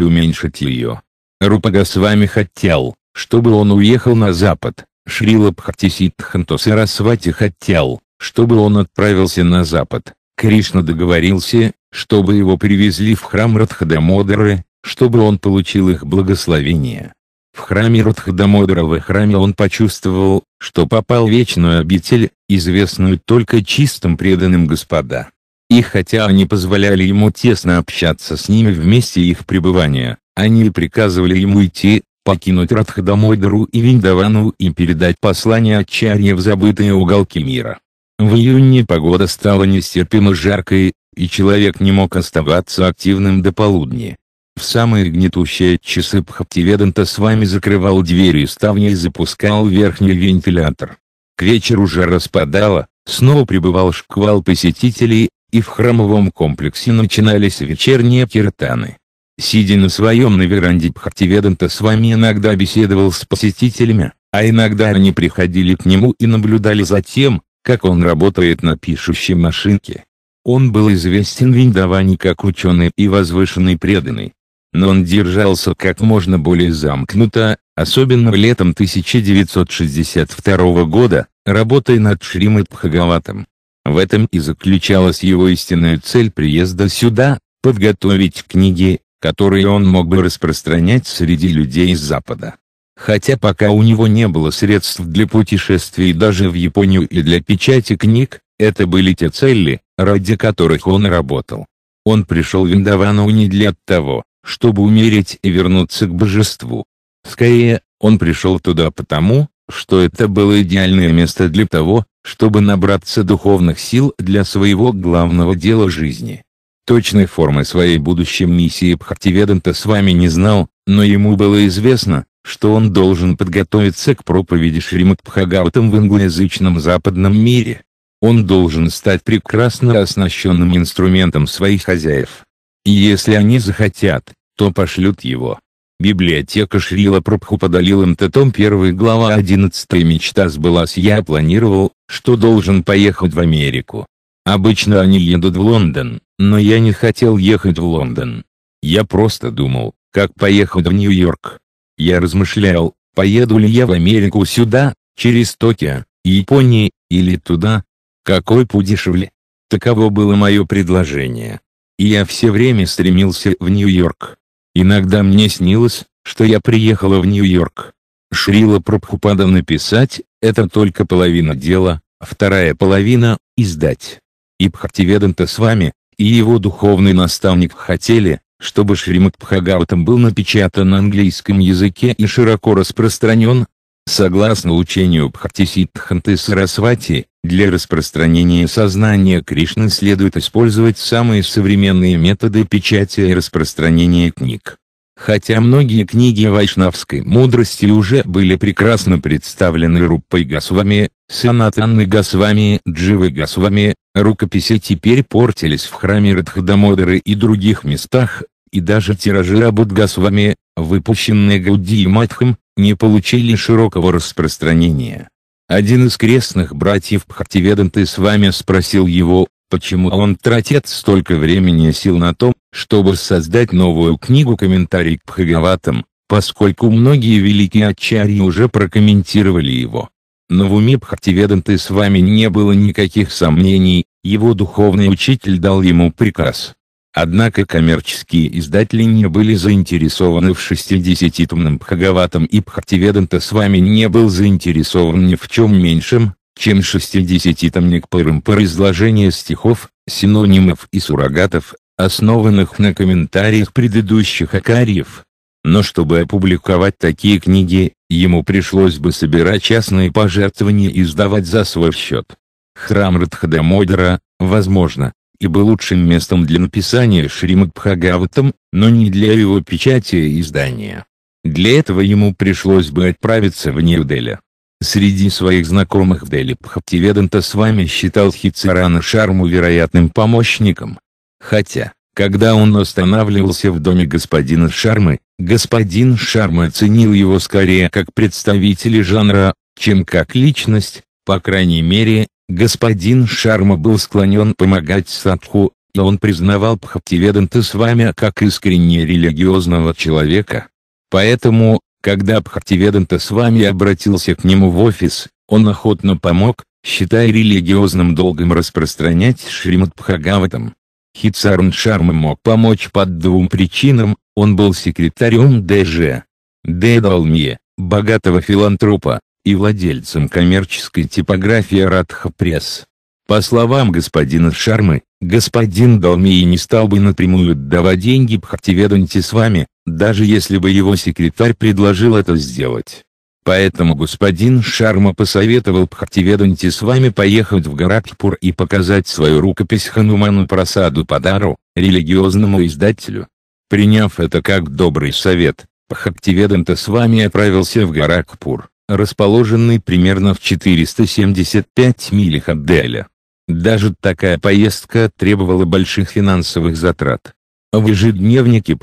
уменьшить ее. Рупагасвами хотел, чтобы он уехал на запад, Шрила Бхактисиддханто расвати хотел, чтобы он отправился на запад. Кришна договорился, чтобы его привезли в храм Радхадамодары, чтобы он получил их благословение. В храме Рудхадамодора в храме он почувствовал, что попал в вечную обитель, известную только чистым преданным господа. И хотя они позволяли ему тесно общаться с ними в месте их пребывания, они приказывали ему идти, покинуть Радхадамойдару и Виндавану и передать послание Ачарье в забытые уголки мира. В июне погода стала нестерпимо жаркой, и человек не мог оставаться активным до полудня. В самые гнетущие часы Бхактиведанта с вами закрывал двери и ставни и запускал верхний вентилятор. К вечеру уже распадало, снова прибывал шквал посетителей, и в храмовом комплексе начинались вечерние киртаны. Сидя на своем на веранде Бхактиведанта с вами иногда беседовал с посетителями, а иногда они приходили к нему и наблюдали за тем, как он работает на пишущей машинке. Он был известен в Индаване как ученый и возвышенный преданный но он держался как можно более замкнуто, особенно летом 1962 года, работая над Шримад Бхагаватом. В этом и заключалась его истинная цель приезда сюда, подготовить книги, которые он мог бы распространять среди людей из Запада. Хотя пока у него не было средств для путешествий даже в Японию и для печати книг, это были те цели, ради которых он работал. Он пришел в Индавану не для того, чтобы умереть и вернуться к божеству. Скорее, он пришел туда потому, что это было идеальное место для того, чтобы набраться духовных сил для своего главного дела жизни. Точной формы своей будущей миссии Бхактиведанта с вами не знал, но ему было известно, что он должен подготовиться к проповеди Шримад Бхагаватам в англоязычном западном мире. Он должен стать прекрасно оснащенным инструментом своих хозяев и если они захотят, то пошлют его. Библиотека Шрила Прабхупада им том 1 глава 11 мечта сбылась я планировал, что должен поехать в Америку. Обычно они едут в Лондон, но я не хотел ехать в Лондон. Я просто думал, как поехать в Нью-Йорк. Я размышлял, поеду ли я в Америку сюда, через Токио, Японии, или туда, какой подешевле. Таково было мое предложение и я все время стремился в Нью-Йорк. Иногда мне снилось, что я приехала в Нью-Йорк. Шрила Прабхупада написать – это только половина дела, вторая половина – издать. И Бхактиведанта с вами, и его духовный наставник хотели, чтобы Шримад Бхагаватам был напечатан на английском языке и широко распространен, Согласно учению Бхактисиддханты Сарасвати, для распространения сознания Кришны следует использовать самые современные методы печати и распространения книг. Хотя многие книги вайшнавской мудрости уже были прекрасно представлены Руппой Гасвами, Санатанны Гасвами, Дживы Гасвами, рукописи теперь портились в храме Радхадамодары и других местах, и даже тиражи Абуд Гасвами, выпущенные Гуди и Матхам, не получили широкого распространения. Один из крестных братьев Пхартиведанты с вами спросил его, почему он тратит столько времени и сил на том, чтобы создать новую книгу комментарий к Бхагаватам, поскольку многие великие ачарьи уже прокомментировали его. Но в уме Пхартиведанты с вами не было никаких сомнений, его духовный учитель дал ему приказ. Однако коммерческие издатели не были заинтересованы в 60-томном Бхагаватам и Пхактиведанта с вами не был заинтересован ни в чем меньшем, чем 60-томник Парампар изложение стихов, синонимов и суррогатов, основанных на комментариях предыдущих акарьев. Но чтобы опубликовать такие книги, ему пришлось бы собирать частные пожертвования и сдавать за свой счет. Храм Радхадамодера, возможно, и был лучшим местом для написания Шримад Бхагаватам, но не для его печати и издания. Для этого ему пришлось бы отправиться в Нью-Дели. Среди своих знакомых в Дели Пхаптиведанта с вами считал Хицарана Шарму вероятным помощником. Хотя, когда он останавливался в доме господина Шармы, господин Шарма оценил его скорее как представителя жанра, чем как личность, по крайней мере, Господин Шарма был склонен помогать садху, и он признавал Пхактиведанта с вами как искренне религиозного человека. Поэтому, когда Пхактиведанта с вами обратился к нему в офис, он охотно помог, считая религиозным долгом распространять Шримад Пхагаватам. Хитсарн Шарма мог помочь под двум причинам, он был секретарем ДЖ. Дедалмье, богатого филантропа, и владельцем коммерческой типографии Радха Пресс. По словам господина Шармы, господин Далмии не стал бы напрямую давать деньги Бхактиведанте с вами, даже если бы его секретарь предложил это сделать. Поэтому господин Шарма посоветовал Бхактиведанте с вами поехать в Гаракхпур и показать свою рукопись Хануману Прасаду подару религиозному издателю. Приняв это как добрый совет, Бхактиведанта с вами отправился в Гаракхпур расположенный примерно в 475 милях от Деля. Даже такая поездка требовала больших финансовых затрат. В ежедневнике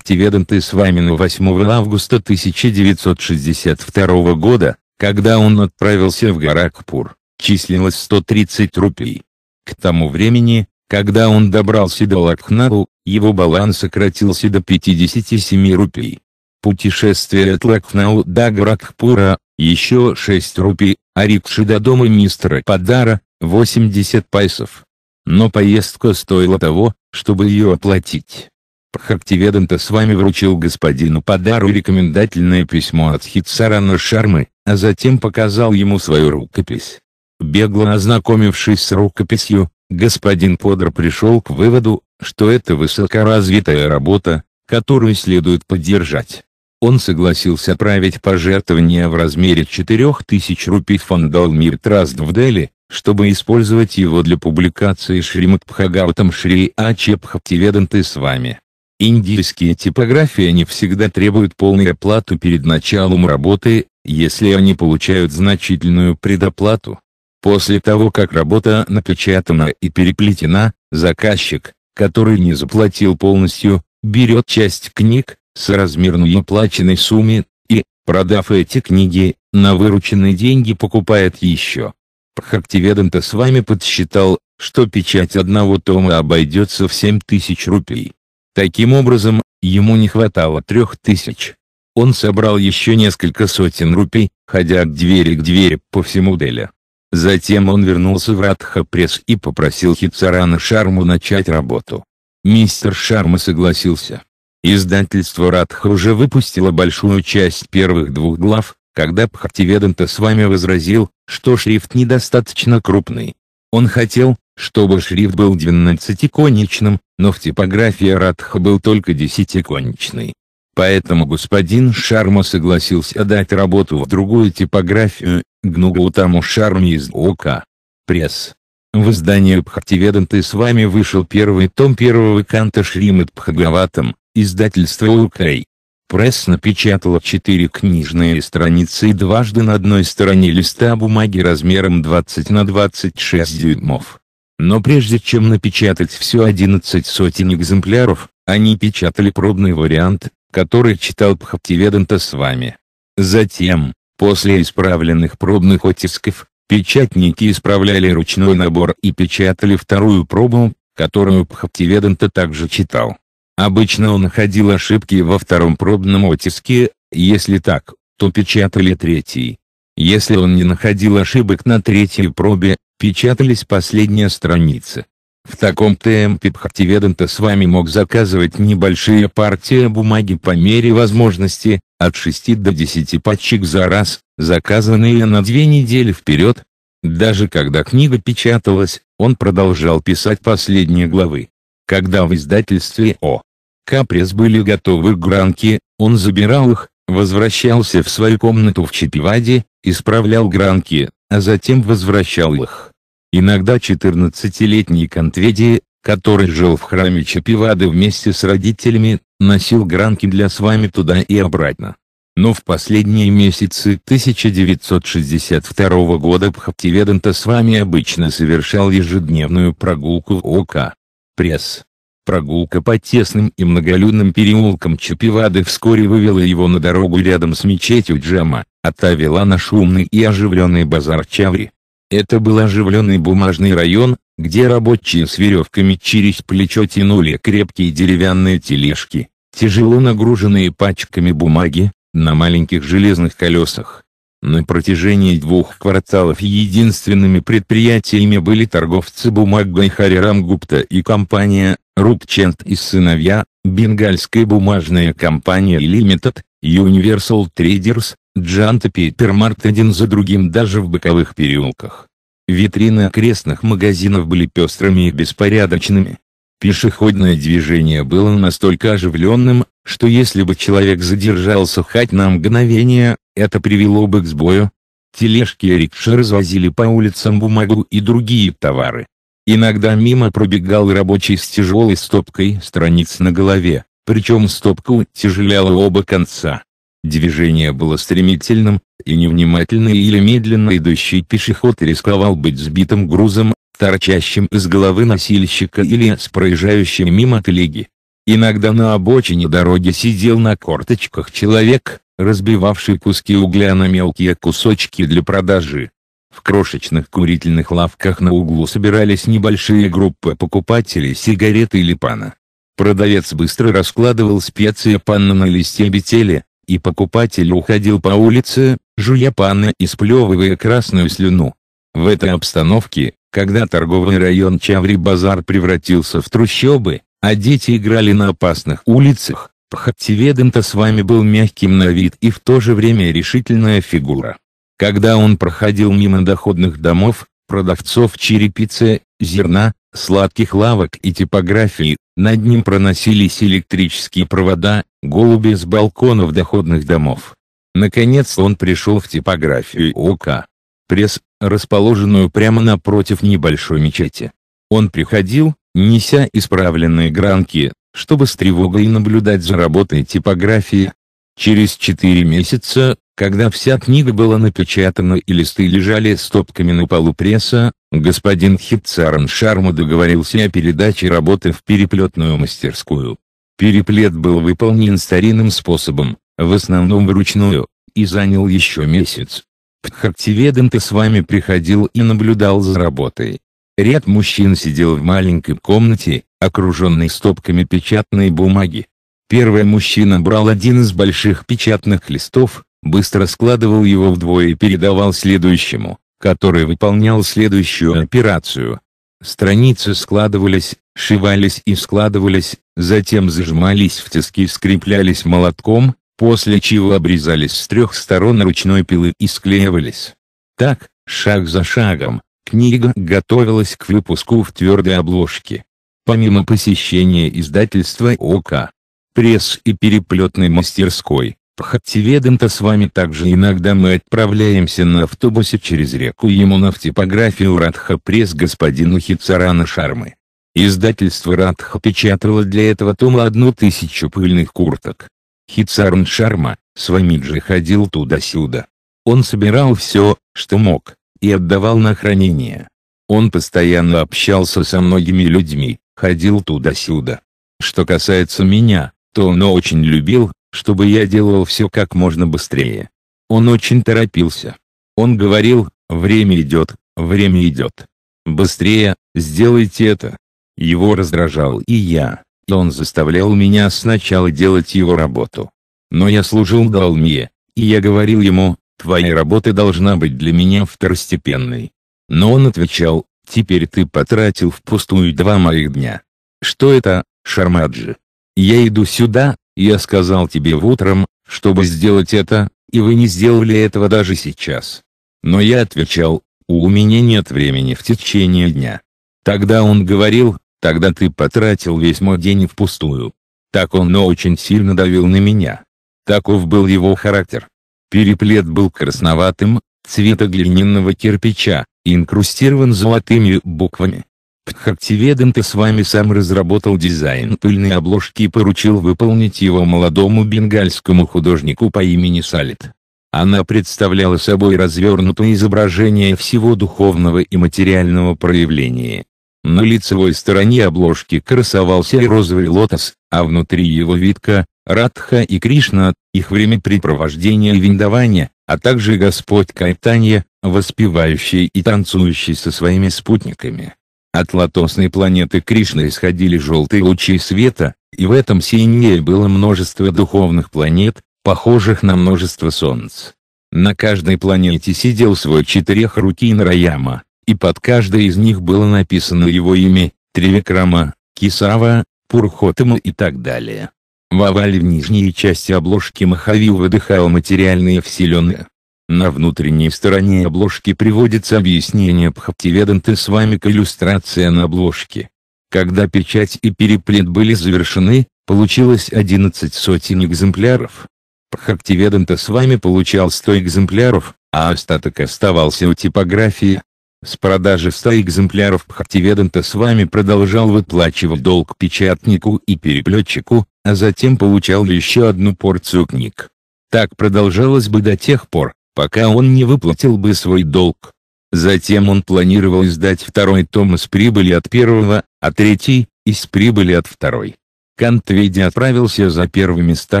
с вами на 8 августа 1962 года, когда он отправился в Гаракпур, числилось 130 рупий. К тому времени, когда он добрался до Лакхнау, его баланс сократился до 57 рупий. Путешествие от Лакхнау до Гаракпура еще 6 рупий, а рикши до дома мистера Подара, 80 пайсов. Но поездка стоила того, чтобы ее оплатить. Пхактиведанта с вами вручил господину Подару рекомендательное письмо от Хитсарана Шармы, а затем показал ему свою рукопись. Бегло ознакомившись с рукописью, господин Подар пришел к выводу, что это высокоразвитая работа, которую следует поддержать он согласился править пожертвование в размере 4000 рупий фонда Алмир Траст в Дели, чтобы использовать его для публикации Шримадпхагаутам Шри Ачепхативеданты с вами. Индийские типографии не всегда требуют полную оплату перед началом работы, если они получают значительную предоплату. После того как работа напечатана и переплетена, заказчик, который не заплатил полностью, берет часть книг, соразмерной оплаченной сумме, и, продав эти книги, на вырученные деньги покупает еще. Пхактиведанта с вами подсчитал, что печать одного тома обойдется в 7000 рупий. Таким образом, ему не хватало 3000. Он собрал еще несколько сотен рупий, ходя от двери к двери по всему Дели. Затем он вернулся в Ратха-пресс и попросил Хитсарана Шарму начать работу. Мистер Шарма согласился. Издательство Радха уже выпустило большую часть первых двух глав, когда Пхартиведанта с вами возразил, что шрифт недостаточно крупный. Он хотел, чтобы шрифт был 12-конечным, но в типографии Радха был только 10-конечный. Поэтому господин Шарма согласился дать работу в другую типографию, Гнугаутаму Шарме из ОК. Пресс. В издании Пхартиведанты с вами вышел первый том первого канта Шримад Пхагаватам. Издательство Украй. Пресс напечатало четыре книжные страницы и дважды на одной стороне листа бумаги размером 20 на 26 дюймов. Но прежде чем напечатать все 11 сотен экземпляров, они печатали пробный вариант, который читал Пхактиведанта с вами. Затем, после исправленных пробных оттисков, печатники исправляли ручной набор и печатали вторую пробу, которую Пхактиведанта также читал. Обычно он находил ошибки во втором пробном оттиске, если так, то печатали третий. Если он не находил ошибок на третьей пробе, печатались последние страницы. В таком темпе Пхативеданта с вами мог заказывать небольшие партии бумаги по мере возможности, от 6 до 10 пачек за раз, заказанные на две недели вперед. Даже когда книга печаталась, он продолжал писать последние главы. Когда в издательстве О. Капрес были готовы к гранке, он забирал их, возвращался в свою комнату в Чипиваде, исправлял гранки, а затем возвращал их. Иногда 14-летний Контведи, который жил в храме Чапивады вместе с родителями, носил гранки для с вами туда и обратно. Но в последние месяцы 1962 года Бхактиведанта с вами обычно совершал ежедневную прогулку в ОК. Пресс. Прогулка по тесным и многолюдным переулкам ЧупиВады вскоре вывела его на дорогу рядом с мечетью Джама, а та вела на шумный и оживленный базар Чаври. Это был оживленный бумажный район, где рабочие с веревками через плечо тянули крепкие деревянные тележки, тяжело нагруженные пачками бумаги, на маленьких железных колесах. На протяжении двух кварталов единственными предприятиями были торговцы бумагой Харирам Гупта и компания, Рутчент и сыновья, бенгальская бумажная компания Limited, Universal Traders, Джанта Питермарт один за другим даже в боковых переулках. Витрины окрестных магазинов были пестрыми и беспорядочными. Пешеходное движение было настолько оживленным, что если бы человек задержался хоть на мгновение, это привело бы к сбою. Тележки и рикши развозили по улицам бумагу и другие товары. Иногда мимо пробегал рабочий с тяжелой стопкой страниц на голове, причем стопка утяжеляла оба конца. Движение было стремительным, и невнимательный или медленно идущий пешеход рисковал быть сбитым грузом, торчащим из головы носильщика или с проезжающим мимо коллеги. Иногда на обочине дороги сидел на корточках человек, разбивавший куски угля на мелкие кусочки для продажи. В крошечных курительных лавках на углу собирались небольшие группы покупателей сигареты или пана. Продавец быстро раскладывал специи панна на листе бетели, и покупатель уходил по улице, жуя панна и сплевывая красную слюну. В этой обстановке, когда торговый район Чаври-базар превратился в трущобы, а дети играли на опасных улицах, Пхаттиведента с вами был мягким на вид и в то же время решительная фигура. Когда он проходил мимо доходных домов, продавцов черепицы, зерна, сладких лавок и типографии, над ним проносились электрические провода, голуби с балконов доходных домов. Наконец он пришел в типографию ОК. Пресс, расположенную прямо напротив небольшой мечети. Он приходил, неся исправленные гранки, чтобы с тревогой наблюдать за работой типографии, Через четыре месяца, когда вся книга была напечатана и листы лежали стопками на полу пресса, господин Хитцарен Шарма договорился о передаче работы в переплетную мастерскую. Переплет был выполнен старинным способом, в основном вручную, и занял еще месяц. Пхактиведанта с вами приходил и наблюдал за работой. Ряд мужчин сидел в маленькой комнате, окруженной стопками печатной бумаги. Первый мужчина брал один из больших печатных листов, быстро складывал его вдвое и передавал следующему, который выполнял следующую операцию. Страницы складывались, шивались и складывались, затем зажимались в тиски и скреплялись молотком, после чего обрезались с трех сторон ручной пилы и склеивались. Так, шаг за шагом, книга готовилась к выпуску в твердой обложке. Помимо посещения издательства ОК, пресс и переплетной мастерской. Пхаттиведом-то с вами также иногда мы отправляемся на автобусе через реку Емуна в типографию Радха Пресс господину Хицарана Шармы. Издательство Радха печатало для этого тома одну тысячу пыльных курток. Хицарн Шарма, с вами же ходил туда-сюда. Он собирал все, что мог, и отдавал на хранение. Он постоянно общался со многими людьми, ходил туда-сюда. Что касается меня, то он очень любил, чтобы я делал все как можно быстрее. Он очень торопился. Он говорил, время идет, время идет. Быстрее, сделайте это. Его раздражал и я, и он заставлял меня сначала делать его работу. Но я служил Далмье, и я говорил ему, твоя работа должна быть для меня второстепенной. Но он отвечал, теперь ты потратил впустую два моих дня. Что это, Шармаджи? Я иду сюда, я сказал тебе в утром, чтобы сделать это, и вы не сделали этого даже сейчас. Но я отвечал, у меня нет времени в течение дня. Тогда он говорил, тогда ты потратил весь мой день впустую. Так он но очень сильно давил на меня. Таков был его характер. Переплет был красноватым, цвета глиняного кирпича, инкрустирован золотыми буквами. Пхактиведанты с вами сам разработал дизайн пыльной обложки и поручил выполнить его молодому бенгальскому художнику по имени Салит. Она представляла собой развернутое изображение всего духовного и материального проявления. На лицевой стороне обложки красовался и розовый лотос, а внутри его витка, Радха и Кришна, их времяпрепровождение и виндование, а также Господь Кайтанья, воспевающий и танцующий со своими спутниками. От лотосной планеты Кришны исходили желтые лучи света, и в этом сиянии было множество духовных планет, похожих на множество солнц. На каждой планете сидел свой четырехрукий Нараяма, и под каждой из них было написано его имя, Тривикрама, Кисава, Пурхотама и так далее. В овале в нижней части обложки Махави выдыхал материальные вселенные. На внутренней стороне обложки приводится объяснение Бхактиведанты с вами к иллюстрация на обложке. Когда печать и переплет были завершены, получилось 11 сотен экземпляров. Бхактиведанта с вами получал 100 экземпляров, а остаток оставался у типографии. С продажи 100 экземпляров Бхактиведанта с вами продолжал выплачивать долг печатнику и переплетчику, а затем получал еще одну порцию книг. Так продолжалось бы до тех пор, пока он не выплатил бы свой долг. Затем он планировал издать второй том из прибыли от первого, а третий – из прибыли от второй. Кантведи отправился за первыми ста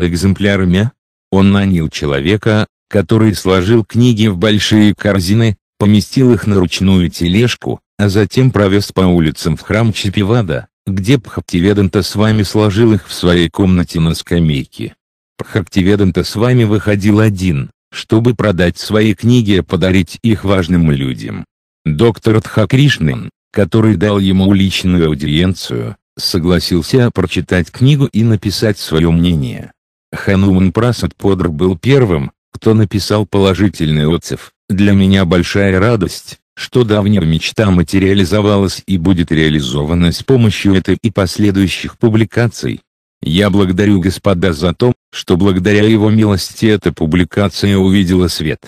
экземплярами. Он нанял человека, который сложил книги в большие корзины, поместил их на ручную тележку, а затем провез по улицам в храм Чипивада, где Пхактиведанта с вами сложил их в своей комнате на скамейке. Пхактиведанта с вами выходил один, чтобы продать свои книги и подарить их важным людям. Доктор Тхакришнан, который дал ему личную аудиенцию, согласился прочитать книгу и написать свое мнение. Хануман Прасад Подр был первым, кто написал положительный отзыв. Для меня большая радость, что давняя мечта материализовалась и будет реализована с помощью этой и последующих публикаций, я благодарю господа за то, что благодаря его милости эта публикация увидела свет.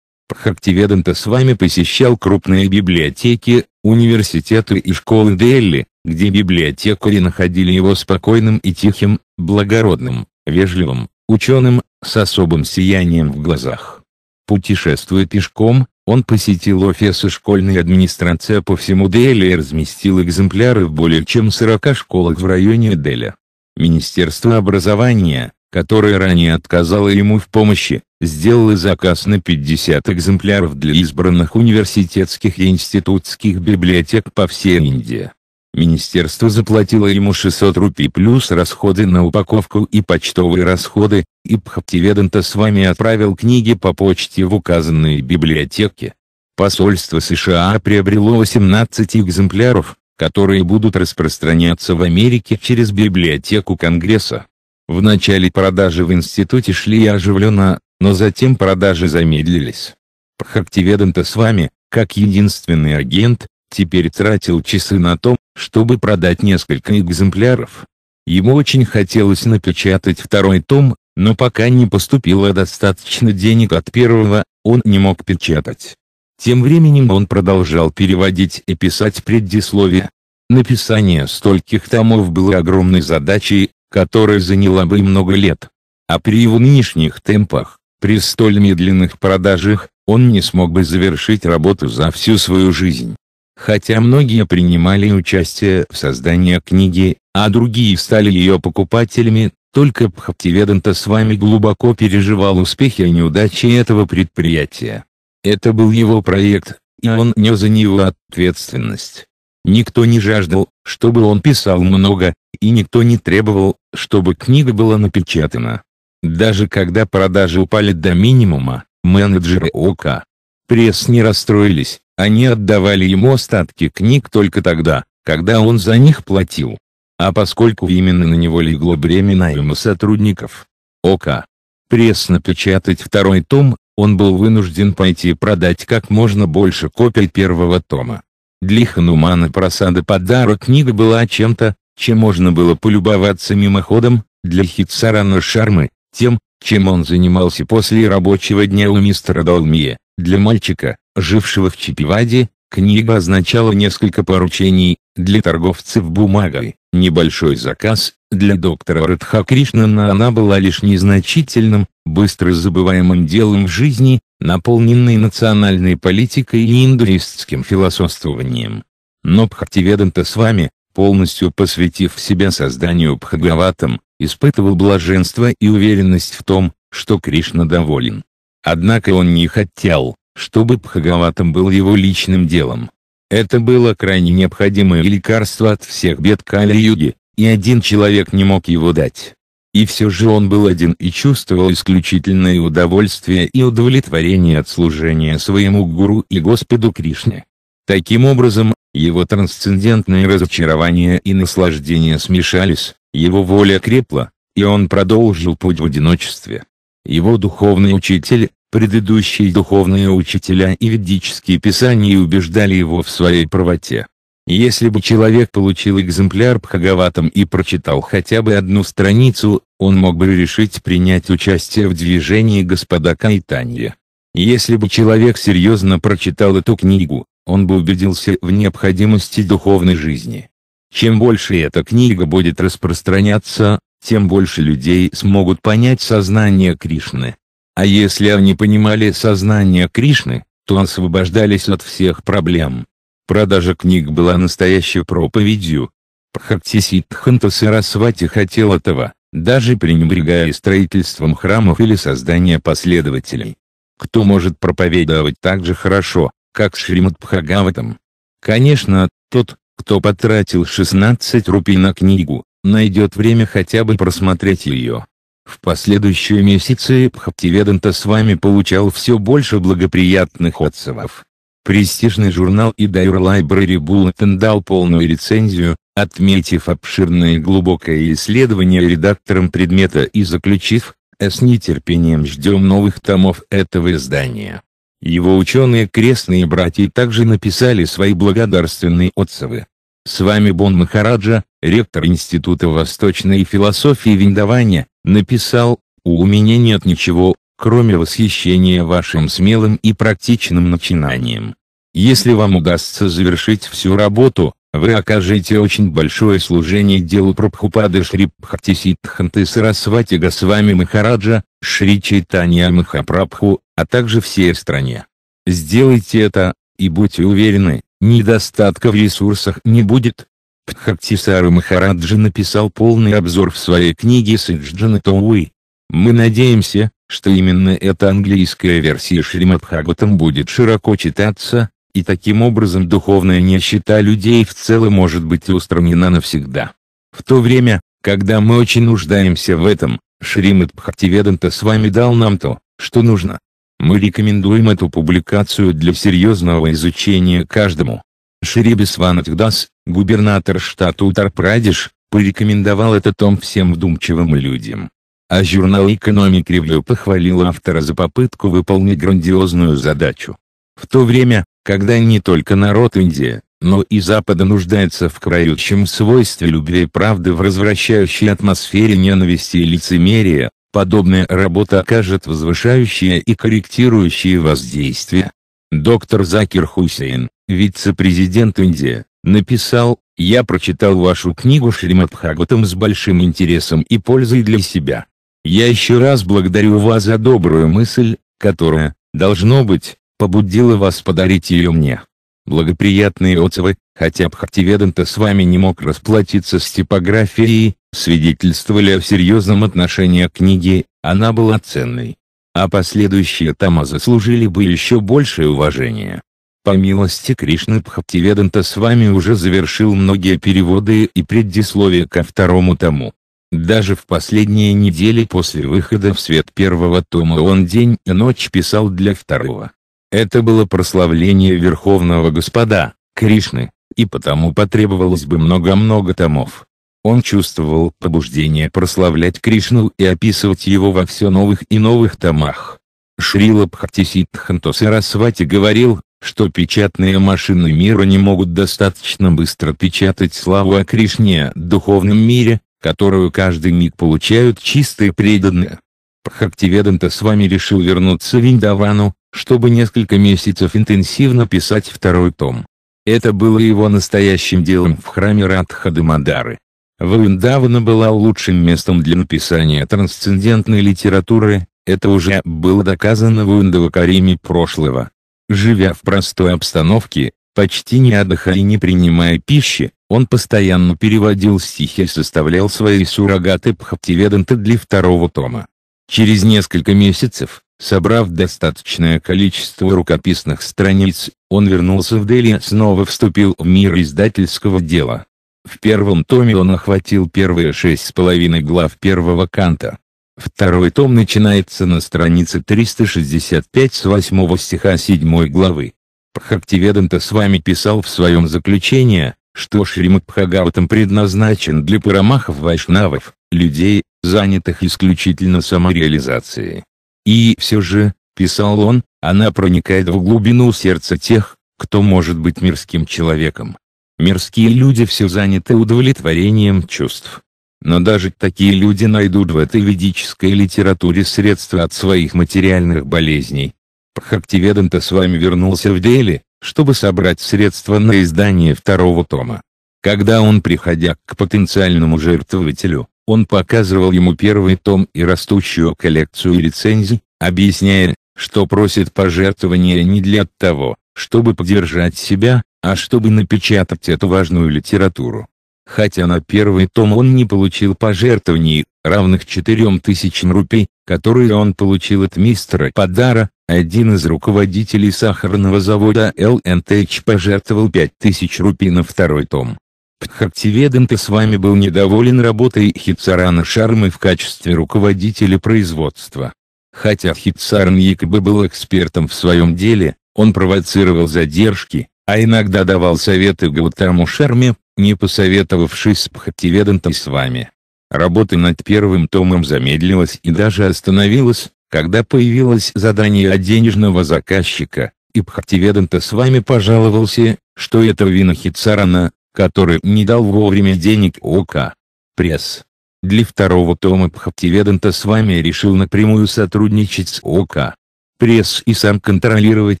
Пхактиведанта с вами посещал крупные библиотеки, университеты и школы Дели, где библиотекари находили его спокойным и тихим, благородным, вежливым, ученым, с особым сиянием в глазах. Путешествуя пешком, он посетил офисы школьной администрации по всему Дели и разместил экземпляры в более чем 40 школах в районе Дели. Министерство образования, которое ранее отказало ему в помощи, сделало заказ на 50 экземпляров для избранных университетских и институтских библиотек по всей Индии. Министерство заплатило ему 600 рупий плюс расходы на упаковку и почтовые расходы, и Пхаптиведанта с вами отправил книги по почте в указанные библиотеки. Посольство США приобрело 18 экземпляров, которые будут распространяться в Америке через библиотеку Конгресса. В начале продажи в институте шли оживленно, но затем продажи замедлились. Пхактиведанта с вами, как единственный агент, теперь тратил часы на том, чтобы продать несколько экземпляров. Ему очень хотелось напечатать второй том, но пока не поступило достаточно денег от первого, он не мог печатать. Тем временем он продолжал переводить и писать предисловие. Написание стольких томов было огромной задачей, которая заняла бы много лет. А при его нынешних темпах, при столь медленных продажах, он не смог бы завершить работу за всю свою жизнь. Хотя многие принимали участие в создании книги, а другие стали ее покупателями, только Бхактиведанта с вами глубоко переживал успехи и неудачи этого предприятия. Это был его проект, и он нес за него ответственность. Никто не жаждал, чтобы он писал много, и никто не требовал, чтобы книга была напечатана. Даже когда продажи упали до минимума, менеджеры ОК пресс не расстроились, они отдавали ему остатки книг только тогда, когда он за них платил. А поскольку именно на него легло бремя найма сотрудников, ОК пресс напечатать второй том, он был вынужден пойти продать как можно больше копий первого тома. Для Ханумана просада подарок книга была чем-то, чем можно было полюбоваться мимоходом, для Хитсарана Шармы, тем, чем он занимался после рабочего дня у мистера Долмия. Для мальчика, жившего в Чипиваде, книга означала несколько поручений, для торговцев бумагой, небольшой заказ, для доктора Радха Кришнана она была лишь незначительным, быстро забываемым делом в жизни, наполненной национальной политикой и индуистским философствованием. Но Бхактиведанта с вами, полностью посвятив себя созданию Бхагаватам, испытывал блаженство и уверенность в том, что Кришна доволен. Однако он не хотел, чтобы Бхагаватам был его личным делом. Это было крайне необходимое лекарство от всех бед Кали-юги, и один человек не мог его дать. И все же он был один и чувствовал исключительное удовольствие и удовлетворение от служения своему гуру и Господу Кришне. Таким образом, его трансцендентные разочарования и наслаждения смешались, его воля крепла, и он продолжил путь в одиночестве. Его духовный учитель, предыдущие духовные учителя и ведические писания убеждали его в своей правоте. Если бы человек получил экземпляр Бхагаватам и прочитал хотя бы одну страницу, он мог бы решить принять участие в движении господа Кайтанья. Если бы человек серьезно прочитал эту книгу, он бы убедился в необходимости духовной жизни. Чем больше эта книга будет распространяться, тем больше людей смогут понять сознание Кришны. А если они понимали сознание Кришны, то освобождались от всех проблем. Продажа книг была настоящей проповедью. Пхакти Сиддханта Сарасвати хотел этого, даже пренебрегая строительством храмов или создания последователей. Кто может проповедовать так же хорошо, как Шримад Пхагаватам? Конечно, тот, кто потратил 16 рупий на книгу, найдет время хотя бы просмотреть ее. В последующие месяцы Пхактиведанта с вами получал все больше благоприятных отзывов. Престижный журнал Idair Library Bulletin дал полную рецензию, отметив обширное и глубокое исследование редактором предмета и заключив, с нетерпением ждем новых томов этого издания. Его ученые крестные братья также написали свои благодарственные отзывы. С вами Бон Махараджа, ректор Института Восточной философии Виндования, написал, у меня нет ничего кроме восхищения вашим смелым и практичным начинанием. Если вам удастся завершить всю работу, вы окажете очень большое служение делу Прабхупады Шри Пхати Сиддханты Сарасвати Госвами Махараджа, Шри Чайтанья Махапрабху, а также всей стране. Сделайте это, и будьте уверены, недостатка в ресурсах не будет. Пхактисару Махараджи написал полный обзор в своей книге Сиджджана Тауи. Мы надеемся, что именно эта английская версия Шримад Бхагаватам будет широко читаться, и таким образом духовная нищета людей в целом может быть устранена навсегда. В то время, когда мы очень нуждаемся в этом, Шримад Бхактиведанта с вами дал нам то, что нужно. Мы рекомендуем эту публикацию для серьезного изучения каждому. Шри Бисванатхдас, губернатор штата Утар-Прадеш, порекомендовал этот том всем вдумчивым людям а журнал Economic Review похвалил автора за попытку выполнить грандиозную задачу. В то время, когда не только народ Индии, но и Запада нуждается в крающем свойстве любви и правды в развращающей атмосфере ненависти и лицемерия, подобная работа окажет возвышающее и корректирующее воздействие. Доктор Закир Хусейн, вице-президент Индии, написал, «Я прочитал вашу книгу Шримад Бхагаватам с большим интересом и пользой для себя. Я еще раз благодарю вас за добрую мысль, которая, должно быть, побудила вас подарить ее мне. Благоприятные отзывы, хотя Бхактиведанта с вами не мог расплатиться с типографией, свидетельствовали о серьезном отношении к книге, она была ценной. А последующие тома заслужили бы еще большее уважение. По милости Кришны Бхактиведанта с вами уже завершил многие переводы и предисловия ко второму тому. Даже в последние недели после выхода в свет первого тома он день и ночь писал для второго. Это было прославление Верховного Господа, Кришны, и потому потребовалось бы много-много томов. Он чувствовал побуждение прославлять Кришну и описывать его во все новых и новых томах. Шрила Бхактисиддханто Сарасвати говорил, что печатные машины мира не могут достаточно быстро печатать славу о Кришне в духовном мире, которую каждый миг получают чистые преданные. Бхактиведанта с вами решил вернуться в Индавану, чтобы несколько месяцев интенсивно писать второй том. Это было его настоящим делом в храме Радхады Радхадамадары. Вриндавана была лучшим местом для написания трансцендентной литературы, это уже было доказано в Индавакариме прошлого. Живя в простой обстановке, почти не отдыхая и не принимая пищи, он постоянно переводил стихи и составлял свои суррогаты Бхактиведанты для второго тома. Через несколько месяцев, собрав достаточное количество рукописных страниц, он вернулся в Дели и снова вступил в мир издательского дела. В первом томе он охватил первые шесть с половиной глав первого канта. Второй том начинается на странице 365 с восьмого стиха седьмой главы. Пхактиведанта с вами писал в своем заключении, что Шримад Бхагаватам предназначен для парамахов-вайшнавов, людей, занятых исключительно самореализацией. И все же, писал он, она проникает в глубину сердца тех, кто может быть мирским человеком. Мирские люди все заняты удовлетворением чувств. Но даже такие люди найдут в этой ведической литературе средства от своих материальных болезней. Бхактиведанта с вами вернулся в Дели? чтобы собрать средства на издание второго тома. Когда он, приходя к потенциальному жертвователю, он показывал ему первый том и растущую коллекцию рецензий, объясняя, что просит пожертвования не для того, чтобы поддержать себя, а чтобы напечатать эту важную литературу. Хотя на первый том он не получил пожертвований, равных 4000 рупий, которые он получил от мистера Подара, один из руководителей сахарного завода ЛНТЧ пожертвовал 5000 рупий на второй том. Пхактиведенте с вами был недоволен работой Хитсарана Шармы в качестве руководителя производства. Хотя Хитсарн якобы был экспертом в своем деле, он провоцировал задержки, а иногда давал советы Гаутаму Шарме, не посоветовавшись с Пхактиведентом с вами. Работа над первым томом замедлилась и даже остановилась, когда появилось задание от денежного заказчика, Ибхативеданта с вами пожаловался, что это вина Хицарана, который не дал вовремя денег ОК. Пресс. Для второго тома Бхактиведанта с вами решил напрямую сотрудничать с ОК. Пресс и сам контролировать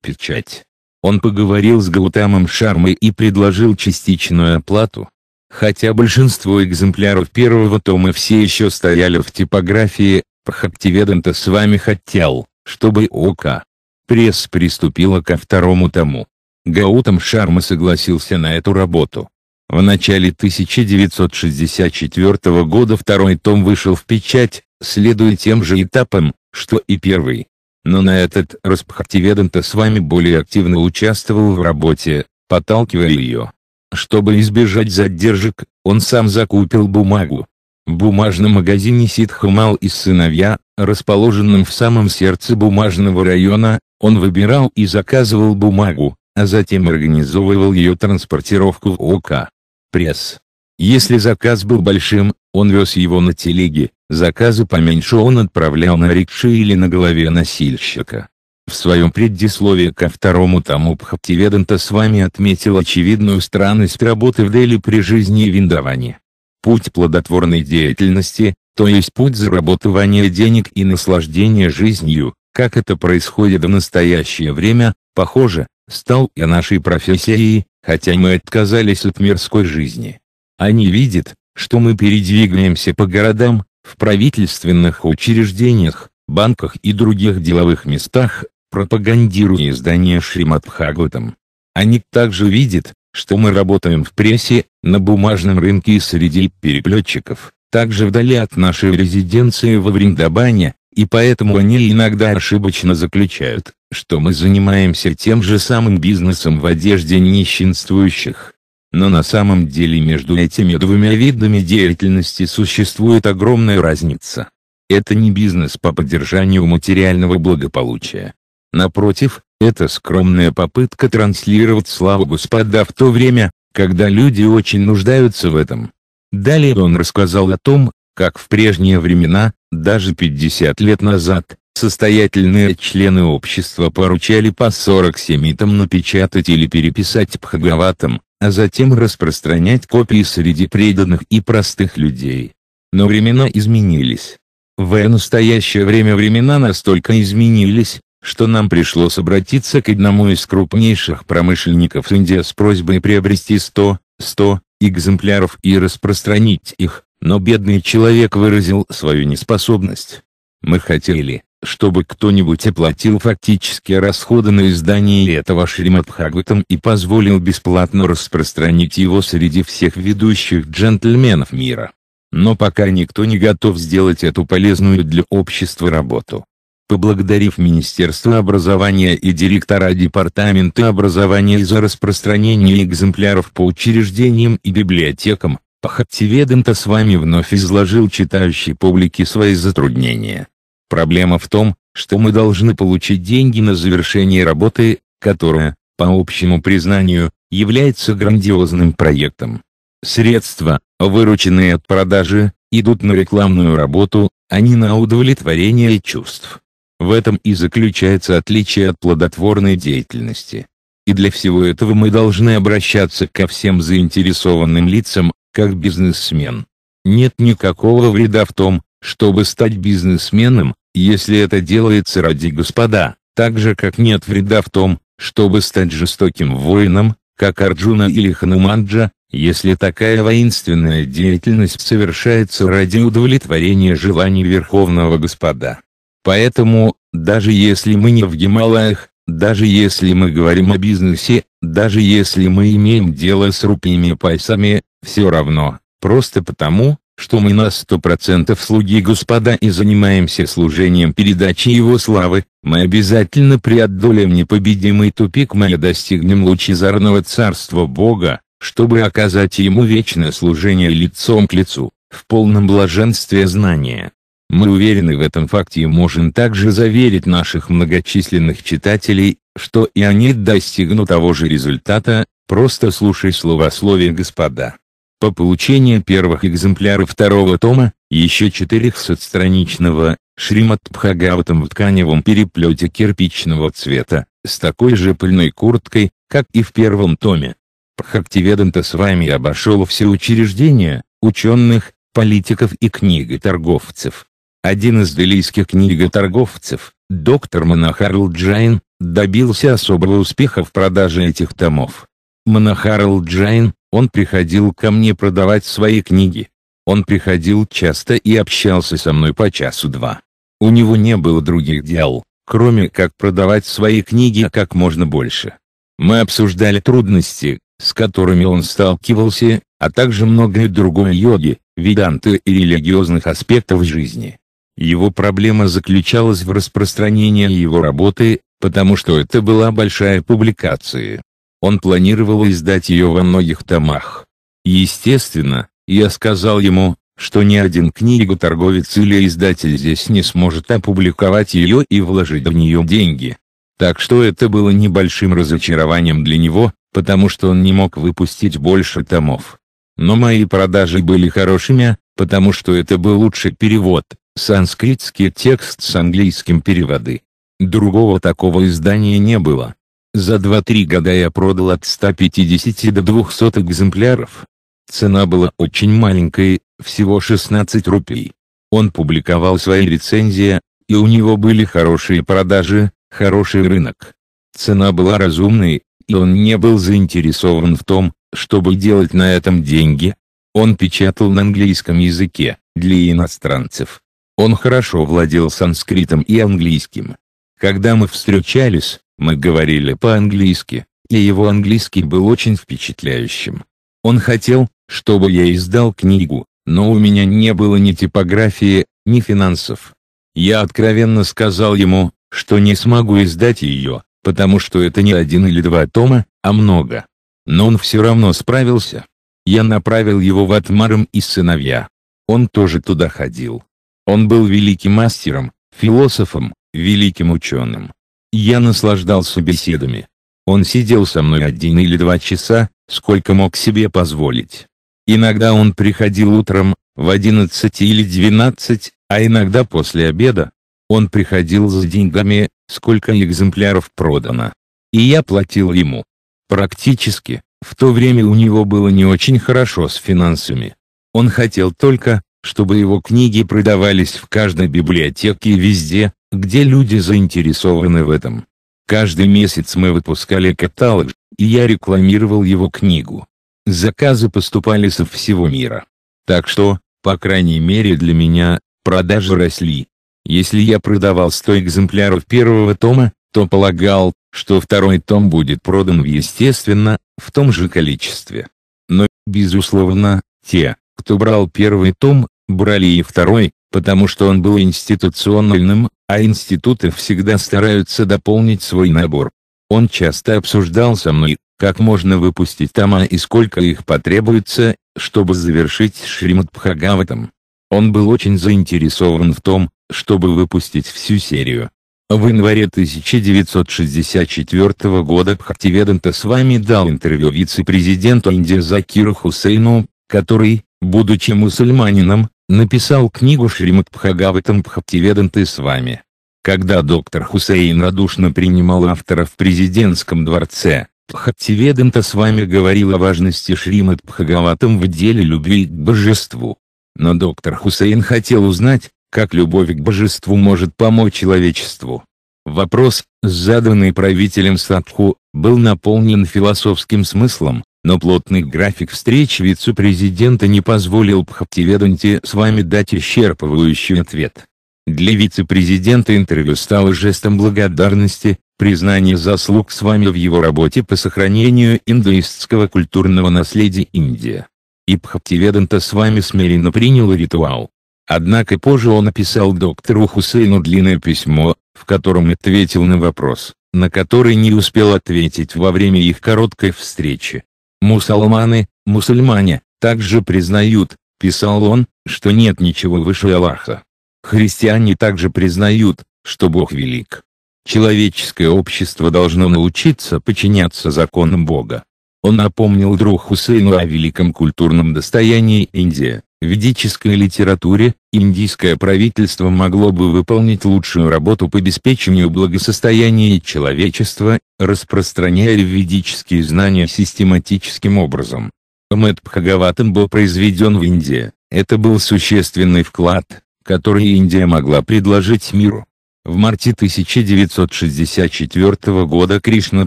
печать. Он поговорил с Гаутамом Шармой и предложил частичную оплату. Хотя большинство экземпляров первого тома все еще стояли в типографии, Пахактиведента с вами хотел, чтобы ОК. Пресс приступила ко второму тому. Гаутам Шарма согласился на эту работу. В начале 1964 года второй том вышел в печать, следуя тем же этапам, что и первый. Но на этот раз Пхактиведанта с вами более активно участвовал в работе, подталкивая ее. Чтобы избежать задержек, он сам закупил бумагу, бумажном магазине Ситхумал и сыновья, расположенном в самом сердце бумажного района, он выбирал и заказывал бумагу, а затем организовывал ее транспортировку в ОК. Пресс. Если заказ был большим, он вез его на телеге, заказы поменьше он отправлял на рикше или на голове носильщика. В своем предисловии ко второму тому Бхактиведанта с вами отметил очевидную странность работы в Дели при жизни и виндовании путь плодотворной деятельности, то есть путь зарабатывания денег и наслаждения жизнью, как это происходит в настоящее время, похоже, стал и нашей профессией, хотя мы отказались от мирской жизни. Они видят, что мы передвигаемся по городам, в правительственных учреждениях, банках и других деловых местах, пропагандируя издание Шримад Бхагаватам. Они также видят, что мы работаем в прессе, на бумажном рынке и среди переплетчиков, также вдали от нашей резиденции во Вриндабане, и поэтому они иногда ошибочно заключают, что мы занимаемся тем же самым бизнесом в одежде нищенствующих. Но на самом деле между этими двумя видами деятельности существует огромная разница. Это не бизнес по поддержанию материального благополучия. Напротив, это скромная попытка транслировать славу Господа в то время, когда люди очень нуждаются в этом. Далее он рассказал о том, как в прежние времена, даже 50 лет назад, состоятельные члены общества поручали по 40 семитам напечатать или переписать Пхагаватам, а затем распространять копии среди преданных и простых людей. Но времена изменились. В настоящее время времена настолько изменились, что нам пришлось обратиться к одному из крупнейших промышленников Индии с просьбой приобрести 100, 100 экземпляров и распространить их, но бедный человек выразил свою неспособность. Мы хотели, чтобы кто-нибудь оплатил фактические расходы на издание этого Шримадхагватам и позволил бесплатно распространить его среди всех ведущих джентльменов мира. Но пока никто не готов сделать эту полезную для общества работу. Поблагодарив Министерство образования и директора Департамента образования за распространение экземпляров по учреждениям и библиотекам, Пахативедента с вами вновь изложил читающей публике свои затруднения. Проблема в том, что мы должны получить деньги на завершение работы, которая, по общему признанию, является грандиозным проектом. Средства, вырученные от продажи, идут на рекламную работу, а не на удовлетворение чувств. В этом и заключается отличие от плодотворной деятельности. И для всего этого мы должны обращаться ко всем заинтересованным лицам, как бизнесмен. Нет никакого вреда в том, чтобы стать бизнесменом, если это делается ради господа, так же как нет вреда в том, чтобы стать жестоким воином, как Арджуна или Хануманджа, если такая воинственная деятельность совершается ради удовлетворения желаний Верховного Господа. Поэтому, даже если мы не в Гималаях, даже если мы говорим о бизнесе, даже если мы имеем дело с рупиями пайсами, все равно, просто потому, что мы на 100% слуги Господа и занимаемся служением передачи Его славы, мы обязательно преодолеем непобедимый тупик, мы достигнем лучезарного царства Бога, чтобы оказать Ему вечное служение лицом к лицу, в полном блаженстве знания. Мы уверены в этом факте и можем также заверить наших многочисленных читателей, что и они достигнут того же результата, просто слушай словословие господа. По получении первых экземпляров второго тома, еще 400-страничного, Шримат Бхагаватам в тканевом переплете кирпичного цвета, с такой же пыльной курткой, как и в первом томе. Бхактиведанта с вами обошел все учреждения, ученых, политиков и книги торговцев один из делийских книготорговцев, доктор Монахарл Джайн, добился особого успеха в продаже этих томов. Монахарл Джайн, он приходил ко мне продавать свои книги. Он приходил часто и общался со мной по часу-два. У него не было других дел, кроме как продавать свои книги а как можно больше. Мы обсуждали трудности, с которыми он сталкивался, а также многое другое йоги, веданты и религиозных аспектов жизни. Его проблема заключалась в распространении его работы, потому что это была большая публикация. Он планировал издать ее во многих томах. Естественно, я сказал ему, что ни один книгу торговец или издатель здесь не сможет опубликовать ее и вложить в нее деньги. Так что это было небольшим разочарованием для него, потому что он не мог выпустить больше томов. Но мои продажи были хорошими, потому что это был лучший перевод, Санскритский текст с английским переводы. Другого такого издания не было. За 2-3 года я продал от 150 до 200 экземпляров. Цена была очень маленькой, всего 16 рупий. Он публиковал свои рецензии, и у него были хорошие продажи, хороший рынок. Цена была разумной, и он не был заинтересован в том, чтобы делать на этом деньги. Он печатал на английском языке, для иностранцев. Он хорошо владел санскритом и английским. Когда мы встречались, мы говорили по-английски, и его английский был очень впечатляющим. Он хотел, чтобы я издал книгу, но у меня не было ни типографии, ни финансов. Я откровенно сказал ему, что не смогу издать ее, потому что это не один или два тома, а много. Но он все равно справился. Я направил его в Атмаром и сыновья. Он тоже туда ходил. Он был великим мастером, философом, великим ученым. Я наслаждался беседами. Он сидел со мной один или два часа, сколько мог себе позволить. Иногда он приходил утром, в одиннадцать или двенадцать, а иногда после обеда. Он приходил с деньгами, сколько экземпляров продано. И я платил ему. Практически, в то время у него было не очень хорошо с финансами. Он хотел только, чтобы его книги продавались в каждой библиотеке и везде, где люди заинтересованы в этом. Каждый месяц мы выпускали каталог, и я рекламировал его книгу. Заказы поступали со всего мира. Так что, по крайней мере для меня, продажи росли. Если я продавал 100 экземпляров первого тома, то полагал, что второй том будет продан естественно, в том же количестве. Но, безусловно, те, кто брал первый том, брали и второй, потому что он был институциональным, а институты всегда стараются дополнить свой набор. Он часто обсуждал со мной, как можно выпустить тома и сколько их потребуется, чтобы завершить Шримад Бхагаватам. Он был очень заинтересован в том, чтобы выпустить всю серию. В январе 1964 года Бхактиведанта с вами дал интервью вице-президенту Индии Закиру Хусейну, который, будучи мусульманином, написал книгу Шримадпхагаватам Пхактиведанты с вами. Когда доктор Хусейн радушно принимал автора в президентском дворце, Пхактиведанта с вами говорил о важности Шримад Пхагаватам в деле любви к божеству. Но доктор Хусейн хотел узнать, как любовь к божеству может помочь человечеству. Вопрос, заданный правителем Садху, был наполнен философским смыслом, но плотный график встреч вице-президента не позволил Пхаптиведанте с вами дать исчерпывающий ответ. Для вице-президента интервью стало жестом благодарности, признание заслуг с вами в его работе по сохранению индуистского культурного наследия Индии. И Пхаптиведанта с вами смиренно принял ритуал. Однако позже он написал доктору Хусейну длинное письмо, в котором ответил на вопрос, на который не успел ответить во время их короткой встречи. Мусульманы, мусульмане, также признают, писал он, что нет ничего выше Аллаха. Христиане также признают, что Бог велик. Человеческое общество должно научиться подчиняться законам Бога. Он напомнил друг Хусейну о великом культурном достоянии Индии. В ведической литературе индийское правительство могло бы выполнить лучшую работу по обеспечению благосостояния человечества, распространяя ведические знания систематическим образом. Мэтт Пхагаватам был произведен в Индии, это был существенный вклад, который Индия могла предложить миру. В марте 1964 года Кришна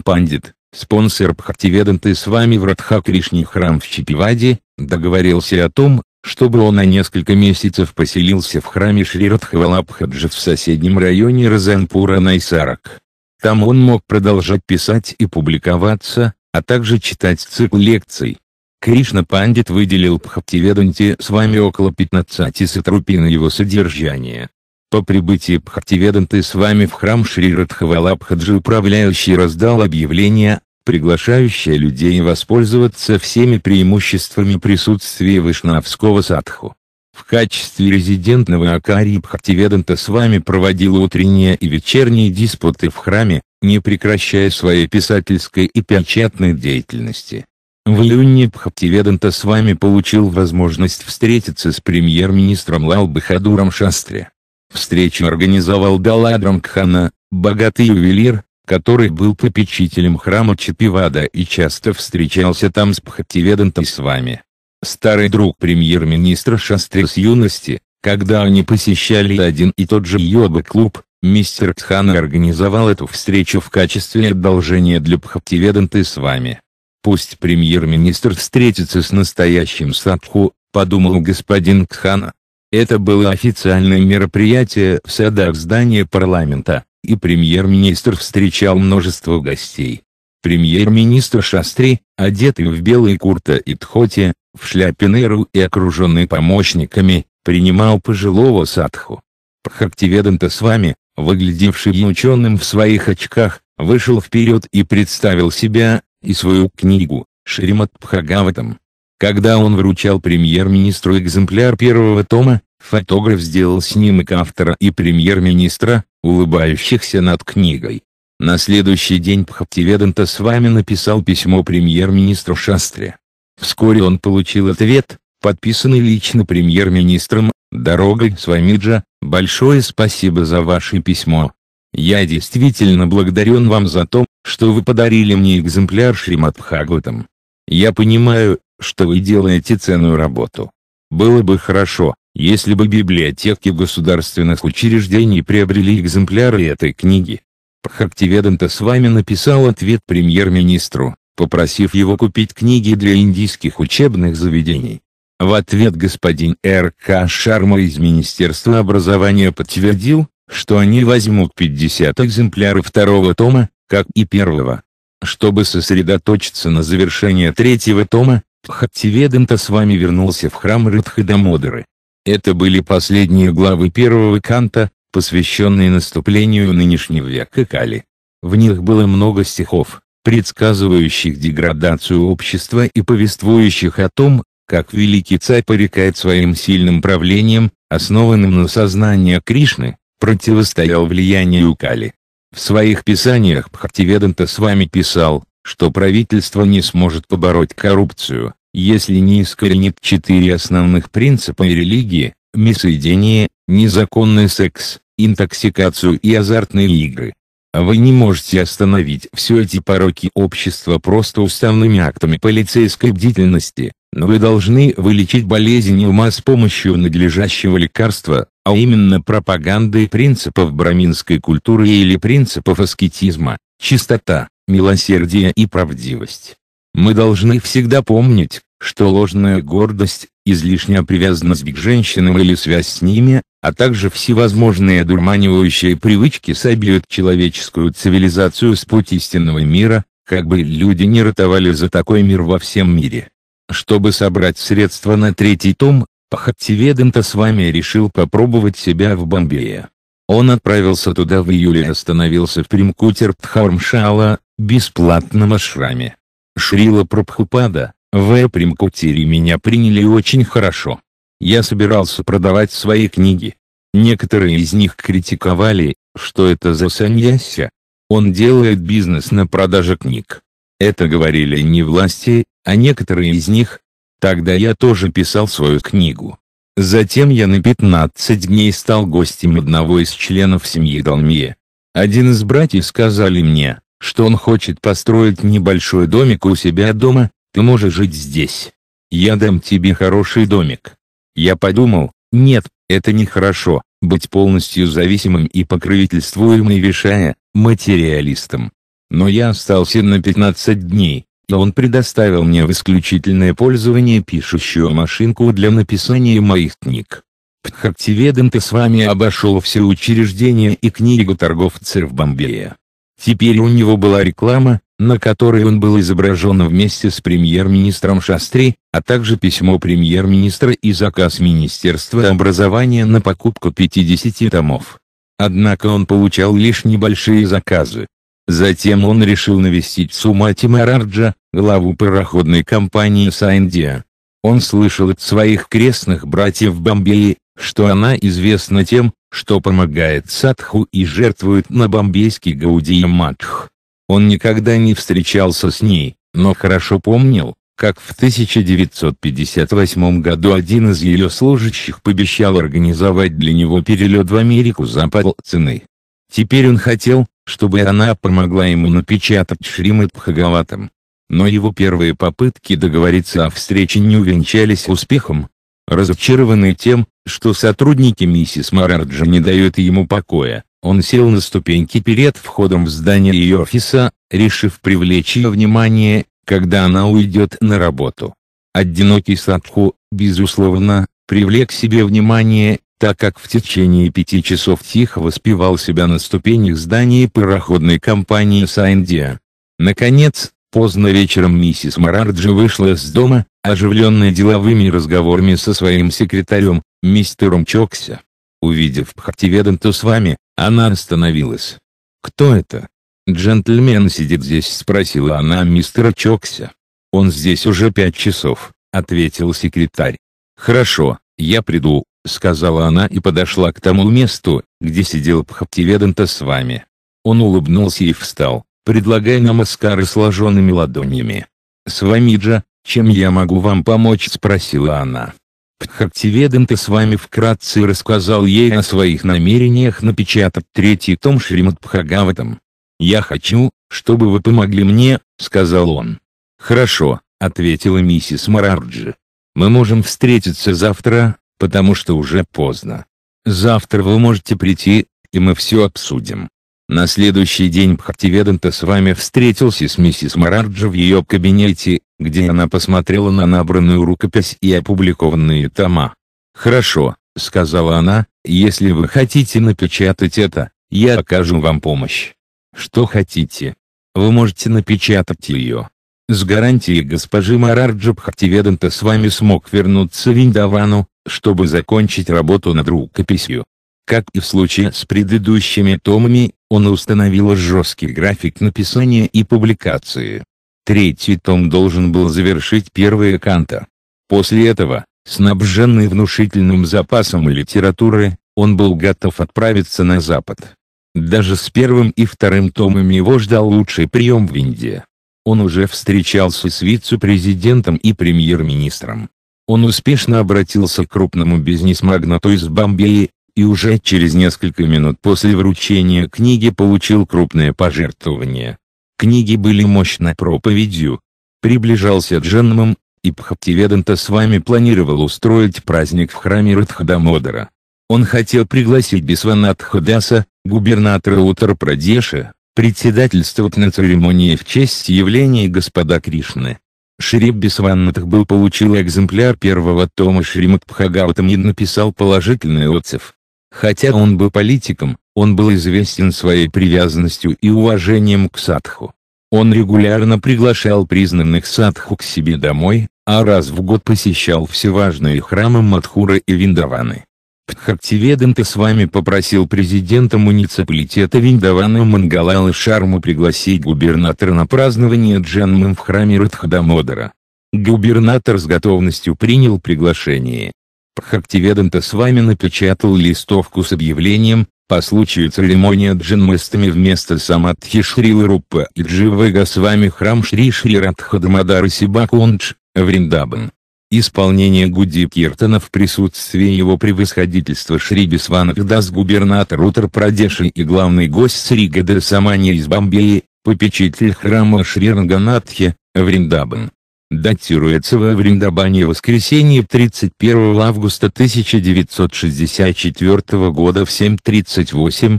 Пандит, спонсор Бхактиведанты с вами в Радха Кришни храм в Чипиваде, договорился о том, чтобы он на несколько месяцев поселился в храме Шрирадхавалабхаджи в соседнем районе Розанпура Найсарак. Там он мог продолжать писать и публиковаться, а также читать цикл лекций. Кришна Пандит выделил Пхактиведанте с вами около 15 сатрупин его содержания. По прибытии Пхактиведанты с вами в храм Шри Радхавалабхаджи управляющий раздал объявление приглашающая людей воспользоваться всеми преимуществами присутствия вышнавского садху. В качестве резидентного Акари Бхактиведанта с вами проводил утренние и вечерние диспуты в храме, не прекращая своей писательской и печатной деятельности. В июне Бхактиведанта с вами получил возможность встретиться с премьер-министром Лал Бахадуром шастре. Встречу организовал Даладрам Кхана, богатый ювелир, который был попечителем храма Чапивада и часто встречался там с Бхактиведантой с вами. Старый друг премьер-министра Шастри с юности, когда они посещали один и тот же йога-клуб, мистер Тхана организовал эту встречу в качестве одолжения для Бхактиведанты с вами. Пусть премьер-министр встретится с настоящим садху, подумал господин Тхана. Это было официальное мероприятие в садах здания парламента, и премьер-министр встречал множество гостей. Премьер-министр Шастри, одетый в белые курта и тхоти, в шляпе неру и окруженный помощниками, принимал пожилого садху. Пхактиведанта с вами, выглядевший ученым в своих очках, вышел вперед и представил себя, и свою книгу, Шримат Пхагаватам. Когда он вручал премьер-министру экземпляр первого тома, Фотограф сделал снимок автора и премьер-министра, улыбающихся над книгой. На следующий день Пхативеданта с вами написал письмо премьер-министру Шастре. Вскоре он получил ответ, подписанный лично премьер-министром, дорогой Свамиджа, большое спасибо за ваше письмо. Я действительно благодарен вам за то, что вы подарили мне экземпляр Шримад Бхагаватам. Я понимаю, что вы делаете ценную работу. Было бы хорошо, если бы библиотеки государственных учреждений приобрели экземпляры этой книги. Пхактиведанта с вами написал ответ премьер-министру, попросив его купить книги для индийских учебных заведений. В ответ господин Р.К. Шарма из Министерства образования подтвердил, что они возьмут 50 экземпляров второго тома, как и первого. Чтобы сосредоточиться на завершении третьего тома, Пхактиведанта с вами вернулся в храм Рыдхадамодеры, это были последние главы первого канта, посвященные наступлению нынешнего века Кали. В них было много стихов, предсказывающих деградацию общества и повествующих о том, как великий царь порекает своим сильным правлением, основанным на сознании Кришны, противостоял влиянию Кали. В своих писаниях Бхактиведанта с вами писал, что правительство не сможет побороть коррупцию, если не искоренит четыре основных принципа религии, мясоедение, незаконный секс, интоксикацию и азартные игры. А вы не можете остановить все эти пороки общества просто уставными актами полицейской бдительности, но вы должны вылечить болезнь ума с помощью надлежащего лекарства, а именно пропаганды принципов браминской культуры или принципов аскетизма, чистота, милосердие и правдивость. Мы должны всегда помнить, что ложная гордость, излишняя привязанность к женщинам или связь с ними, а также всевозможные одурманивающие привычки собьют человеческую цивилизацию с пути истинного мира, как бы люди не ротовали за такой мир во всем мире. Чтобы собрать средства на третий том, Пахаттиведента с вами решил попробовать себя в Бомбее. Он отправился туда в июле и остановился в Примкутер Тхармшала, бесплатном ашраме. Шрила Прабхупада, в эприм меня приняли очень хорошо. Я собирался продавать свои книги. Некоторые из них критиковали, что это за саньяся. Он делает бизнес на продаже книг. Это говорили не власти, а некоторые из них. Тогда я тоже писал свою книгу. Затем я на 15 дней стал гостем одного из членов семьи Далмия. Один из братьев сказали мне, что он хочет построить небольшой домик у себя дома, ты можешь жить здесь. Я дам тебе хороший домик. Я подумал, нет, это нехорошо, быть полностью зависимым и покровительствуемой вешая материалистом. Но я остался на 15 дней, и он предоставил мне в исключительное пользование пишущую машинку для написания моих книг. Пхактиведом ты с вами обошел все учреждения и книгу торговцев в Бомбее. Теперь у него была реклама, на которой он был изображен вместе с премьер-министром Шастри, а также письмо премьер-министра и заказ Министерства образования на покупку 50 томов. Однако он получал лишь небольшие заказы. Затем он решил навестить Сумати Мараджа, главу пароходной компании Саиндия. Он слышал от своих крестных братьев в Бомбеи, что она известна тем, что помогает садху и жертвует на бомбейский Гаудия Матх. Он никогда не встречался с ней, но хорошо помнил, как в 1958 году один из ее служащих пообещал организовать для него перелет в Америку за полцены. Теперь он хотел, чтобы она помогла ему напечатать Шримад Бхагаватам. Но его первые попытки договориться о встрече не увенчались успехом, Разочарованный тем, что сотрудники миссис Мараджа не дают ему покоя, он сел на ступеньки перед входом в здание ее офиса, решив привлечь ее внимание, когда она уйдет на работу. Одинокий Садху, безусловно, привлек себе внимание, так как в течение пяти часов тихо воспевал себя на ступенях здания пароходной компании «Саиндия». Наконец, Поздно вечером миссис Мараджи вышла из дома, оживленная деловыми разговорами со своим секретарем, мистером Чокся. Увидев Бхактиведанту с вами, она остановилась. «Кто это?» «Джентльмен сидит здесь», — спросила она мистера Чокся. «Он здесь уже пять часов», — ответил секретарь. «Хорошо, я приду», — сказала она и подошла к тому месту, где сидел Бхактиведанта с вами. Он улыбнулся и встал предлагая нам Аскары сложенными ладонями. «С вами Джа, чем я могу вам помочь?» – спросила она. Пхактиведанта с вами вкратце рассказал ей о своих намерениях напечатать третий том Шримад Пхагаватам. «Я хочу, чтобы вы помогли мне», — сказал он. «Хорошо», — ответила миссис Марарджи. «Мы можем встретиться завтра, потому что уже поздно. Завтра вы можете прийти, и мы все обсудим». На следующий день Бхактиведанта с вами встретился с миссис Мараджа в ее кабинете, где она посмотрела на набранную рукопись и опубликованные тома. «Хорошо», — сказала она, — «если вы хотите напечатать это, я окажу вам помощь. Что хотите. Вы можете напечатать ее». С гарантией госпожи Мараджа Бхактиведанта с вами смог вернуться в Индавану, чтобы закончить работу над рукописью. Как и в случае с предыдущими томами, он установил жесткий график написания и публикации. Третий том должен был завершить первые Канта. После этого, снабженный внушительным запасом литературы, он был готов отправиться на Запад. Даже с первым и вторым томами его ждал лучший прием в Индии. Он уже встречался с вице-президентом и премьер-министром. Он успешно обратился к крупному бизнес-магнату из Бомбеи, и уже через несколько минут после вручения книги получил крупное пожертвование. Книги были мощной проповедью. Приближался Дженмам, и Пхаптиведанта с вами планировал устроить праздник в храме Радхадамодара. Он хотел пригласить Бисванатхадаса, губернатора Утар-Прадеша, председательствовать на церемонии в честь явления господа Кришны. Шри Бисваннатх был получил экземпляр первого тома Шримад Пхагаватам и написал положительный отзыв. Хотя он был политиком, он был известен своей привязанностью и уважением к садху. Он регулярно приглашал признанных садху к себе домой, а раз в год посещал все важные храмы Мадхура и Виндаваны. Пхактиведанта с вами попросил президента муниципалитета Виндавана Мангалалы Шарму пригласить губернатора на празднование Джанмым в храме Радхадамодара. Губернатор с готовностью принял приглашение, Бхактиведанта с вами напечатал листовку с объявлением, по случаю церемонии джинмастами вместо Самадхи Шрилы Руппа и с вами храм Шри Шри Радхадамадары Сибакундж, Вриндабан. Исполнение Гуди Киртана в присутствии его превосходительства Шри Бисванах Дас губернатор Утар-Прадеши и главный гость Сри Гадасамани из Бомбеи, попечитель храма Шри Ранганатхи, Вриндабан датируется во Вриндабане воскресенье 31 августа 1964 года в 738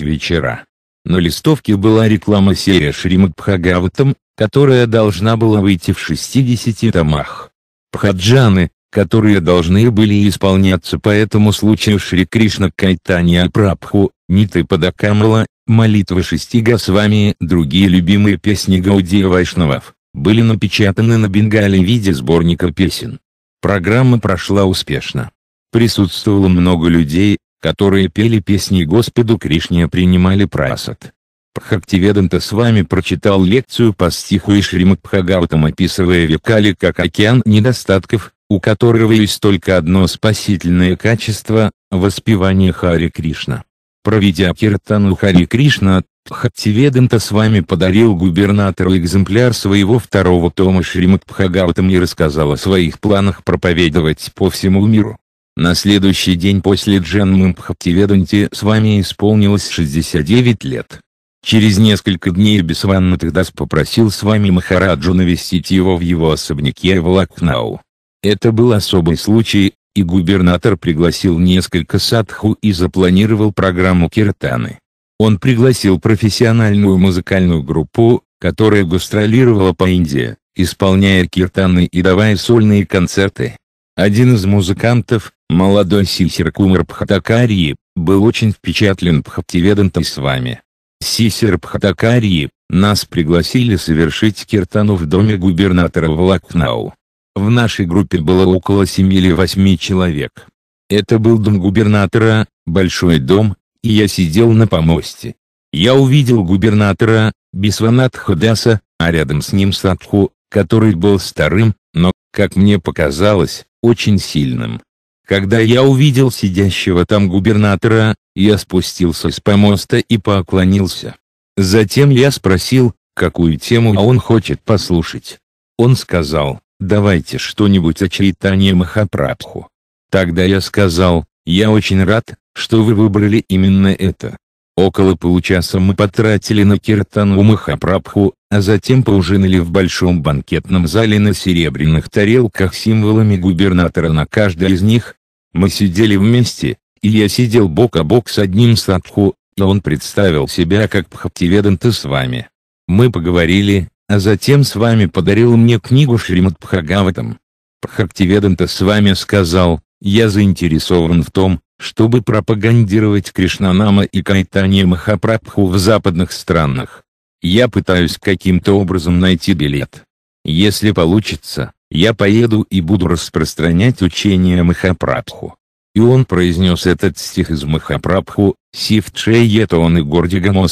вечера. На листовке была реклама серии Шримад Бхагаватам, которая должна была выйти в 60 томах. Пхаджаны, которые должны были исполняться по этому случаю Шри Кришна Кайтанья Прабху, Ниты Падакамала, молитвы шести Госвами и другие любимые песни Гаудия Вайшнавов были напечатаны на Бенгале в виде сборника песен. Программа прошла успешно. Присутствовало много людей, которые пели песни Господу Кришне и принимали прасад. Пхактиведанта с вами прочитал лекцию по стиху и Шримадбхагаватам описывая Викали как океан недостатков, у которого есть только одно спасительное качество – воспевание Хари Кришна. Проведя Киртану Хари Кришна, Тхативеданта с вами подарил губернатору экземпляр своего второго тома Шримад Пхагаватам и рассказал о своих планах проповедовать по всему миру. На следующий день после Джанмым Пхативеданте с вами исполнилось 69 лет. Через несколько дней Бисванна Тхдас попросил с вами Махараджу навестить его в его особняке в Лакнау. Это был особый случай, и губернатор пригласил несколько садху и запланировал программу киртаны. Он пригласил профессиональную музыкальную группу, которая гастролировала по Индии, исполняя киртаны и давая сольные концерты. Один из музыкантов, молодой Сисер Кумар Пхатакарьи, был очень впечатлен с вами. Сисер Пхатакарьи, нас пригласили совершить киртану в доме губернатора в Лакнау. В нашей группе было около 7 или 8 человек. Это был дом губернатора, большой дом, и я сидел на помосте. Я увидел губернатора, Бисванатха Даса, а рядом с ним Садху, который был старым, но, как мне показалось, очень сильным. Когда я увидел сидящего там губернатора, я спустился с помоста и поклонился. Затем я спросил, какую тему он хочет послушать. Он сказал, давайте что-нибудь о Чайтане Махапрабху. Тогда я сказал, я очень рад, что вы выбрали именно это. Около получаса мы потратили на Киртану Махапрабху, а затем поужинали в большом банкетном зале на серебряных тарелках с символами губернатора на каждой из них. Мы сидели вместе, и я сидел бок о бок с одним садху, и он представил себя как Пхактиведанта с вами. Мы поговорили, а затем с вами подарил мне книгу Шримад Пхагаватам. Пхактиведанта с вами сказал, я заинтересован в том, чтобы пропагандировать Кришнанама и Кайтанья Махапрабху в западных странах. Я пытаюсь каким-то образом найти билет. Если получится, я поеду и буду распространять учение Махапрабху. И он произнес этот стих из Махапрабху, Сивчейето он и Гордигамо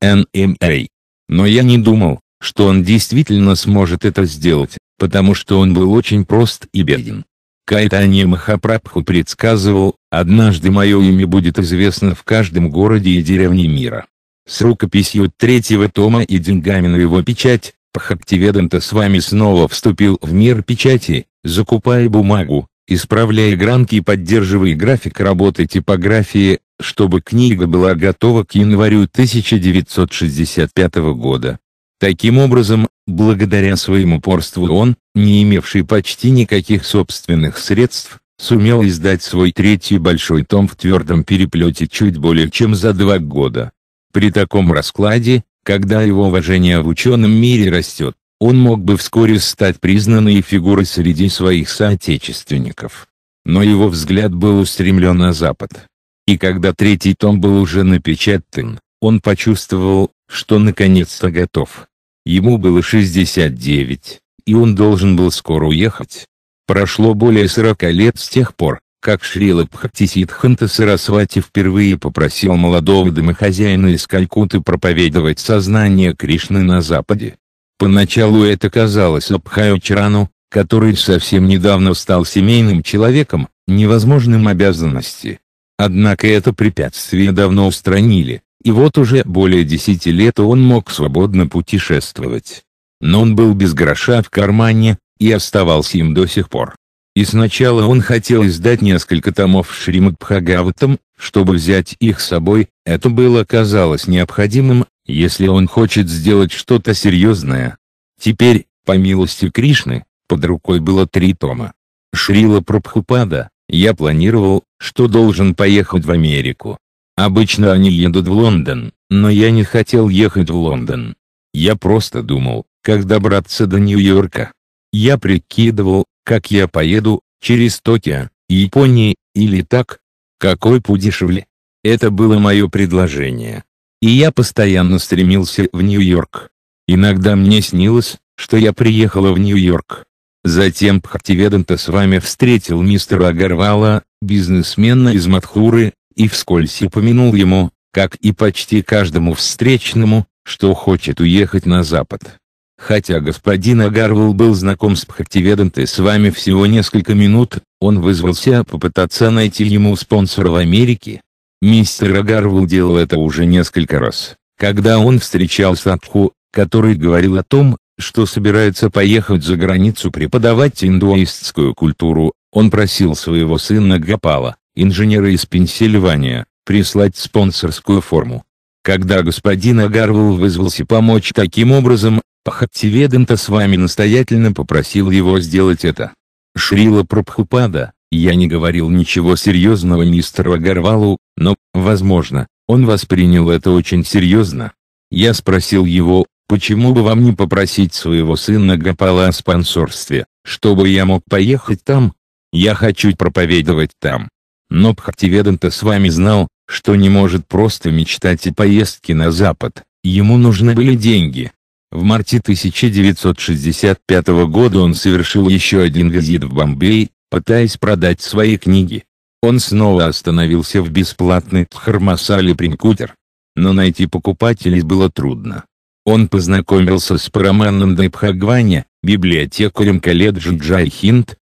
НМА. Эм Но я не думал, что он действительно сможет это сделать, потому что он был очень прост и беден. Кайтанья Махапрабху предсказывал, однажды мое имя будет известно в каждом городе и деревне мира. С рукописью третьего тома и деньгами на его печать, Пхактиведанта с вами снова вступил в мир печати, закупая бумагу, исправляя гранки и поддерживая график работы типографии, чтобы книга была готова к январю 1965 года. Таким образом, благодаря своему упорству он, не имевший почти никаких собственных средств, сумел издать свой третий большой том в твердом переплете чуть более чем за два года. При таком раскладе, когда его уважение в ученом мире растет, он мог бы вскоре стать признанной фигурой среди своих соотечественников. Но его взгляд был устремлен на Запад. И когда третий том был уже напечатан, он почувствовал, что наконец-то готов. Ему было 69, и он должен был скоро уехать. Прошло более 40 лет с тех пор, как Шрила Пхактисидханта Сарасвати впервые попросил молодого домохозяина из Калькуты проповедовать сознание Кришны на Западе. Поначалу это казалось Абхайочарану, который совсем недавно стал семейным человеком, невозможным обязанности. Однако это препятствие давно устранили, и вот уже более десяти лет он мог свободно путешествовать. Но он был без гроша в кармане, и оставался им до сих пор. И сначала он хотел издать несколько томов Шримад Бхагаватам, чтобы взять их с собой, это было казалось необходимым, если он хочет сделать что-то серьезное. Теперь, по милости Кришны, под рукой было три тома. Шрила Прабхупада, я планировал, что должен поехать в Америку. Обычно они едут в Лондон, но я не хотел ехать в Лондон. Я просто думал, как добраться до Нью-Йорка. Я прикидывал, как я поеду, через Токио, Японии, или так, какой путь дешевле. Это было мое предложение. И я постоянно стремился в Нью-Йорк. Иногда мне снилось, что я приехала в Нью-Йорк. Затем Пхартиведанта с вами встретил мистера Агарвала, бизнесмена из Матхуры, и вскользь упомянул ему, как и почти каждому встречному, что хочет уехать на запад. Хотя господин Агарвал был знаком с Пхактиведантой с вами всего несколько минут, он вызвался попытаться найти ему спонсора в Америке. Мистер Агарвал делал это уже несколько раз, когда он встречал Садху, который говорил о том, что собирается поехать за границу преподавать индуистскую культуру, он просил своего сына Гапала, инженера из Пенсильвания, прислать спонсорскую форму. Когда господин Агарвелл вызвался помочь таким образом, Пахаттиведанта с вами настоятельно попросил его сделать это. Шрила Прабхупада, я не говорил ничего серьезного мистеру Агарвалу, но, возможно, он воспринял это очень серьезно. Я спросил его, почему бы вам не попросить своего сына Гапала о спонсорстве, чтобы я мог поехать там? Я хочу проповедовать там. Но Пхативеданта с вами знал, что не может просто мечтать о поездке на Запад, ему нужны были деньги. В марте 1965 года он совершил еще один визит в Бомбей, пытаясь продать свои книги. Он снова остановился в бесплатной Дхармасале Принкутер, Но найти покупателей было трудно. Он познакомился с Параманандой Пхагвани, библиотекарем колледжа Джай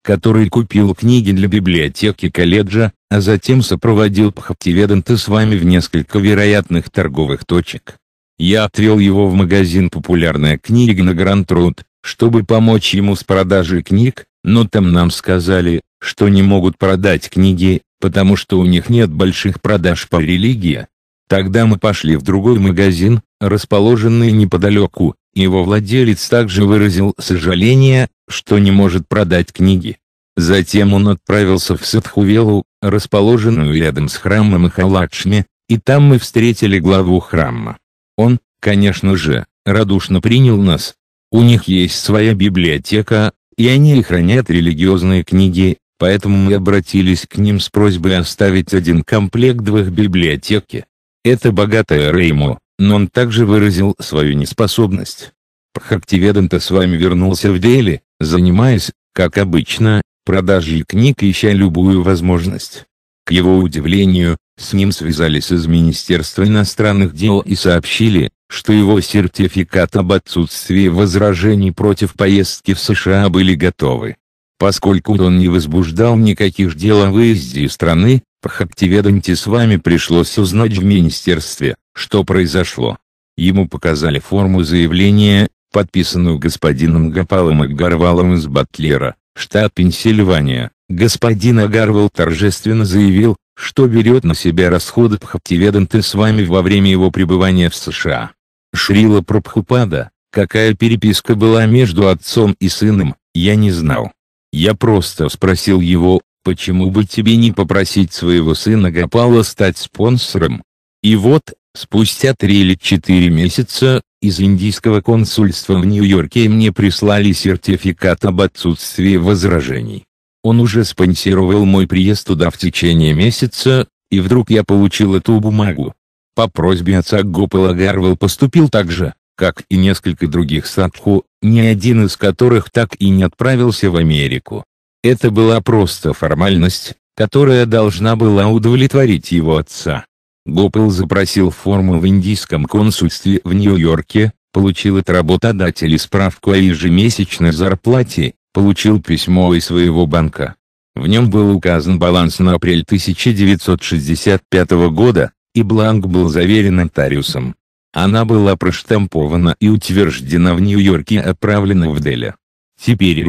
который купил книги для библиотеки колледжа, а затем сопроводил Пхактиведанта с вами в несколько вероятных торговых точек. Я отвел его в магазин «Популярная книга» на Гранд-Руд, чтобы помочь ему с продажей книг, но там нам сказали, что не могут продать книги, потому что у них нет больших продаж по религии. Тогда мы пошли в другой магазин, расположенный неподалеку, его владелец также выразил сожаление, что не может продать книги. Затем он отправился в Садхувелу, расположенную рядом с храмом Халакшми, и там мы встретили главу храма. Он, конечно же, радушно принял нас. У них есть своя библиотека, и они хранят религиозные книги, поэтому мы обратились к ним с просьбой оставить один комплект в их библиотеке. Это богатая Реймо, но он также выразил свою неспособность. Прхактиведанта с вами вернулся в деле, занимаясь, как обычно, продажей книг ища любую возможность. К его удивлению, с ним связались из Министерства иностранных дел и сообщили, что его сертификат об отсутствии возражений против поездки в США были готовы. Поскольку он не возбуждал никаких дел о выезде из страны, по Хактиведанте с вами пришлось узнать в министерстве, что произошло. Ему показали форму заявления, подписанную господином Гапалом и Гарвалом из Батлера, штат Пенсильвания. Господин Агарвал торжественно заявил, что берет на себя расходы Пхактиведанты с вами во время его пребывания в США. Шрила Прабхупада, какая переписка была между отцом и сыном, я не знал. Я просто спросил его, почему бы тебе не попросить своего сына Гапала стать спонсором? И вот, спустя три или четыре месяца, из индийского консульства в Нью-Йорке мне прислали сертификат об отсутствии возражений. Он уже спонсировал мой приезд туда в течение месяца, и вдруг я получил эту бумагу. По просьбе отца Гопала Гарвел поступил так же, как и несколько других садху, ни один из которых так и не отправился в Америку. Это была просто формальность, которая должна была удовлетворить его отца. Гопл запросил форму в индийском консульстве в Нью-Йорке, получил от работодателя справку о ежемесячной зарплате, получил письмо из своего банка. В нем был указан баланс на апрель 1965 года, и бланк был заверен нотариусом. Она была проштампована и утверждена в Нью-Йорке и отправлена в Дели. Теперь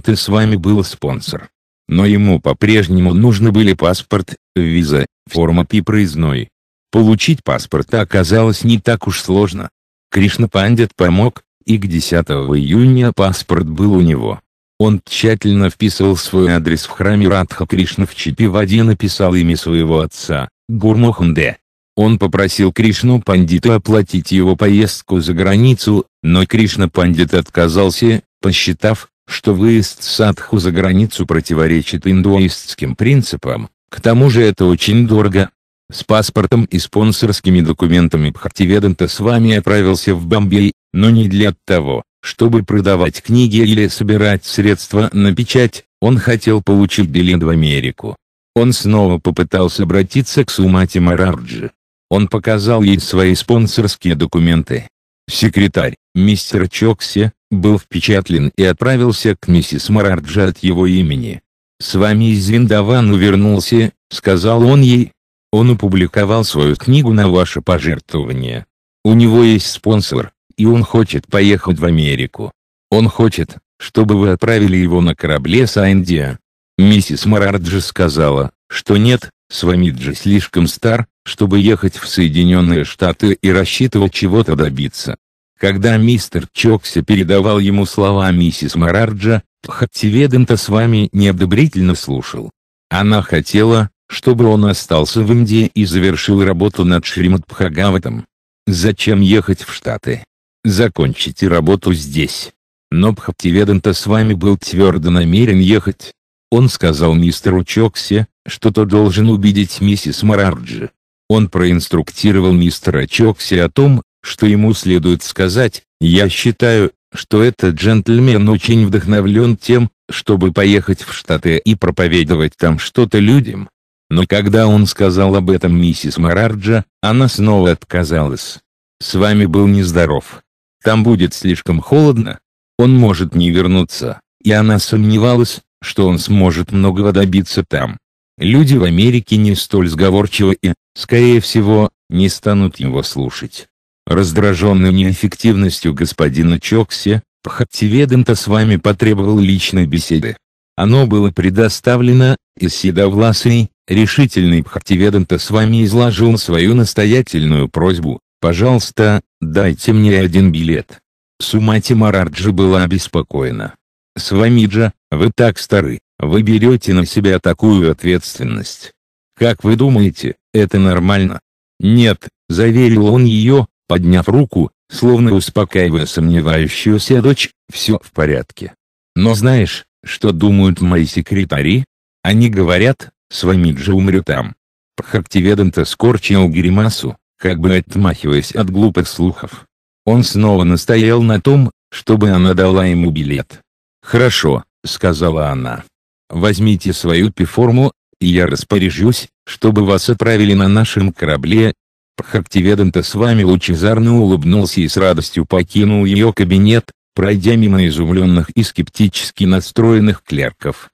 ты с вами был спонсор. Но ему по-прежнему нужны были паспорт, виза, форма ПИ проездной. Получить паспорт оказалось не так уж сложно. Кришна Пандит помог, и к 10 июня паспорт был у него. Он тщательно вписывал свой адрес в храме Радха Кришна в Чипиваде и написал имя своего отца, Гурмоханде. Он попросил Кришну Пандита оплатить его поездку за границу, но Кришна Пандит отказался, посчитав, что выезд садху за границу противоречит индуистским принципам, к тому же это очень дорого. С паспортом и спонсорскими документами Бхактиведанта с вами отправился в Бомбей, но не для того, чтобы продавать книги или собирать средства на печать, он хотел получить билет в Америку. Он снова попытался обратиться к Сумати Мараджи. Он показал ей свои спонсорские документы. Секретарь, мистер Чокси, был впечатлен и отправился к миссис Мараджа от его имени. «С вами из Виндавану вернулся», — сказал он ей. Он опубликовал свою книгу на ваше пожертвование. У него есть спонсор, и он хочет поехать в Америку. Он хочет, чтобы вы отправили его на корабле с Сайндия. Миссис Мараджи сказала, что нет, с вами Свамиджи слишком стар, чтобы ехать в Соединенные Штаты и рассчитывать чего-то добиться. Когда мистер Чокси передавал ему слова миссис Мараджа, Пхаттиведента с вами неодобрительно слушал. Она хотела, чтобы он остался в Индии и завершил работу над Шримат Пхагаватом. Зачем ехать в Штаты? Закончите работу здесь. Но Бхактиведанта с вами был твердо намерен ехать. Он сказал мистеру Чокси, что то должен убедить миссис Марарджи. Он проинструктировал мистера Чокси о том, что ему следует сказать, я считаю, что этот джентльмен очень вдохновлен тем, чтобы поехать в Штаты и проповедовать там что-то людям. Но когда он сказал об этом миссис Мараджа, она снова отказалась. «С вами был нездоров. Там будет слишком холодно. Он может не вернуться». И она сомневалась, что он сможет многого добиться там. Люди в Америке не столь сговорчивы и, скорее всего, не станут его слушать. Раздраженный неэффективностью господина Чокси, Пхативедента с вами потребовал личной беседы. Оно было предоставлено, и Седовласый, решительный Пхативедента с вами изложил свою настоятельную просьбу, пожалуйста, дайте мне один билет. Сумати Мараджи была обеспокоена. С вами же, вы так стары, вы берете на себя такую ответственность. Как вы думаете, это нормально? Нет, заверил он ее, подняв руку, словно успокаивая сомневающуюся дочь, все в порядке. Но знаешь, что думают мои секретари? Они говорят, с вами же умрю там. пхактиведом скорчил гримасу, как бы отмахиваясь от глупых слухов. Он снова настоял на том, чтобы она дала ему билет. «Хорошо», — сказала она. «Возьмите свою пиформу, и я распоряжусь, чтобы вас отправили на нашем корабле, Пхактиведанта с вами лучезарно улыбнулся и с радостью покинул ее кабинет, пройдя мимо изумленных и скептически настроенных клерков.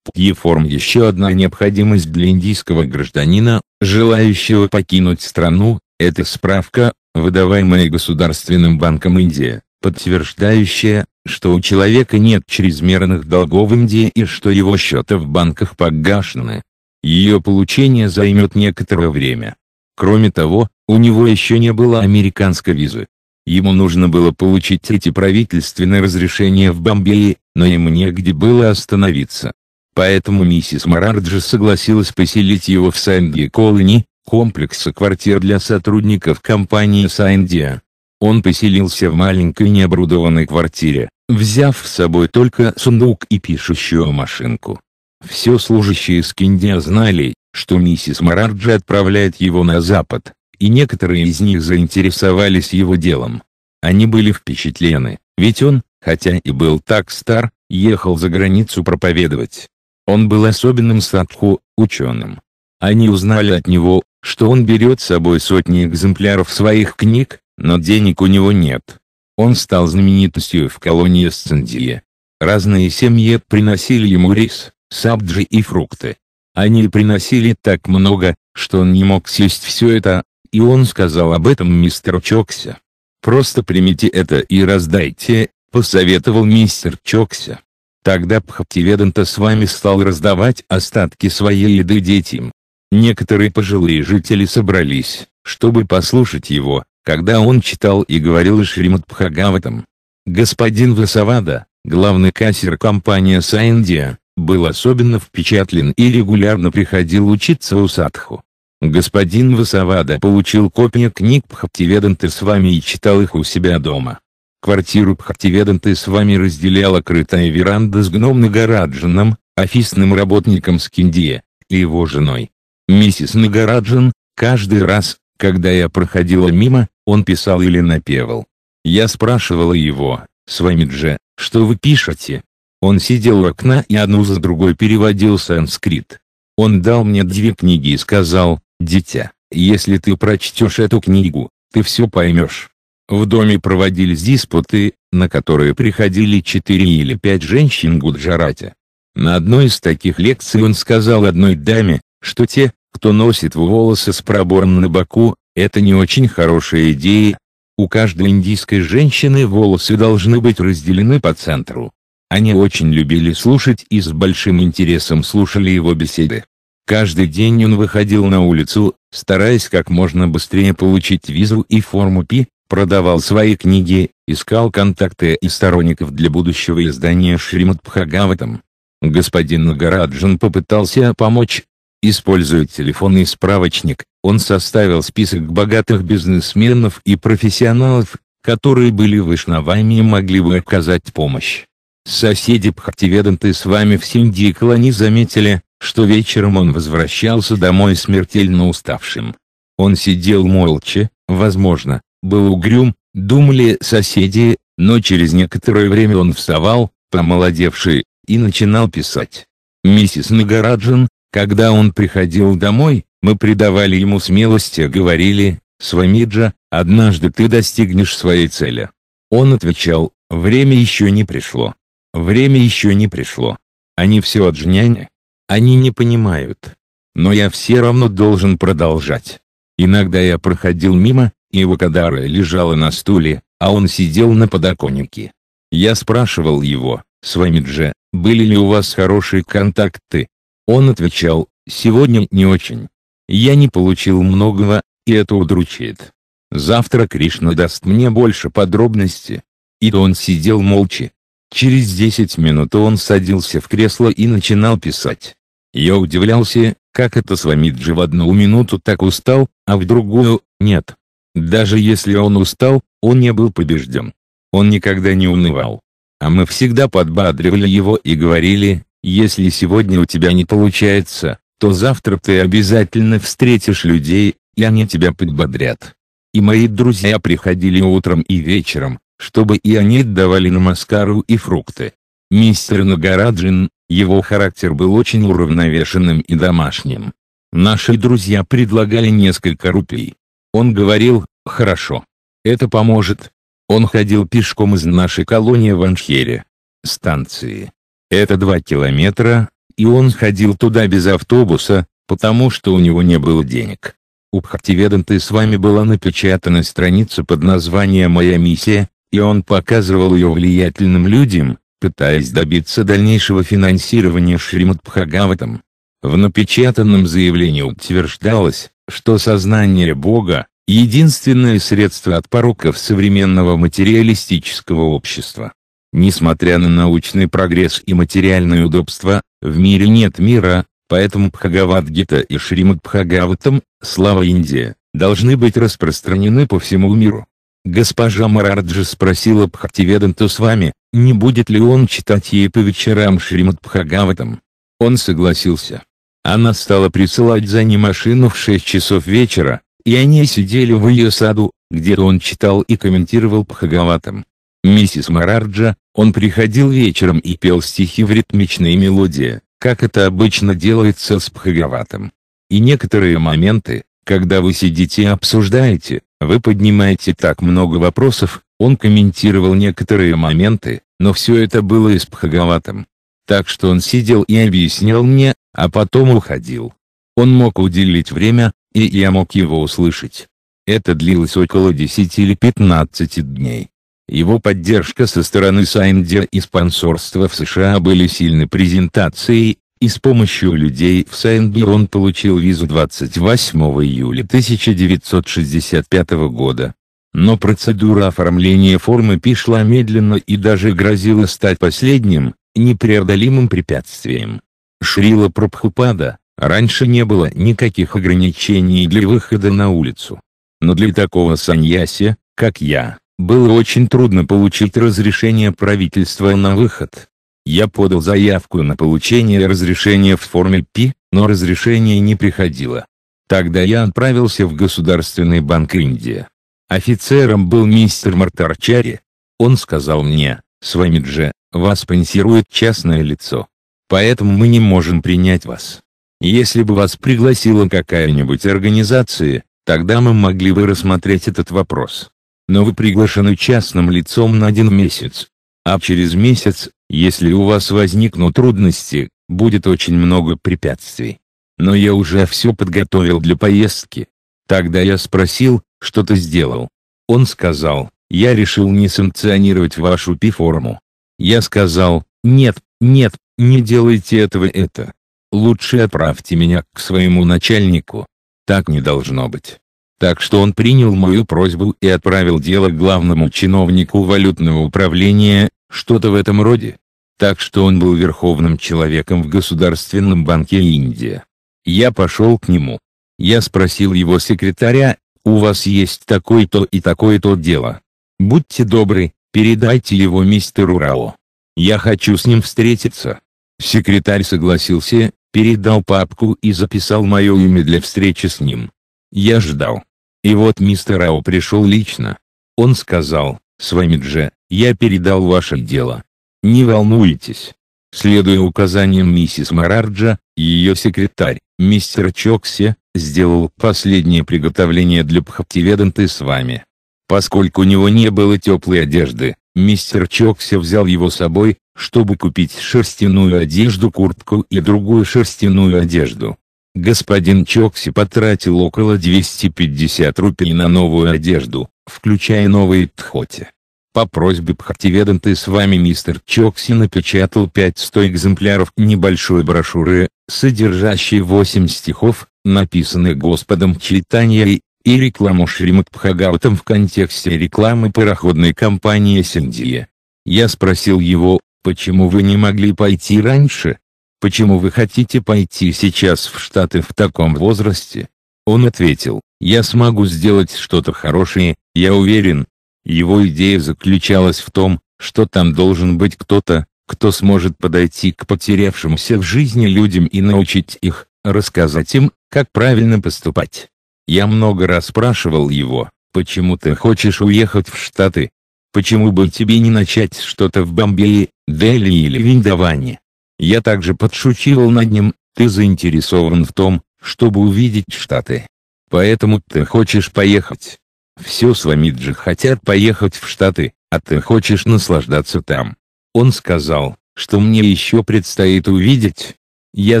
Пьеформ еще одна необходимость для индийского гражданина, желающего покинуть страну, это справка, выдаваемая Государственным банком Индии, подтверждающая, что у человека нет чрезмерных долгов в Индии и что его счета в банках погашены. Ее получение займет некоторое время. Кроме того, у него еще не было американской визы. Ему нужно было получить эти правительственные разрешения в Бомбее, но им негде было остановиться. Поэтому миссис Мараджи согласилась поселить его в Санди Колони, комплекса квартир для сотрудников компании Сандия. Он поселился в маленькой необорудованной квартире, взяв с собой только сундук и пишущую машинку. Все служащие Скиндия знали, что миссис Мараджи отправляет его на запад, и некоторые из них заинтересовались его делом. Они были впечатлены, ведь он, хотя и был так стар, ехал за границу проповедовать. Он был особенным садху, ученым. Они узнали от него, что он берет с собой сотни экземпляров своих книг, но денег у него нет. Он стал знаменитостью в колонии Сцендия. Разные семьи приносили ему рис, сабджи и фрукты. Они приносили так много, что он не мог съесть все это, и он сказал об этом мистер Чокся. «Просто примите это и раздайте», — посоветовал мистер Чокся. Тогда Пхаптиведанта с вами стал раздавать остатки своей еды детям. Некоторые пожилые жители собрались, чтобы послушать его, когда он читал и говорил Шримад Пхагаватам. Господин Васавада, главный кассир компании Саиндия, был особенно впечатлен и регулярно приходил учиться у садху. Господин Васавада получил копию книг Пхактиведанты с вами и читал их у себя дома. Квартиру Пхактиведанты с вами разделяла крытая веранда с гном Нагараджаном, офисным работником с Скиндия, и его женой. Миссис Нагараджан, каждый раз, когда я проходила мимо, он писал или напевал. Я спрашивала его, с вами же, что вы пишете? Он сидел у окна и одну за другой переводил санскрит. Он дал мне две книги и сказал, Дитя, если ты прочтешь эту книгу, ты все поймешь. В доме проводились диспуты, на которые приходили четыре или пять женщин Гуджарате. На одной из таких лекций он сказал одной даме, что те, кто носит волосы с пробором на боку, это не очень хорошая идея. У каждой индийской женщины волосы должны быть разделены по центру. Они очень любили слушать и с большим интересом слушали его беседы. Каждый день он выходил на улицу, стараясь как можно быстрее получить визу и форму Пи, продавал свои книги, искал контакты и сторонников для будущего издания Шримад Бхагаватам. Господин Нагараджан попытался помочь. Используя телефонный справочник, он составил список богатых бизнесменов и профессионалов, которые были вышнавами и могли бы оказать помощь. Соседи-пхартиведанты с вами в Синдикл они заметили, что вечером он возвращался домой смертельно уставшим. Он сидел молча, возможно, был угрюм, думали соседи, но через некоторое время он вставал, помолодевший, и начинал писать. Миссис Нагараджан, когда он приходил домой, мы придавали ему смелости, говорили, «Свамиджа, однажды ты достигнешь своей цели». Он отвечал, «Время еще не пришло». Время еще не пришло. Они все отжняне. Они не понимают. Но я все равно должен продолжать. Иногда я проходил мимо, и Вакадара лежала на стуле, а он сидел на подоконнике. Я спрашивал его, с вами же, были ли у вас хорошие контакты? Он отвечал, сегодня не очень. Я не получил многого, и это удручает. Завтра Кришна даст мне больше подробностей. И он сидел молча, Через 10 минут он садился в кресло и начинал писать. Я удивлялся, как это Свамиджи в одну минуту так устал, а в другую – нет. Даже если он устал, он не был побежден. Он никогда не унывал. А мы всегда подбадривали его и говорили, если сегодня у тебя не получается, то завтра ты обязательно встретишь людей, и они тебя подбодрят. И мои друзья приходили утром и вечером, чтобы и они давали на маскару и фрукты. Мистер Нагараджин, его характер был очень уравновешенным и домашним. Наши друзья предлагали несколько рупий. Он говорил, хорошо, это поможет. Он ходил пешком из нашей колонии в Анхере. Станции. Это два километра, и он ходил туда без автобуса, потому что у него не было денег. У Бхактиведанты с вами была напечатана страница под названием «Моя миссия», и он показывал ее влиятельным людям, пытаясь добиться дальнейшего финансирования Шримад Бхагаватам. В напечатанном заявлении утверждалось, что сознание Бога – единственное средство от пороков современного материалистического общества. Несмотря на научный прогресс и материальное удобство, в мире нет мира, поэтому Бхагавадгита и Шримад Бхагаватам, слава Индии, должны быть распространены по всему миру. Госпожа Марарджи спросила Бхактиведанту с вами, не будет ли он читать ей по вечерам Шримад Пхагаватам? Он согласился. Она стала присылать за ним машину в 6 часов вечера, и они сидели в ее саду, где он читал и комментировал Пхагаватам. Миссис Марараджа, он приходил вечером и пел стихи в ритмичной мелодии, как это обычно делается с Пхагаватом. И некоторые моменты, когда вы сидите и обсуждаете, вы поднимаете так много вопросов, он комментировал некоторые моменты, но все это было испхаговатым. Так что он сидел и объяснял мне, а потом уходил. Он мог уделить время, и я мог его услышать. Это длилось около 10 или 15 дней. Его поддержка со стороны Сайндера и спонсорства в США были сильны презентацией, и с помощью людей в Сэнби он получил визу 28 июля 1965 года. Но процедура оформления формы Пи шла медленно и даже грозила стать последним, непреодолимым препятствием. Шрила Прабхупада, раньше не было никаких ограничений для выхода на улицу. Но для такого саньяси, как я, было очень трудно получить разрешение правительства на выход. Я подал заявку на получение разрешения в форме P, но разрешение не приходило. Тогда я отправился в Государственный банк Индии. Офицером был мистер Мартарчари. Он сказал мне, с вами же, вас спонсирует частное лицо. Поэтому мы не можем принять вас. Если бы вас пригласила какая-нибудь организация, тогда мы могли бы рассмотреть этот вопрос. Но вы приглашены частным лицом на один месяц. А через месяц если у вас возникнут трудности, будет очень много препятствий. Но я уже все подготовил для поездки. Тогда я спросил, что ты сделал. Он сказал, я решил не санкционировать вашу пиформу. Я сказал, нет, нет, не делайте этого это. Лучше отправьте меня к своему начальнику. Так не должно быть. Так что он принял мою просьбу и отправил дело главному чиновнику валютного управления, что-то в этом роде. Так что он был верховным человеком в Государственном банке Индия. Я пошел к нему. Я спросил его секретаря, у вас есть такое-то и такое-то дело. Будьте добры, передайте его мистеру Рао. Я хочу с ним встретиться. Секретарь согласился, передал папку и записал мое имя для встречи с ним. Я ждал. И вот мистер Рао пришел лично. Он сказал, с вами же, я передал ваше дело. Не волнуйтесь. Следуя указаниям миссис Марарджа, ее секретарь, мистер Чокси, сделал последнее приготовление для Пхактиведанты с вами. Поскольку у него не было теплой одежды, мистер Чокси взял его с собой, чтобы купить шерстяную одежду, куртку и другую шерстяную одежду. Господин Чокси потратил около 250 рупий на новую одежду, включая новые тхоти. По просьбе Пхактиведанты с вами мистер Чокси напечатал 500 экземпляров небольшой брошюры, содержащей 8 стихов, написанных Господом Чайтаньей, и рекламу Шримад Пхагаутам в контексте рекламы пароходной компании Синдия. Я спросил его, почему вы не могли пойти раньше? Почему вы хотите пойти сейчас в Штаты в таком возрасте? Он ответил, я смогу сделать что-то хорошее, я уверен, его идея заключалась в том, что там должен быть кто-то, кто сможет подойти к потерявшимся в жизни людям и научить их, рассказать им, как правильно поступать. Я много раз спрашивал его, почему ты хочешь уехать в Штаты? Почему бы тебе не начать что-то в Бомбее, Дели или Виндаване? Я также подшучивал над ним, ты заинтересован в том, чтобы увидеть Штаты. Поэтому ты хочешь поехать. Все Свамиджи хотят поехать в Штаты, а ты хочешь наслаждаться там. Он сказал, что мне еще предстоит увидеть. Я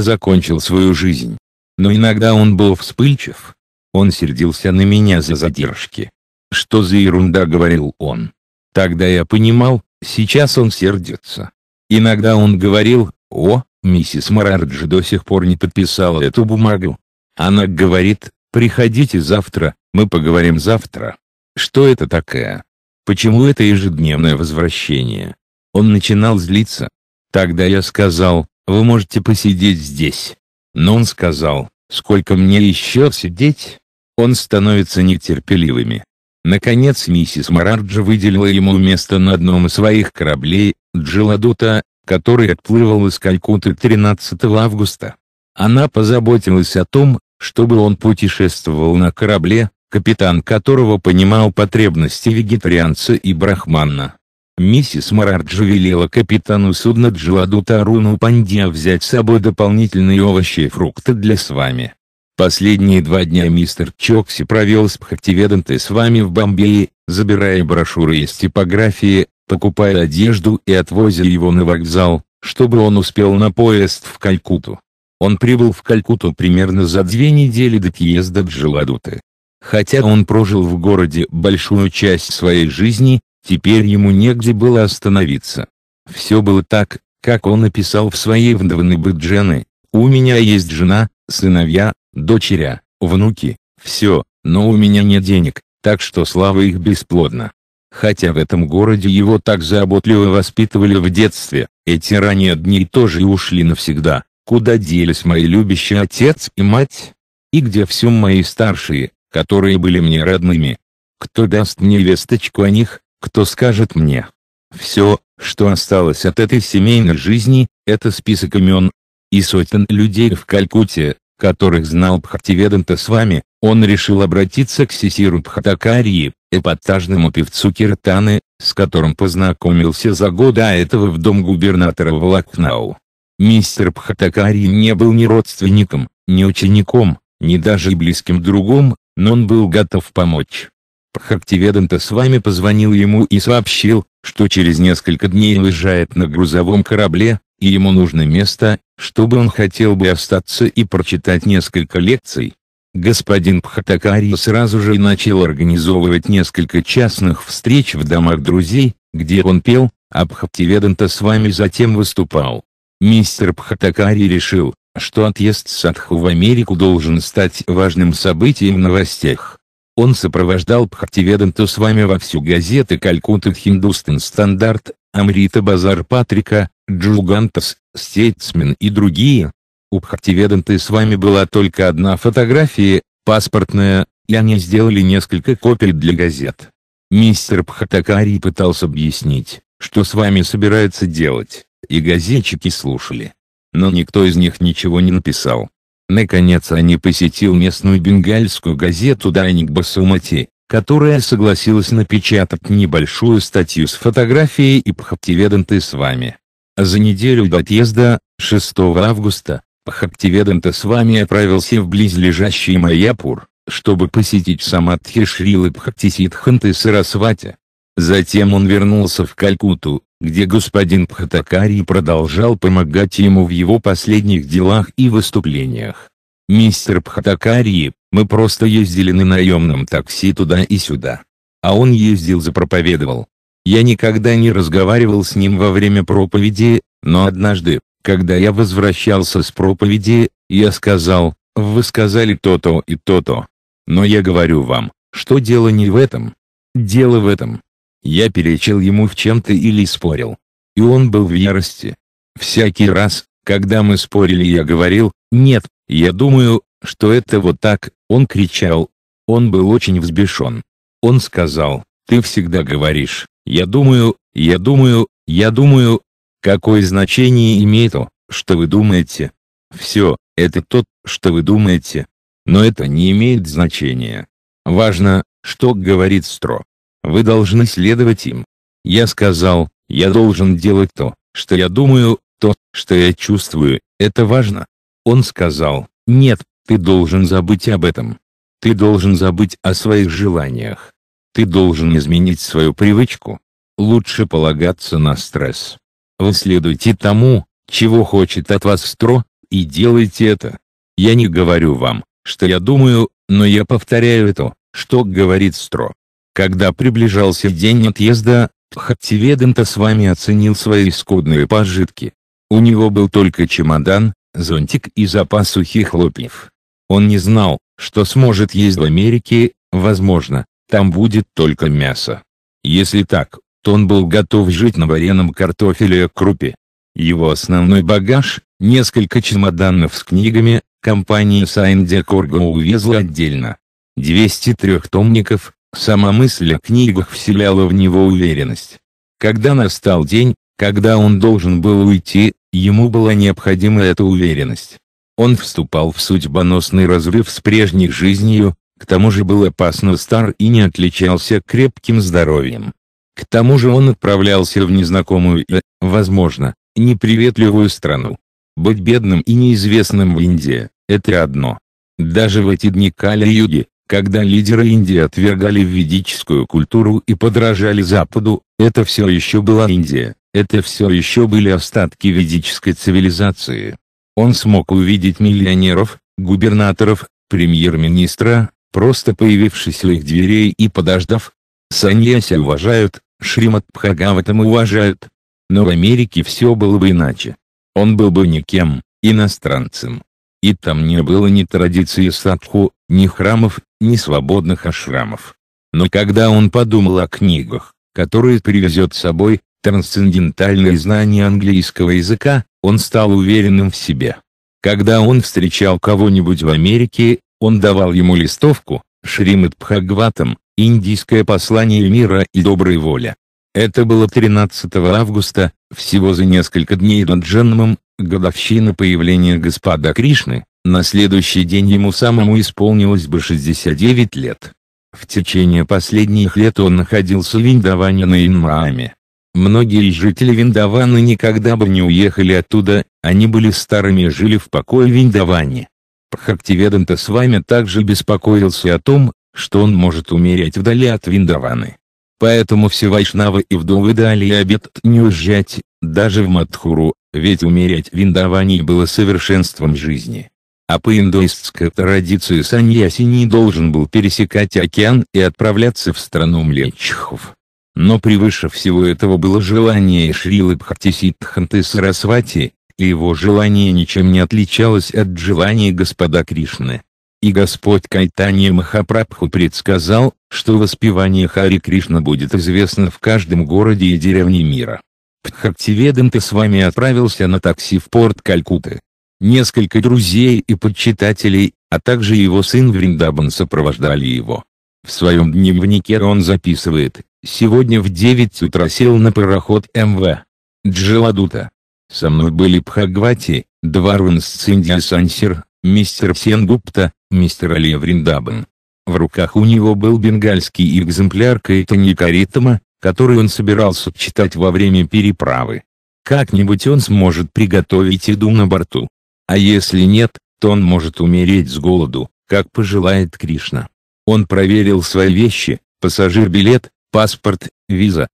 закончил свою жизнь. Но иногда он был вспыльчив. Он сердился на меня за задержки. Что за ерунда, говорил он. Тогда я понимал, сейчас он сердится. Иногда он говорил, о, миссис Марараджи до сих пор не подписала эту бумагу. Она говорит, Приходите завтра, мы поговорим завтра. Что это такое? Почему это ежедневное возвращение? Он начинал злиться. Тогда я сказал, вы можете посидеть здесь. Но он сказал, сколько мне еще сидеть? Он становится нетерпеливыми. Наконец миссис Мараджа выделила ему место на одном из своих кораблей, Джиладута, который отплывал из Калькутты 13 августа. Она позаботилась о том, чтобы он путешествовал на корабле, капитан которого понимал потребности вегетарианца и брахмана. Миссис Марарджи велела капитану судна джиладу Таруну Пандия взять с собой дополнительные овощи и фрукты для с вами. Последние два дня мистер Чокси провел с Пхактиведом с вами в Бомбее, забирая брошюры из типографии, покупая одежду и отвозя его на вокзал, чтобы он успел на поезд в Калькуту. Он прибыл в Калькуту примерно за две недели до приезда Джаладуты. Хотя он прожил в городе большую часть своей жизни, теперь ему негде было остановиться. Все было так, как он описал в своей вдовны Баджаны. «У меня есть жена, сыновья, дочеря, внуки, все, но у меня нет денег, так что слава их бесплодна». Хотя в этом городе его так заботливо воспитывали в детстве, эти ранние дни тоже ушли навсегда. Куда делись мои любящие отец и мать? И где все мои старшие, которые были мне родными? Кто даст мне весточку о них, кто скажет мне? Все, что осталось от этой семейной жизни, это список имен и сотен людей в Калькутте, которых знал Бхактиведанта с вами, он решил обратиться к Сисиру Бхатакарии, эпатажному певцу Киртаны, с которым познакомился за года этого в дом губернатора в Лакнау. Мистер Пхатакари не был ни родственником, ни учеником, ни даже близким другом, но он был готов помочь. Пхактиведанта с вами позвонил ему и сообщил, что через несколько дней уезжает на грузовом корабле, и ему нужно место, чтобы он хотел бы остаться и прочитать несколько лекций. Господин Пхатакари сразу же начал организовывать несколько частных встреч в домах друзей, где он пел, а Пхактиведанта с вами затем выступал. Мистер Пхатакари решил, что отъезд Садху в Америку должен стать важным событием в новостях. Он сопровождал Пхативеданту с вами во всю газеты Калькутта Хиндустан Стандарт, Амрита Базар Патрика, Джугантас, Стейтсмен и другие. У Пхативеданты с вами была только одна фотография, паспортная, и они сделали несколько копий для газет. Мистер Пхатакари пытался объяснить, что с вами собирается делать и газетчики слушали. Но никто из них ничего не написал. Наконец они посетил местную бенгальскую газету «Дайник Басумати», которая согласилась напечатать небольшую статью с фотографией и Пхаптиведанты с вами. За неделю до отъезда, 6 августа, Пхаптиведанта с вами отправился в близлежащий Майяпур, чтобы посетить Самадхи Шрилы Пхактисидханты Сарасвати. Затем он вернулся в Калькуту, где господин Пхатакари продолжал помогать ему в его последних делах и выступлениях. «Мистер Пхатакари, мы просто ездили на наемном такси туда и сюда. А он ездил запроповедовал. Я никогда не разговаривал с ним во время проповеди, но однажды, когда я возвращался с проповеди, я сказал, вы сказали то-то и то-то. Но я говорю вам, что дело не в этом. Дело в этом я перечил ему в чем-то или спорил. И он был в ярости. Всякий раз, когда мы спорили я говорил, нет, я думаю, что это вот так, он кричал. Он был очень взбешен. Он сказал, ты всегда говоришь, я думаю, я думаю, я думаю. Какое значение имеет то, что вы думаете? Все, это тот, что вы думаете. Но это не имеет значения. Важно, что говорит Стро. Вы должны следовать им. Я сказал, я должен делать то, что я думаю, то, что я чувствую, это важно. Он сказал, нет, ты должен забыть об этом. Ты должен забыть о своих желаниях. Ты должен изменить свою привычку. Лучше полагаться на стресс. Вы следуйте тому, чего хочет от вас Стро, и делайте это. Я не говорю вам, что я думаю, но я повторяю то, что говорит Стро. Когда приближался день отъезда, Хаттиведента с вами оценил свои скудные пожитки. У него был только чемодан, зонтик и запас сухих хлопьев. Он не знал, что сможет есть в Америке, возможно, там будет только мясо. Если так, то он был готов жить на вареном картофеле и крупе. Его основной багаж, несколько чемоданов с книгами, компания Сайн Декорго увезла отдельно. 203 томников, Сама мысль о книгах вселяла в него уверенность. Когда настал день, когда он должен был уйти, ему была необходима эта уверенность. Он вступал в судьбоносный разрыв с прежней жизнью, к тому же был опасно стар и не отличался крепким здоровьем. К тому же он отправлялся в незнакомую и, э, возможно, неприветливую страну. Быть бедным и неизвестным в Индии – это одно. Даже в эти дни Кали-юги, когда лидеры Индии отвергали ведическую культуру и подражали Западу, это все еще была Индия, это все еще были остатки ведической цивилизации. Он смог увидеть миллионеров, губернаторов, премьер-министра, просто появившись у их дверей и подождав. Саньяси уважают, Шримат Бхагаватам уважают. Но в Америке все было бы иначе. Он был бы никем, иностранцем. И там не было ни традиции садху, ни храмов, ни свободных ашрамов. Но когда он подумал о книгах, которые привезет с собой, трансцендентальные знания английского языка, он стал уверенным в себе. Когда он встречал кого-нибудь в Америке, он давал ему листовку, Шримад Пхагватам, индийское послание мира и доброй воли. Это было 13 августа, всего за несколько дней до Джанмам, годовщина появления господа Кришны, на следующий день ему самому исполнилось бы 69 лет. В течение последних лет он находился в Виндаване на Инмааме. Многие жители Виндавана никогда бы не уехали оттуда, они были старыми и жили в покое в Виндаване. Бхактиведанта с вами также беспокоился о том, что он может умереть вдали от Виндаваны. Поэтому все вайшнавы и вдовы дали обет не уезжать, даже в Мадхуру, ведь умереть в Индавании было совершенством жизни. А по индуистской традиции саньяси не должен был пересекать океан и отправляться в страну млечхов. Но превыше всего этого было желание Шрилы Бхактисиддханты Сарасвати, и его желание ничем не отличалось от желания господа Кришны. И Господь Кайтанья Махапрабху предсказал, что воспевание Хари Кришна будет известно в каждом городе и деревне мира. ты с вами отправился на такси в порт Калькуты. Несколько друзей и подчитателей, а также его сын Вриндабан сопровождали его. В своем дневнике он записывает, сегодня в 9 утра сел на пароход МВ. Джаладута. Со мной были Пхагвати, Дварван Синдия Сансир, мистер Сенгупта, мистер Али Вриндабан. В руках у него был бенгальский экземпляр Кайтани Каритама, который он собирался читать во время переправы. Как-нибудь он сможет приготовить еду на борту. А если нет, то он может умереть с голоду, как пожелает Кришна. Он проверил свои вещи, пассажир-билет, паспорт, виза,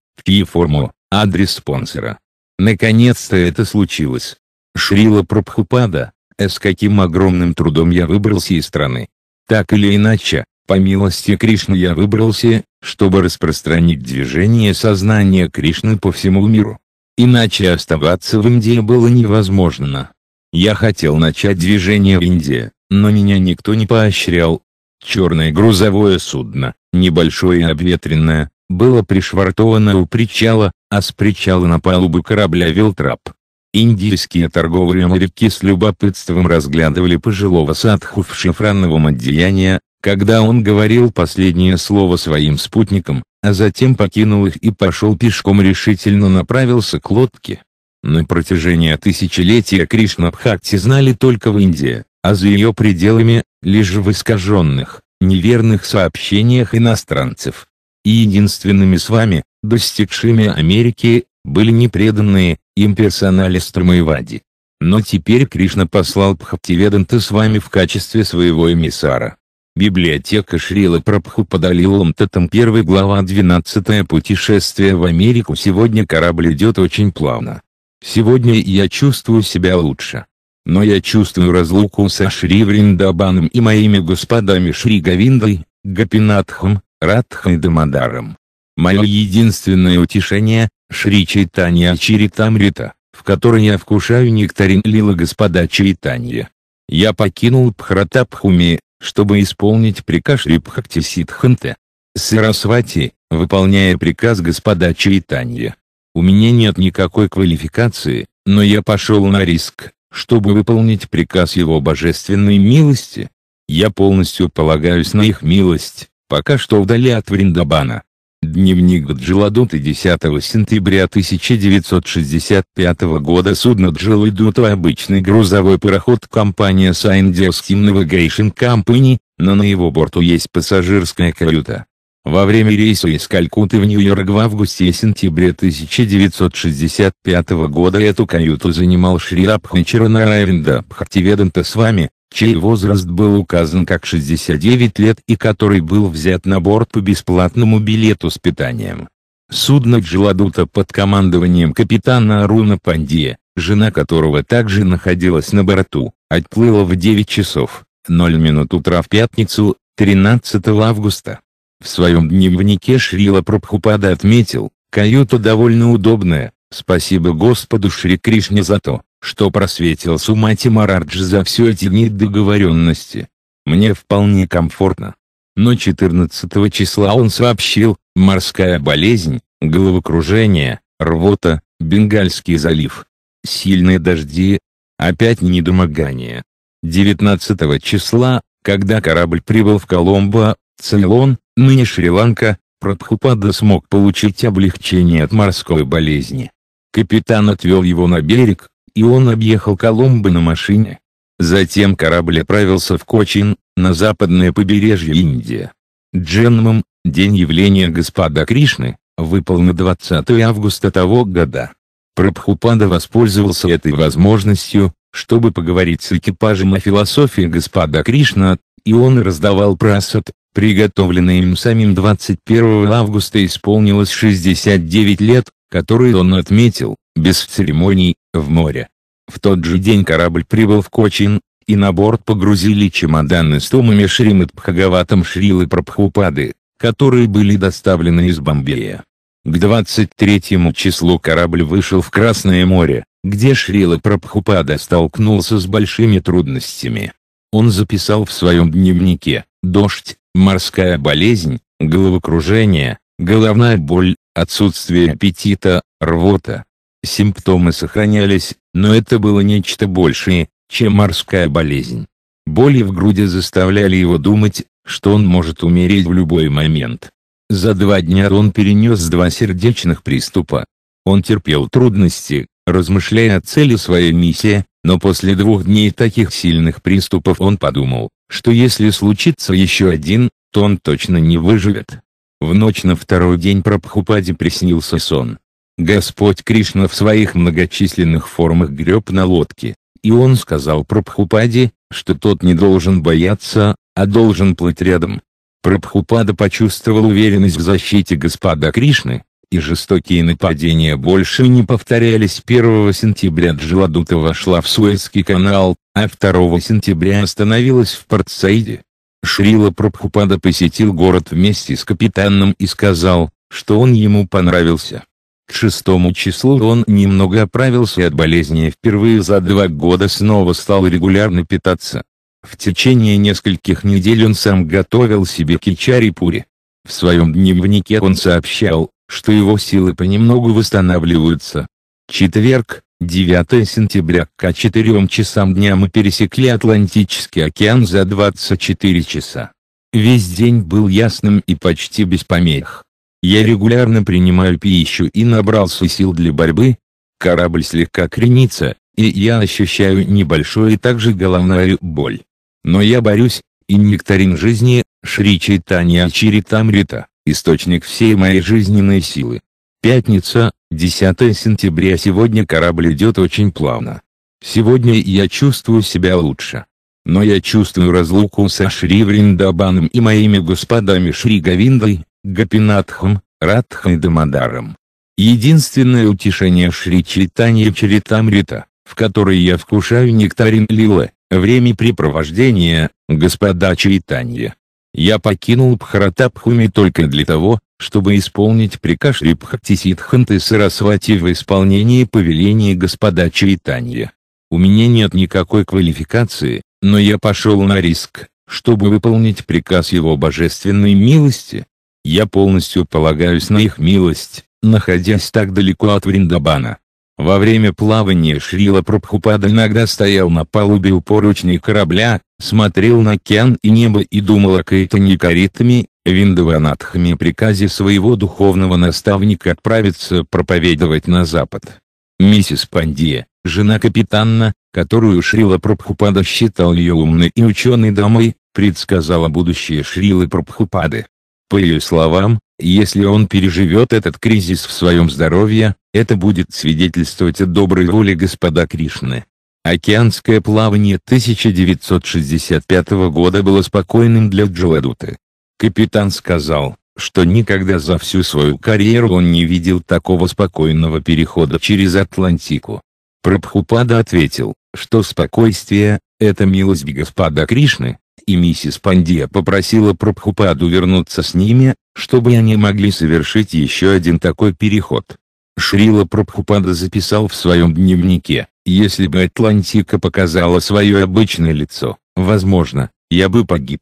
форму, адрес спонсора. Наконец-то это случилось. Шрила Прабхупада, с каким огромным трудом я выбрался из страны. Так или иначе, по милости Кришны я выбрался, чтобы распространить движение сознания Кришны по всему миру. Иначе оставаться в Индии было невозможно. Я хотел начать движение в Индии, но меня никто не поощрял. Черное грузовое судно, небольшое и обветренное, было пришвартовано у причала, а с причала на палубу корабля вел трап. Индийские торговые моряки с любопытством разглядывали пожилого садху в шифрановом одеянии, когда он говорил последнее слово своим спутникам, а затем покинул их и пошел пешком решительно направился к лодке. На протяжении тысячелетия Кришна Бхакти знали только в Индии, а за ее пределами, лишь в искаженных, неверных сообщениях иностранцев. И единственными с вами, достигшими Америки, были непреданные им персоналисты Маевади. Но теперь Кришна послал Бхактиведанта с вами в качестве своего эмиссара. Библиотека Шрила Прабхупада Лиламтатам 1 глава 12 Путешествие в Америку Сегодня корабль идет очень плавно. Сегодня я чувствую себя лучше. Но я чувствую разлуку со Шри Вриндабаном и моими господами Шри Гавиндой, Гапинатхом, Радхой Дамадаром. Мое единственное утешение – Шри Чайтанья Чиритамрита, в которой я вкушаю нектарин лила господа Чайтанья. Я покинул Пхратапхуми, чтобы исполнить приказ Шри Пхакти Сидханте. Сарасвати, выполняя приказ господа Чайтанья. У меня нет никакой квалификации, но я пошел на риск, чтобы выполнить приказ его божественной милости. Я полностью полагаюсь на их милость, пока что вдали от Вриндабана. Дневник Джиладуты 10 сентября 1965 года судно Джиладута обычный грузовой пароход компания Сайндерским Navigation Company, но на его борту есть пассажирская каюта. Во время рейса из Калькутты в Нью-Йорк в августе и сентябре 1965 года эту каюту занимал Шри Абхачарана Аравинда Бхактиведанта с вами, чей возраст был указан как 69 лет и который был взят на борт по бесплатному билету с питанием. Судно Джаладута под командованием капитана Аруна Пандия, жена которого также находилась на борту, отплыло в 9 часов, 0 минут утра в пятницу, 13 августа. В своем дневнике Шрила Прабхупада отметил, каюта довольно удобная, спасибо Господу Шри Кришне за то, что просветил с ума Тимараджи за все эти дни договоренности. Мне вполне комфортно. Но 14 числа он сообщил, морская болезнь, головокружение, рвота, Бенгальский залив. Сильные дожди, опять недомогание. 19 числа, когда корабль прибыл в Коломбо, Цейлон, ныне Шри-Ланка, Прабхупада смог получить облегчение от морской болезни. Капитан отвел его на берег, и он объехал Коломбо на машине. Затем корабль отправился в Кочин, на западное побережье Индии. Дженмом, день явления господа Кришны, выпал на 20 августа того года. Прабхупада воспользовался этой возможностью, чтобы поговорить с экипажем о философии господа Кришна, и он раздавал прасад, приготовленный им самим 21 августа исполнилось 69 лет, которые он отметил, без церемоний, в море. В тот же день корабль прибыл в Кочин, и на борт погрузили чемоданы с томами Шримад Бхагаватом Шрилы Прабхупады, которые были доставлены из Бомбея. К 23 числу корабль вышел в Красное море, где Шрила Прабхупада столкнулся с большими трудностями. Он записал в своем дневнике «дождь, морская болезнь, головокружение, головная боль, отсутствие аппетита, рвота, Симптомы сохранялись, но это было нечто большее, чем морская болезнь. Боли в груди заставляли его думать, что он может умереть в любой момент. За два дня он перенес два сердечных приступа. Он терпел трудности, размышляя о цели своей миссии, но после двух дней таких сильных приступов он подумал, что если случится еще один, то он точно не выживет. В ночь на второй день Прабхупаде приснился сон. Господь Кришна в своих многочисленных формах греб на лодке, и он сказал Прабхупаде, что тот не должен бояться, а должен плыть рядом. Прабхупада почувствовал уверенность в защите Господа Кришны, и жестокие нападения больше не повторялись 1 сентября Джаладута вошла в Суэцкий канал, а 2 сентября остановилась в Портсаиде. Шрила Прабхупада посетил город вместе с капитаном и сказал, что он ему понравился. К шестому числу он немного оправился от болезни и впервые за два года снова стал регулярно питаться. В течение нескольких недель он сам готовил себе кичари-пури. В своем дневнике он сообщал, что его силы понемногу восстанавливаются. Четверг, 9 сентября, к 4 часам дня мы пересекли Атлантический океан за 24 часа. Весь день был ясным и почти без помех. Я регулярно принимаю пищу и набрался сил для борьбы. Корабль слегка кренится, и я ощущаю небольшую и также головную боль. Но я борюсь, и нектарин жизни, Шри Чайтанья Чиритамрита, источник всей моей жизненной силы. Пятница, 10 сентября сегодня корабль идет очень плавно. Сегодня я чувствую себя лучше. Но я чувствую разлуку со Шри Вриндабаном и моими господами Шри Говиндой, Гапинатхам, Гопинатхом, и Дамадарам. Единственное утешение Шри Чайтанья Чаритамрита, в которой я вкушаю нектарин лилы, времяпрепровождение, господа Чайтанья. Я покинул Пхаратапхуми только для того, чтобы исполнить приказ Рибхакти Сидханты Сарасвати в исполнении повеления господа Чайтанья. У меня нет никакой квалификации, но я пошел на риск, чтобы выполнить приказ его божественной милости, я полностью полагаюсь на их милость, находясь так далеко от Вриндабана. Во время плавания Шрила Прабхупада иногда стоял на палубе у поручней корабля, смотрел на океан и небо и думал о Кайтане Каритами, Виндаванатхами приказе своего духовного наставника отправиться проповедовать на запад. Миссис Пандия, жена капитана, которую Шрила Прабхупада считал ее умной и ученой дамой, предсказала будущее Шрилы Прабхупады. По ее словам, если он переживет этот кризис в своем здоровье, это будет свидетельствовать о доброй воле господа Кришны. Океанское плавание 1965 года было спокойным для Джоэдуты. Капитан сказал, что никогда за всю свою карьеру он не видел такого спокойного перехода через Атлантику. Прабхупада ответил, что спокойствие – это милость господа Кришны, и миссис Пандия попросила Прабхупаду вернуться с ними, чтобы они могли совершить еще один такой переход. Шрила Прабхупада записал в своем дневнике, «Если бы Атлантика показала свое обычное лицо, возможно, я бы погиб».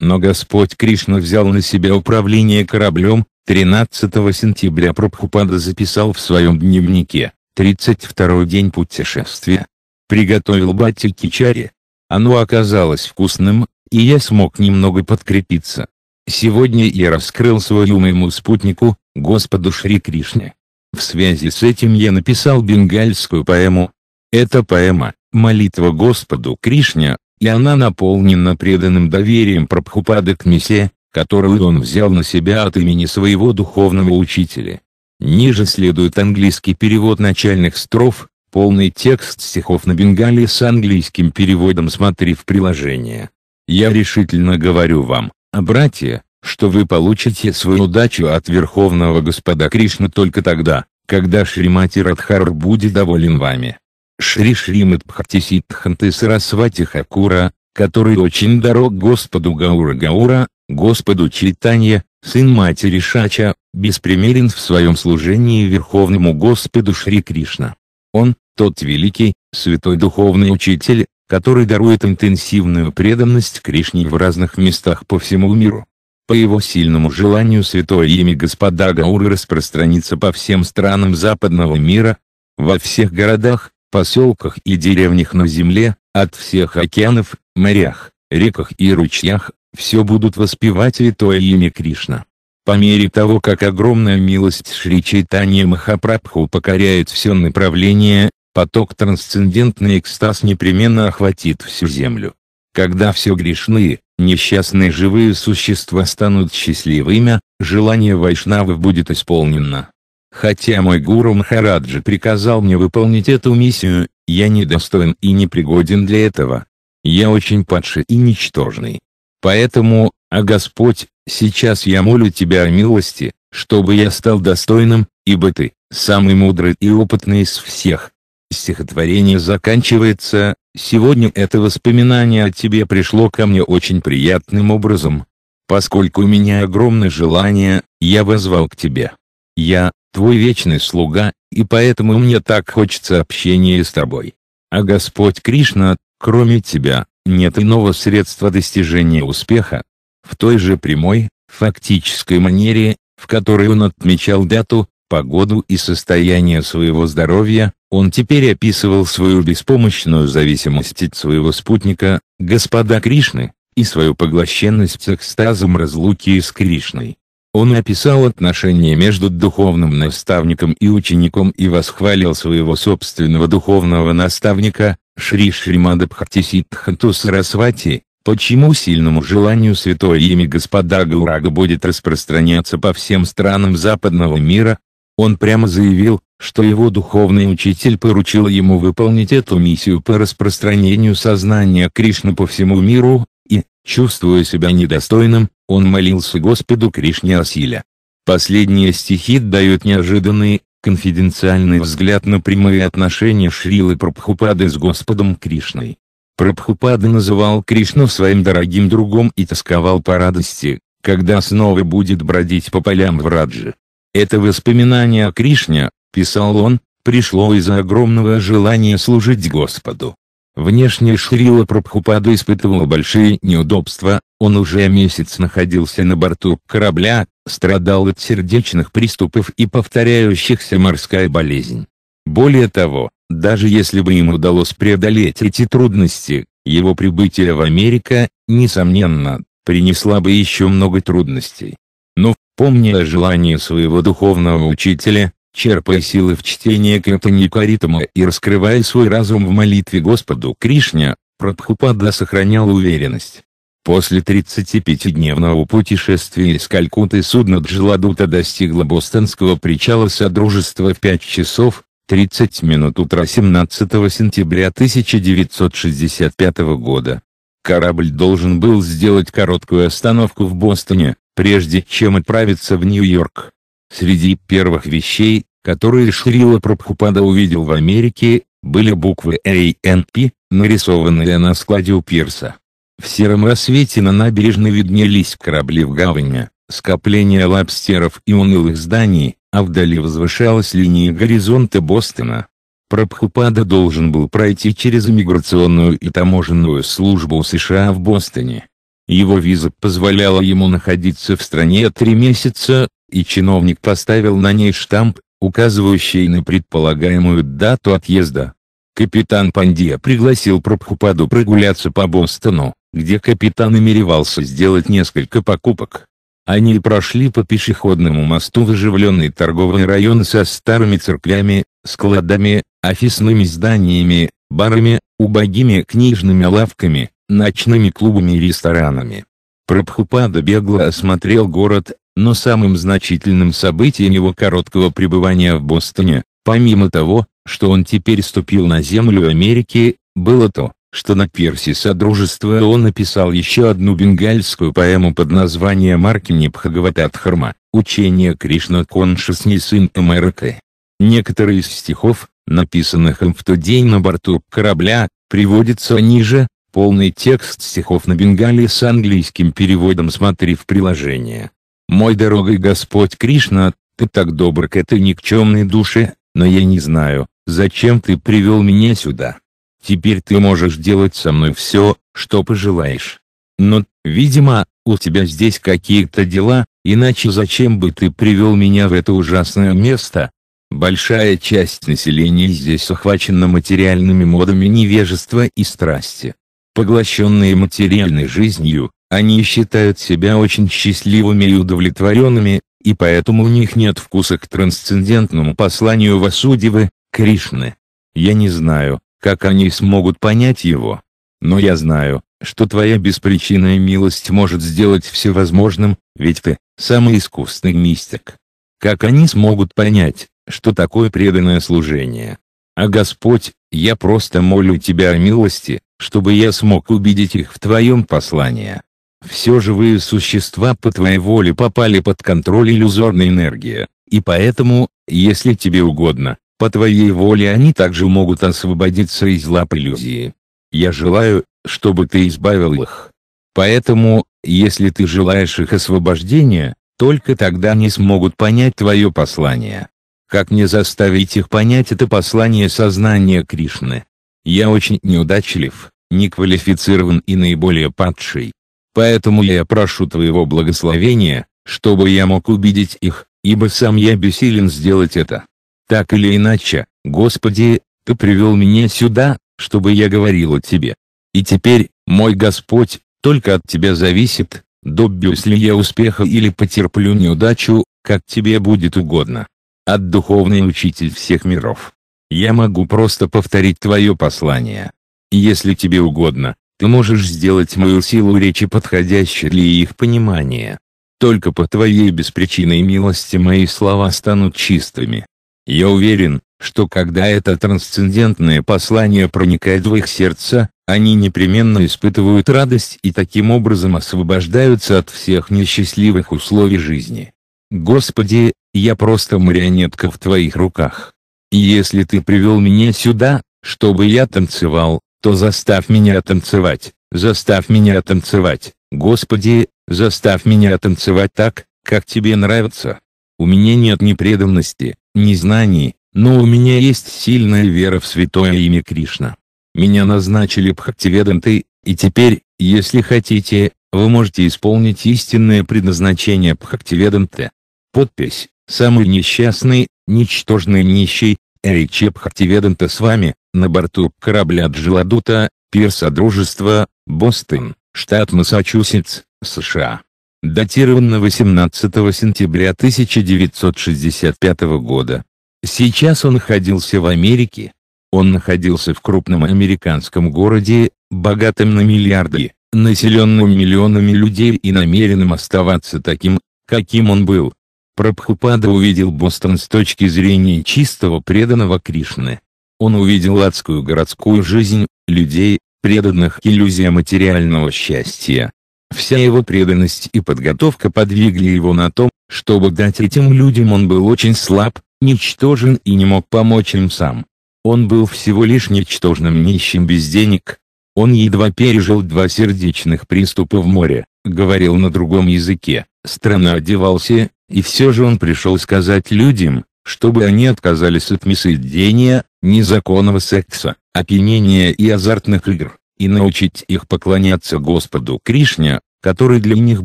Но Господь Кришна взял на себя управление кораблем, 13 сентября Прабхупада записал в своем дневнике, 32-й день путешествия. Приготовил батики чари. Оно оказалось вкусным, и я смог немного подкрепиться. Сегодня я раскрыл свою моему спутнику, Господу Шри Кришне. В связи с этим я написал бенгальскую поэму. Эта поэма – молитва Господу Кришне, и она наполнена преданным доверием Прабхупады к Месе, которую он взял на себя от имени своего духовного учителя. Ниже следует английский перевод начальных строф, полный текст стихов на бенгале с английским переводом смотри в приложение. Я решительно говорю вам, братья, что вы получите свою удачу от Верховного Господа Кришны только тогда, когда Шримати Радхар будет доволен вами. Шри Шримат Бхактисидханты Сарасвати Хакура, который очень дорог Господу Гаура Гаура, Господу Читанья, сын матери Шача, беспримерен в своем служении Верховному Господу Шри Кришна. Он, тот великий, святой духовный учитель, который дарует интенсивную преданность Кришне в разных местах по всему миру. По его сильному желанию святое имя Господа Гауры распространится по всем странам западного мира, во всех городах, поселках и деревнях на земле, от всех океанов, морях, реках и ручьях, все будут воспевать святое имя Кришна. По мере того как огромная милость Шри Чайтанья Махапрабху покоряет все направления, поток трансцендентный экстаз непременно охватит всю землю. Когда все грешные, несчастные живые существа станут счастливыми, желание вайшнавов будет исполнено. Хотя мой гуру Махараджи приказал мне выполнить эту миссию, я недостоин и непригоден для этого. Я очень падший и ничтожный. Поэтому, а Господь, сейчас я молю Тебя о милости, чтобы я стал достойным, ибо Ты, самый мудрый и опытный из всех, Стихотворение заканчивается, сегодня это воспоминание о тебе пришло ко мне очень приятным образом. Поскольку у меня огромное желание, я возвал к тебе. Я, твой вечный слуга, и поэтому мне так хочется общения с тобой. А Господь Кришна, кроме тебя, нет иного средства достижения успеха. В той же прямой, фактической манере, в которой он отмечал дату, погоду и состояние своего здоровья, он теперь описывал свою беспомощную зависимость от своего спутника, господа Кришны, и свою поглощенность экстазом разлуки с Кришной. Он описал отношения между духовным наставником и учеником и восхвалил своего собственного духовного наставника, Шри Шримадабхати Сидханту Сарасвати, почему сильному желанию святое имя Господа Гаурага будет распространяться по всем странам западного мира, он прямо заявил, что его духовный учитель поручил ему выполнить эту миссию по распространению сознания Кришны по всему миру, и, чувствуя себя недостойным, он молился Господу Кришне о силе. Последние стихи дают неожиданный, конфиденциальный взгляд на прямые отношения Шрилы Прабхупады с Господом Кришной. Прабхупада называл Кришну своим дорогим другом и тосковал по радости, когда снова будет бродить по полям в Радже. Это воспоминание о Кришне, писал он, пришло из-за огромного желания служить Господу. Внешне Шрила Прабхупада испытывала большие неудобства, он уже месяц находился на борту корабля, страдал от сердечных приступов и повторяющихся морская болезнь. Более того, даже если бы им удалось преодолеть эти трудности, его прибытие в Америка, несомненно, принесла бы еще много трудностей. Но Помни о желании своего духовного учителя, черпай силы в чтении Катаникаритама и раскрывай свой разум в молитве Господу Кришне, Прабхупада сохранял уверенность. После 35-дневного путешествия из Калькутты судно Джаладута достигло бостонского причала Содружества в 5 часов, 30 минут утра 17 сентября 1965 года. Корабль должен был сделать короткую остановку в Бостоне, прежде чем отправиться в Нью-Йорк. Среди первых вещей, которые Шрила Прабхупада увидел в Америке, были буквы A.N.P., «А» нарисованные на складе у пирса. В сером рассвете на набережной виднелись корабли в гавани, скопление лобстеров и унылых зданий, а вдали возвышалась линия горизонта Бостона. Прабхупада должен был пройти через иммиграционную и таможенную службу США в Бостоне. Его виза позволяла ему находиться в стране три месяца, и чиновник поставил на ней штамп, указывающий на предполагаемую дату отъезда. Капитан Пандия пригласил Прабхупаду прогуляться по Бостону, где капитан намеревался сделать несколько покупок. Они прошли по пешеходному мосту в оживленный торговый район со старыми церквями, складами, офисными зданиями, барами, убогими книжными лавками, ночными клубами и ресторанами. Прабхупада бегло осмотрел город, но самым значительным событием его короткого пребывания в Бостоне, помимо того, что он теперь ступил на землю Америки, было то, что на пирсе Содружества он написал еще одну бенгальскую поэму под названием «Маркини Бхагаватадхарма» «Учение Кришна Коншасни Сын Америки». Некоторые из стихов, написанных им в тот день на борту корабля, приводятся ниже, Полный текст стихов на бенгале с английским переводом смотри в приложение. «Мой дорогой Господь Кришна, ты так добр к этой никчемной душе, но я не знаю, зачем ты привел меня сюда. Теперь ты можешь делать со мной все, что пожелаешь. Но, видимо, у тебя здесь какие-то дела, иначе зачем бы ты привел меня в это ужасное место?» Большая часть населения здесь охвачена материальными модами невежества и страсти. Поглощенные материальной жизнью, они считают себя очень счастливыми и удовлетворенными, и поэтому у них нет вкуса к трансцендентному посланию Васудивы, Кришны. Я не знаю, как они смогут понять его. Но я знаю, что твоя беспричинная милость может сделать всевозможным, ведь ты – самый искусный мистик. Как они смогут понять, что такое преданное служение? А Господь, я просто молю Тебя о милости, чтобы я смог убедить их в твоем послании. Все живые существа по твоей воле попали под контроль иллюзорной энергии, и поэтому, если тебе угодно, по твоей воле они также могут освободиться из лап иллюзии. Я желаю, чтобы ты избавил их. Поэтому, если ты желаешь их освобождения, только тогда они смогут понять твое послание. Как не заставить их понять это послание сознания Кришны? Я очень неудачлив, неквалифицирован и наиболее падший. Поэтому я прошу твоего благословения, чтобы я мог убедить их, ибо сам я бессилен сделать это. Так или иначе, Господи, Ты привел меня сюда, чтобы я говорил о Тебе. И теперь, мой Господь, только от Тебя зависит, добьюсь ли я успеха или потерплю неудачу, как Тебе будет угодно. От духовный учитель всех миров. Я могу просто повторить твое послание. если тебе угодно, ты можешь сделать мою силу речи подходящей для их понимания. Только по твоей беспричинной милости мои слова станут чистыми. Я уверен, что когда это трансцендентное послание проникает в их сердца, они непременно испытывают радость и таким образом освобождаются от всех несчастливых условий жизни. Господи, я просто марионетка в твоих руках. «Если ты привел меня сюда, чтобы я танцевал, то заставь меня танцевать, заставь меня танцевать, Господи, заставь меня танцевать так, как тебе нравится. У меня нет ни преданности, ни знаний, но у меня есть сильная вера в святое имя Кришна. Меня назначили Бхактиведанты, и теперь, если хотите, вы можете исполнить истинное предназначение Бхактиведанты. Подпись Самый несчастный, ничтожный нищий, Эричеп Хартиведента с вами, на борту корабля Джеладута, пирса Дружества, Бостон, штат Массачусетс, США. Датировано 18 сентября 1965 года. Сейчас он находился в Америке. Он находился в крупном американском городе, богатом на миллиарды, населенном миллионами людей и намеренным оставаться таким, каким он был. Прабхупада увидел Бостон с точки зрения чистого преданного Кришны. Он увидел адскую городскую жизнь, людей, преданных иллюзия материального счастья. Вся его преданность и подготовка подвигли его на том, чтобы дать этим людям он был очень слаб, ничтожен и не мог помочь им сам. Он был всего лишь ничтожным нищим без денег. Он едва пережил два сердечных приступа в море, говорил на другом языке, странно одевался, и все же он пришел сказать людям, чтобы они отказались от мясоедения, незаконного секса, опьянения и азартных игр, и научить их поклоняться Господу Кришне, который для них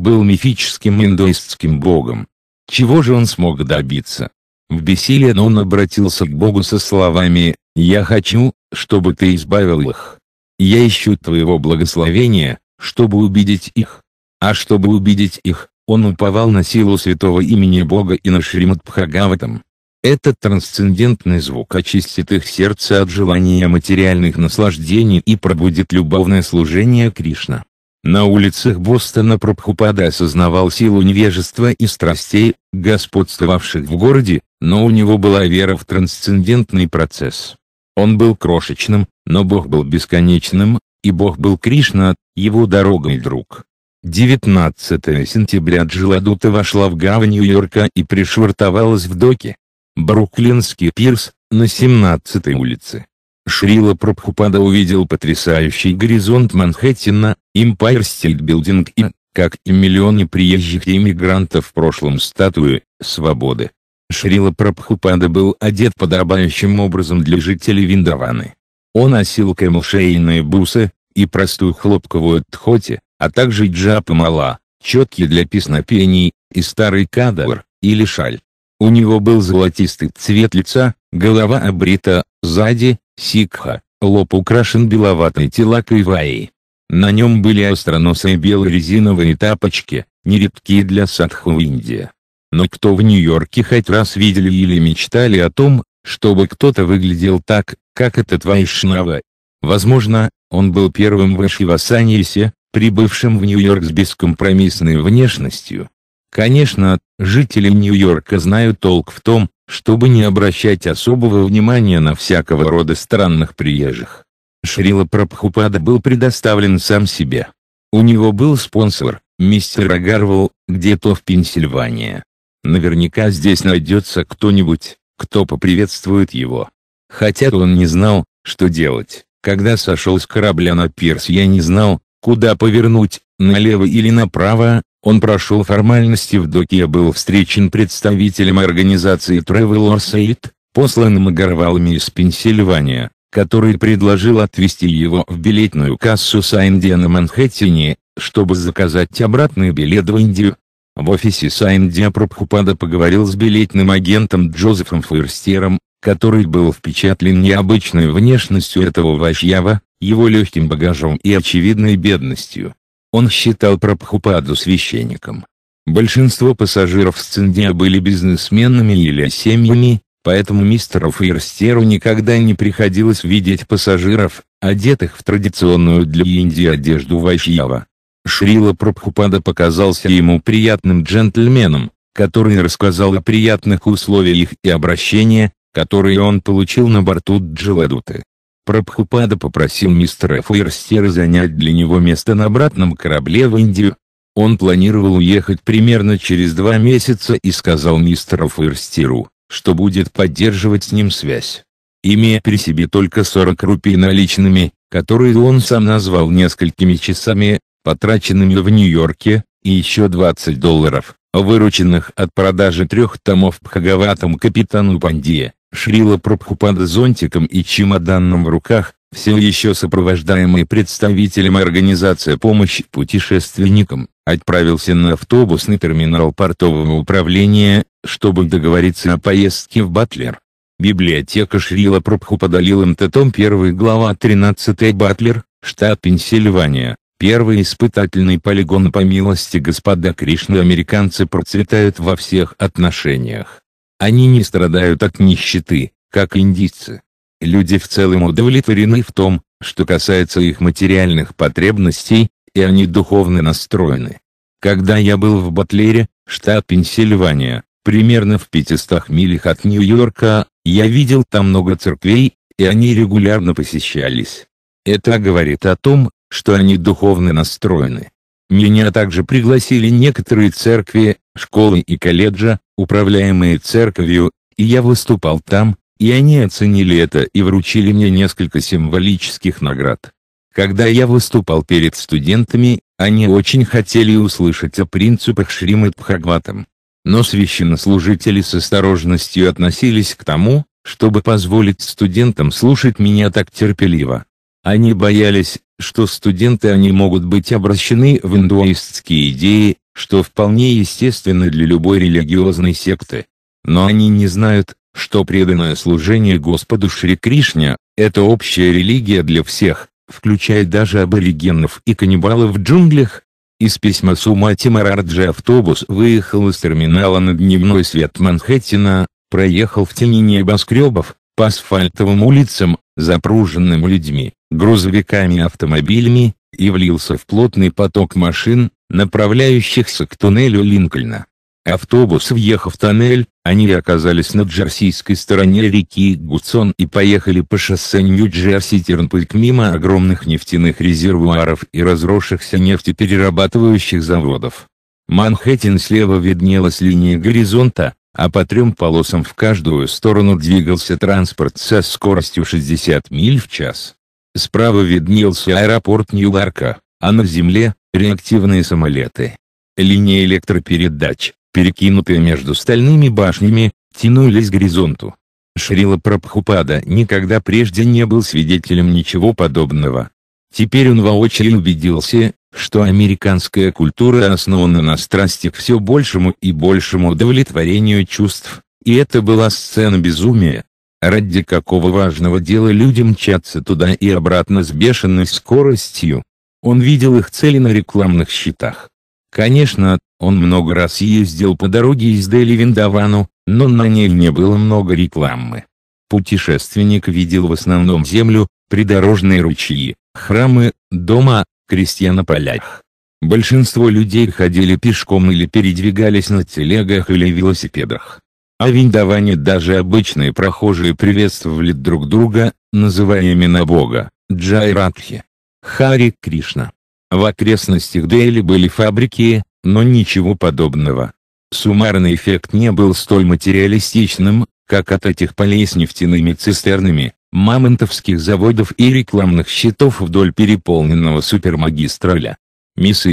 был мифическим индуистским богом. Чего же он смог добиться? В бессилии он обратился к Богу со словами «Я хочу, чтобы ты избавил их. Я ищу твоего благословения, чтобы убедить их. А чтобы убедить их, он уповал на силу святого имени Бога и на Шримад Бхагаватам. Этот трансцендентный звук очистит их сердце от желания материальных наслаждений и пробудит любовное служение Кришна. На улицах Бостона Прабхупада осознавал силу невежества и страстей, господствовавших в городе, но у него была вера в трансцендентный процесс. Он был крошечным, но Бог был бесконечным, и Бог был Кришна, его дорогой друг. 19 сентября Джиладута вошла в гавань Нью-Йорка и пришвартовалась в доке. Бруклинский пирс, на 17-й улице. Шрила Прабхупада увидел потрясающий горизонт Манхэттена, Empire State Building и, как и миллионы приезжих иммигрантов в прошлом статуи, свободы. Шрила Прабхупада был одет подобающим образом для жителей Виндаваны. Он носил камушейные бусы и простую хлопковую тхоти, а также джапа мала, четки для песнопений, и старый кадавр, или шаль. У него был золотистый цвет лица, голова обрита, сзади, сикха, лоб украшен беловатой телакой ваи. На нем были остроносые белые резиновые тапочки, нередкие для садху в Индии. Но кто в Нью-Йорке хоть раз видели или мечтали о том, чтобы кто-то выглядел так, как этот Вайшнава? Возможно, он был первым в Шивасанисе, прибывшим в Нью-Йорк с бескомпромиссной внешностью. Конечно, жители Нью-Йорка знают толк в том, чтобы не обращать особого внимания на всякого рода странных приезжих. Шрила Прабхупада был предоставлен сам себе. У него был спонсор, мистер Агарвал, где-то в Пенсильвании. Наверняка здесь найдется кто-нибудь, кто поприветствует его. Хотя он не знал, что делать. Когда сошел с корабля на пирс я не знал, куда повернуть, налево или направо, он прошел формальности в доке и был встречен представителем организации Travelers Aid, посланным Горвалами из Пенсильвания, который предложил отвезти его в билетную кассу Сайнди на Манхэттене, чтобы заказать обратный билет в Индию. В офисе Сайндия Прабхупада поговорил с билетным агентом Джозефом Ферстером, который был впечатлен необычной внешностью этого ващьява, его легким багажом и очевидной бедностью. Он считал Прабхупаду священником. Большинство пассажиров с Циндия были бизнесменами или семьями, поэтому мистеру Фейерстеру никогда не приходилось видеть пассажиров, одетых в традиционную для Индии одежду Вайшьява. Шрила Прабхупада показался ему приятным джентльменом, который рассказал о приятных условиях и обращении, которые он получил на борту Джеладуты. Прабхупада попросил мистера Фуерстера занять для него место на обратном корабле в Индию. Он планировал уехать примерно через два месяца и сказал мистеру Фуерстеру, что будет поддерживать с ним связь. Имея при себе только 40 рупий наличными, которые он сам назвал несколькими часами, потраченными в Нью-Йорке, и еще 20 долларов, вырученных от продажи трех томов Пхагаватам капитану Пандия, Шрила Прабхупада зонтиком и чемоданом в руках, все еще сопровождаемый представителем организации помощи путешественникам, отправился на автобусный терминал портового управления, чтобы договориться о поездке в Батлер. Библиотека Шрила Прабхупада лилам Татом 1 глава 13 Батлер, штат Пенсильвания. Первый испытательный полигон по милости господа Кришны американцы процветают во всех отношениях. Они не страдают от нищеты, как индийцы. Люди в целом удовлетворены в том, что касается их материальных потребностей, и они духовно настроены. Когда я был в Батлере, штат Пенсильвания, примерно в 500 милях от Нью-Йорка, я видел там много церквей, и они регулярно посещались. Это говорит о том, что они духовно настроены. Меня также пригласили некоторые церкви, школы и колледжа, управляемые церковью, и я выступал там, и они оценили это и вручили мне несколько символических наград. Когда я выступал перед студентами, они очень хотели услышать о принципах Шримад Бхагаватам. Но священнослужители с осторожностью относились к тому, чтобы позволить студентам слушать меня так терпеливо. Они боялись, что студенты они могут быть обращены в индуистские идеи, что вполне естественно для любой религиозной секты. Но они не знают, что преданное служение Господу Шри Кришне – это общая религия для всех, включая даже аборигенов и каннибалов в джунглях. Из письма Сумати Марараджи автобус выехал из терминала на дневной свет Манхэттена, проехал в тени небоскребов, по асфальтовым улицам, запруженным людьми грузовиками и автомобилями, и влился в плотный поток машин, направляющихся к туннелю Линкольна. Автобус въехав в тоннель, они оказались на джерсийской стороне реки Гудсон и поехали по шоссе Нью-Джерси-Тернпык мимо огромных нефтяных резервуаров и разросшихся нефтеперерабатывающих заводов. Манхэттен слева виднелась линия горизонта, а по трем полосам в каждую сторону двигался транспорт со скоростью 60 миль в час. Справа виднелся аэропорт Нью-Йорка, а на земле – реактивные самолеты. Линии электропередач, перекинутые между стальными башнями, тянулись к горизонту. Шрила Прабхупада никогда прежде не был свидетелем ничего подобного. Теперь он воочию убедился, что американская культура основана на страсти к все большему и большему удовлетворению чувств, и это была сцена безумия, Ради какого важного дела люди мчатся туда и обратно с бешеной скоростью? Он видел их цели на рекламных щитах. Конечно, он много раз ездил по дороге из Дели в Индавану, но на ней не было много рекламы. Путешественник видел в основном землю, придорожные ручьи, храмы, дома, крестья на полях. Большинство людей ходили пешком или передвигались на телегах или велосипедах. А в даже обычные прохожие приветствовали друг друга, называя имена Бога, Джай Радхи, Хари Кришна. В окрестностях Дели были фабрики, но ничего подобного. Суммарный эффект не был столь материалистичным, как от этих полей с нефтяными цистернами, мамонтовских заводов и рекламных щитов вдоль переполненного супермагистраля. Мисс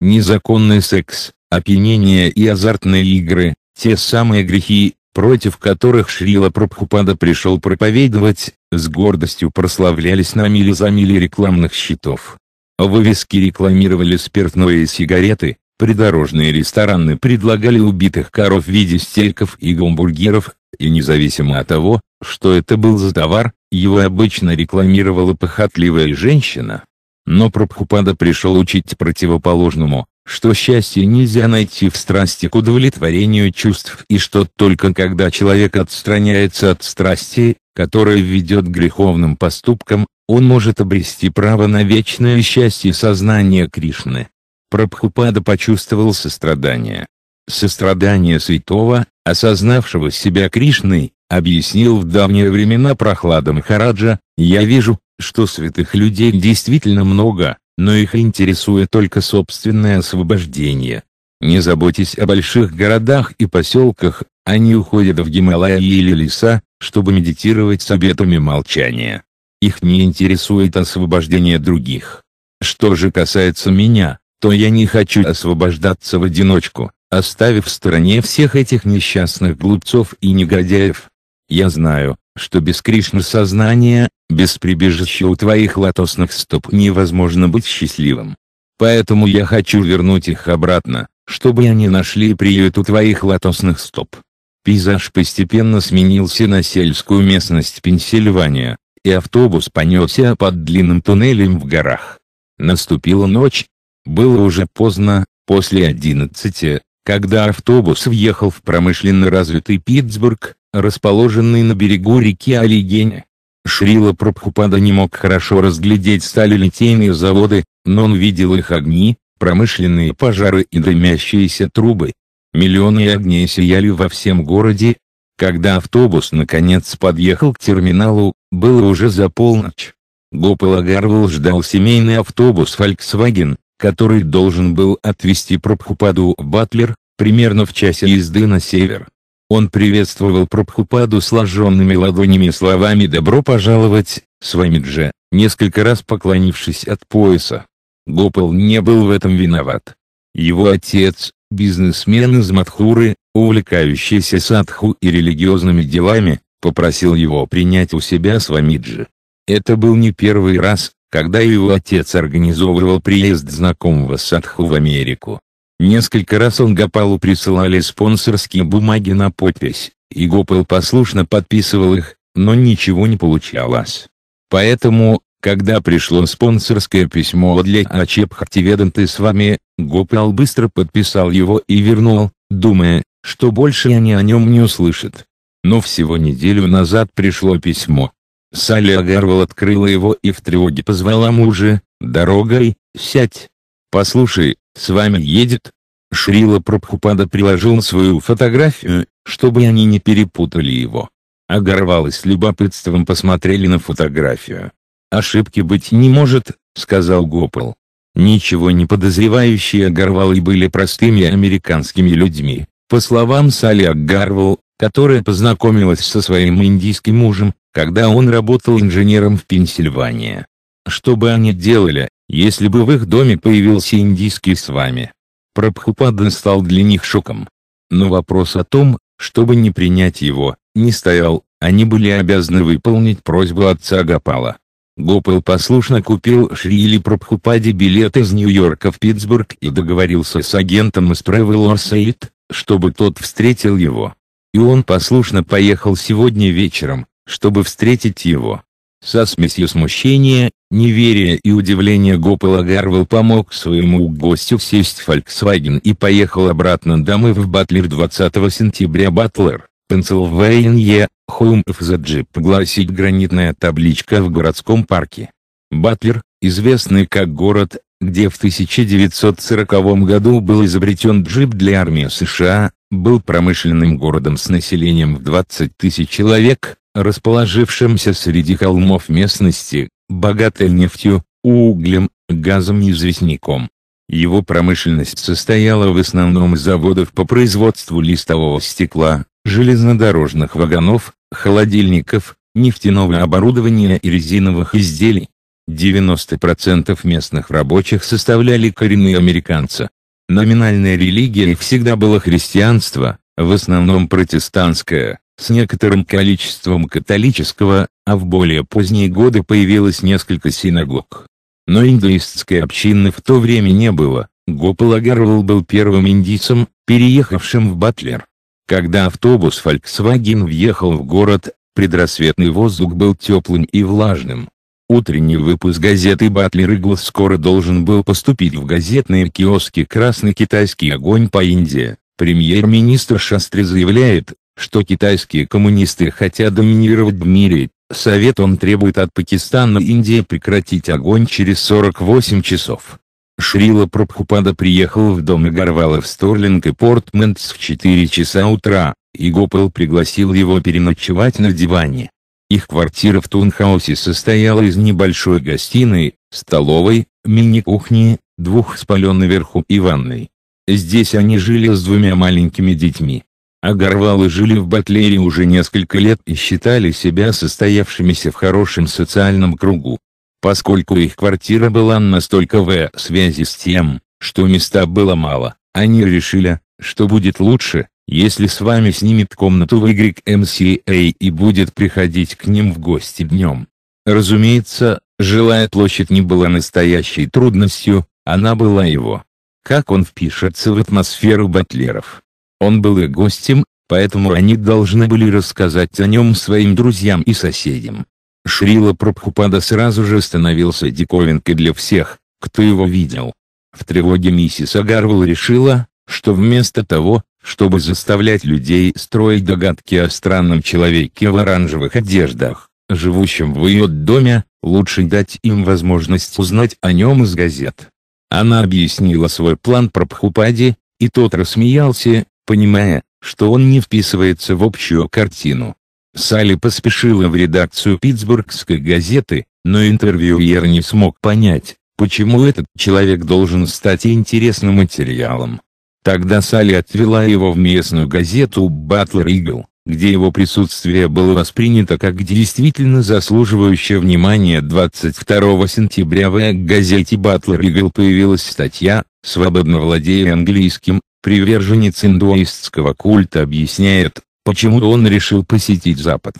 незаконный секс, опьянение и азартные игры, те самые грехи, против которых Шрила Прабхупада пришел проповедовать, с гордостью прославлялись на мили за мили рекламных щитов. Вывески рекламировали спиртные сигареты, придорожные рестораны предлагали убитых коров в виде стейков и гамбургеров, и независимо от того, что это был за товар, его обычно рекламировала похотливая женщина. Но Прабхупада пришел учить противоположному, что счастье нельзя найти в страсти к удовлетворению чувств и что только когда человек отстраняется от страсти, которая ведет к греховным поступкам, он может обрести право на вечное счастье сознания Кришны. Прабхупада почувствовал сострадание. Сострадание святого, осознавшего себя Кришной, объяснил в давние времена прохладам Хараджа, «Я вижу, что святых людей действительно много, но их интересует только собственное освобождение. Не заботьтесь о больших городах и поселках, они уходят в Гималаи или леса, чтобы медитировать с обетами молчания. Их не интересует освобождение других. Что же касается меня, то я не хочу освобождаться в одиночку, оставив в стороне всех этих несчастных глупцов и негодяев. Я знаю, что без Кришны сознания, без прибежища у твоих лотосных стоп невозможно быть счастливым. Поэтому я хочу вернуть их обратно, чтобы они нашли приют у твоих лотосных стоп. Пейзаж постепенно сменился на сельскую местность Пенсильвания, и автобус понесся под длинным туннелем в горах. Наступила ночь. Было уже поздно, после одиннадцати, когда автобус въехал в промышленно развитый Питтсбург, расположенный на берегу реки Алигене, Шрила Прабхупада не мог хорошо разглядеть стали литейные заводы, но он видел их огни, промышленные пожары и дымящиеся трубы. Миллионы огней сияли во всем городе. Когда автобус наконец подъехал к терминалу, было уже за полночь. Гопал Агарвал ждал семейный автобус Volkswagen, который должен был отвезти Прабхупаду Батлер, примерно в часе езды на север. Он приветствовал Прабхупаду сложенными ладонями словами «Добро пожаловать, с вами Дже», несколько раз поклонившись от пояса. Гопал не был в этом виноват. Его отец, бизнесмен из Мадхуры, увлекающийся садху и религиозными делами, попросил его принять у себя Свамиджи. Это был не первый раз, когда его отец организовывал приезд знакомого садху в Америку. Несколько раз он Гопалу присылали спонсорские бумаги на подпись, и Гопал послушно подписывал их, но ничего не получалось. Поэтому, когда пришло спонсорское письмо для Ачеп Хактиведанты с вами, Гопал быстро подписал его и вернул, думая, что больше они о нем не услышат. Но всего неделю назад пришло письмо, Салли Агарвал открыла его и в тревоге позвала мужа, «Дорогой, сядь! Послушай, с вами едет!» Шрила Прабхупада приложил свою фотографию, чтобы они не перепутали его. Агарвалы с любопытством посмотрели на фотографию. «Ошибки быть не может», — сказал Гопал. Ничего не подозревающие Агарвалы были простыми американскими людьми. По словам Салли Агарвал, которая познакомилась со своим индийским мужем, когда он работал инженером в Пенсильвании. Что бы они делали, если бы в их доме появился индийский с вами? Прабхупада стал для них шоком. Но вопрос о том, чтобы не принять его, не стоял, они были обязаны выполнить просьбу отца Гопала. Гопал послушно купил Шрили Прабхупаде билет из Нью-Йорка в Питтсбург и договорился с агентом из Travel Aid, чтобы тот встретил его. И он послушно поехал сегодня вечером, чтобы встретить его. Со смесью смущения, неверия и удивления Гоппела Гарвелл помог своему гостю сесть в Volkswagen и поехал обратно домой в Батлер 20 сентября Батлер, Пенсилвания, Home of the Jeep гласит гранитная табличка в городском парке. Батлер, известный как город где в 1940 году был изобретен джип для армии США, был промышленным городом с населением в 20 тысяч человек, расположившимся среди холмов местности, богатой нефтью, углем, газом и известняком. Его промышленность состояла в основном из заводов по производству листового стекла, железнодорожных вагонов, холодильников, нефтяного оборудования и резиновых изделий. 90% местных рабочих составляли коренные американцы. Номинальная религия всегда была христианство, в основном протестантское, с некоторым количеством католического, а в более поздние годы появилось несколько синагог. Но индуистской общины в то время не было, Гопалагарвал был первым индийцем, переехавшим в Батлер. Когда автобус Volkswagen въехал в город, предрассветный воздух был теплым и влажным. Утренний выпуск газеты «Батлер Игл» скоро должен был поступить в газетные киоски «Красный китайский огонь» по Индии. Премьер-министр Шастри заявляет, что китайские коммунисты хотят доминировать в мире. Совет он требует от Пакистана и Индии прекратить огонь через 48 часов. Шрила Прабхупада приехал в дом Игарвала в Сторлинг и Портмент в 4 часа утра, и Гопал пригласил его переночевать на диване. Их квартира в Тунхаусе состояла из небольшой гостиной, столовой, мини-кухни, двух спален наверху и ванной. Здесь они жили с двумя маленькими детьми. Агарвалы жили в Батлере уже несколько лет и считали себя состоявшимися в хорошем социальном кругу. Поскольку их квартира была настолько в связи с тем, что места было мало, они решили, что будет лучше, если с вами снимет комнату в YMCA и будет приходить к ним в гости днем. Разумеется, жилая площадь не была настоящей трудностью, она была его. Как он впишется в атмосферу батлеров. Он был и гостем, поэтому они должны были рассказать о нем своим друзьям и соседям. Шрила Прабхупада сразу же становился диковинкой для всех, кто его видел. В тревоге миссис Агарвал решила, что вместо того, чтобы заставлять людей строить догадки о странном человеке в оранжевых одеждах, живущем в ее доме, лучше дать им возможность узнать о нем из газет. Она объяснила свой план про Пхупади, и тот рассмеялся, понимая, что он не вписывается в общую картину. Салли поспешила в редакцию Питтсбургской газеты, но интервьюер не смог понять, почему этот человек должен стать интересным материалом. Тогда Салли отвела его в местную газету «Батлер Игл», где его присутствие было воспринято как действительно заслуживающее внимания 22 сентября в газете «Батлер Игл» появилась статья, свободно владея английским, приверженец индуистского культа объясняет, почему он решил посетить Запад.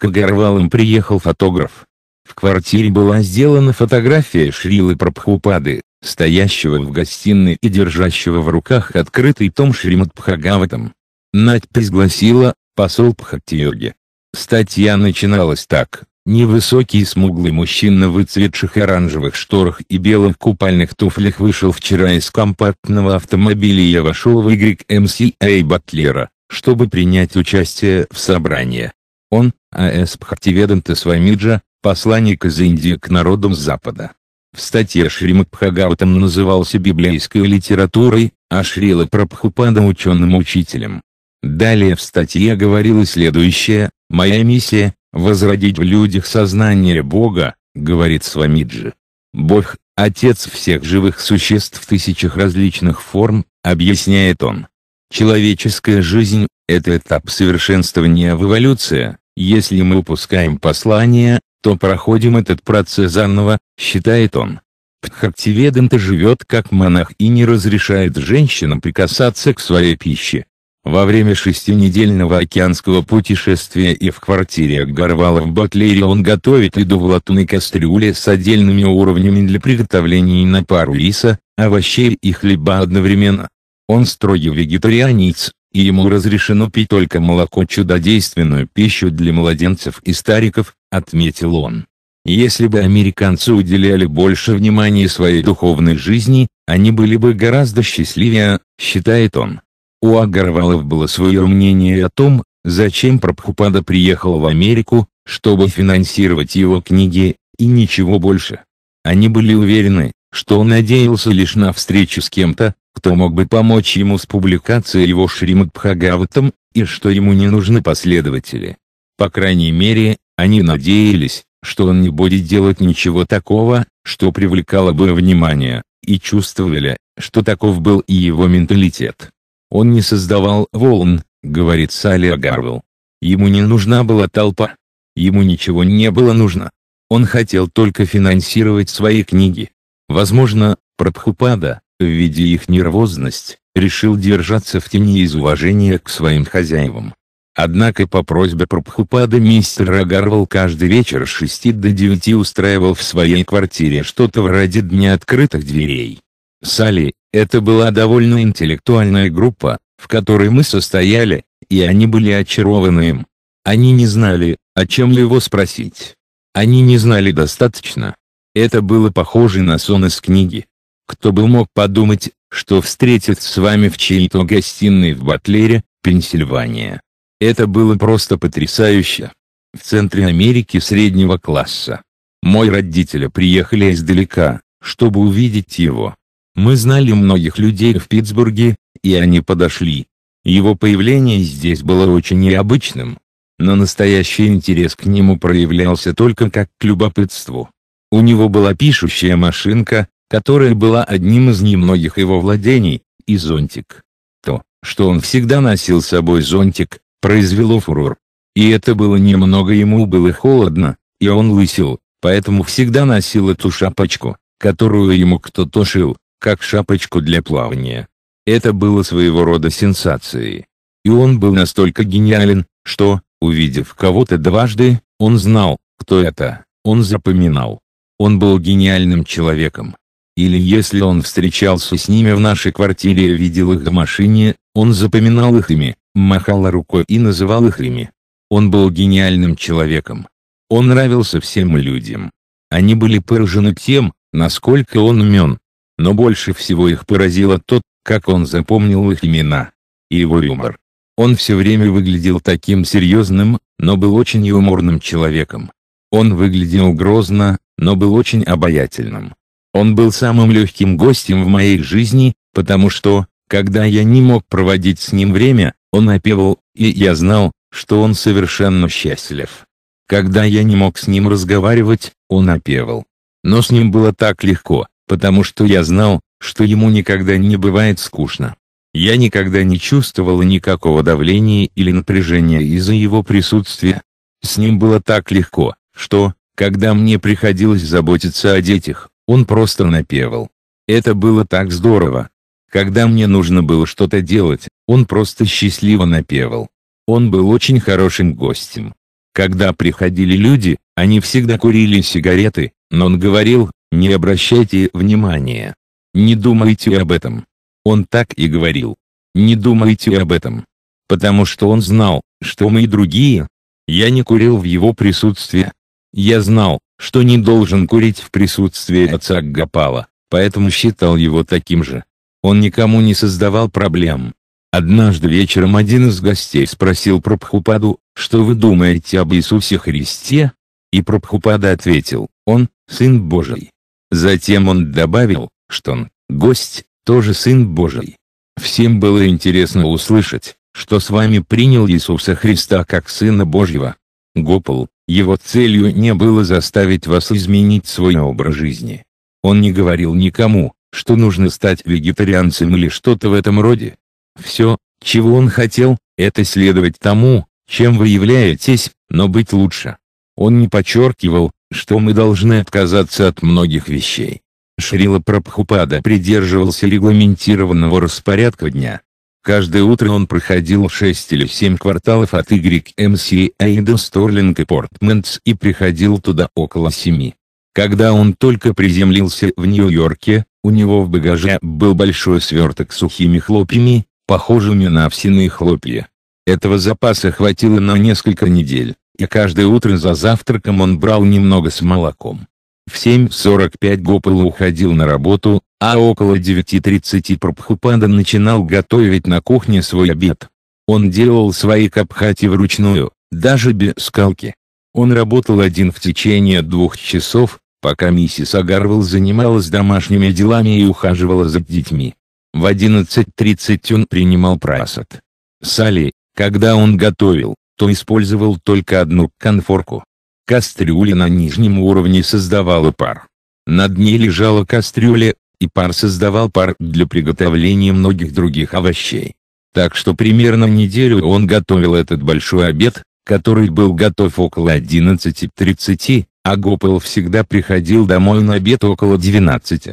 К Агарвалам приехал фотограф, в квартире была сделана фотография Шрилы Прабхупады, стоящего в гостиной и держащего в руках открытый том Шримад Пхагаватам. Надпись гласила «Посол Пхактиоги». Статья начиналась так. Невысокий и смуглый мужчина в выцветших оранжевых шторах и белых купальных туфлях вышел вчера из компактного автомобиля и вошел в YMCA Батлера, чтобы принять участие в собрании. Он, А.С. Пхактиведанта Свамиджа, посланник из Индии к народам Запада. В статье Шримад Бхагаутам назывался библейской литературой, а Шрила Прабхупада ученым-учителем. Далее в статье говорилось следующее, «Моя миссия – возродить в людях сознание Бога», говорит Свамиджи. Бог – отец всех живых существ в тысячах различных форм, объясняет он. Человеческая жизнь – это этап совершенствования в эволюции, если мы упускаем послание, то проходим этот процесс заново, считает он. Пхактиведанта живет как монах и не разрешает женщинам прикасаться к своей пище. Во время шестинедельного океанского путешествия и в квартире Горвала в Батлере он готовит еду в латунной кастрюле с отдельными уровнями для приготовления на пару риса, овощей и хлеба одновременно. Он строгий вегетарианец, и ему разрешено пить только молоко чудодейственную пищу для младенцев и стариков, отметил он. Если бы американцы уделяли больше внимания своей духовной жизни, они были бы гораздо счастливее, считает он. У Агарвалов было свое мнение о том, зачем Прабхупада приехал в Америку, чтобы финансировать его книги, и ничего больше. Они были уверены, что он надеялся лишь на встречу с кем-то, кто мог бы помочь ему с публикацией его Шримад Бхагаватам, и что ему не нужны последователи. По крайней мере, они надеялись, что он не будет делать ничего такого, что привлекало бы внимание, и чувствовали, что таков был и его менталитет. Он не создавал волн, говорит Салли Агарвелл. Ему не нужна была толпа. Ему ничего не было нужно. Он хотел только финансировать свои книги. Возможно, Прабхупада, видя их нервозность, решил держаться в тени из уважения к своим хозяевам. Однако по просьбе Прабхупада мистер Агарвал каждый вечер с 6 до 9 устраивал в своей квартире что-то вроде дня открытых дверей. Сали, это была довольно интеллектуальная группа, в которой мы состояли, и они были очарованы им. Они не знали, о чем ли его спросить. Они не знали достаточно. Это было похоже на сон из книги. Кто бы мог подумать, что встретит с вами в чьей-то гостиной в Батлере, Пенсильвания. Это было просто потрясающе. В центре Америки среднего класса. Мой родители приехали издалека, чтобы увидеть его. Мы знали многих людей в Питтсбурге, и они подошли. Его появление здесь было очень необычным. Но настоящий интерес к нему проявлялся только как к любопытству. У него была пишущая машинка, которая была одним из немногих его владений, и зонтик. То, что он всегда носил с собой зонтик, произвело фурор. И это было немного ему было холодно, и он лысил, поэтому всегда носил эту шапочку, которую ему кто-то шил, как шапочку для плавания. Это было своего рода сенсацией. И он был настолько гениален, что, увидев кого-то дважды, он знал, кто это, он запоминал. Он был гениальным человеком. Или если он встречался с ними в нашей квартире и видел их в машине, он запоминал их имя, махал рукой и называл их ими. Он был гениальным человеком. Он нравился всем людям. Они были поражены тем, насколько он умен. Но больше всего их поразило то, как он запомнил их имена. И его юмор. Он все время выглядел таким серьезным, но был очень юморным человеком. Он выглядел грозно, но был очень обаятельным. Он был самым легким гостем в моей жизни, потому что, когда я не мог проводить с ним время, он опевал, и я знал, что он совершенно счастлив. Когда я не мог с ним разговаривать, он опевал. Но с ним было так легко, потому что я знал, что ему никогда не бывает скучно. Я никогда не чувствовал никакого давления или напряжения из-за его присутствия. С ним было так легко, что, когда мне приходилось заботиться о детях, он просто напевал. Это было так здорово. Когда мне нужно было что-то делать, он просто счастливо напевал. Он был очень хорошим гостем. Когда приходили люди, они всегда курили сигареты, но он говорил, не обращайте внимания. Не думайте об этом. Он так и говорил. Не думайте об этом. Потому что он знал, что мы и другие. Я не курил в его присутствии. Я знал, что не должен курить в присутствии отца Гапала, поэтому считал его таким же. Он никому не создавал проблем. Однажды вечером один из гостей спросил Прабхупаду, что вы думаете об Иисусе Христе? И Прабхупада ответил, он – Сын Божий. Затем он добавил, что он, гость, тоже Сын Божий. Всем было интересно услышать, что с вами принял Иисуса Христа как Сына Божьего. Гопал, его целью не было заставить вас изменить свой образ жизни. Он не говорил никому, что нужно стать вегетарианцем или что-то в этом роде. Все, чего он хотел, это следовать тому, чем вы являетесь, но быть лучше. Он не подчеркивал, что мы должны отказаться от многих вещей. Шрила Прабхупада придерживался регламентированного распорядка дня. Каждое утро он проходил 6 или 7 кварталов от YMCA до Сторлинг и Портментс и приходил туда около 7. Когда он только приземлился в Нью-Йорке, у него в багаже был большой сверток с сухими хлопьями, похожими на овсяные хлопья. Этого запаса хватило на несколько недель, и каждое утро за завтраком он брал немного с молоком. В 7.45 Гопол уходил на работу, а около 9.30 Прабхупада начинал готовить на кухне свой обед. Он делал свои капхати вручную, даже без скалки. Он работал один в течение двух часов, пока миссис Агарвал занималась домашними делами и ухаживала за детьми. В 11.30 он принимал прасад. Сали, когда он готовил, то использовал только одну конфорку. Кастрюля на нижнем уровне создавала пар. На дне лежала кастрюля, и пар создавал пар для приготовления многих других овощей. Так что примерно неделю он готовил этот большой обед, который был готов около 11.30, а Гопал всегда приходил домой на обед около 12.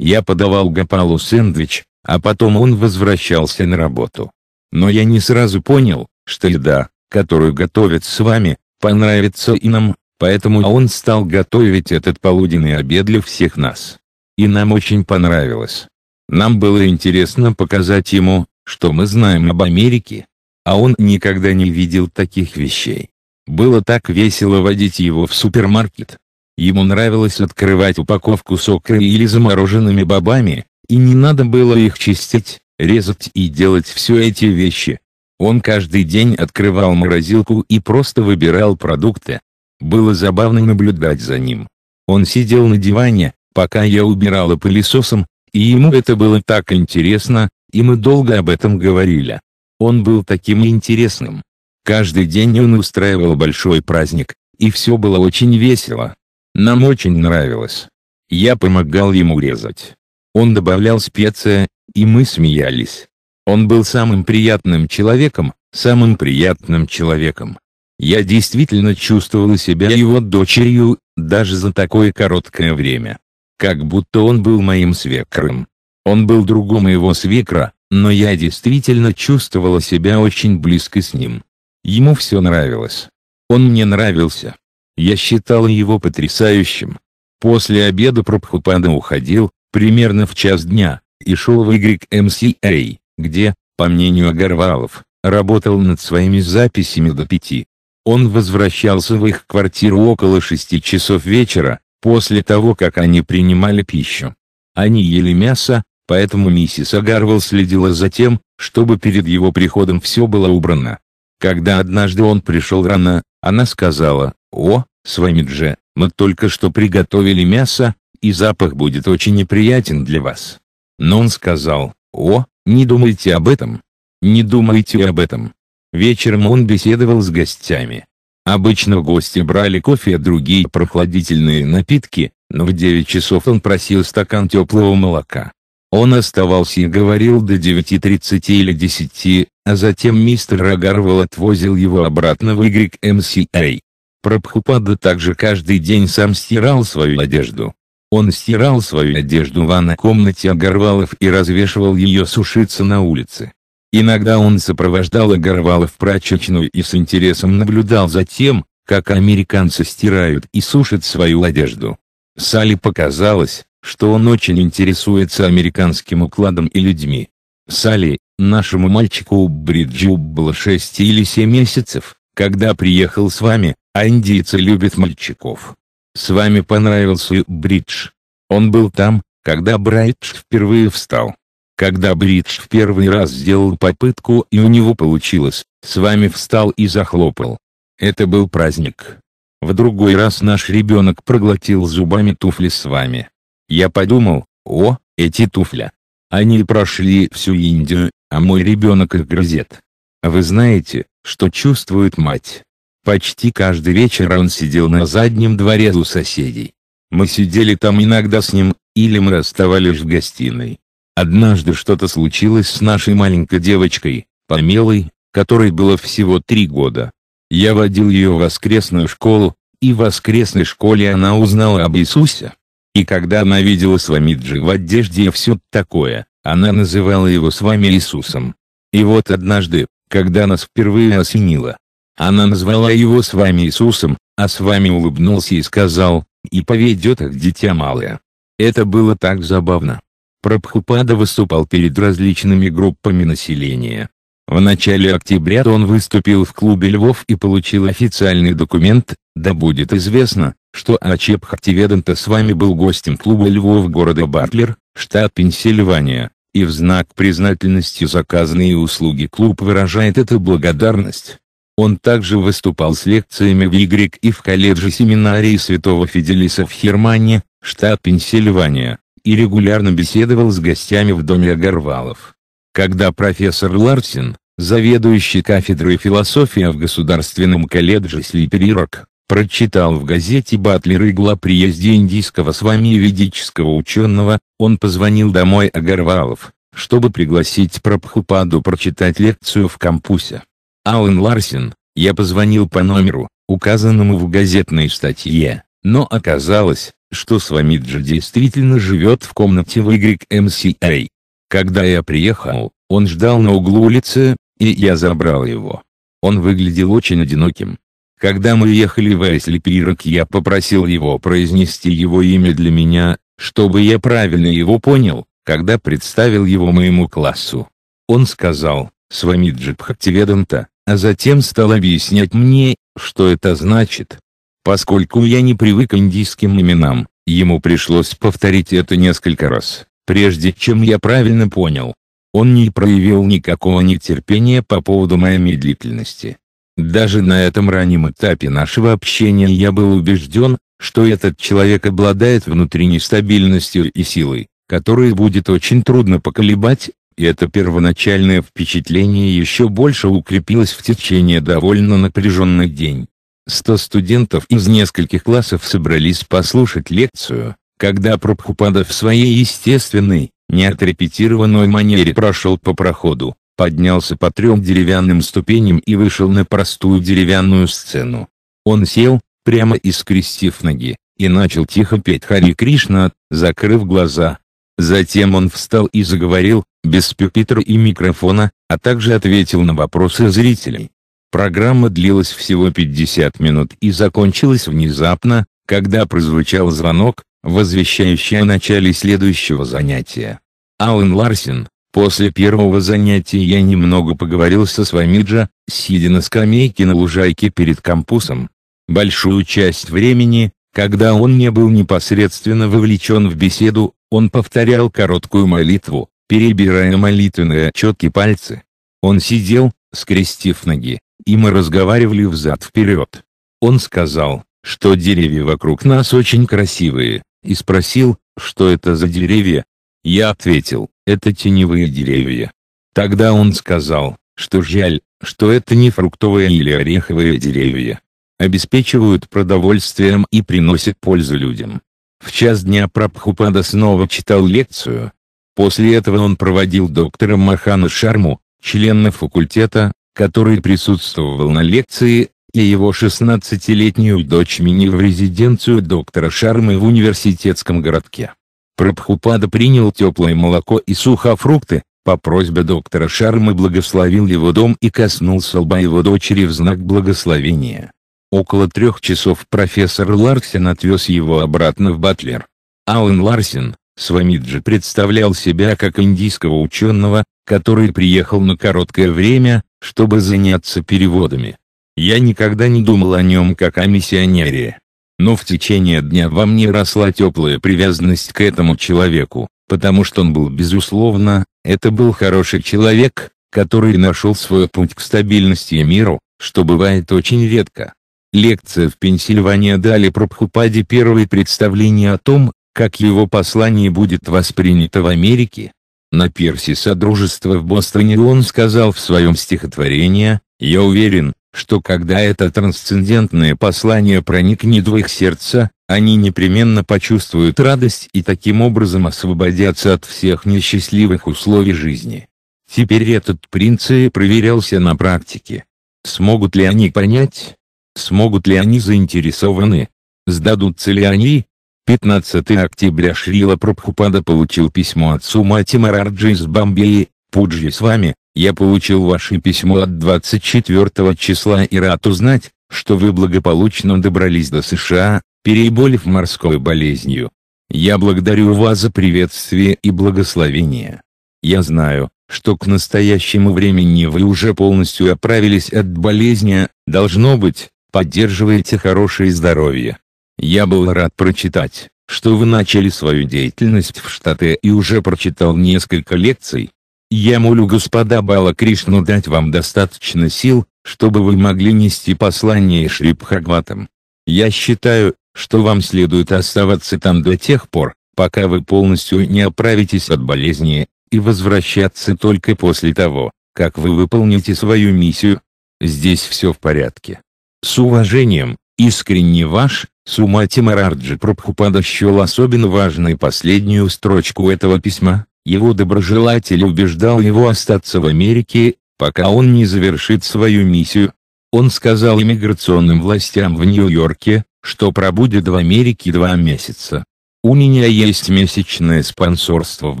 Я подавал Гопалу сэндвич, а потом он возвращался на работу. Но я не сразу понял, что еда, которую готовят с вами, понравится и нам, поэтому он стал готовить этот полуденный обед для всех нас и нам очень понравилось. Нам было интересно показать ему, что мы знаем об Америке, а он никогда не видел таких вещей. Было так весело водить его в супермаркет. Ему нравилось открывать упаковку с или замороженными бобами, и не надо было их чистить, резать и делать все эти вещи. Он каждый день открывал морозилку и просто выбирал продукты. Было забавно наблюдать за ним. Он сидел на диване, пока я убирала пылесосом, и ему это было так интересно, и мы долго об этом говорили. Он был таким интересным. Каждый день он устраивал большой праздник, и все было очень весело. Нам очень нравилось. Я помогал ему резать. Он добавлял специи, и мы смеялись. Он был самым приятным человеком, самым приятным человеком. Я действительно чувствовала себя его дочерью, даже за такое короткое время как будто он был моим свекром. Он был другом его свекра, но я действительно чувствовала себя очень близко с ним. Ему все нравилось. Он мне нравился. Я считала его потрясающим. После обеда Прабхупада уходил, примерно в час дня, и шел в YMCA, где, по мнению Агарвалов, работал над своими записями до пяти. Он возвращался в их квартиру около шести часов вечера, после того как они принимали пищу. Они ели мясо, поэтому миссис Агарвелл следила за тем, чтобы перед его приходом все было убрано. Когда однажды он пришел рано, она сказала, «О, с вами же, мы только что приготовили мясо, и запах будет очень неприятен для вас». Но он сказал, «О, не думайте об этом. Не думайте об этом». Вечером он беседовал с гостями. Обычно гости брали кофе и другие прохладительные напитки, но в 9 часов он просил стакан теплого молока. Он оставался и говорил до 9.30 или 10, а затем мистер Агарвал отвозил его обратно в YMCA. А. Прабхупада также каждый день сам стирал свою одежду. Он стирал свою одежду в ванной комнате Агарвалов и развешивал ее сушиться на улице. Иногда он сопровождал Агаровала в прачечную и с интересом наблюдал за тем, как американцы стирают и сушат свою одежду. Салли показалось, что он очень интересуется американским укладом и людьми. Салли, нашему мальчику Бриджу было 6 или 7 месяцев, когда приехал с вами, а индийцы любят мальчиков. С вами понравился Бридж. Он был там, когда Брайдж впервые встал. Когда Бридж в первый раз сделал попытку и у него получилось, с вами встал и захлопал. Это был праздник. В другой раз наш ребенок проглотил зубами туфли с вами. Я подумал, о, эти туфля. Они прошли всю Индию, а мой ребенок их грызет. Вы знаете, что чувствует мать. Почти каждый вечер он сидел на заднем дворе у соседей. Мы сидели там иногда с ним, или мы расставались в гостиной. Однажды что-то случилось с нашей маленькой девочкой, Помелой, которой было всего три года. Я водил ее в воскресную школу, и в воскресной школе она узнала об Иисусе. И когда она видела Свамиджи в одежде и все такое, она называла его с вами Иисусом. И вот однажды, когда нас впервые осенило, она назвала его с вами Иисусом, а с вами улыбнулся и сказал, и поведет их дитя малое. Это было так забавно. Прабхупада выступал перед различными группами населения. В начале октября он выступил в клубе Львов и получил официальный документ, да будет известно, что Ачеп Хартиведанта с вами был гостем клуба Львов города Батлер, штат Пенсильвания, и в знак признательности заказанные услуги клуб выражает эту благодарность. Он также выступал с лекциями в Y и в колледже семинарии Святого Фиделиса в Хермане, штат Пенсильвания, и регулярно беседовал с гостями в доме Агарвалов. Когда профессор Ларсен, заведующий кафедрой философии в Государственном колледже Слиперирок, прочитал в газете Батлер игл о приезде индийского с вами ведического ученого, он позвонил домой Агарвалов, чтобы пригласить Прабхупаду прочитать лекцию в кампусе. Алан Ларсен, я позвонил по номеру, указанному в газетной статье, но оказалось, что Свамиджи действительно живет в комнате в YMCA. А. Когда я приехал, он ждал на углу улицы, и я забрал его. Он выглядел очень одиноким. Когда мы ехали в Айслипирок я попросил его произнести его имя для меня, чтобы я правильно его понял, когда представил его моему классу. Он сказал, Свамиджи Бхактиведанта, а затем стал объяснять мне, что это значит, Поскольку я не привык к индийским именам, ему пришлось повторить это несколько раз, прежде чем я правильно понял. Он не проявил никакого нетерпения по поводу моей медлительности. Даже на этом раннем этапе нашего общения я был убежден, что этот человек обладает внутренней стабильностью и силой, которые будет очень трудно поколебать, и это первоначальное впечатление еще больше укрепилось в течение довольно напряженных дней. 100 студентов из нескольких классов собрались послушать лекцию, когда Прабхупада в своей естественной, неотрепетированной манере прошел по проходу, поднялся по трем деревянным ступеням и вышел на простую деревянную сцену. Он сел, прямо и скрестив ноги, и начал тихо петь Хари Кришна, закрыв глаза. Затем он встал и заговорил, без пюпитра и микрофона, а также ответил на вопросы зрителей. Программа длилась всего 50 минут и закончилась внезапно, когда прозвучал звонок, возвещающий о начале следующего занятия. Алан Ларсен, после первого занятия я немного поговорил со Свамиджа, сидя на скамейке на лужайке перед кампусом. Большую часть времени, когда он не был непосредственно вовлечен в беседу, он повторял короткую молитву, перебирая молитвенные четкие пальцы. Он сидел, скрестив ноги, и мы разговаривали взад-вперед. Он сказал, что деревья вокруг нас очень красивые, и спросил, что это за деревья. Я ответил, это теневые деревья. Тогда он сказал, что жаль, что это не фруктовые или ореховые деревья. Обеспечивают продовольствием и приносят пользу людям. В час дня Прабхупада снова читал лекцию. После этого он проводил доктора Махана Шарму, члена факультета, который присутствовал на лекции, и его 16-летнюю дочь Мини в резиденцию доктора Шармы в университетском городке. Прабхупада принял теплое молоко и сухофрукты, по просьбе доктора Шармы благословил его дом и коснулся лба его дочери в знак благословения. Около трех часов профессор Ларсен отвез его обратно в Батлер. Алан Ларсен, Свамиджи представлял себя как индийского ученого, который приехал на короткое время, чтобы заняться переводами. Я никогда не думал о нем как о миссионере. Но в течение дня во мне росла теплая привязанность к этому человеку, потому что он был, безусловно, это был хороший человек, который нашел свой путь к стабильности и миру, что бывает очень редко. Лекция в Пенсильвании дали Прабхупаде первое представление о том, как его послание будет воспринято в Америке, на пирсе Содружества в Бостоне он сказал в своем стихотворении, «Я уверен, что когда это трансцендентное послание проникнет в их сердца, они непременно почувствуют радость и таким образом освободятся от всех несчастливых условий жизни. Теперь этот принцип проверялся на практике. Смогут ли они понять? Смогут ли они заинтересованы? Сдадутся ли они, 15 октября Шрила Прабхупада получил письмо отцу Мати Мараджи из Бомбеи, Пуджи с вами, я получил ваше письмо от 24 числа и рад узнать, что вы благополучно добрались до США, переболев морской болезнью. Я благодарю вас за приветствие и благословение. Я знаю, что к настоящему времени вы уже полностью оправились от болезни, должно быть, поддерживаете хорошее здоровье. Я был рад прочитать, что вы начали свою деятельность в Штаты и уже прочитал несколько лекций. Я молю господа Бала Кришну дать вам достаточно сил, чтобы вы могли нести послание Шри Бхагаватам. Я считаю, что вам следует оставаться там до тех пор, пока вы полностью не оправитесь от болезни, и возвращаться только после того, как вы выполните свою миссию. Здесь все в порядке. С уважением, искренне ваш, Сумати Мараджи Прабхупада счел особенно важной последнюю строчку этого письма, его доброжелатель убеждал его остаться в Америке, пока он не завершит свою миссию. Он сказал иммиграционным властям в Нью-Йорке, что пробудет в Америке два месяца. «У меня есть месячное спонсорство в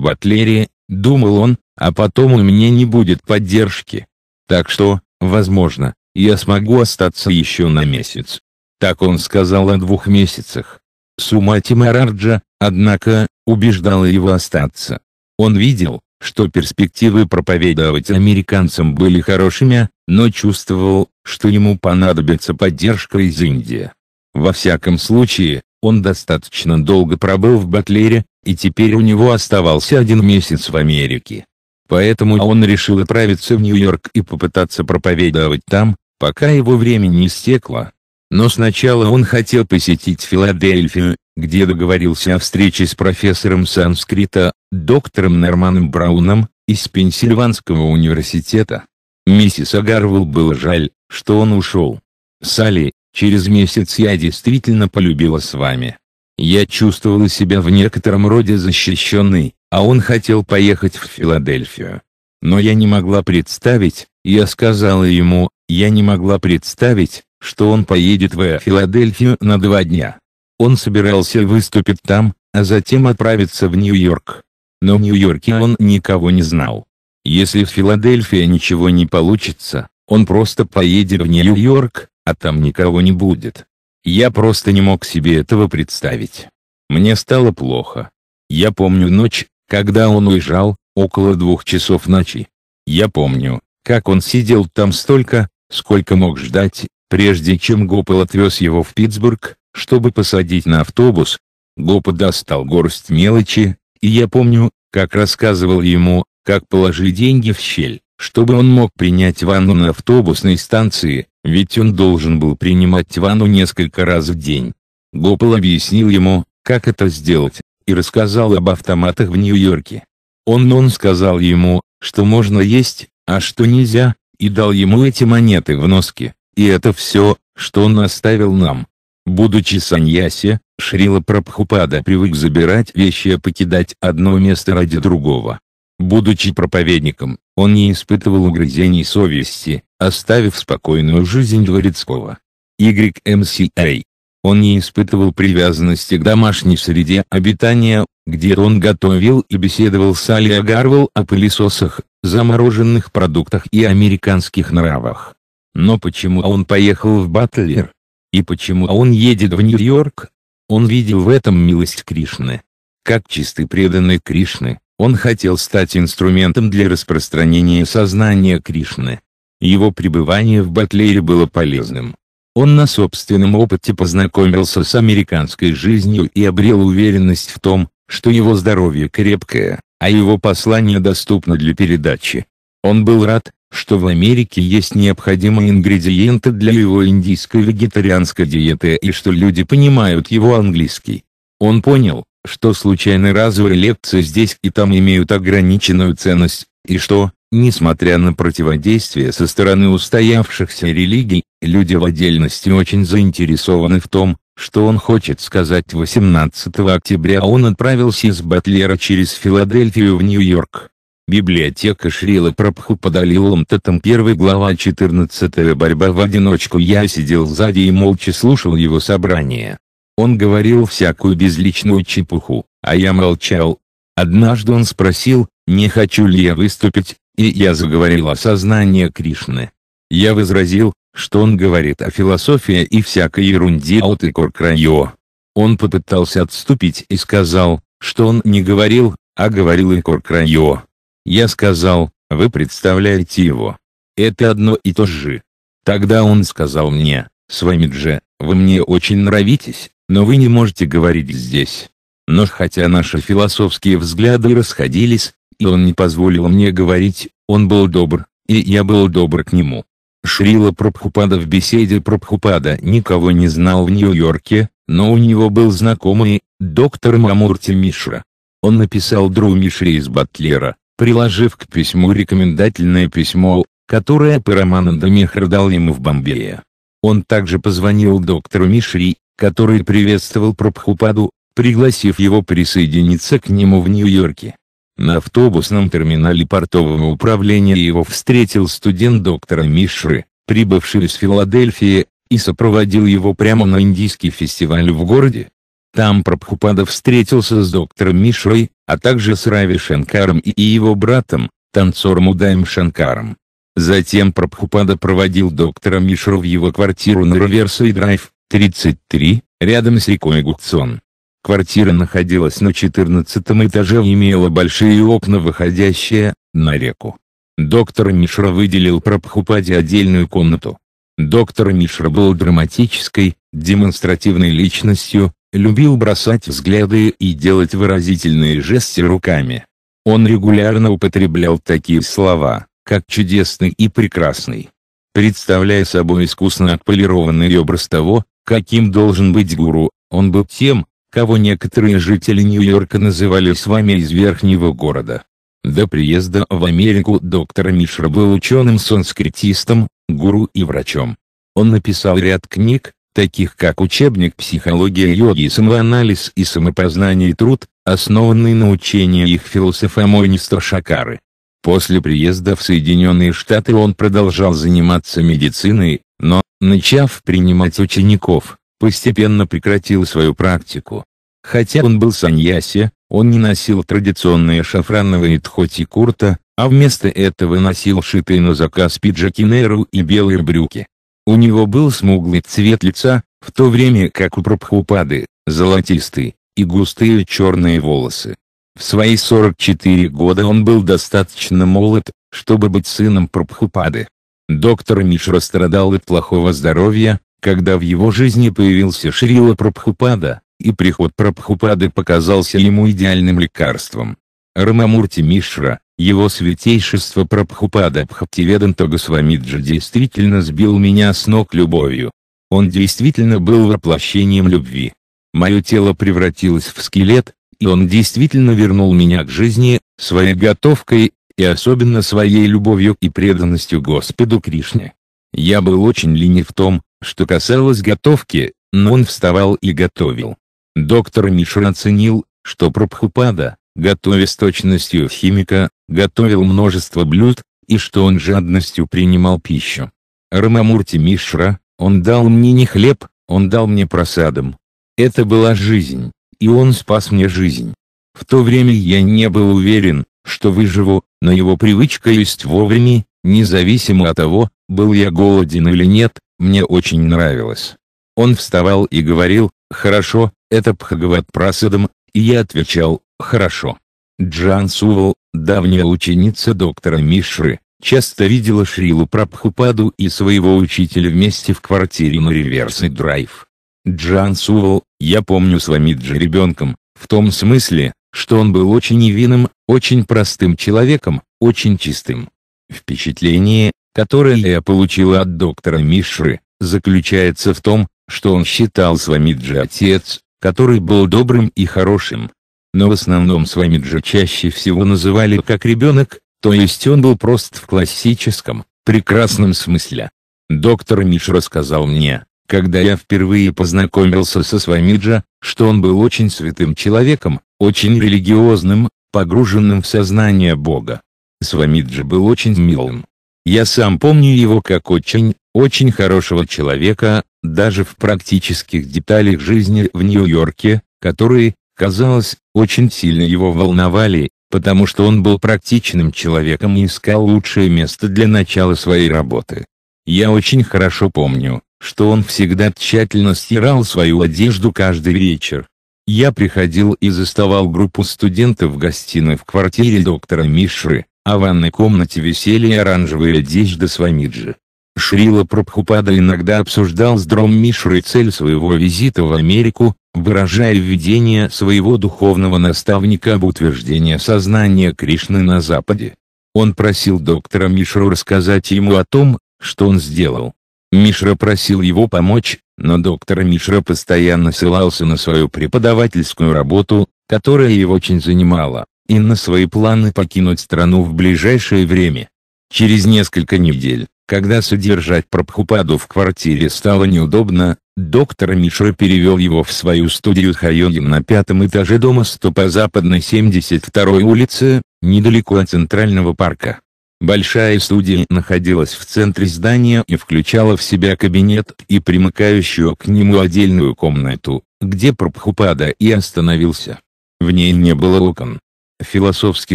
Батлере», — думал он, «а потом у меня не будет поддержки. Так что, возможно, я смогу остаться еще на месяц». Так он сказал о двух месяцах. Сумати Мараджа, однако, убеждала его остаться. Он видел, что перспективы проповедовать американцам были хорошими, но чувствовал, что ему понадобится поддержка из Индии. Во всяком случае, он достаточно долго пробыл в Батлере, и теперь у него оставался один месяц в Америке. Поэтому он решил отправиться в Нью-Йорк и попытаться проповедовать там, пока его время не истекло. Но сначала он хотел посетить Филадельфию, где договорился о встрече с профессором санскрита, доктором Норманом Брауном, из Пенсильванского университета. Миссис Агарвелл было жаль, что он ушел. Салли, через месяц я действительно полюбила с вами. Я чувствовала себя в некотором роде защищенной, а он хотел поехать в Филадельфию. Но я не могла представить, я сказала ему, я не могла представить, что он поедет в Филадельфию на два дня. Он собирался выступить там, а затем отправиться в Нью-Йорк. Но в Нью-Йорке он никого не знал. Если в Филадельфии ничего не получится, он просто поедет в Нью-Йорк, а там никого не будет. Я просто не мог себе этого представить. Мне стало плохо. Я помню ночь, когда он уезжал, около двух часов ночи. Я помню, как он сидел там столько, сколько мог ждать, Прежде чем Гопл отвез его в Питтсбург, чтобы посадить на автобус, Гоп достал горсть мелочи, и я помню, как рассказывал ему, как положи деньги в щель, чтобы он мог принять ванну на автобусной станции, ведь он должен был принимать ванну несколько раз в день. Гопл объяснил ему, как это сделать, и рассказал об автоматах в Нью-Йорке. Он он сказал ему, что можно есть, а что нельзя, и дал ему эти монеты в носки. И это все, что он оставил нам. Будучи саньяси, Шрила Прабхупада привык забирать вещи и покидать одно место ради другого. Будучи проповедником, он не испытывал угрызений совести, оставив спокойную жизнь дворецкого. YMCA. А. Он не испытывал привязанности к домашней среде обитания, где он готовил и беседовал с Али Агарвал о пылесосах, замороженных продуктах и американских нравах. Но почему он поехал в Батлер? И почему он едет в Нью-Йорк? Он видел в этом милость Кришны. Как чистый преданный Кришны, он хотел стать инструментом для распространения сознания Кришны. Его пребывание в Батлере было полезным. Он на собственном опыте познакомился с американской жизнью и обрел уверенность в том, что его здоровье крепкое, а его послание доступно для передачи. Он был рад, что в Америке есть необходимые ингредиенты для его индийской вегетарианской диеты и что люди понимают его английский. Он понял, что случайные разовые лекции здесь и там имеют ограниченную ценность, и что, несмотря на противодействие со стороны устоявшихся религий, люди в отдельности очень заинтересованы в том, что он хочет сказать 18 октября он отправился из Батлера через Филадельфию в Нью-Йорк. Библиотека Шрила Прабху подалил Ламтатам 1 глава 14 борьба в одиночку я сидел сзади и молча слушал его собрание. Он говорил всякую безличную чепуху, а я молчал. Однажды он спросил, не хочу ли я выступить, и я заговорил о сознании Кришны. Я возразил, что он говорит о философии и всякой ерунде от и крайо. Он попытался отступить и сказал, что он не говорил, а говорил Икор Крайо. Я сказал, вы представляете его. Это одно и то же. Тогда он сказал мне, с вами же, вы мне очень нравитесь, но вы не можете говорить здесь. Но хотя наши философские взгляды расходились, и он не позволил мне говорить, он был добр, и я был добр к нему. Шрила Прабхупада в беседе Прабхупада никого не знал в Нью-Йорке, но у него был знакомый, доктор Мамурти Мишра. Он написал Дру Мишре из Батлера, приложив к письму рекомендательное письмо, которое Парамананда Мехр дал ему в Бомбее. Он также позвонил доктору Мишри, который приветствовал Прабхупаду, пригласив его присоединиться к нему в Нью-Йорке. На автобусном терминале портового управления его встретил студент доктора Мишры, прибывший из Филадельфии, и сопроводил его прямо на индийский фестиваль в городе. Там Прабхупада встретился с доктором Мишрой, а также с Рави Шанкаром и его братом, танцором Удаем Шанкаром. Затем Прабхупада проводил доктора Мишру в его квартиру на Реверсой Драйв, 33, рядом с рекой Гукцон. Квартира находилась на 14 этаже и имела большие окна, выходящие на реку. Доктор Мишра выделил Прабхупаде отдельную комнату. Доктор Мишра был драматической, демонстративной личностью, любил бросать взгляды и делать выразительные жесты руками. Он регулярно употреблял такие слова, как «чудесный» и «прекрасный», представляя собой искусно отполированный образ того, каким должен быть гуру, он был тем, кого некоторые жители Нью-Йорка называли с вами из верхнего города. До приезда в Америку доктор Мишра был ученым-санскритистом, гуру и врачом. Он написал ряд книг, таких как «Учебник психологии йоги, самоанализ и самопознание и труд», основанный на учении их философа Мойниста Шакары. После приезда в Соединенные Штаты он продолжал заниматься медициной, но, начав принимать учеников, постепенно прекратил свою практику. Хотя он был саньяси, он не носил традиционные шафрановые тхоти курта, а вместо этого носил шитые на заказ пиджаки Неру и белые брюки. У него был смуглый цвет лица, в то время как у Прабхупады, золотистый, и густые черные волосы. В свои 44 года он был достаточно молод, чтобы быть сыном Прабхупады. Доктор Мишра страдал от плохого здоровья, когда в его жизни появился Шрила Прабхупада, и приход Прабхупады показался ему идеальным лекарством. Рамамурти Мишра, его святейшество Прабхупада Бхактиведанта Госвамиджи действительно сбил меня с ног любовью. Он действительно был воплощением любви. Мое тело превратилось в скелет, и он действительно вернул меня к жизни, своей готовкой, и особенно своей любовью и преданностью Господу Кришне. Я был очень ленив в том, что касалось готовки, но он вставал и готовил. Доктор Мишра оценил, что Прабхупада, готовя с точностью химика, готовил множество блюд, и что он жадностью принимал пищу. Рамамурти Мишра, он дал мне не хлеб, он дал мне просадом. Это была жизнь, и он спас мне жизнь. В то время я не был уверен, что выживу, но его привычка есть вовремя, независимо от того, был я голоден или нет, мне очень нравилось. Он вставал и говорил, хорошо, это Пхагават просадом, и я отвечал, Хорошо. Джан Сувал, давняя ученица доктора Мишры, часто видела Шрилу Прабхупаду и своего учителя вместе в квартире на реверсный драйв. Джан Сувал, я помню с Свамиджи ребенком, в том смысле, что он был очень невинным, очень простым человеком, очень чистым. Впечатление, которое я получила от доктора Мишры, заключается в том, что он считал с вами Свамиджи отец, который был добрым и хорошим, но в основном Свамиджи чаще всего называли как ребенок, то есть он был просто в классическом, прекрасном смысле. Доктор Миш рассказал мне, когда я впервые познакомился со Свамиджа, что он был очень святым человеком, очень религиозным, погруженным в сознание Бога. Свамиджи был очень милым. Я сам помню его как очень, очень хорошего человека, даже в практических деталях жизни в Нью-Йорке, которые, казалось, очень сильно его волновали, потому что он был практичным человеком и искал лучшее место для начала своей работы. Я очень хорошо помню, что он всегда тщательно стирал свою одежду каждый вечер. Я приходил и заставал группу студентов в гостиной в квартире доктора Мишры, а в ванной комнате висели оранжевые одежды Свамиджи. Шрила Прабхупада иногда обсуждал с Дром Мишрой цель своего визита в Америку, выражая введение своего духовного наставника об утверждении сознания Кришны на Западе. Он просил доктора Мишру рассказать ему о том, что он сделал. Мишра просил его помочь, но доктор Мишра постоянно ссылался на свою преподавательскую работу, которая его очень занимала, и на свои планы покинуть страну в ближайшее время. Через несколько недель, когда содержать Прабхупаду в квартире стало неудобно, Доктор Мишра перевел его в свою студию Хайогим на пятом этаже дома 100 по западной 72-й улице, недалеко от Центрального парка. Большая студия находилась в центре здания и включала в себя кабинет и примыкающую к нему отдельную комнату, где Прабхупада и остановился. В ней не было окон. Философски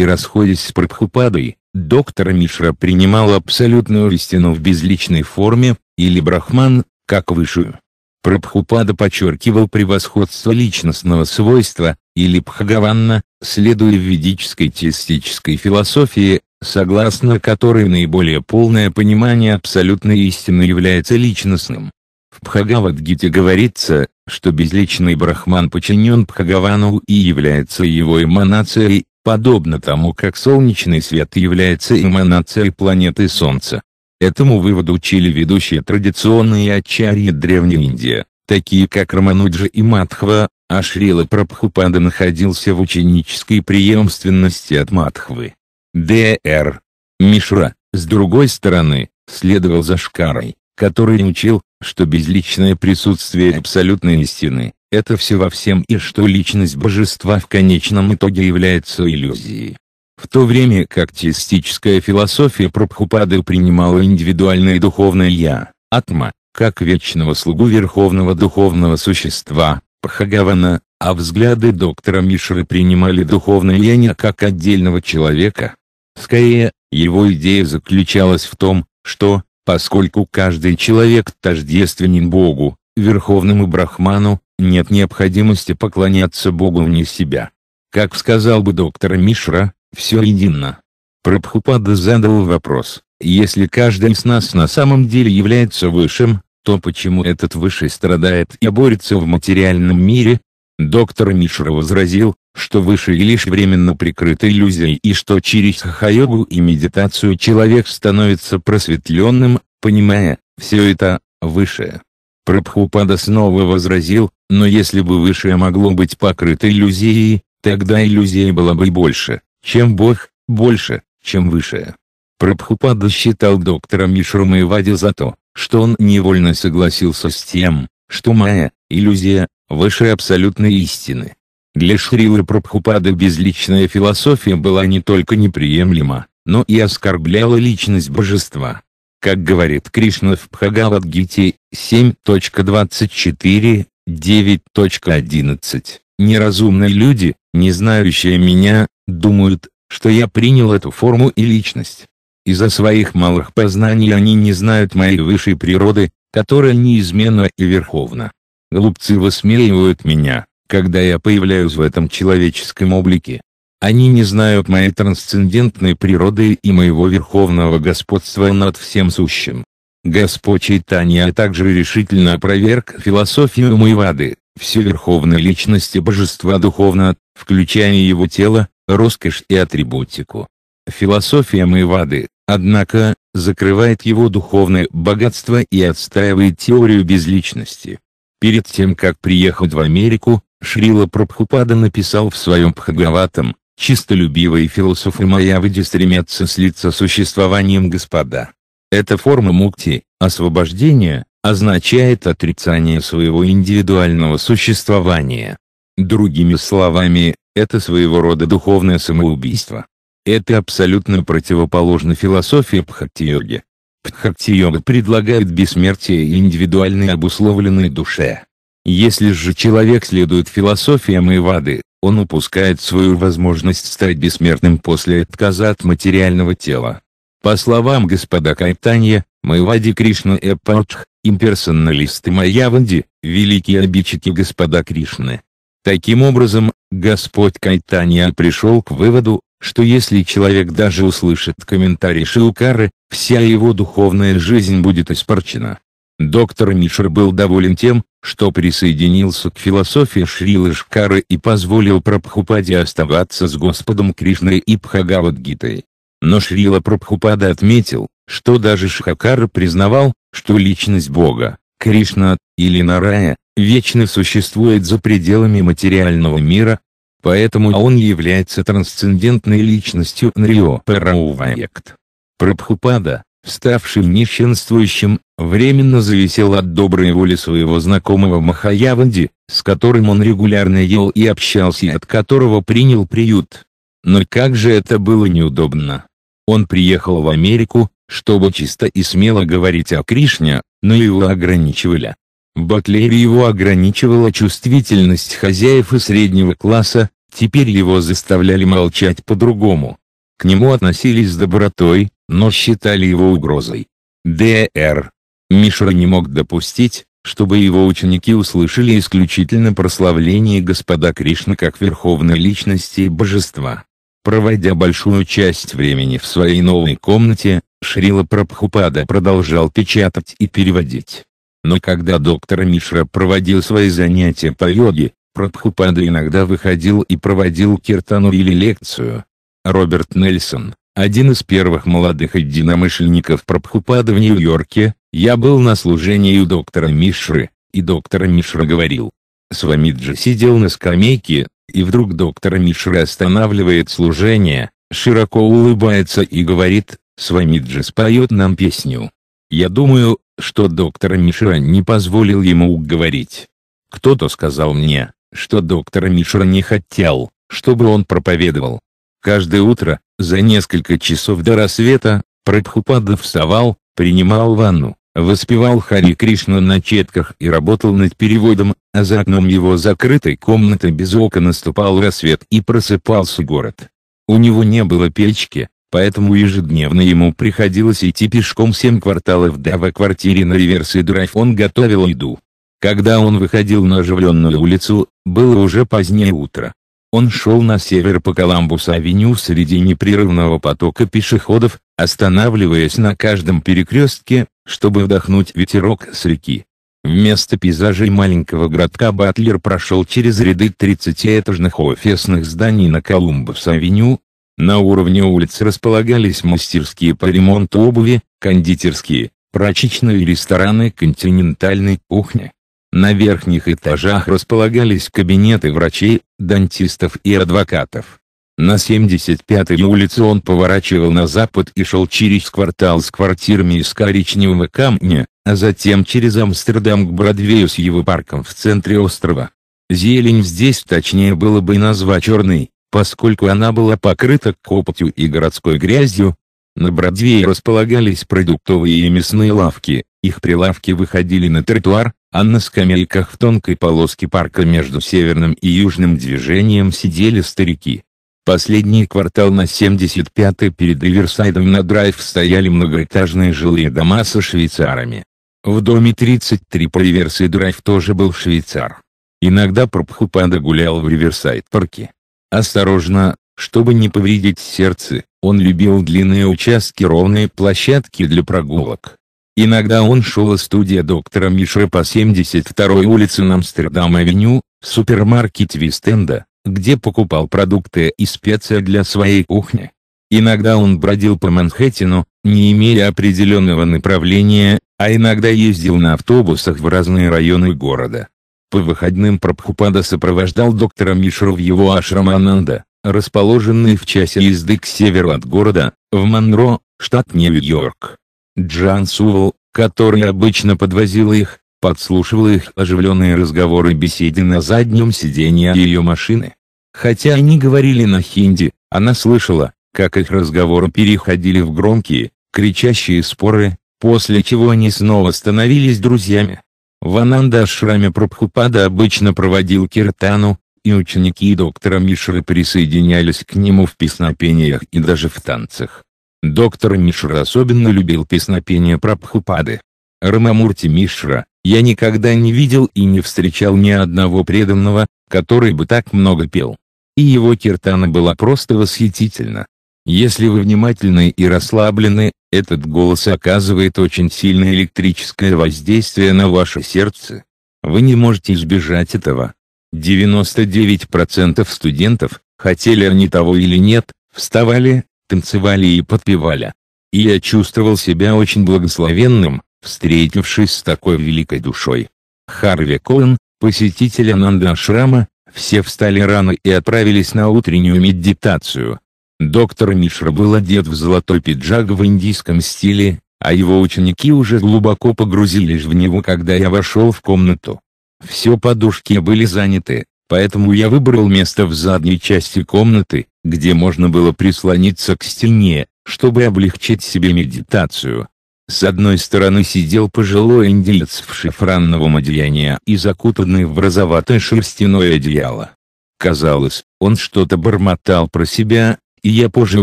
расходясь с Прабхупадой, доктор Мишра принимал абсолютную истину в безличной форме, или брахман, как высшую. Прабхупада подчеркивал превосходство личностного свойства, или Пхагаванна, следуя ведической теистической философии, согласно которой наиболее полное понимание абсолютной истины является личностным. В Пхагавадгите говорится, что безличный брахман подчинен Пхагавану и является его эманацией, подобно тому как солнечный свет является эманацией планеты Солнца. Этому выводу учили ведущие традиционные ачарьи Древней Индии, такие как Рамануджа и Матхва, а Шрила Прабхупада находился в ученической преемственности от Матхвы. Д.Р. Мишра, с другой стороны, следовал за Шкарой, который учил, что безличное присутствие абсолютной истины – это все во всем и что личность божества в конечном итоге является иллюзией. В то время как теистическая философия Прабхупады принимала индивидуальное духовное «я», атма, как вечного слугу верховного духовного существа, Пхагавана, а взгляды доктора Мишры принимали духовное «я» не как отдельного человека. Скорее, его идея заключалась в том, что, поскольку каждый человек тождественен Богу, Верховному Брахману, нет необходимости поклоняться Богу вне себя. Как сказал бы доктор Мишра, все едино. Прабхупада задал вопрос, если каждый из нас на самом деле является высшим, то почему этот высший страдает и борется в материальном мире? Доктор Мишра возразил, что высший лишь временно прикрыт иллюзией и что через хахайогу и медитацию человек становится просветленным, понимая, все это, высшее. Прабхупада снова возразил, но если бы высшее могло быть покрыто иллюзией, тогда иллюзия была бы больше чем Бог, больше, чем выше. Прабхупада считал доктора Мишру вади за то, что он невольно согласился с тем, что Майя – иллюзия, выше абсолютной истины. Для Шрилы Прабхупада безличная философия была не только неприемлема, но и оскорбляла личность божества. Как говорит Кришна в Бхагавадгите 7.24, 9.11. Неразумные люди, не знающие меня, думают, что я принял эту форму и личность. Из-за своих малых познаний они не знают моей высшей природы, которая неизменна и верховна. Глупцы высмеивают меня, когда я появляюсь в этом человеческом облике. Они не знают моей трансцендентной природы и моего верховного господства над всем сущим. Господь Чайтанья также решительно опроверг философию Майвады, все верховные личности божества духовно, включая его тело, роскошь и атрибутику. Философия Майвады, однако, закрывает его духовное богатство и отстаивает теорию безличности. Перед тем как приехать в Америку, Шрила Прабхупада написал в своем Пхагаватам, «Чистолюбивые философы Майавади стремятся слиться с существованием Господа». Эта форма мукти, освобождения, означает отрицание своего индивидуального существования. Другими словами, это своего рода духовное самоубийство. Это абсолютно противоположно философии Пхакти-йоги. Пхакти-йога предлагает бессмертие индивидуальной обусловленной душе. Если же человек следует философиям Ивады, он упускает свою возможность стать бессмертным после отказа от материального тела. По словам господа Кайтанья, Майвади Кришна Эпатх, имперсоналисты Майяванди, великие обидчики господа Кришны. Таким образом, Господь Кайтанья пришел к выводу, что если человек даже услышит комментарий Шилкары, вся его духовная жизнь будет испорчена. Доктор Мишер был доволен тем, что присоединился к философии Шрилы Шкары и позволил Прабхупаде оставаться с Господом Кришной и Бхагавадгитой. Но Шрила Прабхупада отметил, что даже Шхакара признавал, что личность Бога, Кришна, или Нарая, вечно существует за пределами материального мира, поэтому он является трансцендентной личностью Нрио Парауваект. Прабхупада, ставший нищенствующим, временно зависел от доброй воли своего знакомого Махаяванди, с которым он регулярно ел и общался и от которого принял приют. Но как же это было неудобно. Он приехал в Америку, чтобы чисто и смело говорить о Кришне, но его ограничивали. Батлери его ограничивала чувствительность хозяев и среднего класса, теперь его заставляли молчать по-другому. К нему относились с добротой, но считали его угрозой. Д.Р. Мишра не мог допустить, чтобы его ученики услышали исключительно прославление Господа Кришны как верховной личности и божества. Проводя большую часть времени в своей новой комнате, Шрила Прабхупада продолжал печатать и переводить. Но когда доктор Мишра проводил свои занятия по йоге, Прабхупада иногда выходил и проводил киртану или лекцию. Роберт Нельсон, один из первых молодых единомышленников Прабхупада в Нью-Йорке, я был на служении у доктора Мишры, и доктор Мишра говорил. Свамиджи сидел на скамейке, и вдруг доктор Мишра останавливает служение, широко улыбается и говорит, Свамиджис споет нам песню. Я думаю, что доктор Мишра не позволил ему уговорить. Кто-то сказал мне, что доктор Мишра не хотел, чтобы он проповедовал. Каждое утро, за несколько часов до рассвета, Прабхупада вставал, принимал ванну, воспевал Хари Кришну на четках и работал над переводом, а за окном его закрытой комнаты без окон наступал рассвет и просыпался город. У него не было печки, поэтому ежедневно ему приходилось идти пешком семь кварталов до в квартире на реверсе драйв он готовил еду. Когда он выходил на оживленную улицу, было уже позднее утро. Он шел на север по Коламбус-авеню среди непрерывного потока пешеходов, останавливаясь на каждом перекрестке, чтобы вдохнуть ветерок с реки. Вместо пейзажей маленького городка Батлер прошел через ряды 30-этажных офисных зданий на Колумбус-авеню, на уровне улиц располагались мастерские по ремонту обуви, кондитерские, прачечные и рестораны континентальной кухни. На верхних этажах располагались кабинеты врачей, дантистов и адвокатов. На 75-й улице он поворачивал на запад и шел через квартал с квартирами из коричневого камня, а затем через Амстердам к Бродвею с его парком в центре острова. Зелень здесь точнее было бы назвать черный, Поскольку она была покрыта копотью и городской грязью, на Бродвее располагались продуктовые и мясные лавки, их прилавки выходили на тротуар, а на скамейках в тонкой полоске парка между северным и южным движением сидели старики. Последний квартал на 75-й перед Риверсайдом на драйв стояли многоэтажные жилые дома со швейцарами. В доме 33 по Риверсайд драйв тоже был швейцар. Иногда Пропхупада гулял в Риверсайд-парке. Осторожно, чтобы не повредить сердце, он любил длинные участки ровные площадки для прогулок. Иногда он шел из студии доктора Миши по 72-й улице Амстердам-авеню, в супермаркет Вистенда, где покупал продукты и специи для своей кухни. Иногда он бродил по Манхэттену, не имея определенного направления, а иногда ездил на автобусах в разные районы города. По выходным Прабхупада сопровождал доктора Мишру в его ашрам Ананда, расположенный в часе езды к северу от города, в Монро, штат Нью-Йорк. Джан Сувал, который обычно подвозил их, подслушивал их оживленные разговоры беседы на заднем сиденье ее машины. Хотя они говорили на хинди, она слышала, как их разговоры переходили в громкие, кричащие споры, после чего они снова становились друзьями. В ашраме Прабхупада обычно проводил киртану, и ученики доктора Мишры присоединялись к нему в песнопениях и даже в танцах. Доктор Мишра особенно любил песнопения Прабхупады. Рамамурти Мишра, я никогда не видел и не встречал ни одного преданного, который бы так много пел. И его киртана была просто восхитительна. Если вы внимательны и расслаблены, этот голос оказывает очень сильное электрическое воздействие на ваше сердце. Вы не можете избежать этого. 99% студентов, хотели они того или нет, вставали, танцевали и подпевали. И я чувствовал себя очень благословенным, встретившись с такой великой душой. Харви Коэн, посетитель Ананда Ашрама, все встали рано и отправились на утреннюю медитацию, Доктор Мишра был одет в золотой пиджак в индийском стиле, а его ученики уже глубоко погрузились в него когда я вошел в комнату. Все подушки были заняты, поэтому я выбрал место в задней части комнаты, где можно было прислониться к стене, чтобы облегчить себе медитацию. С одной стороны сидел пожилой индиец в шифранном одеянии и закутанный в розоватое шерстяное одеяло. Казалось, он что-то бормотал про себя, и я позже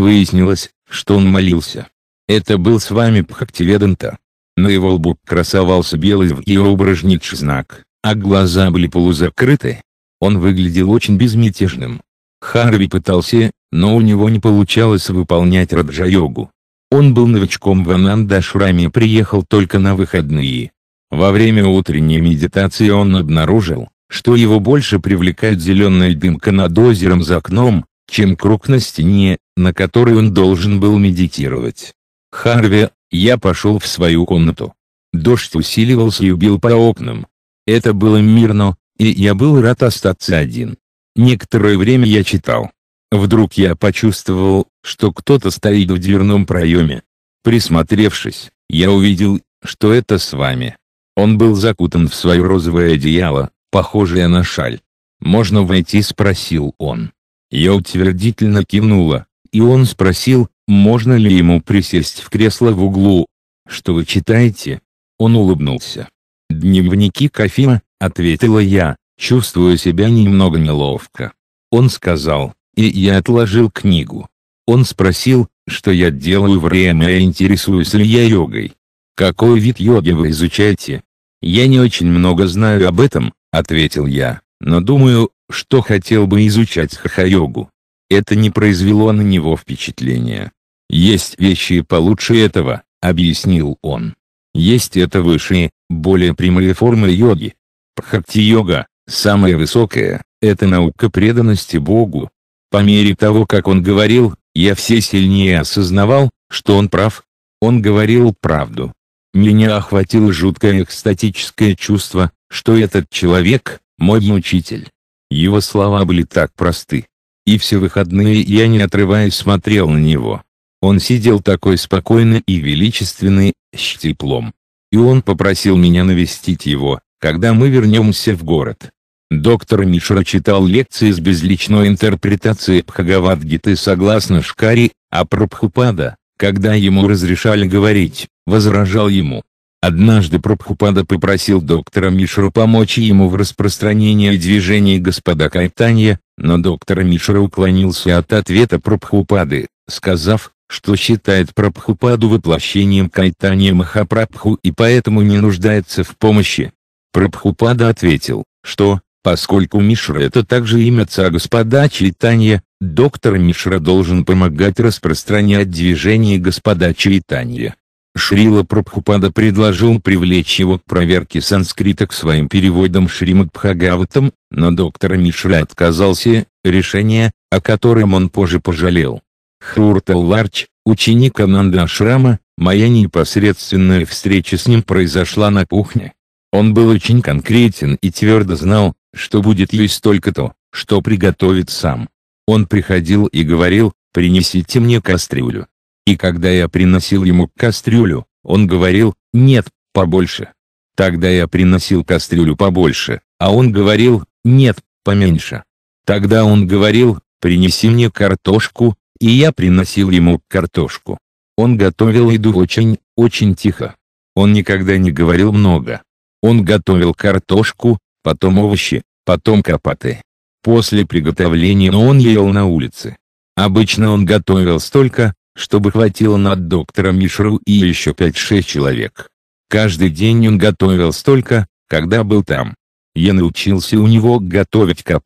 выяснилось, что он молился. Это был с вами Пхактиведанта. На его лбу красовался белый вгиображничий знак, а глаза были полузакрыты. Он выглядел очень безмятежным. Харви пытался, но у него не получалось выполнять раджа-йогу. Он был новичком в Анандашраме и приехал только на выходные. Во время утренней медитации он обнаружил, что его больше привлекает зеленая дымка над озером за окном, чем круг на стене, на который он должен был медитировать. Харви, я пошел в свою комнату. Дождь усиливался и убил по окнам. Это было мирно, и я был рад остаться один. Некоторое время я читал. Вдруг я почувствовал, что кто-то стоит в дверном проеме. Присмотревшись, я увидел, что это с вами. Он был закутан в свое розовое одеяло, похожее на шаль. «Можно войти?» – спросил он. Я утвердительно кивнула, и он спросил, можно ли ему присесть в кресло в углу. «Что вы читаете?» Он улыбнулся. «Дневники Кафима», — ответила я, чувствуя себя немного неловко. Он сказал, и я отложил книгу. Он спросил, что я делаю время и интересуюсь ли я йогой. «Какой вид йоги вы изучаете?» «Я не очень много знаю об этом», — ответил я, «но думаю, что хотел бы изучать хаха-йогу. Это не произвело на него впечатления. «Есть вещи получше этого», — объяснил он. «Есть это высшие, более прямые формы йоги. Бхакти-йога, самая высокая, это наука преданности Богу». По мере того, как он говорил, я все сильнее осознавал, что он прав. Он говорил правду. Меня охватило жуткое экстатическое чувство, что этот человек – мой мучитель. Его слова были так просты. И все выходные я не отрываясь смотрел на него. Он сидел такой спокойный и величественный, с теплом. И он попросил меня навестить его, когда мы вернемся в город. Доктор Мишра читал лекции с безличной интерпретацией Бхагавадгиты согласно Шкари, а Прабхупада, когда ему разрешали говорить, возражал ему, Однажды Прабхупада попросил доктора Мишру помочь ему в распространении движения господа Кайтанья, но доктор Мишра уклонился от ответа Прабхупады, сказав, что считает Прабхупаду воплощением Кайтанья Махапрабху и поэтому не нуждается в помощи. Прабхупада ответил, что, поскольку Мишра это также имя отца господа Чайтанья, доктор Мишра должен помогать распространять движение господа Чайтанья. Шрила Прабхупада предложил привлечь его к проверке санскрита к своим переводам Шримадбхагаватам, но доктор Мишра отказался, решение, о котором он позже пожалел. Хуртал Ларч, ученик Ананда Ашрама, моя непосредственная встреча с ним произошла на кухне. Он был очень конкретен и твердо знал, что будет есть только то, что приготовит сам. Он приходил и говорил, принесите мне кастрюлю. И когда я приносил ему кастрюлю, он говорил, нет, побольше. Тогда я приносил кастрюлю побольше, а он говорил, нет, поменьше. Тогда он говорил, принеси мне картошку, и я приносил ему картошку. Он готовил еду очень, очень тихо. Он никогда не говорил много. Он готовил картошку, потом овощи, потом капаты. После приготовления он ел на улице. Обычно он готовил столько, чтобы хватило на доктора Мишру и еще пять-шесть человек. Каждый день он готовил столько, когда был там. Я научился у него готовить к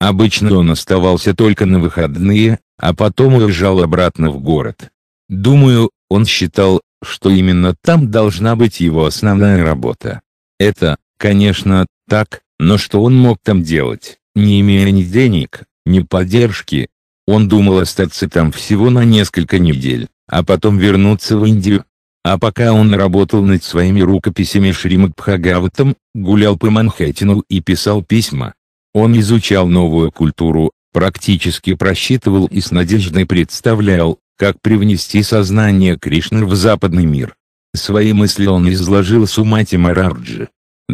Обычно он оставался только на выходные, а потом уезжал обратно в город. Думаю, он считал, что именно там должна быть его основная работа. Это, конечно, так, но что он мог там делать, не имея ни денег, ни поддержки, он думал остаться там всего на несколько недель, а потом вернуться в Индию. А пока он работал над своими рукописями Шримад Бхагаватам, гулял по Манхэттену и писал письма. Он изучал новую культуру, практически просчитывал и с надеждой представлял, как привнести сознание Кришны в западный мир. Свои мысли он изложил Сумати Мараджи,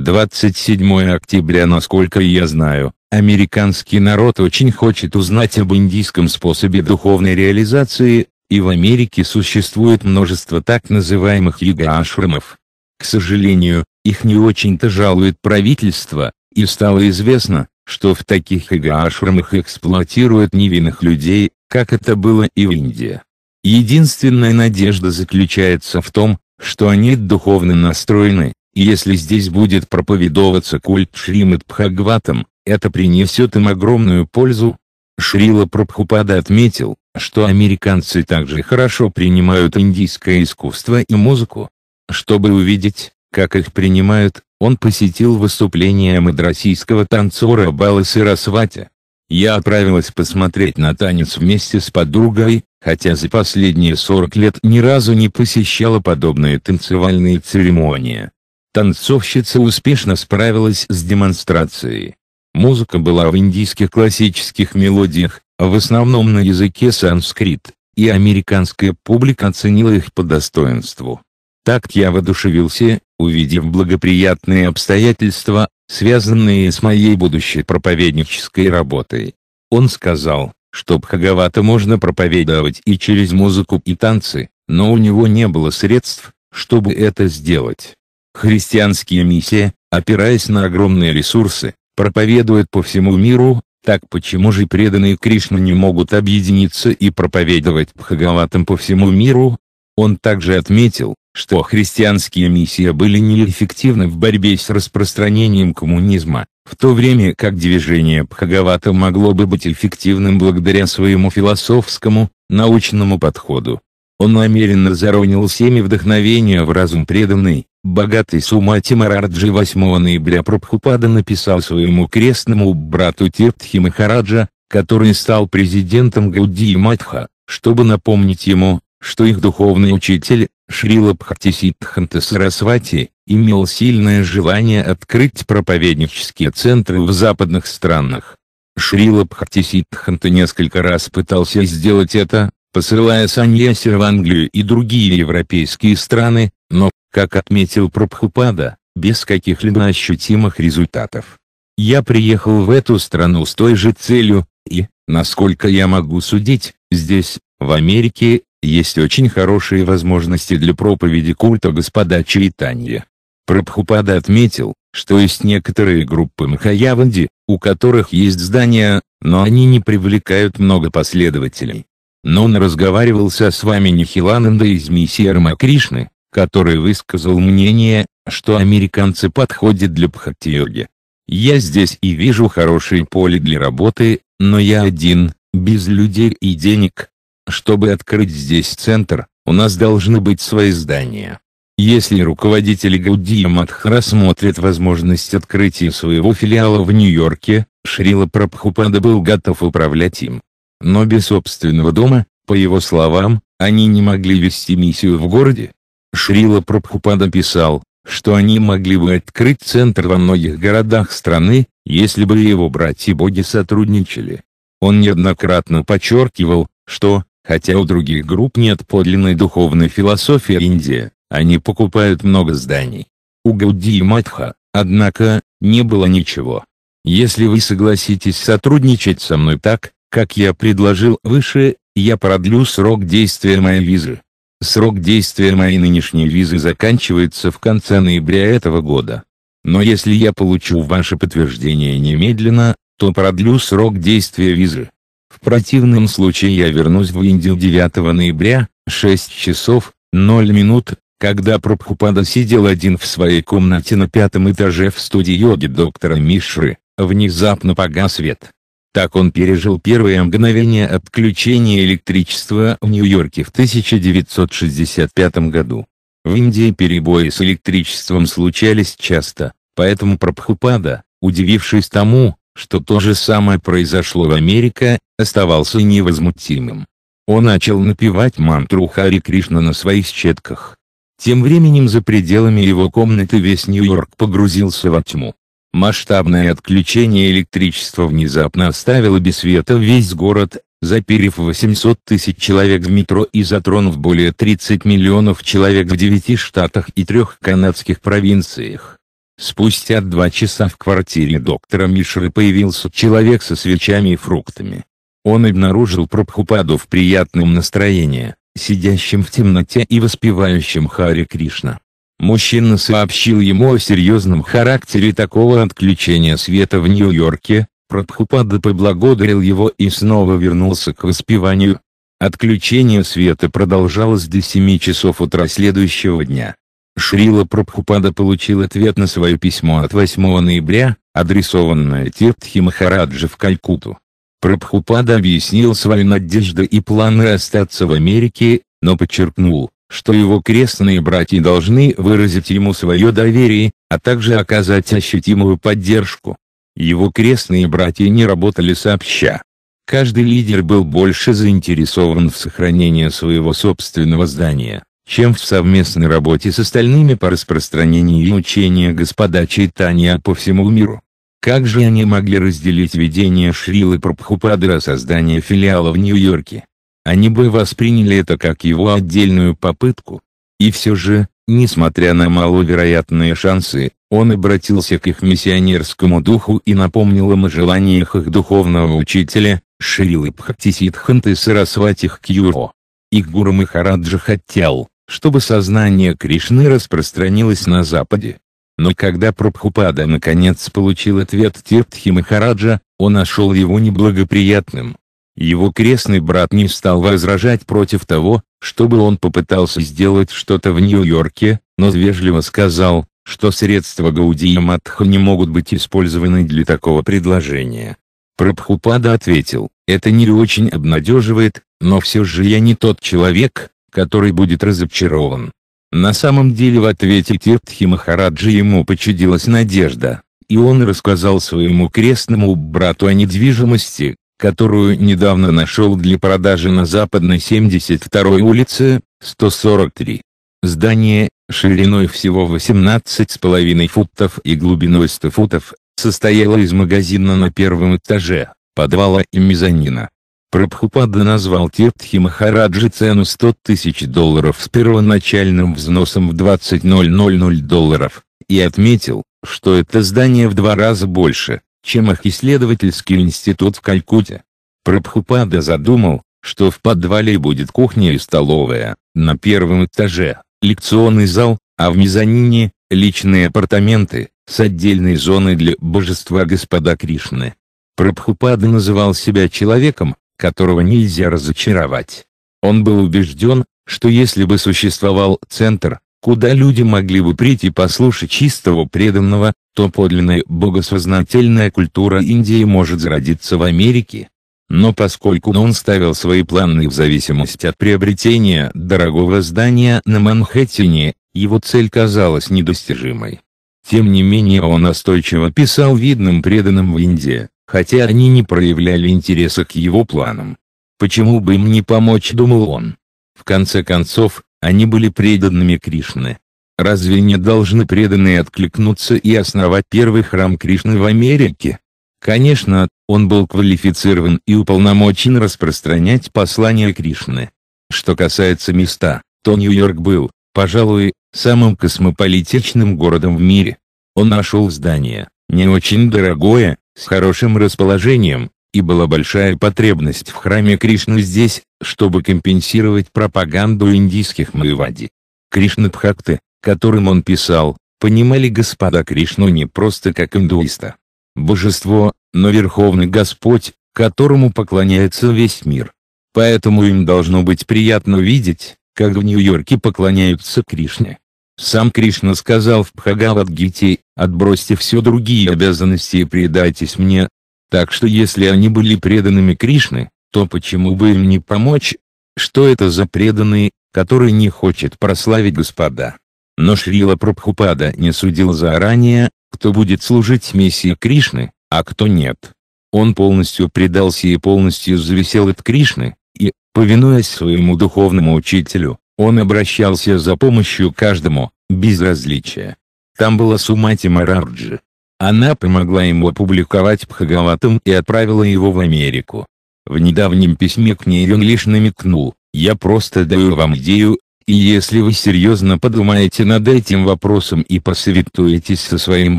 27 октября насколько я знаю, американский народ очень хочет узнать об индийском способе духовной реализации, и в Америке существует множество так называемых йога-ашрамов. К сожалению, их не очень-то жалует правительство, и стало известно, что в таких йога-ашрамах эксплуатируют невинных людей, как это было и в Индии. Единственная надежда заключается в том, что они духовно настроены, если здесь будет проповедоваться культ Шримад Бхагаватам, это принесет им огромную пользу. Шрила Прабхупада отметил, что американцы также хорошо принимают индийское искусство и музыку. Чтобы увидеть, как их принимают, он посетил выступление мадрасийского танцора Балы Сирасвати. Я отправилась посмотреть на танец вместе с подругой, хотя за последние 40 лет ни разу не посещала подобные танцевальные церемонии. Танцовщица успешно справилась с демонстрацией. Музыка была в индийских классических мелодиях, а в основном на языке санскрит, и американская публика оценила их по достоинству. Так я воодушевился, увидев благоприятные обстоятельства, связанные с моей будущей проповеднической работой. Он сказал, что Бхагавата можно проповедовать и через музыку и танцы, но у него не было средств, чтобы это сделать. Христианские миссии, опираясь на огромные ресурсы, проповедуют по всему миру, так почему же преданные Кришну не могут объединиться и проповедовать Бхагаватам по всему миру? Он также отметил, что христианские миссии были неэффективны в борьбе с распространением коммунизма, в то время как движение Бхагавата могло бы быть эффективным благодаря своему философскому, научному подходу. Он намеренно заронил семя вдохновения в разум преданный, Богатый с ума Тимараджи 8 ноября Прабхупада написал своему крестному брату Тиртхи Махараджа, который стал президентом Гауди и Мадха, чтобы напомнить ему, что их духовный учитель, Шрила Бхактисиддханта Сарасвати, имел сильное желание открыть проповеднические центры в западных странах. Шрила Бхактисиддханта несколько раз пытался сделать это, посылая Саньяси в Англию и другие европейские страны, но как отметил Прабхупада, без каких-либо ощутимых результатов. Я приехал в эту страну с той же целью, и, насколько я могу судить, здесь, в Америке, есть очень хорошие возможности для проповеди культа господа Чайтанья. Прабхупада отметил, что есть некоторые группы Махаяванди, у которых есть здания, но они не привлекают много последователей. Но он разговаривал со с вами Нихилананда из миссии Рама Кришны, который высказал мнение, что американцы подходят для бхакти-йоги. Я здесь и вижу хорошее поле для работы, но я один, без людей и денег. Чтобы открыть здесь центр, у нас должны быть свои здания. Если руководители Гаудия Мадхара смотрят возможность открытия своего филиала в Нью-Йорке, Шрила Прабхупада был готов управлять им. Но без собственного дома, по его словам, они не могли вести миссию в городе, Шрила Прабхупада писал, что они могли бы открыть центр во многих городах страны, если бы его братья-боги сотрудничали. Он неоднократно подчеркивал, что, хотя у других групп нет подлинной духовной философии Индии, они покупают много зданий. У Гауди и Матха, однако, не было ничего. Если вы согласитесь сотрудничать со мной так, как я предложил выше, я продлю срок действия моей визы. Срок действия моей нынешней визы заканчивается в конце ноября этого года. Но если я получу ваше подтверждение немедленно, то продлю срок действия визы. В противном случае я вернусь в Индию 9 ноября, 6 часов, 0 минут, когда Прабхупада сидел один в своей комнате на пятом этаже в студии йоги доктора Мишры, внезапно погас свет. Так он пережил первое мгновение отключения электричества в Нью-Йорке в 1965 году. В Индии перебои с электричеством случались часто, поэтому Прабхупада, удивившись тому, что то же самое произошло в Америке, оставался невозмутимым. Он начал напевать мантру Хари Кришна на своих щетках. Тем временем за пределами его комнаты весь Нью-Йорк погрузился во тьму. Масштабное отключение электричества внезапно оставило без света весь город, заперев 800 тысяч человек в метро и затронув более 30 миллионов человек в 9 штатах и трех канадских провинциях. Спустя два часа в квартире доктора Мишеры появился человек со свечами и фруктами. Он обнаружил Прабхупаду в приятном настроении, сидящим в темноте и воспевающим Харе Кришна. Мужчина сообщил ему о серьезном характере такого отключения света в Нью-Йорке, Прабхупада поблагодарил его и снова вернулся к воспеванию. Отключение света продолжалось до 7 часов утра следующего дня. Шрила Прабхупада получил ответ на свое письмо от 8 ноября, адресованное Тиртхи Махараджи в Калькуту. Прабхупада объяснил свои надежды и планы остаться в Америке, но подчеркнул, что его крестные братья должны выразить ему свое доверие, а также оказать ощутимую поддержку. Его крестные братья не работали сообща. Каждый лидер был больше заинтересован в сохранении своего собственного здания, чем в совместной работе с остальными по распространению и учения господа Чайтанья по всему миру. Как же они могли разделить видение Шрилы Прабхупады о создании филиала в Нью-Йорке? они бы восприняли это как его отдельную попытку. И все же, несмотря на маловероятные шансы, он обратился к их миссионерскому духу и напомнил им о желаниях их духовного учителя, Шрилы Пхактисидханты Сарасватих Кьюро. И Гуру Махараджа хотел, чтобы сознание Кришны распространилось на Западе. Но когда Прабхупада наконец получил ответ Тиртхи Махараджа, он нашел его неблагоприятным. Его крестный брат не стал возражать против того, чтобы он попытался сделать что-то в Нью-Йорке, но вежливо сказал, что средства Гауди и Матха не могут быть использованы для такого предложения. Прабхупада ответил, это не очень обнадеживает, но все же я не тот человек, который будет разочарован. На самом деле в ответе Тиртхи Махараджи ему почудилась надежда, и он рассказал своему крестному брату о недвижимости, которую недавно нашел для продажи на западной 72-й улице, 143. Здание, шириной всего 18,5 футов и глубиной 100 футов, состояло из магазина на первом этаже, подвала и мезонина. Прабхупада назвал Тиртхи Махараджи цену 100 тысяч долларов с первоначальным взносом в 20 000 долларов, и отметил, что это здание в два раза больше, чем их исследовательский институт в Калькутте. Прабхупада задумал, что в подвале будет кухня и столовая, на первом этаже – лекционный зал, а в мезонине – личные апартаменты, с отдельной зоной для божества Господа Кришны. Прабхупада называл себя человеком, которого нельзя разочаровать. Он был убежден, что если бы существовал центр, куда люди могли бы прийти послушать чистого преданного, то подлинная богосознательная культура Индии может зародиться в Америке. Но поскольку он ставил свои планы в зависимости от приобретения дорогого здания на Манхэттене, его цель казалась недостижимой. Тем не менее он настойчиво писал видным преданным в Индии, хотя они не проявляли интереса к его планам. Почему бы им не помочь, думал он. В конце концов, они были преданными Кришны. Разве не должны преданные откликнуться и основать первый храм Кришны в Америке? Конечно, он был квалифицирован и уполномочен распространять послания Кришны. Что касается места, то Нью-Йорк был, пожалуй, самым космополитичным городом в мире. Он нашел здание, не очень дорогое, с хорошим расположением, и была большая потребность в храме Кришны здесь, чтобы компенсировать пропаганду индийских Майвади. пхакты которым он писал, понимали Господа Кришну не просто как индуиста. Божество, но Верховный Господь, которому поклоняется весь мир. Поэтому им должно быть приятно видеть, как в Нью-Йорке поклоняются Кришне. Сам Кришна сказал в Бхагавадгите, «Отбросьте все другие обязанности и предайтесь мне, так что если они были преданными Кришны, то почему бы им не помочь? Что это за преданный, который не хочет прославить Господа? Но Шрила Прабхупада не судил заранее, кто будет служить миссии Кришны, а кто нет. Он полностью предался и полностью зависел от Кришны, и, повинуясь своему духовному учителю, он обращался за помощью каждому, без различия. Там была Сумати Мараджи, она помогла ему опубликовать Пхагаватам и отправила его в Америку. В недавнем письме к ней он лишь намекнул, «Я просто даю вам идею, и если вы серьезно подумаете над этим вопросом и посоветуетесь со своим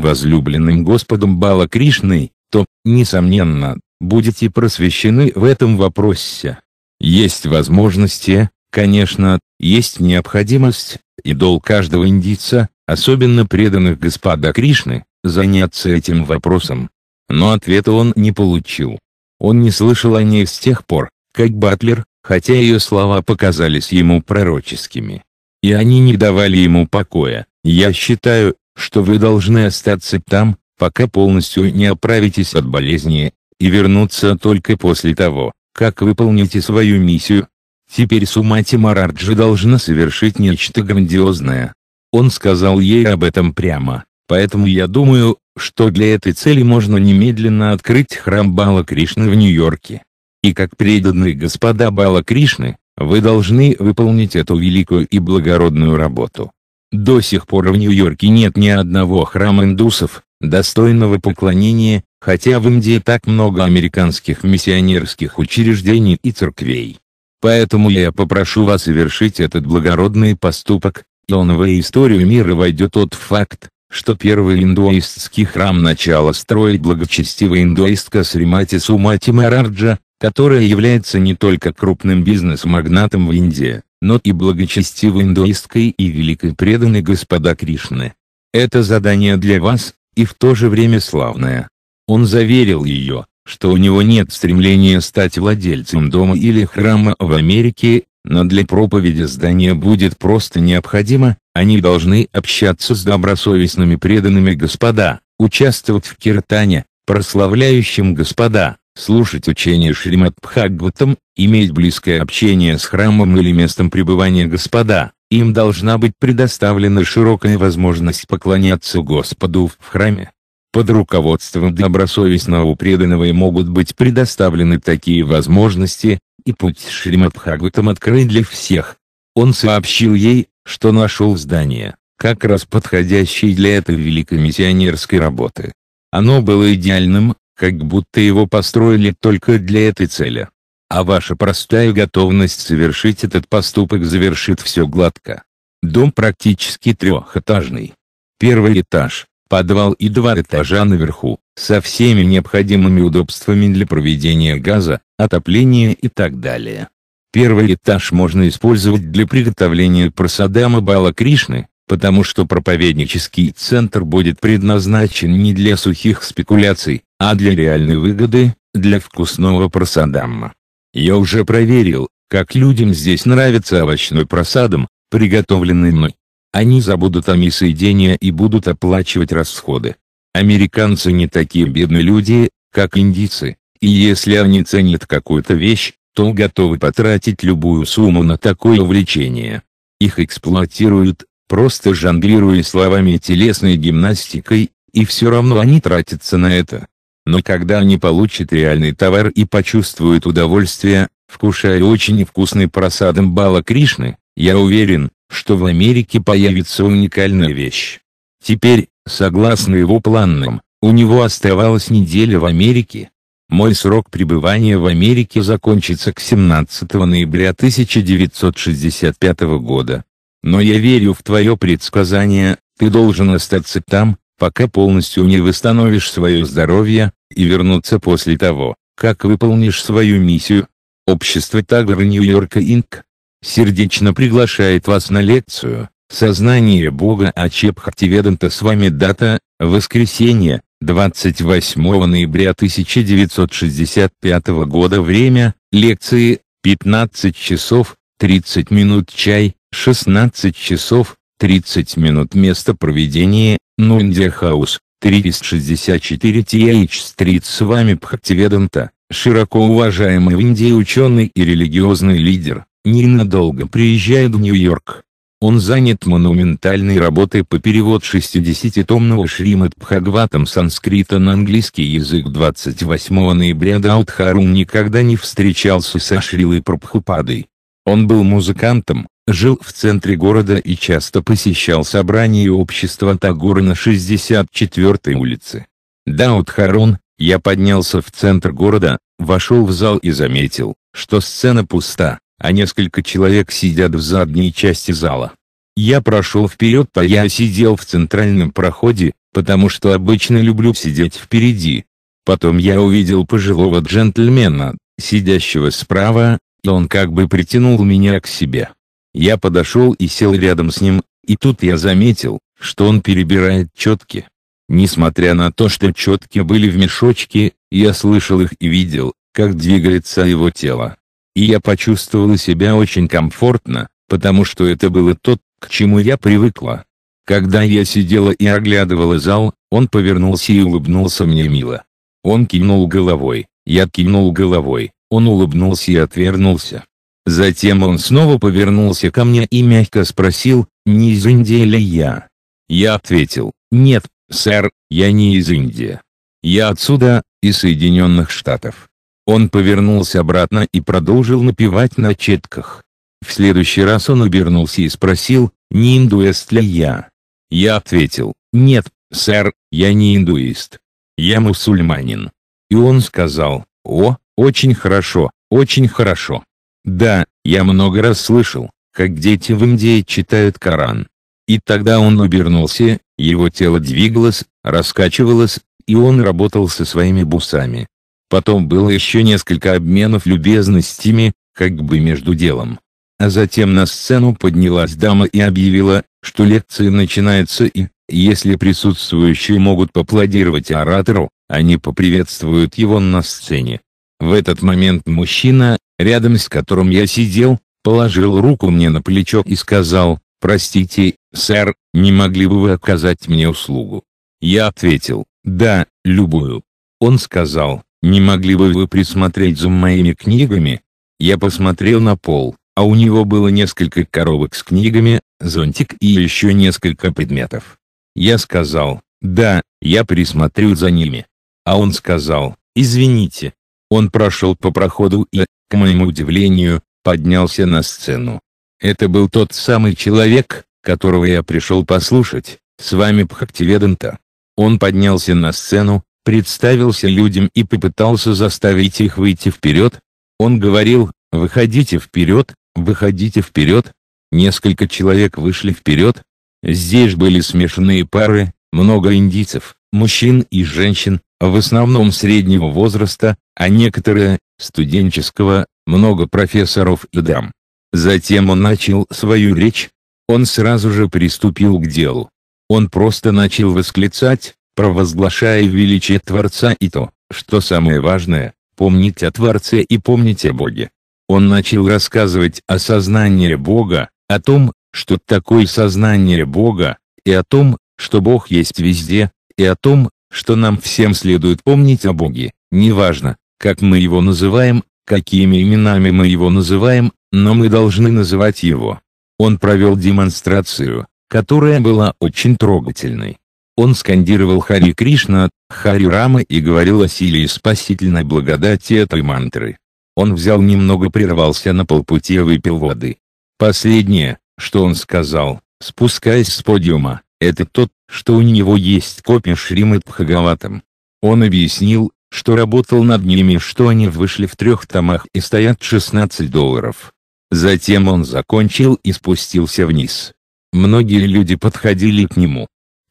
возлюбленным Господом Бала Кришной, то, несомненно, будете просвещены в этом вопросе. Есть возможности, конечно, есть необходимость, и долг каждого индийца, особенно преданных господа Кришны, заняться этим вопросом. Но ответа он не получил. Он не слышал о ней с тех пор, как Батлер, хотя ее слова показались ему пророческими. И они не давали ему покоя. «Я считаю, что вы должны остаться там, пока полностью не оправитесь от болезни, и вернуться только после того, как выполните свою миссию. Теперь Сумати Мараджи должна совершить нечто грандиозное. Он сказал ей об этом прямо. Поэтому я думаю, что для этой цели можно немедленно открыть храм Бала Кришны в Нью-Йорке. И как преданные господа Бала Кришны, вы должны выполнить эту великую и благородную работу. До сих пор в Нью-Йорке нет ни одного храма индусов, достойного поклонения, хотя в Индии так много американских миссионерских учреждений и церквей. Поэтому я попрошу вас совершить этот благородный поступок, и он в историю мира войдет тот факт, что первый индуистский храм начала строить благочестивая индуистка Сримати Сумати Марараджа, которая является не только крупным бизнес-магнатом в Индии, но и благочестивой индуисткой и великой преданной господа Кришны. Это задание для вас, и в то же время славное. Он заверил ее, что у него нет стремления стать владельцем дома или храма в Америке, но для проповеди здание будет просто необходимо, они должны общаться с добросовестными преданными Господа, участвовать в киртане, прославляющим Господа, слушать учение Шримад Бхагаватам, иметь близкое общение с храмом или местом пребывания Господа, им должна быть предоставлена широкая возможность поклоняться Господу в храме. Под руководством добросовестного преданного и могут быть предоставлены такие возможности, и путь Шримадхагутам открыт для всех. Он сообщил ей, что нашел здание, как раз подходящее для этой великой миссионерской работы. Оно было идеальным, как будто его построили только для этой цели. А ваша простая готовность совершить этот поступок завершит все гладко. Дом практически трехэтажный. Первый этаж подвал и два этажа наверху, со всеми необходимыми удобствами для проведения газа, отопления и так далее. Первый этаж можно использовать для приготовления просадама Бала Кришны, потому что проповеднический центр будет предназначен не для сухих спекуляций, а для реальной выгоды, для вкусного просадама. Я уже проверил, как людям здесь нравится овощной просадом, приготовленный мной. Они забудут о миссии миссоедении и будут оплачивать расходы. Американцы не такие бедные люди, как индийцы, и если они ценят какую-то вещь, то готовы потратить любую сумму на такое увлечение. Их эксплуатируют, просто жонглируя словами и телесной гимнастикой, и все равно они тратятся на это. Но когда они получат реальный товар и почувствуют удовольствие, вкушая очень вкусный просадом Бала Кришны, я уверен, что в Америке появится уникальная вещь. Теперь, согласно его планам, у него оставалась неделя в Америке. Мой срок пребывания в Америке закончится к 17 ноября 1965 года. Но я верю в твое предсказание, ты должен остаться там, пока полностью не восстановишь свое здоровье, и вернуться после того, как выполнишь свою миссию. Общество Тагра Нью-Йорка Инк сердечно приглашает вас на лекцию «Сознание Бога Ачепхативеданта» с вами дата, воскресенье, 28 ноября 1965 года время, лекции, 15 часов, 30 минут чай, 16 часов, 30 минут место проведения, Нундерхаус, 364 TH Street с вами Бхактиведанта, широко уважаемый в Индии ученый и религиозный лидер, ненадолго приезжает в Нью-Йорк. Он занят монументальной работой по переводу 60-томного Шримад Бхагаватам санскрита на английский язык 28 ноября Даудхарум никогда не встречался со Шрилой Прабхупадой. Он был музыкантом, жил в центре города и часто посещал собрания общества Тагора на 64-й улице. Даудхарун, я поднялся в центр города, вошел в зал и заметил, что сцена пуста а несколько человек сидят в задней части зала. Я прошел вперед, а я сидел в центральном проходе, потому что обычно люблю сидеть впереди. Потом я увидел пожилого джентльмена, сидящего справа, и он как бы притянул меня к себе. Я подошел и сел рядом с ним, и тут я заметил, что он перебирает четки. Несмотря на то, что четки были в мешочке, я слышал их и видел, как двигается его тело и я почувствовала себя очень комфортно, потому что это было то, к чему я привыкла. Когда я сидела и оглядывала зал, он повернулся и улыбнулся мне мило. Он кивнул головой, я кивнул головой, он улыбнулся и отвернулся. Затем он снова повернулся ко мне и мягко спросил, не из Индии ли я. Я ответил, нет, сэр, я не из Индии. Я отсюда, из Соединенных Штатов. Он повернулся обратно и продолжил напевать на четках. В следующий раз он обернулся и спросил, не индуист ли я. Я ответил, нет, сэр, я не индуист. Я мусульманин. И он сказал, о, очень хорошо, очень хорошо. Да, я много раз слышал, как дети в Индии читают Коран. И тогда он обернулся, его тело двигалось, раскачивалось, и он работал со своими бусами. Потом было еще несколько обменов любезностями, как бы между делом. А затем на сцену поднялась дама и объявила, что лекция начинается и, если присутствующие могут поплодировать оратору, они поприветствуют его на сцене. В этот момент мужчина, рядом с которым я сидел, положил руку мне на плечо и сказал, «Простите, сэр, не могли бы вы оказать мне услугу?» Я ответил, «Да, любую». Он сказал, не могли бы вы присмотреть за моими книгами? Я посмотрел на пол, а у него было несколько коробок с книгами, зонтик и еще несколько предметов. Я сказал, да, я присмотрю за ними. А он сказал, извините. Он прошел по проходу и, к моему удивлению, поднялся на сцену. Это был тот самый человек, которого я пришел послушать, с вами Пхактиведанта. Он поднялся на сцену, представился людям и попытался заставить их выйти вперед. Он говорил, выходите вперед, выходите вперед. Несколько человек вышли вперед. Здесь были смешанные пары, много индийцев, мужчин и женщин, в основном среднего возраста, а некоторые – студенческого, много профессоров и дам. Затем он начал свою речь. Он сразу же приступил к делу. Он просто начал восклицать, провозглашая величие Творца и то, что самое важное, помнить о Творце и помнить о Боге. Он начал рассказывать о сознании Бога, о том, что такое сознание Бога, и о том, что Бог есть везде, и о том, что нам всем следует помнить о Боге, неважно, как мы его называем, какими именами мы его называем, но мы должны называть его. Он провел демонстрацию, которая была очень трогательной. Он скандировал Хари Кришна, Хари Рама и говорил о силе и спасительной благодати этой мантры. Он взял немного прервался на полпути и выпил воды. Последнее, что он сказал, спускаясь с подиума, это тот, что у него есть копия Шримад Бхагаватам. Он объяснил, что работал над ними, что они вышли в трех томах и стоят 16 долларов. Затем он закончил и спустился вниз. Многие люди подходили к нему,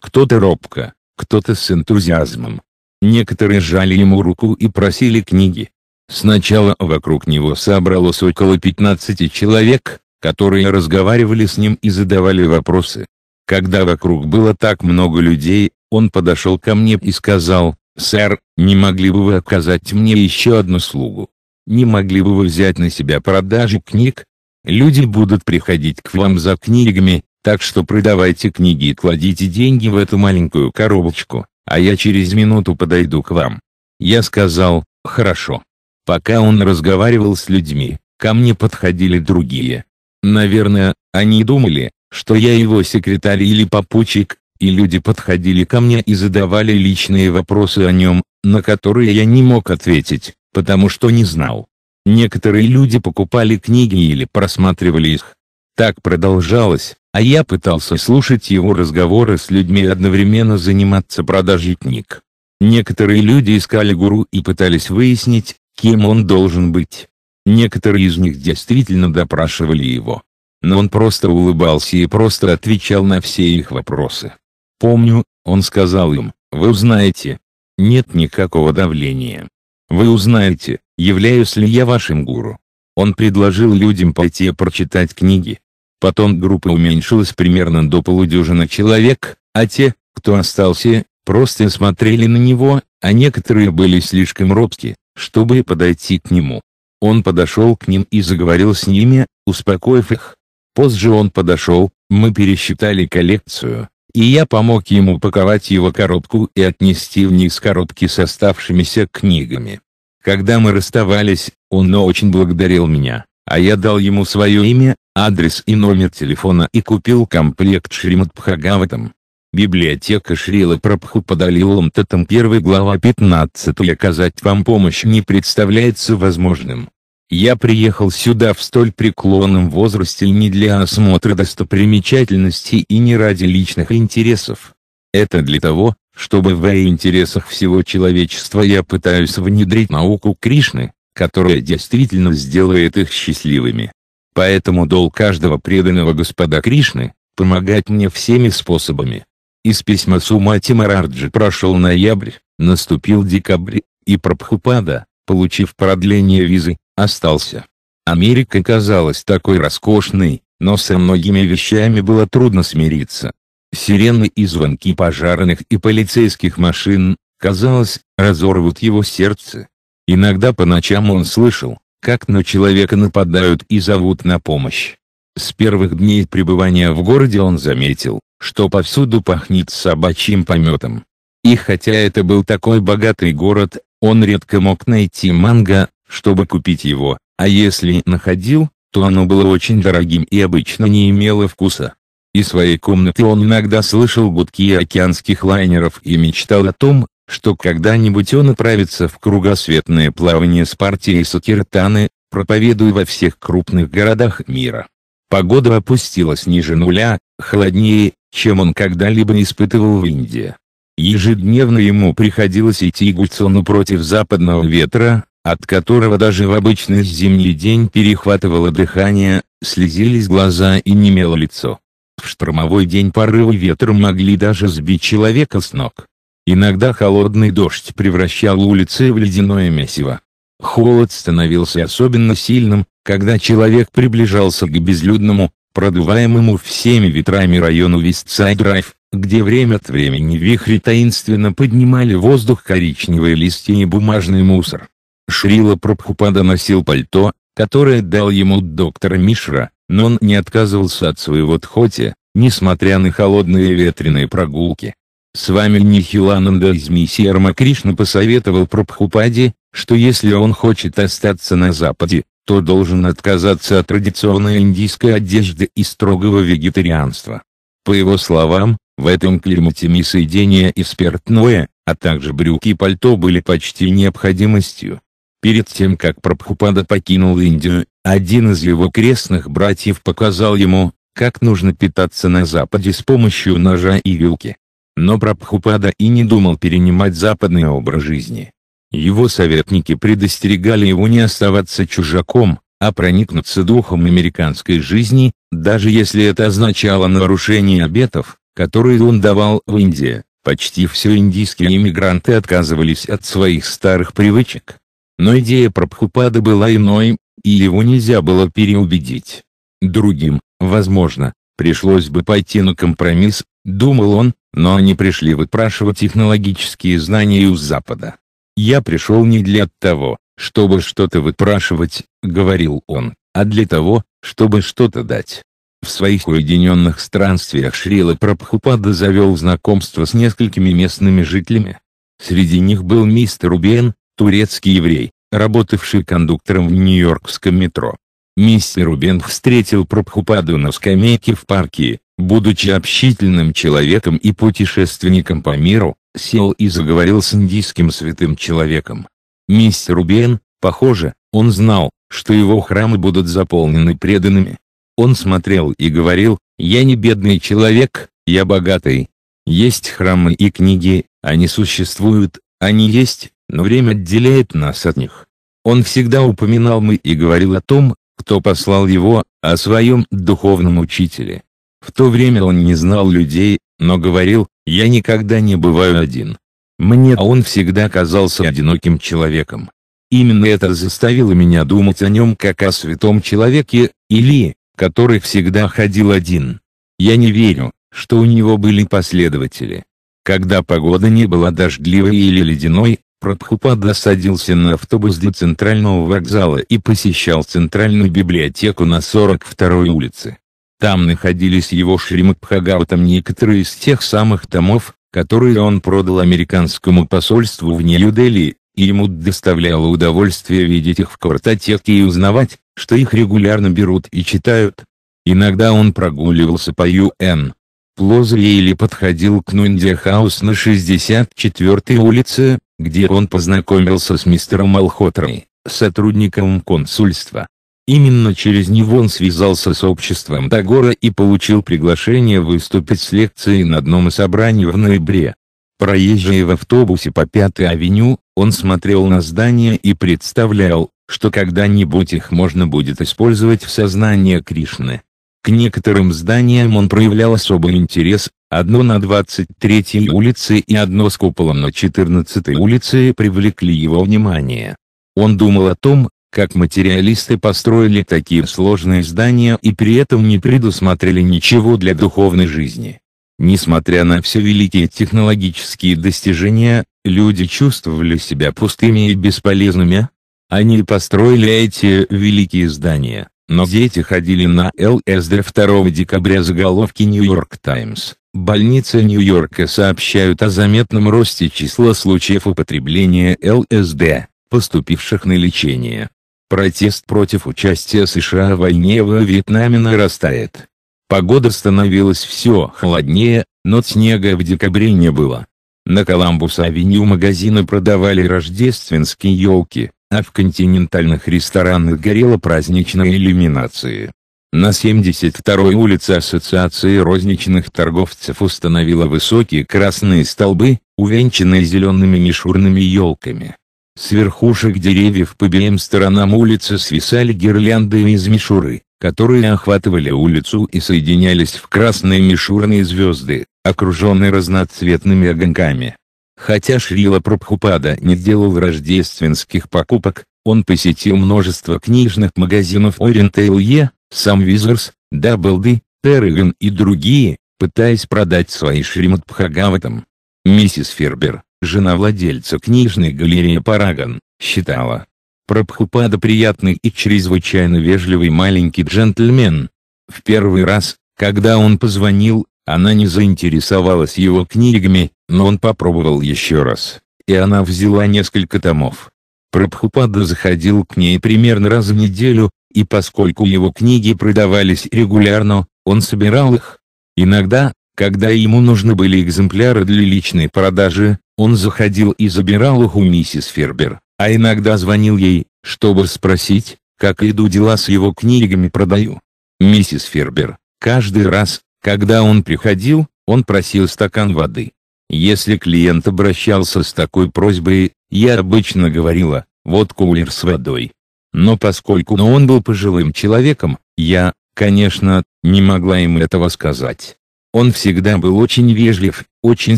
кто-то робко, кто-то с энтузиазмом. Некоторые жали ему руку и просили книги. Сначала вокруг него собралось около 15 человек, которые разговаривали с ним и задавали вопросы. Когда вокруг было так много людей, он подошел ко мне и сказал, «Сэр, не могли бы вы оказать мне еще одну слугу? Не могли бы вы взять на себя продажу книг? Люди будут приходить к вам за книгами, так что продавайте книги и кладите деньги в эту маленькую коробочку, а я через минуту подойду к вам. Я сказал, хорошо. Пока он разговаривал с людьми, ко мне подходили другие. Наверное, они думали, что я его секретарь или попутчик, и люди подходили ко мне и задавали личные вопросы о нем, на которые я не мог ответить, потому что не знал. Некоторые люди покупали книги или просматривали их, так продолжалось, а я пытался слушать его разговоры с людьми и одновременно заниматься продажей книг. Некоторые люди искали гуру и пытались выяснить, кем он должен быть. Некоторые из них действительно допрашивали его. Но он просто улыбался и просто отвечал на все их вопросы. Помню, он сказал им, вы узнаете. Нет никакого давления. Вы узнаете, являюсь ли я вашим гуру. Он предложил людям пойти и прочитать книги, Потом группа уменьшилась примерно до полудюжины человек, а те, кто остался, просто смотрели на него, а некоторые были слишком робки, чтобы подойти к нему. Он подошел к ним и заговорил с ними, успокоив их. Позже он подошел, мы пересчитали коллекцию, и я помог ему упаковать его коробку и отнести вниз коробки с оставшимися книгами. Когда мы расставались, он очень благодарил меня, а я дал ему свое имя, адрес и номер телефона и купил комплект Шримад Бхагаватам. Библиотека Шрила Прабхупада Лилам Татам 1 глава 15 и оказать вам помощь не представляется возможным. Я приехал сюда в столь преклонном возрасте не для осмотра достопримечательностей и не ради личных интересов. Это для того, чтобы в интересах всего человечества я пытаюсь внедрить науку Кришны, которая действительно сделает их счастливыми. Поэтому долг каждого преданного господа Кришны – помогать мне всеми способами. Из письма Сумати Мараджи прошел ноябрь, наступил декабрь, и Прабхупада, получив продление визы, остался. Америка казалась такой роскошной, но со многими вещами было трудно смириться. Сирены и звонки пожарных и полицейских машин, казалось, разорвут его сердце. Иногда по ночам он слышал, как на человека нападают и зовут на помощь. С первых дней пребывания в городе он заметил, что повсюду пахнет собачьим пометом. И хотя это был такой богатый город, он редко мог найти манго, чтобы купить его, а если находил, то оно было очень дорогим и обычно не имело вкуса. Из своей комнаты он иногда слышал гудки океанских лайнеров и мечтал о том, что когда-нибудь он отправится в кругосветное плавание с партией Сакиртаны, проповедуя во всех крупных городах мира. Погода опустилась ниже нуля, холоднее, чем он когда-либо испытывал в Индии. Ежедневно ему приходилось идти Гульцону против западного ветра, от которого даже в обычный зимний день перехватывало дыхание, слезились глаза и немело лицо. В штормовой день порывы ветра могли даже сбить человека с ног. Иногда холодный дождь превращал улицы в ледяное месиво. Холод становился особенно сильным, когда человек приближался к безлюдному, продуваемому всеми ветрами району Вестсайд-Драйв, где время от времени вихри таинственно поднимали воздух коричневые листья и бумажный мусор. Шрила Прабхупада носил пальто, которое дал ему доктор Мишра, но он не отказывался от своего тхоти, несмотря на холодные ветреные прогулки. С вами Нихилананда из миссии Рамакришна посоветовал Прабхупаде, что если он хочет остаться на Западе, то должен отказаться от традиционной индийской одежды и строгого вегетарианства. По его словам, в этом климате мясоедение и спиртное, а также брюки и пальто были почти необходимостью. Перед тем как Прабхупада покинул Индию, один из его крестных братьев показал ему, как нужно питаться на Западе с помощью ножа и вилки. Но Прабхупада и не думал перенимать западный образ жизни. Его советники предостерегали его не оставаться чужаком, а проникнуться духом американской жизни, даже если это означало нарушение обетов, которые он давал в Индии. Почти все индийские иммигранты отказывались от своих старых привычек. Но идея Прабхупада была иной, и его нельзя было переубедить. Другим, возможно, пришлось бы пойти на компромисс, думал он, но они пришли выпрашивать технологические знания у Запада. «Я пришел не для того, чтобы что-то выпрашивать», — говорил он, — «а для того, чтобы что-то дать». В своих уединенных странствиях Шрила Прабхупада завел знакомство с несколькими местными жителями. Среди них был мистер Убен, турецкий еврей, работавший кондуктором в Нью-Йоркском метро. Мистер Убен встретил Прабхупаду на скамейке в парке, Будучи общительным человеком и путешественником по миру, сел и заговорил с индийским святым человеком. Мистер Рубен, похоже, он знал, что его храмы будут заполнены преданными. Он смотрел и говорил, «Я не бедный человек, я богатый. Есть храмы и книги, они существуют, они есть, но время отделяет нас от них». Он всегда упоминал мы и говорил о том, кто послал его, о своем духовном учителе. В то время он не знал людей, но говорил, я никогда не бываю один. Мне а он всегда казался одиноким человеком. Именно это заставило меня думать о нем как о святом человеке, или, который всегда ходил один. Я не верю, что у него были последователи. Когда погода не была дождливой или ледяной, Прабхупада садился на автобус до центрального вокзала и посещал центральную библиотеку на 42-й улице. Там находились его шримы Пхагаутам некоторые из тех самых томов, которые он продал американскому посольству в Нью-Дели, и ему доставляло удовольствие видеть их в картотеке и узнавать, что их регулярно берут и читают. Иногда он прогуливался по ЮН. Плозри или подходил к Нундерхаус на 64-й улице, где он познакомился с мистером Алхотрой, сотрудником консульства. Именно через него он связался с обществом Тагора и получил приглашение выступить с лекцией на одном из собраний в ноябре. Проезжая в автобусе по Пятой авеню, он смотрел на здания и представлял, что когда-нибудь их можно будет использовать в сознании Кришны. К некоторым зданиям он проявлял особый интерес, одно на 23-й улице и одно с куполом на 14-й улице привлекли его внимание. Он думал о том, как материалисты построили такие сложные здания и при этом не предусмотрели ничего для духовной жизни. Несмотря на все великие технологические достижения, люди чувствовали себя пустыми и бесполезными. Они построили эти великие здания, но дети ходили на ЛСД 2 декабря заголовки New York Times. Больницы Нью-Йорка сообщают о заметном росте числа случаев употребления ЛСД, поступивших на лечение. Протест против участия США в войне во Вьетнаме нарастает. Погода становилась все холоднее, но снега в декабре не было. На Коламбус-авеню магазины продавали рождественские елки, а в континентальных ресторанах горела праздничная иллюминация. На 72-й улице Ассоциации розничных торговцев установила высокие красные столбы, увенчанные зелеными мишурными елками. С верхушек деревьев по обеим сторонам улицы свисали гирлянды из мишуры, которые охватывали улицу и соединялись в красные мишурные звезды, окруженные разноцветными огоньками. Хотя Шрила Прабхупада не делал рождественских покупок, он посетил множество книжных магазинов Oriental Сам Визерс, Даблды, Терриган и другие, пытаясь продать свои Шримад Пхагаватам. Миссис Фербер, жена владельца книжной галереи «Парагон», считала. Прабхупада приятный и чрезвычайно вежливый маленький джентльмен. В первый раз, когда он позвонил, она не заинтересовалась его книгами, но он попробовал еще раз, и она взяла несколько томов. Прабхупада заходил к ней примерно раз в неделю, и поскольку его книги продавались регулярно, он собирал их. Иногда, когда ему нужны были экземпляры для личной продажи, он заходил и забирал их у миссис Фербер, а иногда звонил ей, чтобы спросить, как иду дела с его книгами продаю. Миссис Фербер, каждый раз, когда он приходил, он просил стакан воды. Если клиент обращался с такой просьбой, я обычно говорила, вот кулер с водой. Но поскольку он был пожилым человеком, я, конечно, не могла им этого сказать. Он всегда был очень вежлив, очень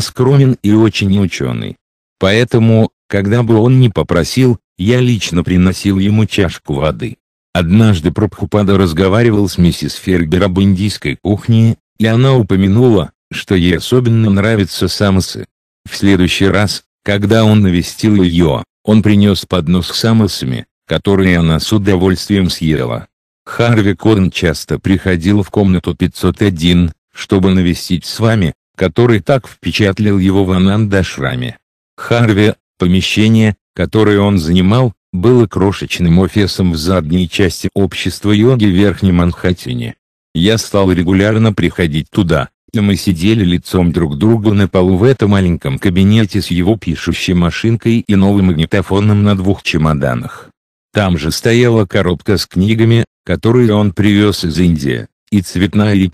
скромен и очень ученый. Поэтому, когда бы он ни попросил, я лично приносил ему чашку воды. Однажды Прабхупада разговаривал с миссис Фергер об индийской кухне, и она упомянула, что ей особенно нравятся самосы. В следующий раз, когда он навестил ее, он принес поднос с самосами, которые она с удовольствием съела. Харви Корн часто приходил в комнату 501, чтобы навестить с вами, который так впечатлил его в Анандашраме. Харви, помещение, которое он занимал, было крошечным офисом в задней части общества йоги в Верхнем Манхэттене. Я стал регулярно приходить туда, и мы сидели лицом друг к другу на полу в этом маленьком кабинете с его пишущей машинкой и новым магнитофоном на двух чемоданах. Там же стояла коробка с книгами, которые он привез из Индии и цветная и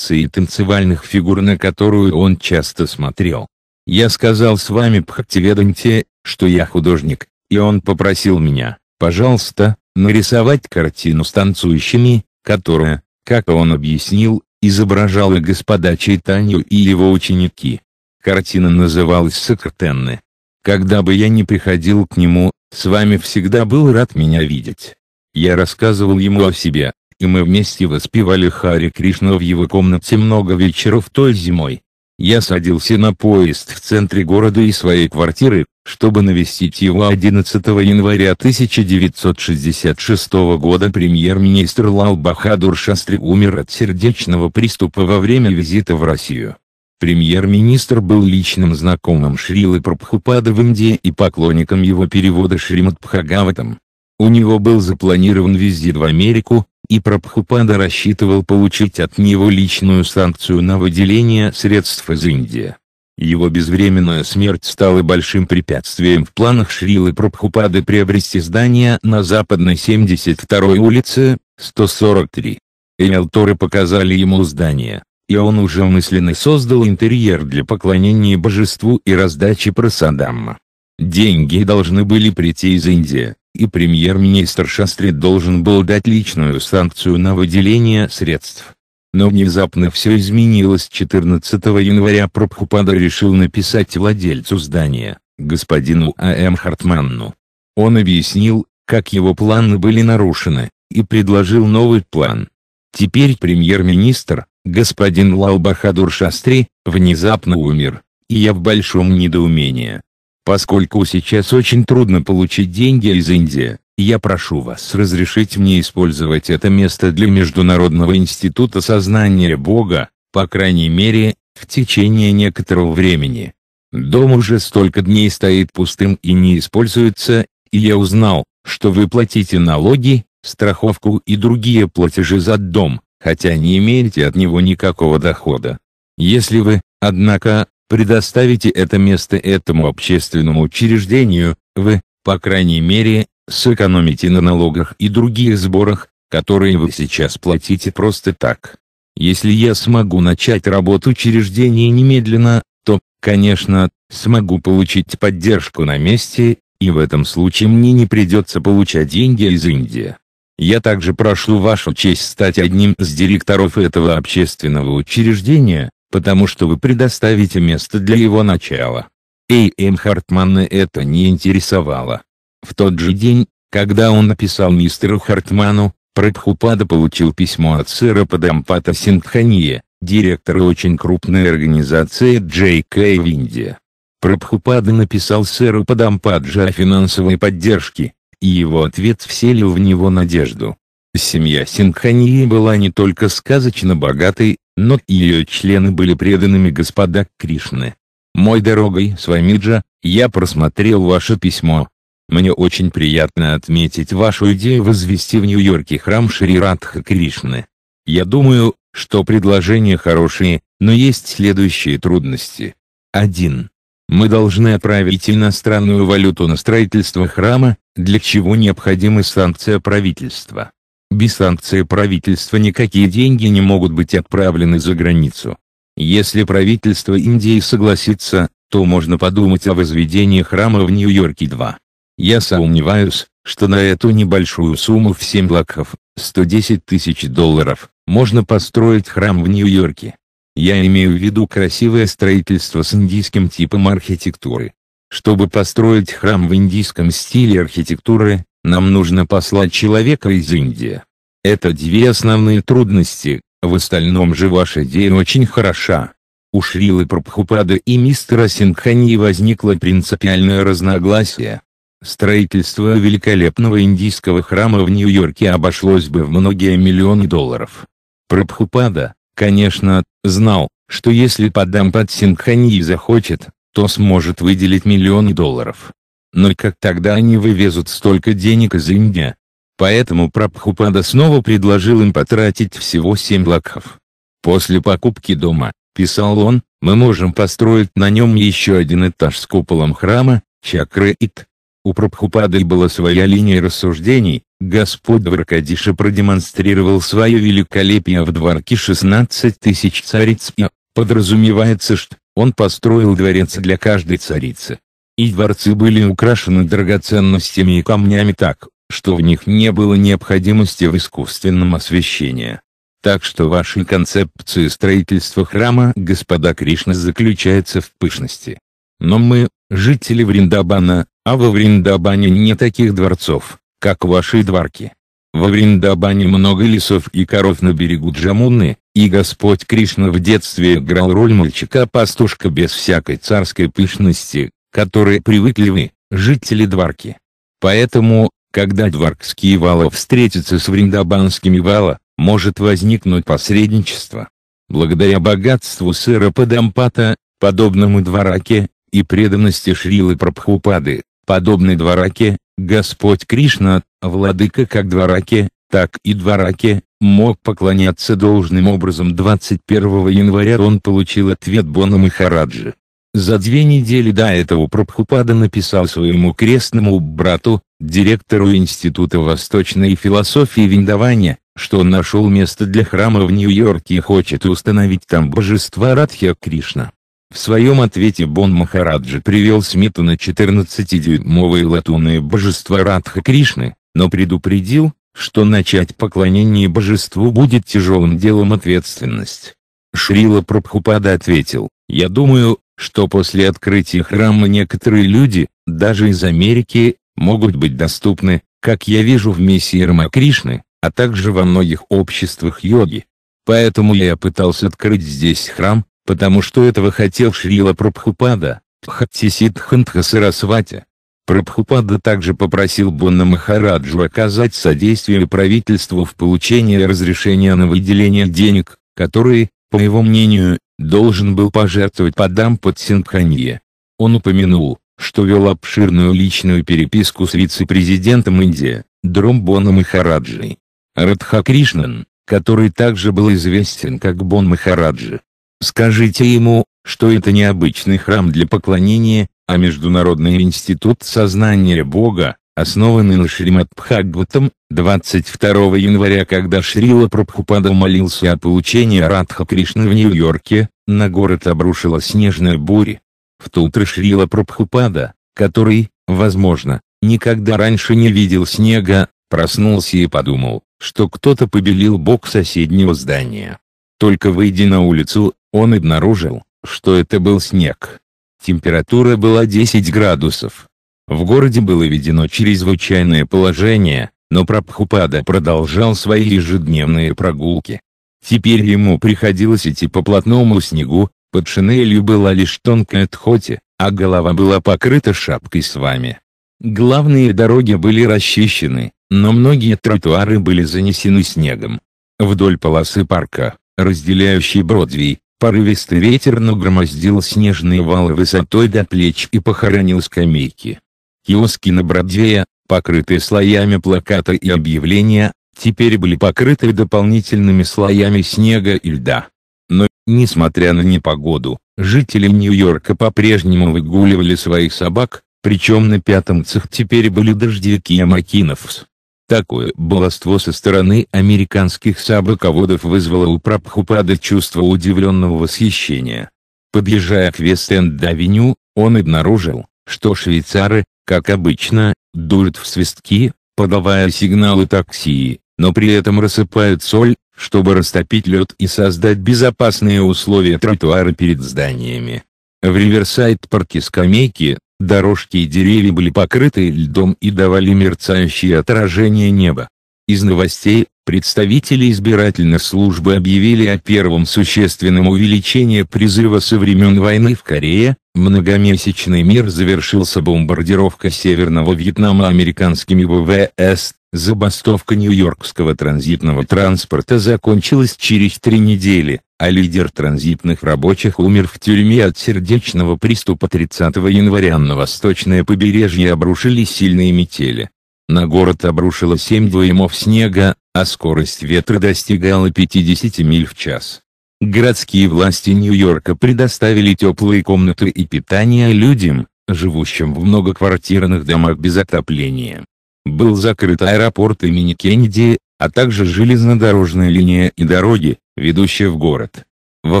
танцевальных фигур на которую он часто смотрел. Я сказал с вами Пхактиведанте, что я художник, и он попросил меня, пожалуйста, нарисовать картину с танцующими, которая, как он объяснил, изображала господа Чайтанью и его ученики. Картина называлась «Сокртенны». Когда бы я ни приходил к нему, с вами всегда был рад меня видеть. Я рассказывал ему о себе, и мы вместе воспевали Хари Кришну в его комнате много вечеров той зимой. Я садился на поезд в центре города и своей квартиры, чтобы навестить его 11 января 1966 года премьер-министр Лал Бахадур Шастри умер от сердечного приступа во время визита в Россию. Премьер-министр был личным знакомым Шрилы Прабхупада в Индии и поклонником его перевода Шримад Пхагаватам. У него был запланирован визит в Америку, и Прабхупада рассчитывал получить от него личную санкцию на выделение средств из Индии. Его безвременная смерть стала большим препятствием в планах Шрилы Прабхупады приобрести здание на западной 72-й улице, 143. Элторы показали ему здание, и он уже мысленно создал интерьер для поклонения божеству и раздачи прасадамма. Деньги должны были прийти из Индии, и премьер-министр Шастри должен был дать личную санкцию на выделение средств. Но внезапно все изменилось 14 января Прабхупада решил написать владельцу здания, господину А.М. Хартманну. Он объяснил, как его планы были нарушены, и предложил новый план. Теперь премьер-министр, господин Лал Бахадур Шастри, внезапно умер, и я в большом недоумении. Поскольку сейчас очень трудно получить деньги из Индии, я прошу вас разрешить мне использовать это место для Международного института сознания Бога, по крайней мере, в течение некоторого времени. Дом уже столько дней стоит пустым и не используется, и я узнал, что вы платите налоги, страховку и другие платежи за дом, хотя не имеете от него никакого дохода. Если вы, однако, предоставите это место этому общественному учреждению, вы, по крайней мере, сэкономите на налогах и других сборах, которые вы сейчас платите просто так. Если я смогу начать работу учреждения немедленно, то, конечно, смогу получить поддержку на месте, и в этом случае мне не придется получать деньги из Индии. Я также прошу вашу честь стать одним из директоров этого общественного учреждения, потому что вы предоставите место для его начала. А.М. Хартмана это не интересовало. В тот же день, когда он написал мистеру Хартману, Прабхупада получил письмо от сэра Падампата Сингханье, директора очень крупной организации J.K. в Индии. Прабхупада написал сэру Падампаджа о финансовой поддержке, и его ответ вселил в него надежду. Семья Синхании была не только сказочно богатой, но и ее члены были преданными господа Кришны. «Мой дорогой Свамиджа, я просмотрел ваше письмо. Мне очень приятно отметить вашу идею возвести в Нью-Йорке храм Шри Радха Кришны. Я думаю, что предложения хорошие, но есть следующие трудности. 1. Мы должны отправить иностранную валюту на строительство храма, для чего необходима санкция правительства. Без санкции правительства никакие деньги не могут быть отправлены за границу. Если правительство Индии согласится, то можно подумать о возведении храма в Нью-Йорке 2. Я сомневаюсь, что на эту небольшую сумму в 7 лакхов, 110 тысяч долларов, можно построить храм в Нью-Йорке. Я имею в виду красивое строительство с индийским типом архитектуры. Чтобы построить храм в индийском стиле архитектуры, нам нужно послать человека из Индии. Это две основные трудности, в остальном же ваша идея очень хороша. У Шрилы Прабхупада и мистера Сингхани возникло принципиальное разногласие. Строительство великолепного индийского храма в Нью-Йорке обошлось бы в многие миллионы долларов. Прабхупада, конечно, знал, что если подам под Сингхани захочет, то сможет выделить миллионы долларов. Но как тогда они вывезут столько денег из Индии? Поэтому Прабхупада снова предложил им потратить всего 7 лакхов. После покупки дома, писал он, мы можем построить на нем еще один этаж с куполом храма, чакры Ит. У Прабхупады была своя линия рассуждений, Господь Варкадиша продемонстрировал свое великолепие в дворке 16 тысяч цариц и, подразумевается, что он построил дворец для каждой царицы и дворцы были украшены драгоценностями и камнями так, что в них не было необходимости в искусственном освещении. Так что ваша концепция строительства храма Господа Кришны заключается в пышности. Но мы, жители Вриндабана, а во Вриндабане не таких дворцов, как ваши дворки. Во Вриндабане много лесов и коров на берегу Джамуны, и Господь Кришна в детстве играл роль мальчика-пастушка без всякой царской пышности, которые привыкли вы, жители дворки. Поэтому, когда дворкские вала встретятся с вриндабанскими вала, может возникнуть посредничество. Благодаря богатству сыра Падампата, подобному двораке, и преданности Шрилы Прабхупады, подобной двораке, Господь Кришна, владыка как двораке, так и двораке, мог поклоняться должным образом 21 января он получил ответ Бона Махараджи. За две недели до этого Прабхупада написал своему крестному брату, директору Института восточной философии Виндавания, что он нашел место для храма в Нью-Йорке и хочет установить там божество Радхи Кришна. В своем ответе Бон Махараджи привел Смиту на 14-дюймовые латунные божества Радха Кришны, но предупредил, что начать поклонение божеству будет тяжелым делом ответственность. Шрила Прабхупада ответил, «Я думаю, что после открытия храма некоторые люди, даже из Америки, могут быть доступны, как я вижу в миссии Рамакришны, а также во многих обществах йоги. Поэтому я пытался открыть здесь храм, потому что этого хотел Шрила Прабхупада, Пхаттисидхантха Сарасвати. Прабхупада также попросил Бонна Махараджу оказать содействие правительству в получении разрешения на выделение денег, которые, по его мнению, должен был пожертвовать подам под Сингханье. Он упомянул, что вел обширную личную переписку с вице-президентом Индии, Дромбоном Махараджей. Радхакришнан, который также был известен как Бон Махараджи. Скажите ему, что это не обычный храм для поклонения, а Международный институт сознания Бога, основанный на Шримад Бхагаватам, 22 января, когда Шрила Прабхупада молился о получении Радха Кришны в Нью-Йорке, на город обрушила снежная буря. В то утро Шрила Прабхупада, который, возможно, никогда раньше не видел снега, проснулся и подумал, что кто-то побелил бок соседнего здания. Только выйдя на улицу, он обнаружил, что это был снег. Температура была 10 градусов. В городе было введено чрезвычайное положение, но Прабхупада продолжал свои ежедневные прогулки. Теперь ему приходилось идти по плотному снегу, под шинелью была лишь тонкая тхоти, а голова была покрыта шапкой с вами. Главные дороги были расчищены, но многие тротуары были занесены снегом. Вдоль полосы парка, разделяющей Бродвей, порывистый ветер нагромоздил снежные валы высотой до плеч и похоронил скамейки. Киоски на Бродвее, покрытые слоями плаката и объявления, теперь были покрыты дополнительными слоями снега и льда. Но, несмотря на непогоду, жители Нью-Йорка по-прежнему выгуливали своих собак, причем на пятом цех теперь были дождевики Амакиновс. Такое баловство со стороны американских собаководов вызвало у Прабхупада чувство удивленного восхищения. Подъезжая к Вест-Энд-Авеню, он обнаружил, что швейцары, как обычно, дуют в свистки, подавая сигналы такси, но при этом рассыпают соль, чтобы растопить лед и создать безопасные условия тротуара перед зданиями. В Риверсайд-парке скамейки, дорожки и деревья были покрыты льдом и давали мерцающие отражения неба. Из новостей, Представители избирательной службы объявили о первом существенном увеличении призыва со времен войны в Корее, многомесячный мир завершился бомбардировкой Северного Вьетнама американскими ВВС, забастовка нью-йоркского транзитного транспорта закончилась через три недели, а лидер транзитных рабочих умер в тюрьме от сердечного приступа 30 января на восточное побережье обрушились сильные метели. На город обрушило 7 дюймов снега, а скорость ветра достигала 50 миль в час. Городские власти Нью-Йорка предоставили теплые комнаты и питание людям, живущим в многоквартирных домах без отопления. Был закрыт аэропорт имени Кеннеди, а также железнодорожная линия и дороги, ведущие в город. Во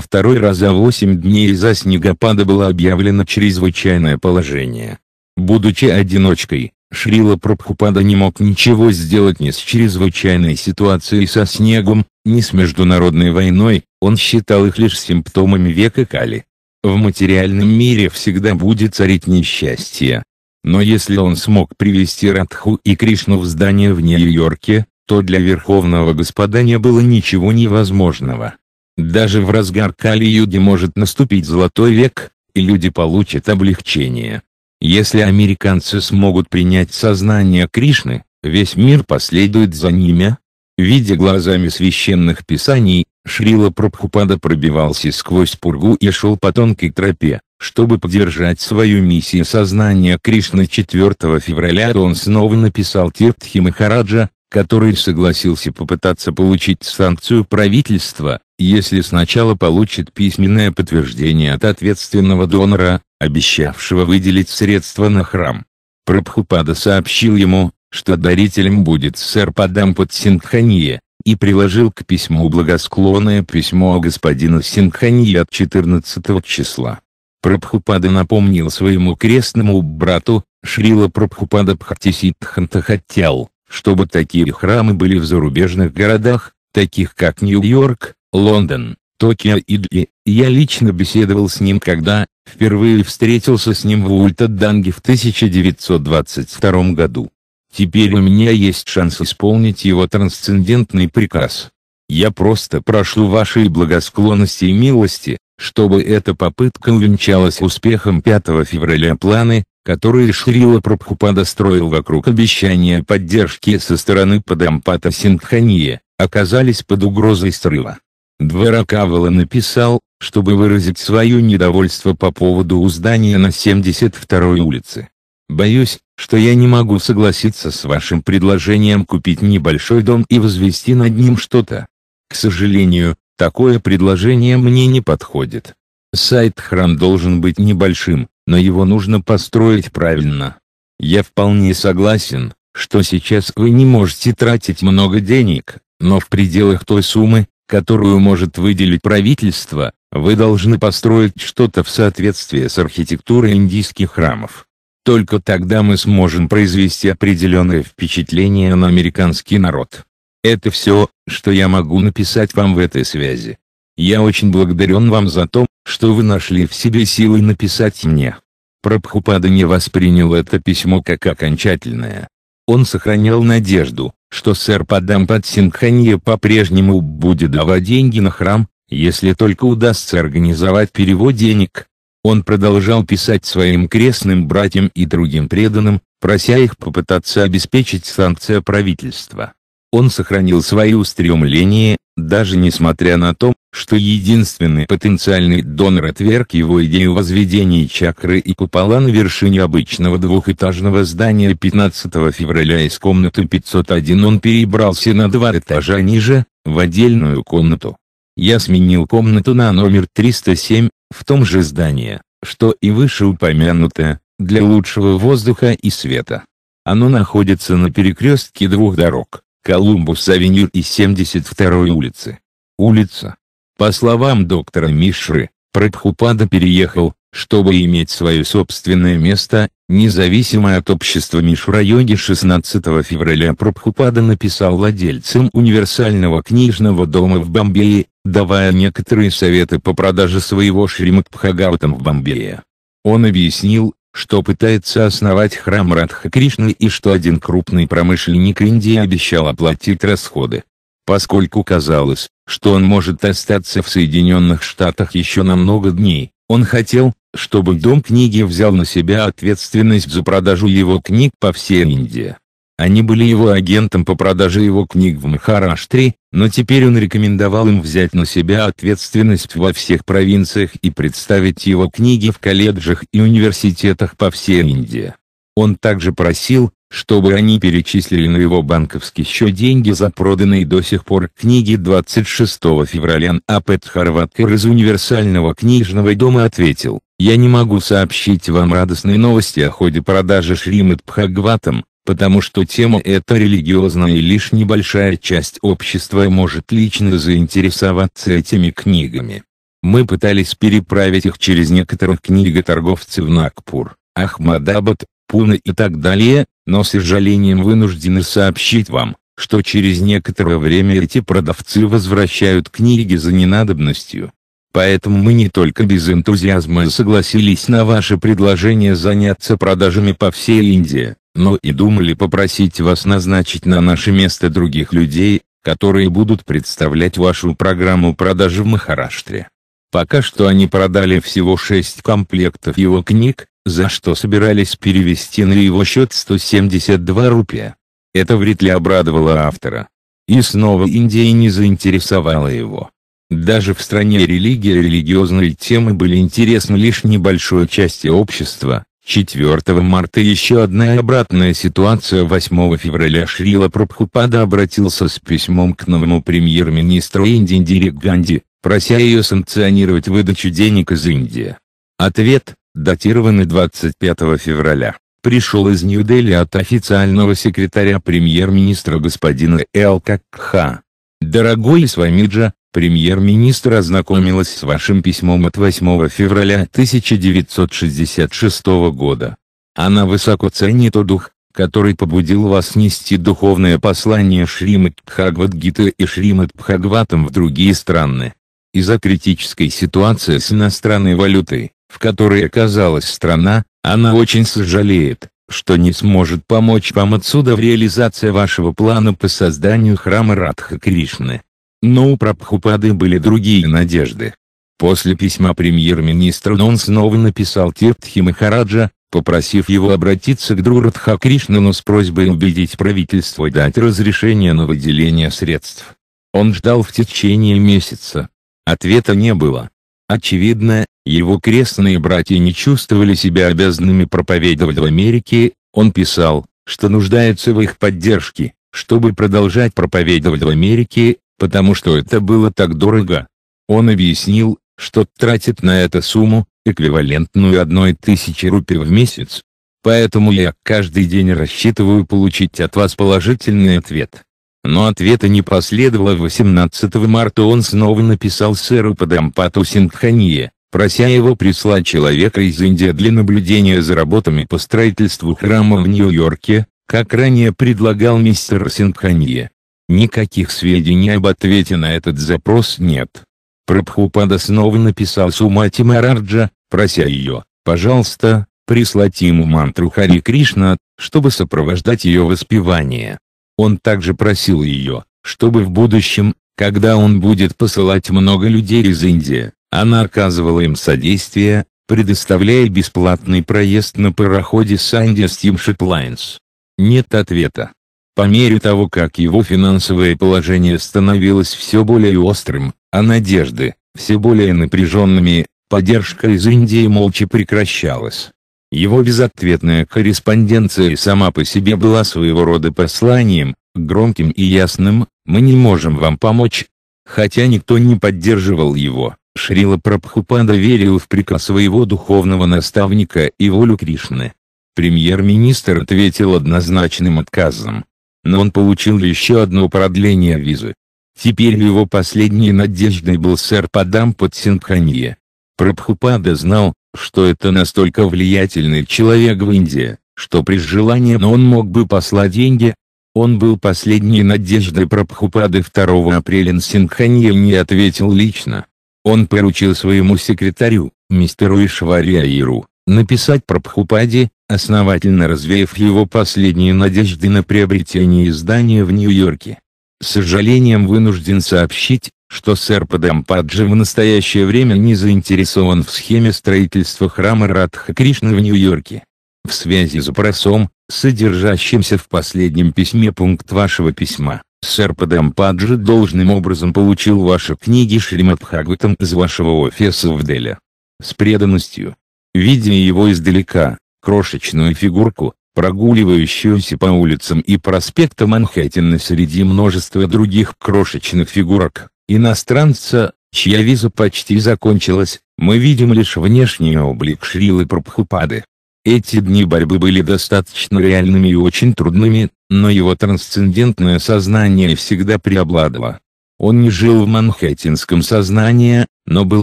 второй раз за 8 дней из-за снегопада было объявлено чрезвычайное положение. Будучи одиночкой, Шрила Прабхупада не мог ничего сделать ни с чрезвычайной ситуацией со снегом, ни с международной войной, он считал их лишь симптомами века Кали. В материальном мире всегда будет царить несчастье. Но если он смог привести Радху и Кришну в здание в Нью-Йорке, то для Верховного Господа не было ничего невозможного. Даже в разгар Кали-юги может наступить золотой век, и люди получат облегчение. Если американцы смогут принять сознание Кришны, весь мир последует за ними. Видя глазами священных писаний, Шрила Прабхупада пробивался сквозь пургу и шел по тонкой тропе. Чтобы поддержать свою миссию сознания Кришны 4 февраля он снова написал Тиртхи Махараджа, который согласился попытаться получить санкцию правительства, если сначала получит письменное подтверждение от ответственного донора, обещавшего выделить средства на храм. Прабхупада сообщил ему, что дарителем будет сэр Падам под Синхание, и приложил к письму благосклонное письмо господина Сингханье от 14 числа. Прабхупада напомнил своему крестному брату, Шрила Прабхупада Бхактисидхантахатял, чтобы такие храмы были в зарубежных городах, таких как Нью-Йорк, Лондон, Токио и Дли. Я лично беседовал с ним когда, впервые встретился с ним в Ультаданге в 1922 году. Теперь у меня есть шанс исполнить его трансцендентный приказ. Я просто прошу вашей благосклонности и милости, чтобы эта попытка увенчалась успехом 5 февраля планы, которые Шрила Прабхупада строил вокруг обещания поддержки со стороны Падампата Сингханье, оказались под угрозой срыва. Дваракавала написал, чтобы выразить свое недовольство по поводу уздания на 72-й улице. «Боюсь, что я не могу согласиться с вашим предложением купить небольшой дом и возвести над ним что-то. К сожалению, такое предложение мне не подходит. Сайт храм должен быть небольшим, но его нужно построить правильно. Я вполне согласен, что сейчас вы не можете тратить много денег, но в пределах той суммы, которую может выделить правительство, вы должны построить что-то в соответствии с архитектурой индийских храмов. Только тогда мы сможем произвести определенное впечатление на американский народ. Это все, что я могу написать вам в этой связи. Я очень благодарен вам за то, что вы нашли в себе силы написать мне. Прабхупада не воспринял это письмо как окончательное. Он сохранял надежду, что сэр Падампад Сингханье по-прежнему будет давать деньги на храм, если только удастся организовать перевод денег. Он продолжал писать своим крестным братьям и другим преданным, прося их попытаться обеспечить санкция правительства он сохранил свои устремления, даже несмотря на то, что единственный потенциальный донор отверг его идею возведения чакры и купола на вершине обычного двухэтажного здания 15 февраля из комнаты 501 он перебрался на два этажа ниже, в отдельную комнату. Я сменил комнату на номер 307, в том же здании, что и вышеупомянутое, для лучшего воздуха и света. Оно находится на перекрестке двух дорог, Колумбус-авеню и 72-й улицы. Улица. По словам доктора Мишры, Прабхупада переехал, чтобы иметь свое собственное место, независимо от общества Мишра-йоги 16 февраля Прабхупада написал владельцам универсального книжного дома в Бомбее, давая некоторые советы по продаже своего Шримад Бхагаватам в Бомбее. Он объяснил, что пытается основать храм Радха Кришны и что один крупный промышленник Индии обещал оплатить расходы. Поскольку казалось, что он может остаться в Соединенных Штатах еще на много дней, он хотел, чтобы Дом книги взял на себя ответственность за продажу его книг по всей Индии. Они были его агентом по продаже его книг в Махараштре, но теперь он рекомендовал им взять на себя ответственность во всех провинциях и представить его книги в колледжах и университетах по всей Индии. Он также просил, чтобы они перечислили на его банковский счет деньги за проданные до сих пор книги 26 февраля Апет Харваткар из универсального книжного дома ответил, «Я не могу сообщить вам радостные новости о ходе продажи Шримад Пхагватам, потому что тема эта религиозная и лишь небольшая часть общества может лично заинтересоваться этими книгами. Мы пытались переправить их через некоторых книготорговцев в Нагпур, Ахмадабад, Пуна и так далее, но с сожалением вынуждены сообщить вам, что через некоторое время эти продавцы возвращают книги за ненадобностью, Поэтому мы не только без энтузиазма согласились на ваше предложение заняться продажами по всей Индии, но и думали попросить вас назначить на наше место других людей, которые будут представлять вашу программу продажи в Махараштре. Пока что они продали всего 6 комплектов его книг, за что собирались перевести на его счет 172 рупия. Это вряд ли обрадовало автора. И снова Индия не заинтересовала его. Даже в стране религия и религиозные темы были интересны лишь небольшой части общества. 4 марта еще одна обратная ситуация 8 февраля Шрила Прабхупада обратился с письмом к новому премьер-министру Индии Дире Ганди, прося ее санкционировать выдачу денег из Индии. Ответ, датированный 25 февраля, пришел из Нью-Дели от официального секретаря премьер-министра господина Эл Какха. Дорогой Свамиджа, премьер-министр ознакомилась с вашим письмом от 8 февраля 1966 года. Она высоко ценит тот дух, который побудил вас нести духовное послание Шримад Бхагавадгита и Шримад Бхагаватам в другие страны. Из-за критической ситуации с иностранной валютой, в которой оказалась страна, она очень сожалеет что не сможет помочь вам отсюда в реализации вашего плана по созданию храма Радха Кришны. Но у Прабхупады были другие надежды. После письма премьер-министра он снова написал Тиртхи Махараджа, попросив его обратиться к Друрадха Кришнану с просьбой убедить правительство дать разрешение на выделение средств. Он ждал в течение месяца. Ответа не было. Очевидно, его крестные братья не чувствовали себя обязанными проповедовать в Америке, он писал, что нуждается в их поддержке, чтобы продолжать проповедовать в Америке, потому что это было так дорого. Он объяснил, что тратит на это сумму, эквивалентную одной тысяче рупий в месяц. Поэтому я каждый день рассчитываю получить от вас положительный ответ но ответа не последовало 18 марта он снова написал сэру Падампату Сингханье, прося его прислать человека из Индии для наблюдения за работами по строительству храма в Нью-Йорке, как ранее предлагал мистер Сингханье. Никаких сведений об ответе на этот запрос нет. Прабхупада снова написал Сумати Мараджа, прося ее, пожалуйста, прислать ему мантру Хари Кришна, чтобы сопровождать ее воспевание. Он также просил ее, чтобы в будущем, когда он будет посылать много людей из Индии, она оказывала им содействие, предоставляя бесплатный проезд на пароходе Санди Steamship Lines. Нет ответа. По мере того, как его финансовое положение становилось все более острым, а надежды, все более напряженными, поддержка из Индии молча прекращалась. Его безответная корреспонденция и сама по себе была своего рода посланием, громким и ясным, «Мы не можем вам помочь». Хотя никто не поддерживал его, Шрила Прабхупада верил в приказ своего духовного наставника и волю Кришны. Премьер-министр ответил однозначным отказом. Но он получил еще одно продление визы. Теперь его последней надеждой был сэр Падам под Сингханье. Прабхупада знал, что это настолько влиятельный человек в Индии, что при желании он мог бы послать деньги. Он был последней надеждой Прабхупады 2 апреля Синханьев не ответил лично. Он поручил своему секретарю, мистеру Ишвариаиру, написать Прабхупаде, основательно развеяв его последние надежды на приобретение издания в Нью-Йорке. С сожалением вынужден сообщить, что сэр Падампаджи в настоящее время не заинтересован в схеме строительства храма Радха Кришны в Нью-Йорке. В связи с запросом, содержащимся в последнем письме пункт вашего письма, сэр Падампаджи должным образом получил ваши книги Шримад из вашего офиса в Дели. С преданностью. Видя его издалека, крошечную фигурку, прогуливающуюся по улицам и проспектам Манхэттена среди множества других крошечных фигурок, Иностранца, чья виза почти закончилась, мы видим лишь внешний облик Шрилы Прабхупады. Эти дни борьбы были достаточно реальными и очень трудными, но его трансцендентное сознание всегда преобладало. Он не жил в манхэттенском сознании, но был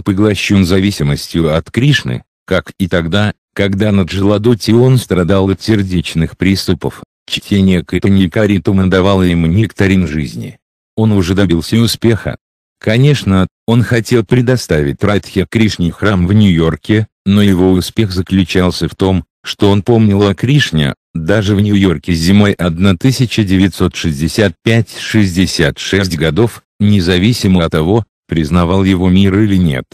поглощен зависимостью от Кришны, как и тогда, когда на Джаладоте он страдал от сердечных приступов, чтение Катаньякари Тума давало ему нектарин жизни. Он уже добился успеха, Конечно, он хотел предоставить Радхе Кришне храм в Нью-Йорке, но его успех заключался в том, что он помнил о Кришне, даже в Нью-Йорке зимой 1965-66 годов, независимо от того, признавал его мир или нет.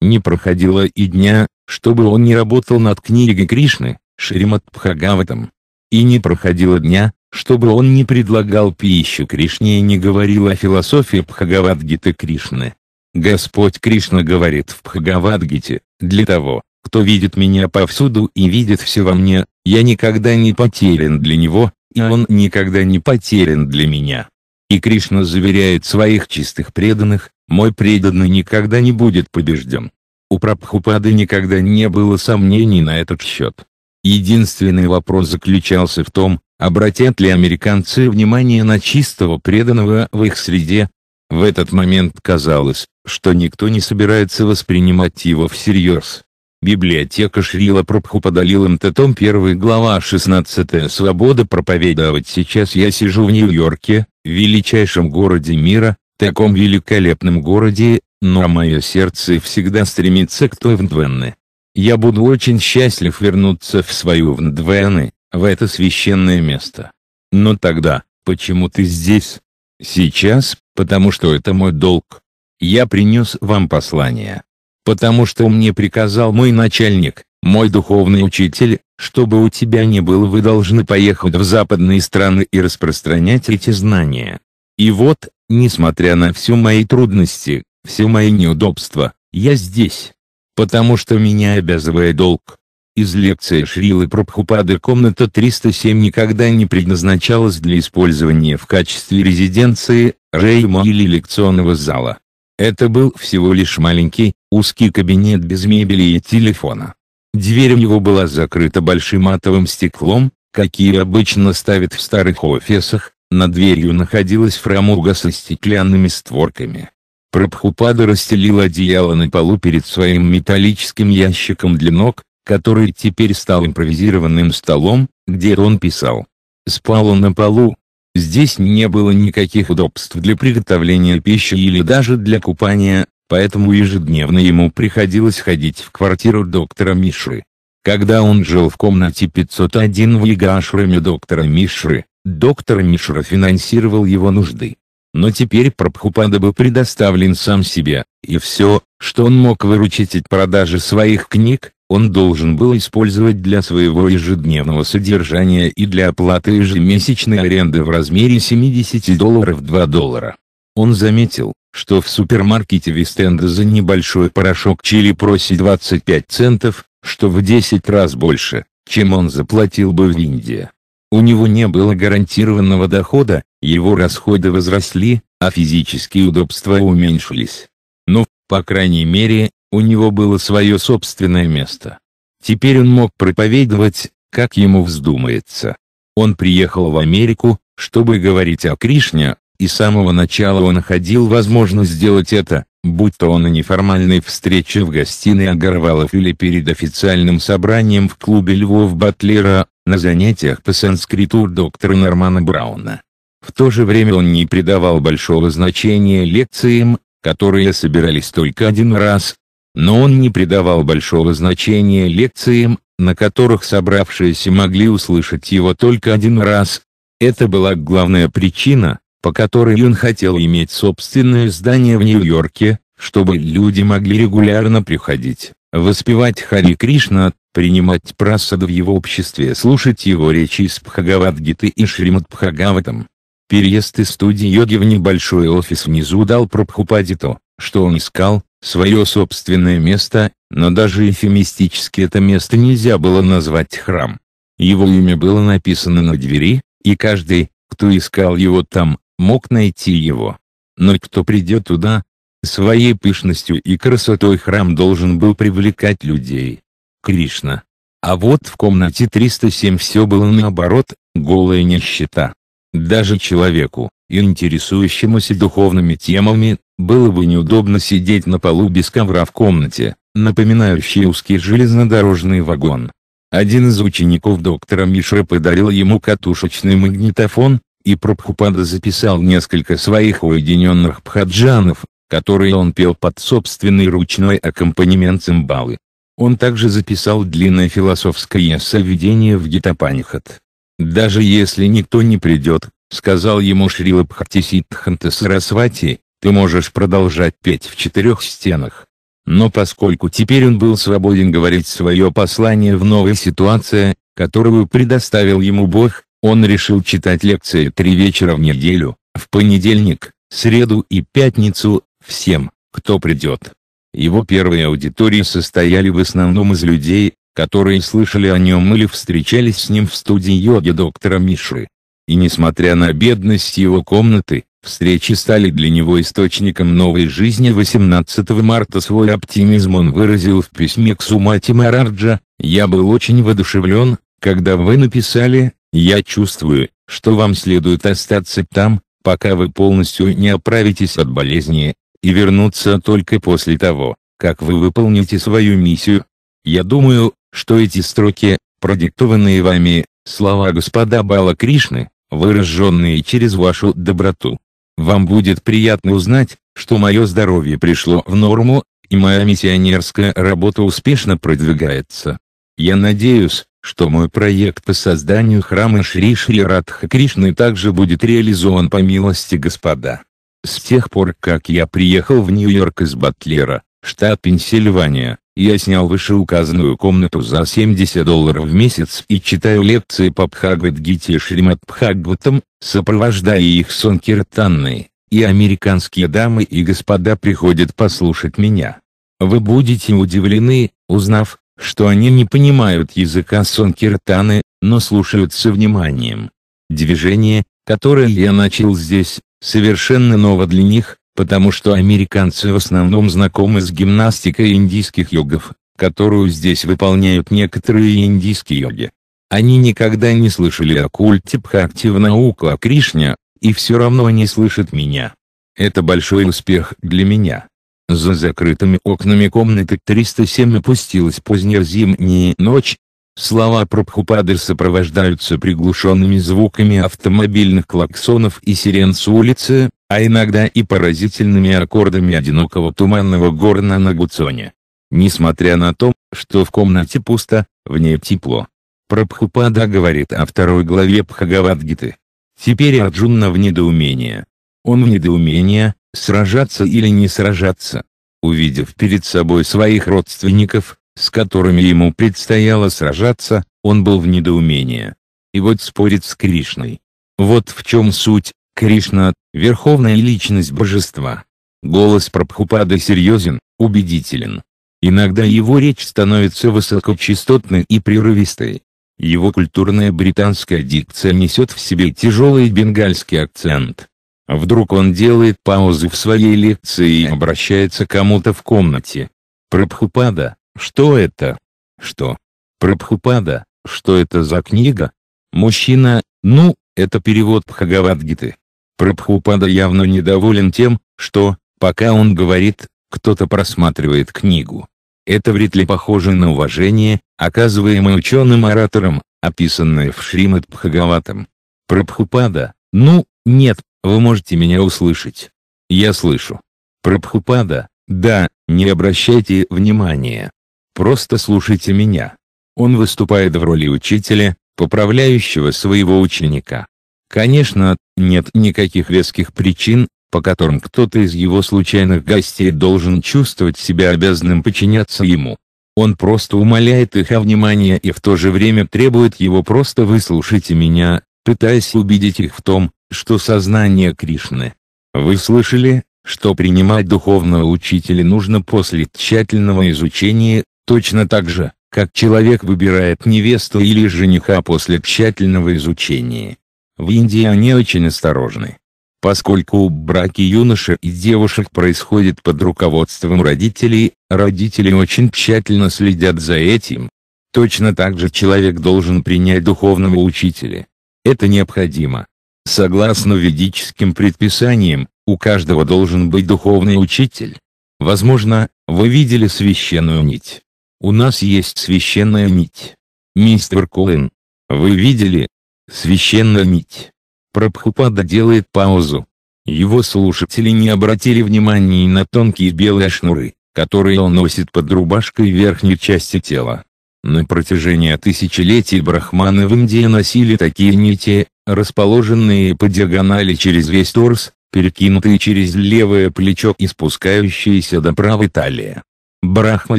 Не проходило и дня, чтобы он не работал над книгой Кришны, Шримад Пхагаватом, И не проходило дня, чтобы он не предлагал пищу Кришне и не говорил о философии Бхагавадгиты Кришны. Господь Кришна говорит в Бхагавадгите, «Для того, кто видит меня повсюду и видит все во мне, я никогда не потерян для него, и он никогда не потерян для меня». И Кришна заверяет своих чистых преданных, «Мой преданный никогда не будет побежден». У Прабхупады никогда не было сомнений на этот счет. Единственный вопрос заключался в том, Обратят ли американцы внимание на чистого преданного в их среде? В этот момент казалось, что никто не собирается воспринимать его всерьез. Библиотека Шрила Прабху подарил им том 1 глава 16 «Свобода проповедовать». Сейчас я сижу в Нью-Йорке, величайшем городе мира, таком великолепном городе, но мое сердце всегда стремится к той Вндвенне. Я буду очень счастлив вернуться в свою Вндвены, в это священное место. Но тогда, почему ты здесь? Сейчас, потому что это мой долг. Я принес вам послание. Потому что мне приказал мой начальник, мой духовный учитель, чтобы у тебя не было, вы должны поехать в западные страны и распространять эти знания. И вот, несмотря на все мои трудности, все мои неудобства, я здесь. Потому что меня обязывает долг. Из лекции Шрилы Прабхупады комната 307 никогда не предназначалась для использования в качестве резиденции, рейма или лекционного зала. Это был всего лишь маленький, узкий кабинет без мебели и телефона. Дверь его была закрыта большим матовым стеклом, какие обычно ставят в старых офисах, над дверью находилась фрамуга со стеклянными створками. Прабхупада расстелил одеяло на полу перед своим металлическим ящиком для ног, который теперь стал импровизированным столом, где он писал. Спал он на полу. Здесь не было никаких удобств для приготовления пищи или даже для купания, поэтому ежедневно ему приходилось ходить в квартиру доктора Миши. Когда он жил в комнате 501 в Ягашраме доктора Мишры, доктор Мишра финансировал его нужды. Но теперь Прабхупада был предоставлен сам себе, и все, что он мог выручить от продажи своих книг, он должен был использовать для своего ежедневного содержания и для оплаты ежемесячной аренды в размере 70 долларов 2 доллара. Он заметил, что в супермаркете Вестенда за небольшой порошок чили просит 25 центов, что в 10 раз больше, чем он заплатил бы в Индии. У него не было гарантированного дохода, его расходы возросли, а физические удобства уменьшились. Но, по крайней мере, у него было свое собственное место. Теперь он мог проповедовать, как ему вздумается. Он приехал в Америку, чтобы говорить о Кришне, и с самого начала он находил возможность сделать это, будь то на неформальной встрече в гостиной Агарвалов или перед официальным собранием в клубе Львов Батлера, на занятиях по санскриту доктора Нормана Брауна. В то же время он не придавал большого значения лекциям, которые собирались только один раз, но он не придавал большого значения лекциям, на которых собравшиеся могли услышать его только один раз. Это была главная причина, по которой он хотел иметь собственное здание в Нью-Йорке, чтобы люди могли регулярно приходить, воспевать Хари Кришна, принимать прасаду в его обществе, слушать его речи из Пхагавадгиты и Шримад Пхагаватам. Переезд из студии йоги в небольшой офис внизу дал Прабхупаде то, что он искал, свое собственное место, но даже эфемистически это место нельзя было назвать храм. Его имя было написано на двери, и каждый, кто искал его там, мог найти его. Но кто придет туда, своей пышностью и красотой храм должен был привлекать людей. Кришна. А вот в комнате 307 все было наоборот, голая нищета. Даже человеку, интересующемуся духовными темами, было бы неудобно сидеть на полу без ковра в комнате, напоминающей узкий железнодорожный вагон. Один из учеников доктора Мишра подарил ему катушечный магнитофон, и Прабхупада записал несколько своих уединенных пхаджанов, которые он пел под собственный ручной аккомпанемент цимбалы. Он также записал длинное философское соведение в Гитапанихат. «Даже если никто не придет», — сказал ему Шрила Бхактисидханта Сарасвати, ты можешь продолжать петь в четырех стенах. Но поскольку теперь он был свободен говорить свое послание в новой ситуации, которую предоставил ему Бог, он решил читать лекции три вечера в неделю, в понедельник, среду и пятницу, всем, кто придет. Его первые аудитории состояли в основном из людей, которые слышали о нем или встречались с ним в студии йоги доктора Миши. И несмотря на бедность его комнаты, Встречи стали для него источником новой жизни 18 марта свой оптимизм он выразил в письме к Сумати Мараджа, «Я был очень воодушевлен, когда вы написали, я чувствую, что вам следует остаться там, пока вы полностью не оправитесь от болезни, и вернуться только после того, как вы выполните свою миссию. Я думаю, что эти строки, продиктованные вами, слова господа Бала Кришны, выраженные через вашу доброту, вам будет приятно узнать, что мое здоровье пришло в норму, и моя миссионерская работа успешно продвигается. Я надеюсь, что мой проект по созданию храма Шри Шри Радха Кришны также будет реализован по милости Господа. С тех пор, как я приехал в Нью-Йорк из Батлера, штат Пенсильвания, я снял вышеуказанную комнату за 70 долларов в месяц и читаю лекции по Бхагавадгите и Шримад Бхагаватам, сопровождая их сонкиртанной, и американские дамы и господа приходят послушать меня. Вы будете удивлены, узнав, что они не понимают языка сонкиртаны, но слушаются вниманием. Движение, которое я начал здесь, совершенно ново для них, потому что американцы в основном знакомы с гимнастикой индийских йогов, которую здесь выполняют некоторые индийские йоги. Они никогда не слышали о культе Бхакти в науку о а Кришне, и все равно они слышат меня. Это большой успех для меня. За закрытыми окнами комнаты 307 опустилась поздняя зимняя ночь. Слова Прабхупады сопровождаются приглушенными звуками автомобильных клаксонов и сирен с улицы, а иногда и поразительными аккордами одинокого туманного горна на гуцоне. Несмотря на то, что в комнате пусто, в ней тепло. Прабхупада говорит о второй главе Пхагавадгиты. Теперь Арджуна в недоумении. Он в недоумении, сражаться или не сражаться. Увидев перед собой своих родственников, с которыми ему предстояло сражаться, он был в недоумении. И вот спорит с Кришной. Вот в чем суть, Кришна – верховная личность божества. Голос Прабхупады серьезен, убедителен. Иногда его речь становится высокочастотной и прерывистой. Его культурная британская дикция несет в себе тяжелый бенгальский акцент. Вдруг он делает паузы в своей лекции и обращается к кому-то в комнате. Прабхупада, что это? Что? Прабхупада, что это за книга? Мужчина, ну, это перевод Бхагавадгиты. Прабхупада явно недоволен тем, что, пока он говорит, кто-то просматривает книгу. Это вряд ли похоже на уважение, оказываемое ученым-оратором, описанное в Шримад Бхагаватам. Прабхупада, ну, нет, вы можете меня услышать. Я слышу. Прабхупада, да, не обращайте внимания. Просто слушайте меня. Он выступает в роли учителя, поправляющего своего ученика. Конечно, нет никаких веских причин, по которым кто-то из его случайных гостей должен чувствовать себя обязанным подчиняться ему. Он просто умоляет их о внимании и в то же время требует его просто «выслушайте меня», пытаясь убедить их в том, что сознание Кришны. Вы слышали, что принимать духовного учителя нужно после тщательного изучения, точно так же, как человек выбирает невесту или жениха после тщательного изучения. В Индии они очень осторожны. Поскольку браки юношек и девушек происходят под руководством родителей, родители очень тщательно следят за этим. Точно так же человек должен принять духовного учителя. Это необходимо. Согласно ведическим предписаниям, у каждого должен быть духовный учитель. Возможно, вы видели священную нить. У нас есть священная нить. Мистер Коэн, вы видели, Священная нить. Прабхупада делает паузу. Его слушатели не обратили внимания на тонкие белые шнуры, которые он носит под рубашкой верхней части тела. На протяжении тысячелетий брахманы в Индии носили такие нити, расположенные по диагонали через весь торс, перекинутые через левое плечо и спускающиеся до правой талии. Брахма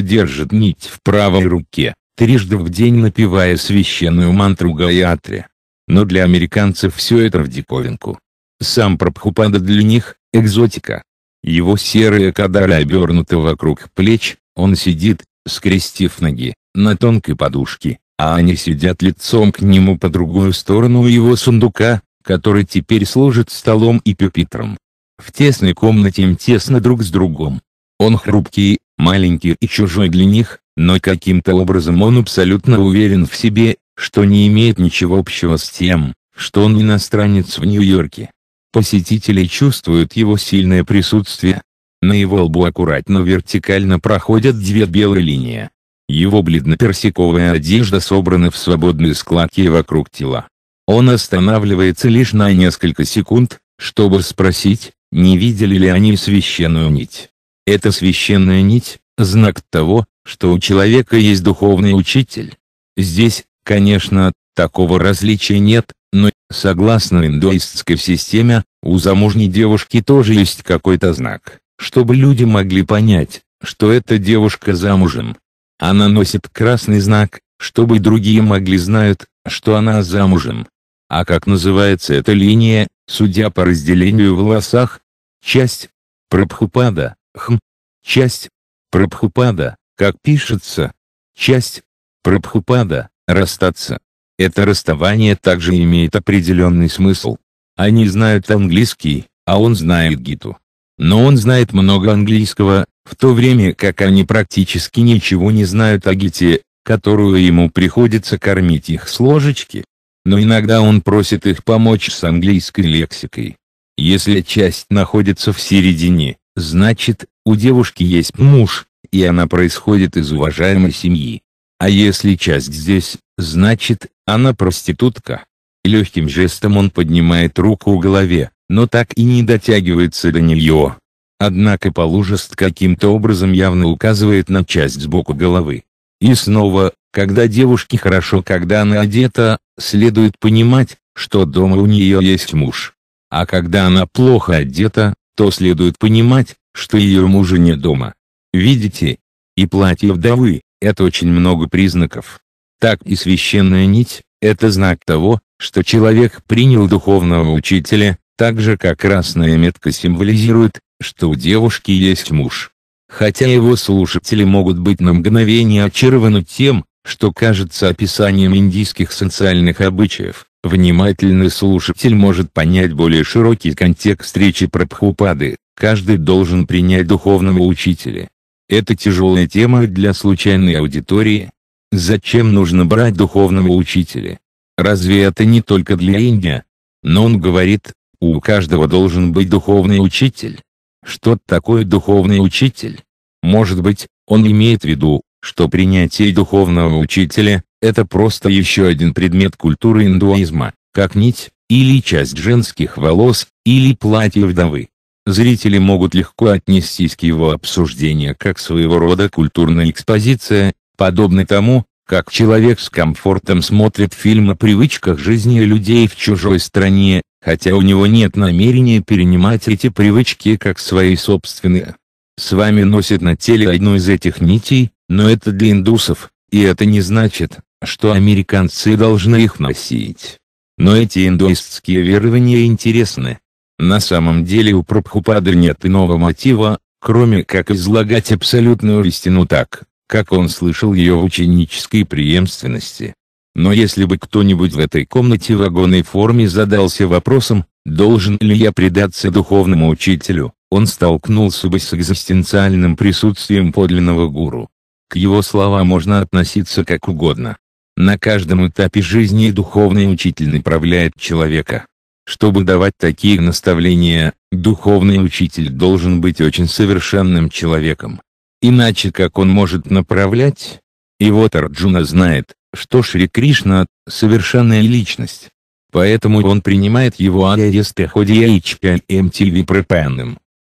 держит нить в правой руке, трижды в день напевая священную мантру Гаятри но для американцев все это в диковинку. Сам Прабхупада для них – экзотика. Его серые кадара обернуты вокруг плеч, он сидит, скрестив ноги, на тонкой подушке, а они сидят лицом к нему по другую сторону его сундука, который теперь служит столом и пюпитром. В тесной комнате им тесно друг с другом. Он хрупкий, маленький и чужой для них, но каким-то образом он абсолютно уверен в себе что не имеет ничего общего с тем, что он иностранец в Нью-Йорке. Посетители чувствуют его сильное присутствие. На его лбу аккуратно вертикально проходят две белые линии. Его бледно-персиковая одежда собрана в свободные складки вокруг тела. Он останавливается лишь на несколько секунд, чтобы спросить, не видели ли они священную нить. Эта священная нить – знак того, что у человека есть духовный учитель. Здесь, Конечно, такого различия нет, но, согласно индуистской системе, у замужней девушки тоже есть какой-то знак, чтобы люди могли понять, что эта девушка замужем. Она носит красный знак, чтобы другие могли знать, что она замужем. А как называется эта линия, судя по разделению в волосах? Часть Прабхупада, хм, часть Прабхупада, как пишется, часть Прабхупада, Расстаться. Это расставание также имеет определенный смысл. Они знают английский, а он знает гиту. Но он знает много английского, в то время как они практически ничего не знают о гите, которую ему приходится кормить их с ложечки. Но иногда он просит их помочь с английской лексикой. Если часть находится в середине, значит, у девушки есть муж, и она происходит из уважаемой семьи. А если часть здесь, значит, она проститутка. легким жестом он поднимает руку у голове, но так и не дотягивается до нее. Однако полужест каким-то образом явно указывает на часть сбоку головы. И снова, когда девушке хорошо, когда она одета, следует понимать, что дома у нее есть муж. А когда она плохо одета, то следует понимать, что ее мужа не дома. Видите? И платье вдовы, это очень много признаков. Так и священная нить – это знак того, что человек принял духовного учителя, так же как красная метка символизирует, что у девушки есть муж. Хотя его слушатели могут быть на мгновение очарованы тем, что кажется описанием индийских социальных обычаев, внимательный слушатель может понять более широкий контекст речи про Прабхупады, каждый должен принять духовного учителя. Это тяжелая тема для случайной аудитории. Зачем нужно брать духовного учителя? Разве это не только для Индия? Но он говорит, у каждого должен быть духовный учитель. Что такое духовный учитель? Может быть, он имеет в виду, что принятие духовного учителя – это просто еще один предмет культуры индуизма, как нить, или часть женских волос, или платье вдовы зрители могут легко отнестись к его обсуждению как своего рода культурная экспозиция, подобной тому, как человек с комфортом смотрит фильм о привычках жизни людей в чужой стране, хотя у него нет намерения перенимать эти привычки как свои собственные. С вами носит на теле одну из этих нитей, но это для индусов, и это не значит, что американцы должны их носить. Но эти индуистские верования интересны, на самом деле у Прабхупады нет иного мотива, кроме как излагать абсолютную истину так, как он слышал ее в ученической преемственности. Но если бы кто-нибудь в этой комнате в вагонной форме задался вопросом, должен ли я предаться духовному учителю, он столкнулся бы с экзистенциальным присутствием подлинного гуру. К его словам можно относиться как угодно. На каждом этапе жизни духовный учитель направляет человека. Чтобы давать такие наставления, духовный учитель должен быть очень совершенным человеком. Иначе как он может направлять? И вот Арджуна знает, что Шри Кришна – совершенная личность. Поэтому он принимает его арест Ходьячка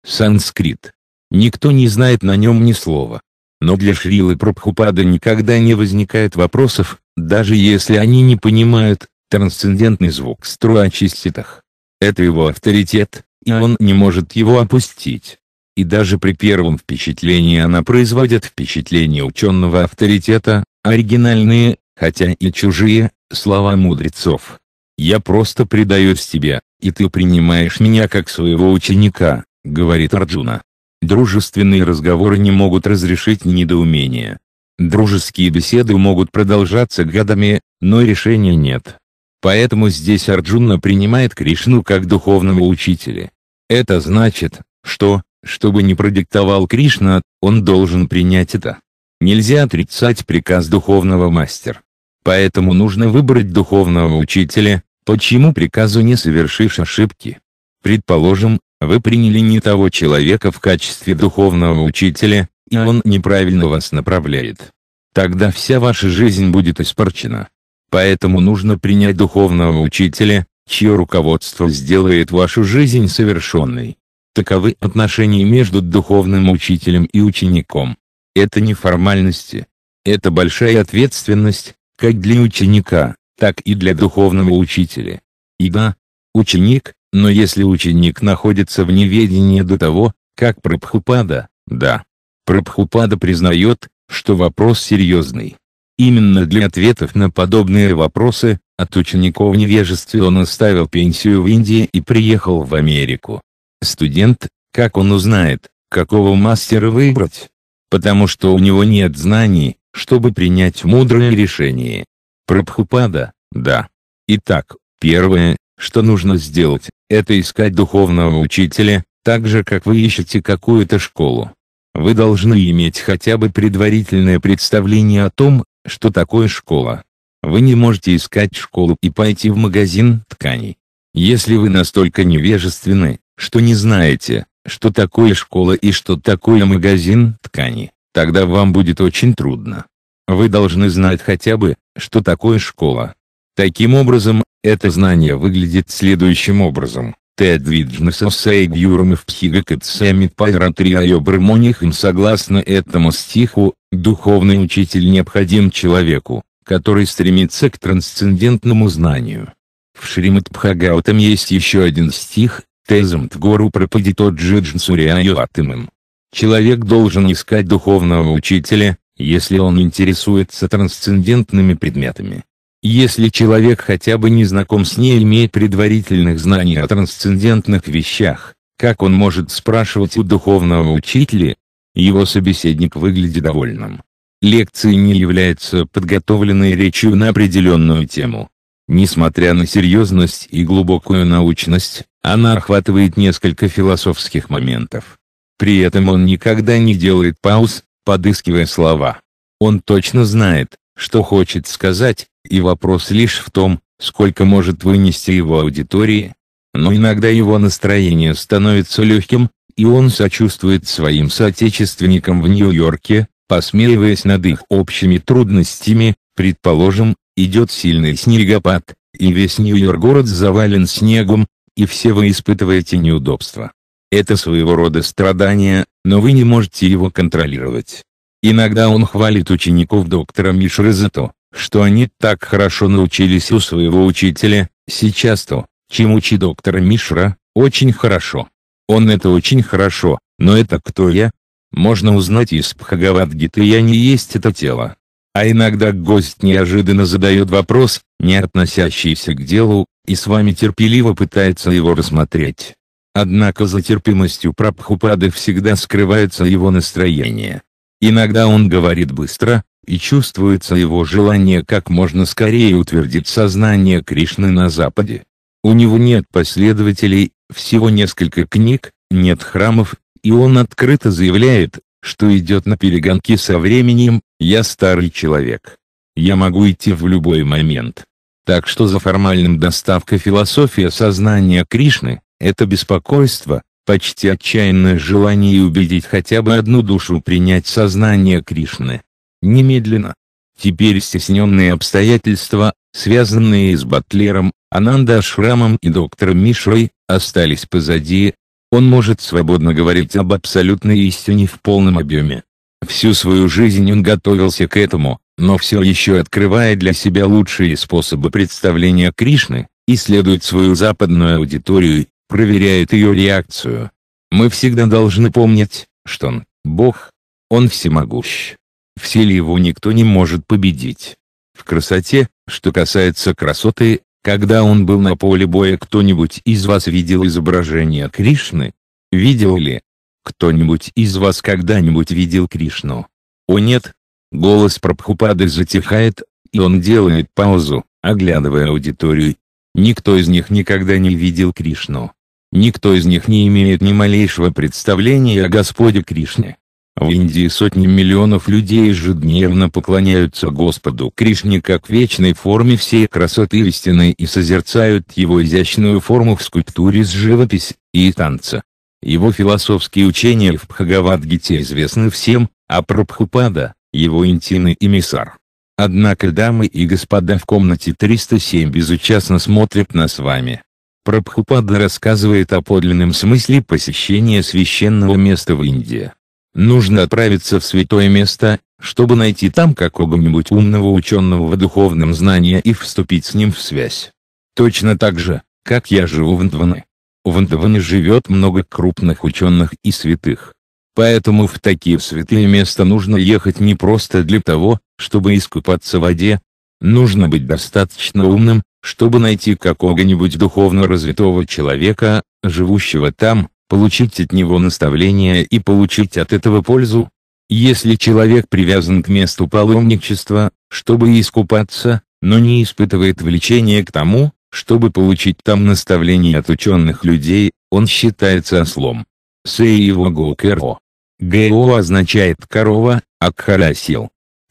Санскрит. Никто не знает на нем ни слова. Но для Шрилы Прабхупада никогда не возникает вопросов, даже если они не понимают, трансцендентный звук струя струачиститах. Это его авторитет, и он не может его опустить. И даже при первом впечатлении она производит впечатление ученого авторитета, оригинальные, хотя и чужие, слова мудрецов. «Я просто предаюсь тебе, и ты принимаешь меня как своего ученика», — говорит Арджуна. Дружественные разговоры не могут разрешить недоумение. Дружеские беседы могут продолжаться годами, но решения нет. Поэтому здесь Арджуна принимает Кришну как духовного учителя. Это значит, что, чтобы не продиктовал Кришна, он должен принять это. Нельзя отрицать приказ духовного мастера. Поэтому нужно выбрать духовного учителя, почему приказу не совершишь ошибки. Предположим, вы приняли не того человека в качестве духовного учителя, и он неправильно вас направляет. Тогда вся ваша жизнь будет испорчена. Поэтому нужно принять духовного учителя, чье руководство сделает вашу жизнь совершенной. Таковы отношения между духовным учителем и учеником. Это не формальности. Это большая ответственность, как для ученика, так и для духовного учителя. И да, ученик, но если ученик находится в неведении до того, как Прабхупада, да. Прабхупада признает, что вопрос серьезный. Именно для ответов на подобные вопросы, от учеников невежестве он оставил пенсию в Индии и приехал в Америку. Студент, как он узнает, какого мастера выбрать? Потому что у него нет знаний, чтобы принять мудрое решение. Прабхупада, да. Итак, первое, что нужно сделать, это искать духовного учителя, так же как вы ищете какую-то школу. Вы должны иметь хотя бы предварительное представление о том, что такое школа. Вы не можете искать школу и пойти в магазин тканей. Если вы настолько невежественны, что не знаете, что такое школа и что такое магазин тканей, тогда вам будет очень трудно. Вы должны знать хотя бы, что такое школа. Таким образом, это знание выглядит следующим образом. Тед Виджнеса Сейдюрами в психикатсами Пайратриайобрмонихин согласно этому стиху, Духовный учитель необходим человеку, который стремится к трансцендентному знанию. В Шримад Бхагаутам есть еще один стих Тезамт гору тгору пропадито джиджнсуряю атымым». Человек должен искать духовного учителя, если он интересуется трансцендентными предметами. Если человек хотя бы не знаком с ней имеет предварительных знаний о трансцендентных вещах, как он может спрашивать у духовного учителя, его собеседник выглядит довольным. Лекции не являются подготовленной речью на определенную тему. Несмотря на серьезность и глубокую научность, она охватывает несколько философских моментов. При этом он никогда не делает пауз, подыскивая слова. Он точно знает, что хочет сказать, и вопрос лишь в том, сколько может вынести его аудитории. Но иногда его настроение становится легким, и он сочувствует своим соотечественникам в Нью-Йорке, посмеиваясь над их общими трудностями, предположим, идет сильный снегопад, и весь Нью-Йорк город завален снегом, и все вы испытываете неудобства. Это своего рода страдание, но вы не можете его контролировать. Иногда он хвалит учеников доктора Мишры за то, что они так хорошо научились у своего учителя, сейчас то, чем учи доктора Мишра, очень хорошо. Он это очень хорошо, но это кто я? Можно узнать из Бхагавадгиты «Я не есть это тело». А иногда гость неожиданно задает вопрос, не относящийся к делу, и с вами терпеливо пытается его рассмотреть. Однако за терпимостью Прабхупады всегда скрывается его настроение. Иногда он говорит быстро, и чувствуется его желание как можно скорее утвердить сознание Кришны на Западе. У него нет последователей, всего несколько книг, нет храмов, и он открыто заявляет, что идет на перегонки со временем, я старый человек. Я могу идти в любой момент. Так что за формальным доставкой философия сознания Кришны, это беспокойство, почти отчаянное желание убедить хотя бы одну душу принять сознание Кришны. Немедленно. Теперь стесненные обстоятельства, связанные с Батлером, Ананда Ашрамом и доктором Мишрой, остались позади, он может свободно говорить об абсолютной истине в полном объеме. Всю свою жизнь он готовился к этому, но все еще открывая для себя лучшие способы представления Кришны, исследует свою западную аудиторию, проверяет ее реакцию. Мы всегда должны помнить, что он – Бог. Он всемогущ. В силе его никто не может победить. В красоте, что касается красоты, когда он был на поле боя кто-нибудь из вас видел изображение Кришны? Видел ли? Кто-нибудь из вас когда-нибудь видел Кришну? О нет! Голос Прабхупады затихает, и он делает паузу, оглядывая аудиторию. Никто из них никогда не видел Кришну. Никто из них не имеет ни малейшего представления о Господе Кришне. В Индии сотни миллионов людей ежедневно поклоняются Господу Кришне как вечной форме всей красоты истины и созерцают его изящную форму в скульптуре с живописи и танца. Его философские учения в Бхагавадгите известны всем, а Прабхупада – его интимный эмиссар. Однако дамы и господа в комнате 307 безучастно смотрят на с вами. Прабхупада рассказывает о подлинном смысле посещения священного места в Индии. Нужно отправиться в святое место, чтобы найти там какого-нибудь умного ученого в духовном знании и вступить с ним в связь. Точно так же, как я живу в Ндване. В Ндване живет много крупных ученых и святых. Поэтому в такие святые места нужно ехать не просто для того, чтобы искупаться в воде. Нужно быть достаточно умным, чтобы найти какого-нибудь духовно развитого человека, живущего там, получить от него наставление и получить от этого пользу. Если человек привязан к месту паломничества, чтобы искупаться, но не испытывает влечения к тому, чтобы получить там наставление от ученых людей, он считается ослом. Сейво Гокеро. Гео означает корова, а Кхара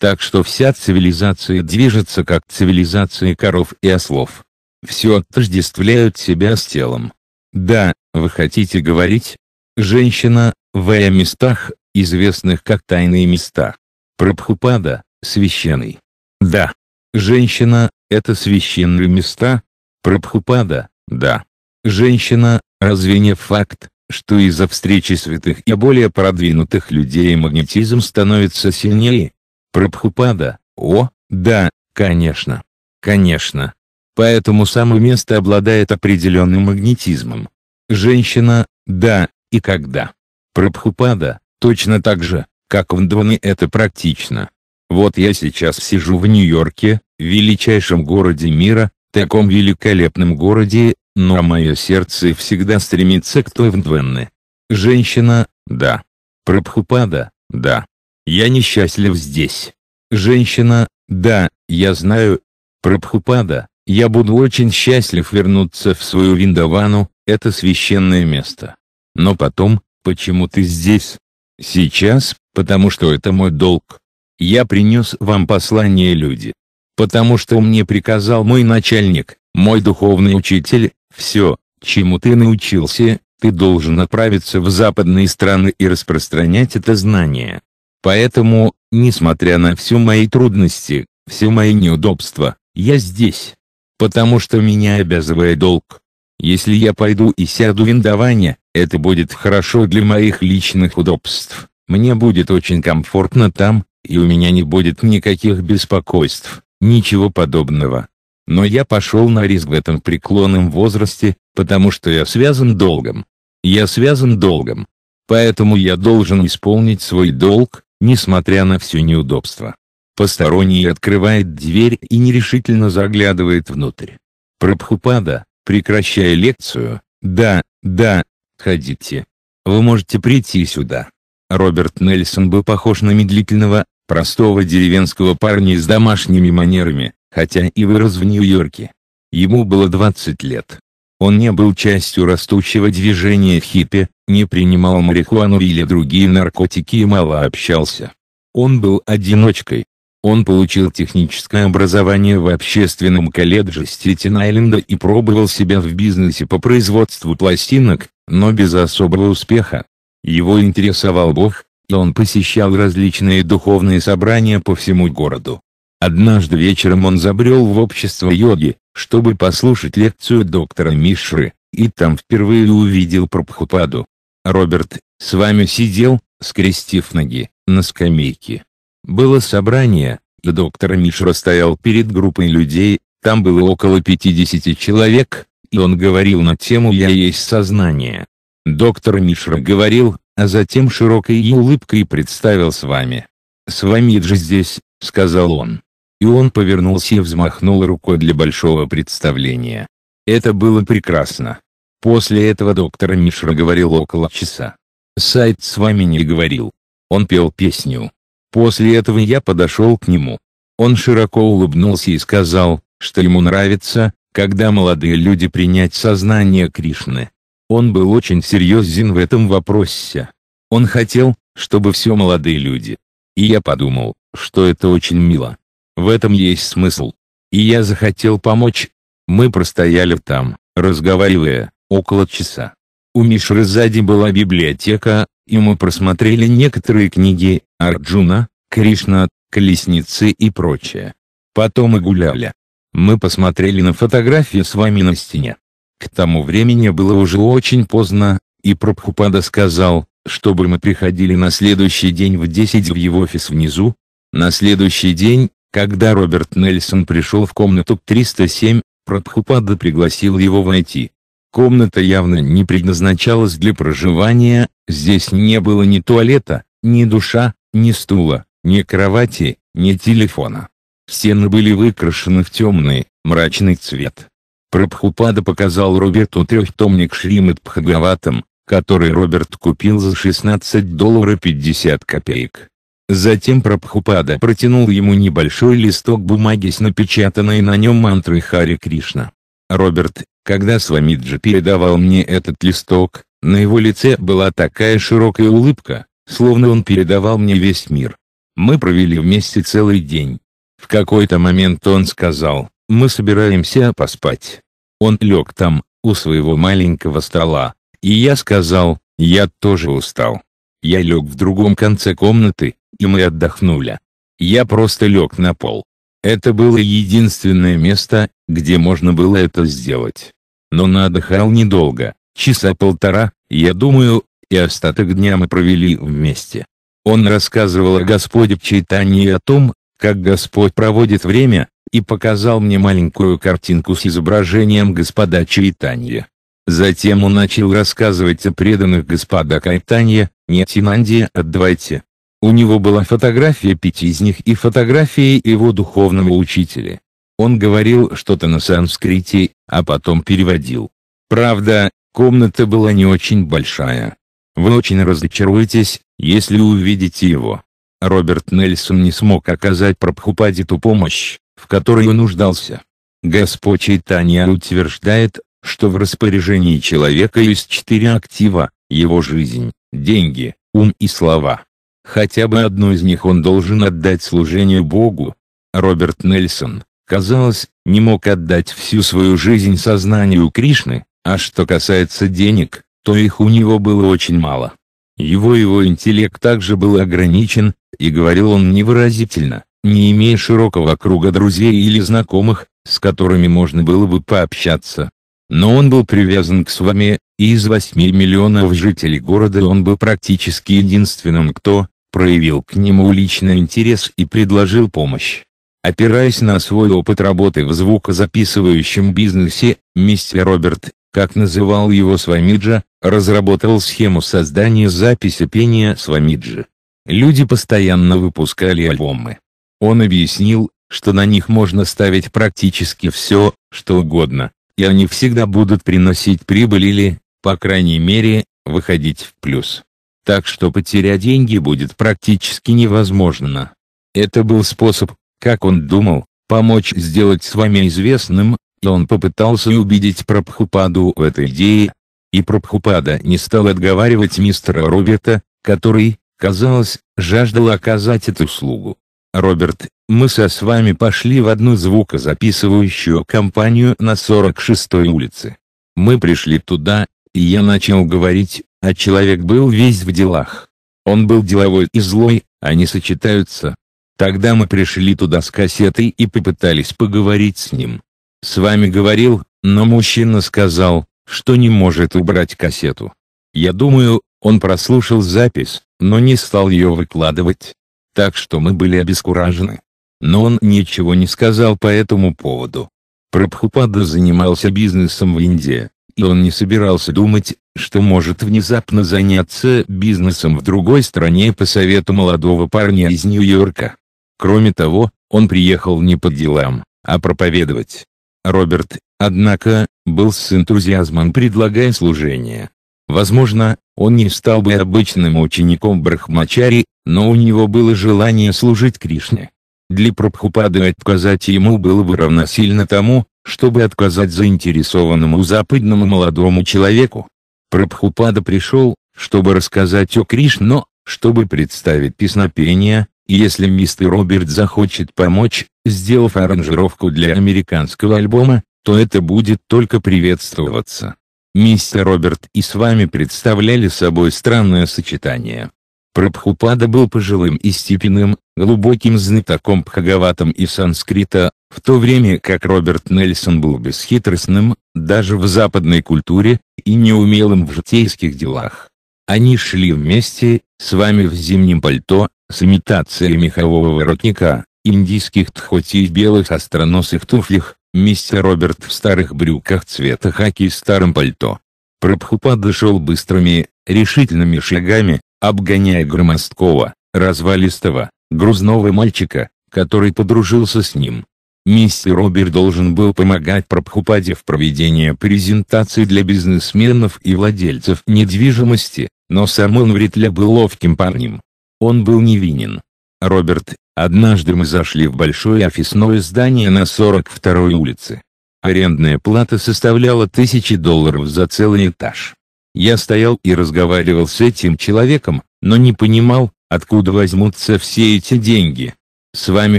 Так что вся цивилизация движется как цивилизация коров и ослов. Все отождествляют себя с телом. Да, вы хотите говорить? Женщина, в о «Э» местах, известных как тайные места. Прабхупада, священный. Да. Женщина, это священные места? Прабхупада, да. Женщина, разве не факт, что из-за встречи святых и более продвинутых людей магнетизм становится сильнее? Прабхупада, о, да, конечно. Конечно. Поэтому само место обладает определенным магнетизмом женщина, да, и когда. Прабхупада, точно так же, как в Ндване это практично. Вот я сейчас сижу в Нью-Йорке, величайшем городе мира, таком великолепном городе, но мое сердце всегда стремится к той Ндвенне. Женщина, да. Прабхупада, да. Я несчастлив здесь. Женщина, да, я знаю. Прабхупада, я буду очень счастлив вернуться в свою Виндавану, это священное место. Но потом, почему ты здесь? Сейчас, потому что это мой долг. Я принес вам послание люди. Потому что мне приказал мой начальник, мой духовный учитель, все, чему ты научился, ты должен отправиться в западные страны и распространять это знание. Поэтому, несмотря на все мои трудности, все мои неудобства, я здесь. Потому что меня обязывает долг. Если я пойду и сяду в индование, это будет хорошо для моих личных удобств. Мне будет очень комфортно там, и у меня не будет никаких беспокойств, ничего подобного. Но я пошел на риск в этом преклонном возрасте, потому что я связан долгом. Я связан долгом. Поэтому я должен исполнить свой долг, несмотря на все неудобства. Посторонний открывает дверь и нерешительно заглядывает внутрь. Прабхупада, прекращая лекцию. «Да, да, ходите. Вы можете прийти сюда». Роберт Нельсон был похож на медлительного, простого деревенского парня с домашними манерами, хотя и вырос в Нью-Йорке. Ему было 20 лет. Он не был частью растущего движения хиппи, не принимал марихуану или другие наркотики и мало общался. Он был одиночкой, он получил техническое образование в общественном колледже Ститен-Айленда и пробовал себя в бизнесе по производству пластинок, но без особого успеха. Его интересовал Бог, и он посещал различные духовные собрания по всему городу. Однажды вечером он забрел в общество йоги, чтобы послушать лекцию доктора Мишры, и там впервые увидел Прабхупаду. Роберт, с вами сидел, скрестив ноги, на скамейке. Было собрание, и доктор Мишра стоял перед группой людей, там было около 50 человек, и он говорил на тему «Я есть сознание». Доктор Мишра говорил, а затем широкой улыбкой представил с вами. «С вами же здесь», — сказал он. И он повернулся и взмахнул рукой для большого представления. Это было прекрасно. После этого доктор Мишра говорил около часа. Сайт с вами не говорил. Он пел песню. После этого я подошел к нему. Он широко улыбнулся и сказал, что ему нравится, когда молодые люди принять сознание Кришны. Он был очень серьезен в этом вопросе. Он хотел, чтобы все молодые люди. И я подумал, что это очень мило. В этом есть смысл. И я захотел помочь. Мы простояли там, разговаривая, около часа. У Мишры сзади была библиотека, и мы просмотрели некоторые книги Арджуна, Кришна, Колесницы и прочее. Потом и гуляли. Мы посмотрели на фотографии с вами на стене. К тому времени было уже очень поздно, и Прабхупада сказал, чтобы мы приходили на следующий день в 10 в его офис внизу. На следующий день, когда Роберт Нельсон пришел в комнату 307, Прабхупада пригласил его войти. Комната явно не предназначалась для проживания, Здесь не было ни туалета, ни душа, ни стула, ни кровати, ни телефона. Стены были выкрашены в темный, мрачный цвет. Прабхупада показал Роберту трехтомник Шримад Пхагаватам, который Роберт купил за 16 долларов 50 копеек. Затем Прабхупада протянул ему небольшой листок бумаги с напечатанной на нем мантрой Хари Кришна. «Роберт, когда Свамиджи передавал мне этот листок, на его лице была такая широкая улыбка, словно он передавал мне весь мир. Мы провели вместе целый день. В какой-то момент он сказал, мы собираемся поспать. Он лег там, у своего маленького стола, и я сказал, я тоже устал. Я лег в другом конце комнаты, и мы отдохнули. Я просто лег на пол. Это было единственное место, где можно было это сделать. Но надо хал недолго. Часа полтора, я думаю, и остаток дня мы провели вместе. Он рассказывал о Господе в читании о том, как Господь проводит время, и показал мне маленькую картинку с изображением Господа Чайтанья. Затем он начал рассказывать о преданных Господа Кайтанья, Нетинанде Адвайте. У него была фотография пяти из них и фотографии его духовного учителя. Он говорил что-то на санскрите, а потом переводил. Правда, Комната была не очень большая. Вы очень разочаруетесь, если увидите его. Роберт Нельсон не смог оказать Прабхупаде ту помощь, в которой он нуждался. Господь Чайтанья утверждает, что в распоряжении человека есть четыре актива, его жизнь, деньги, ум и слова. Хотя бы одно из них он должен отдать служению Богу. Роберт Нельсон, казалось, не мог отдать всю свою жизнь сознанию Кришны, а что касается денег, то их у него было очень мало. Его его интеллект также был ограничен, и говорил он невыразительно, не имея широкого круга друзей или знакомых, с которыми можно было бы пообщаться. Но он был привязан к Сваме, и из 8 миллионов жителей города он был практически единственным кто, проявил к нему личный интерес и предложил помощь. Опираясь на свой опыт работы в звукозаписывающем бизнесе, мистер Роберт как называл его Свамиджа, разработал схему создания записи пения Свамиджи. Люди постоянно выпускали альбомы. Он объяснил, что на них можно ставить практически все, что угодно, и они всегда будут приносить прибыль или, по крайней мере, выходить в плюс. Так что потерять деньги будет практически невозможно. Это был способ, как он думал, помочь сделать с вами известным, и он попытался убедить Прабхупаду в этой идее. И Прабхупада не стал отговаривать мистера Роберта, который, казалось, жаждал оказать эту услугу. «Роберт, мы со с вами пошли в одну звукозаписывающую компанию на 46-й улице. Мы пришли туда, и я начал говорить, а человек был весь в делах. Он был деловой и злой, они сочетаются. Тогда мы пришли туда с кассетой и попытались поговорить с ним с вами говорил, но мужчина сказал, что не может убрать кассету. Я думаю, он прослушал запись, но не стал ее выкладывать. Так что мы были обескуражены. Но он ничего не сказал по этому поводу. Прабхупада занимался бизнесом в Индии, и он не собирался думать, что может внезапно заняться бизнесом в другой стране по совету молодого парня из Нью-Йорка. Кроме того, он приехал не по делам, а проповедовать. Роберт, однако, был с энтузиазмом предлагая служение. Возможно, он не стал бы обычным учеником Брахмачари, но у него было желание служить Кришне. Для Прабхупады отказать ему было бы равносильно тому, чтобы отказать заинтересованному западному молодому человеку. Прабхупада пришел, чтобы рассказать о Кришне, чтобы представить песнопение, если мистер Роберт захочет помочь, сделав аранжировку для американского альбома, то это будет только приветствоваться. Мистер Роберт и с вами представляли собой странное сочетание. Прабхупада был пожилым и степенным, глубоким знатоком Бхагаватам и санскрита, в то время как Роберт Нельсон был бесхитростным, даже в западной культуре, и неумелым в житейских делах. Они шли вместе, с вами в зимнем пальто, с имитацией мехового воротника, индийских тхоти и белых остроносых туфлях, мистер Роберт в старых брюках цвета хаки и старом пальто. Прабхупада дошел быстрыми, решительными шагами, обгоняя громоздкого, развалистого, грузного мальчика, который подружился с ним. Мистер Роберт должен был помогать Прабхупаде в проведении презентаций для бизнесменов и владельцев недвижимости, но сам он вряд ли был ловким парнем. Он был невинен. Роберт, однажды мы зашли в большое офисное здание на 42-й улице. Арендная плата составляла тысячи долларов за целый этаж. Я стоял и разговаривал с этим человеком, но не понимал, откуда возьмутся все эти деньги. С вами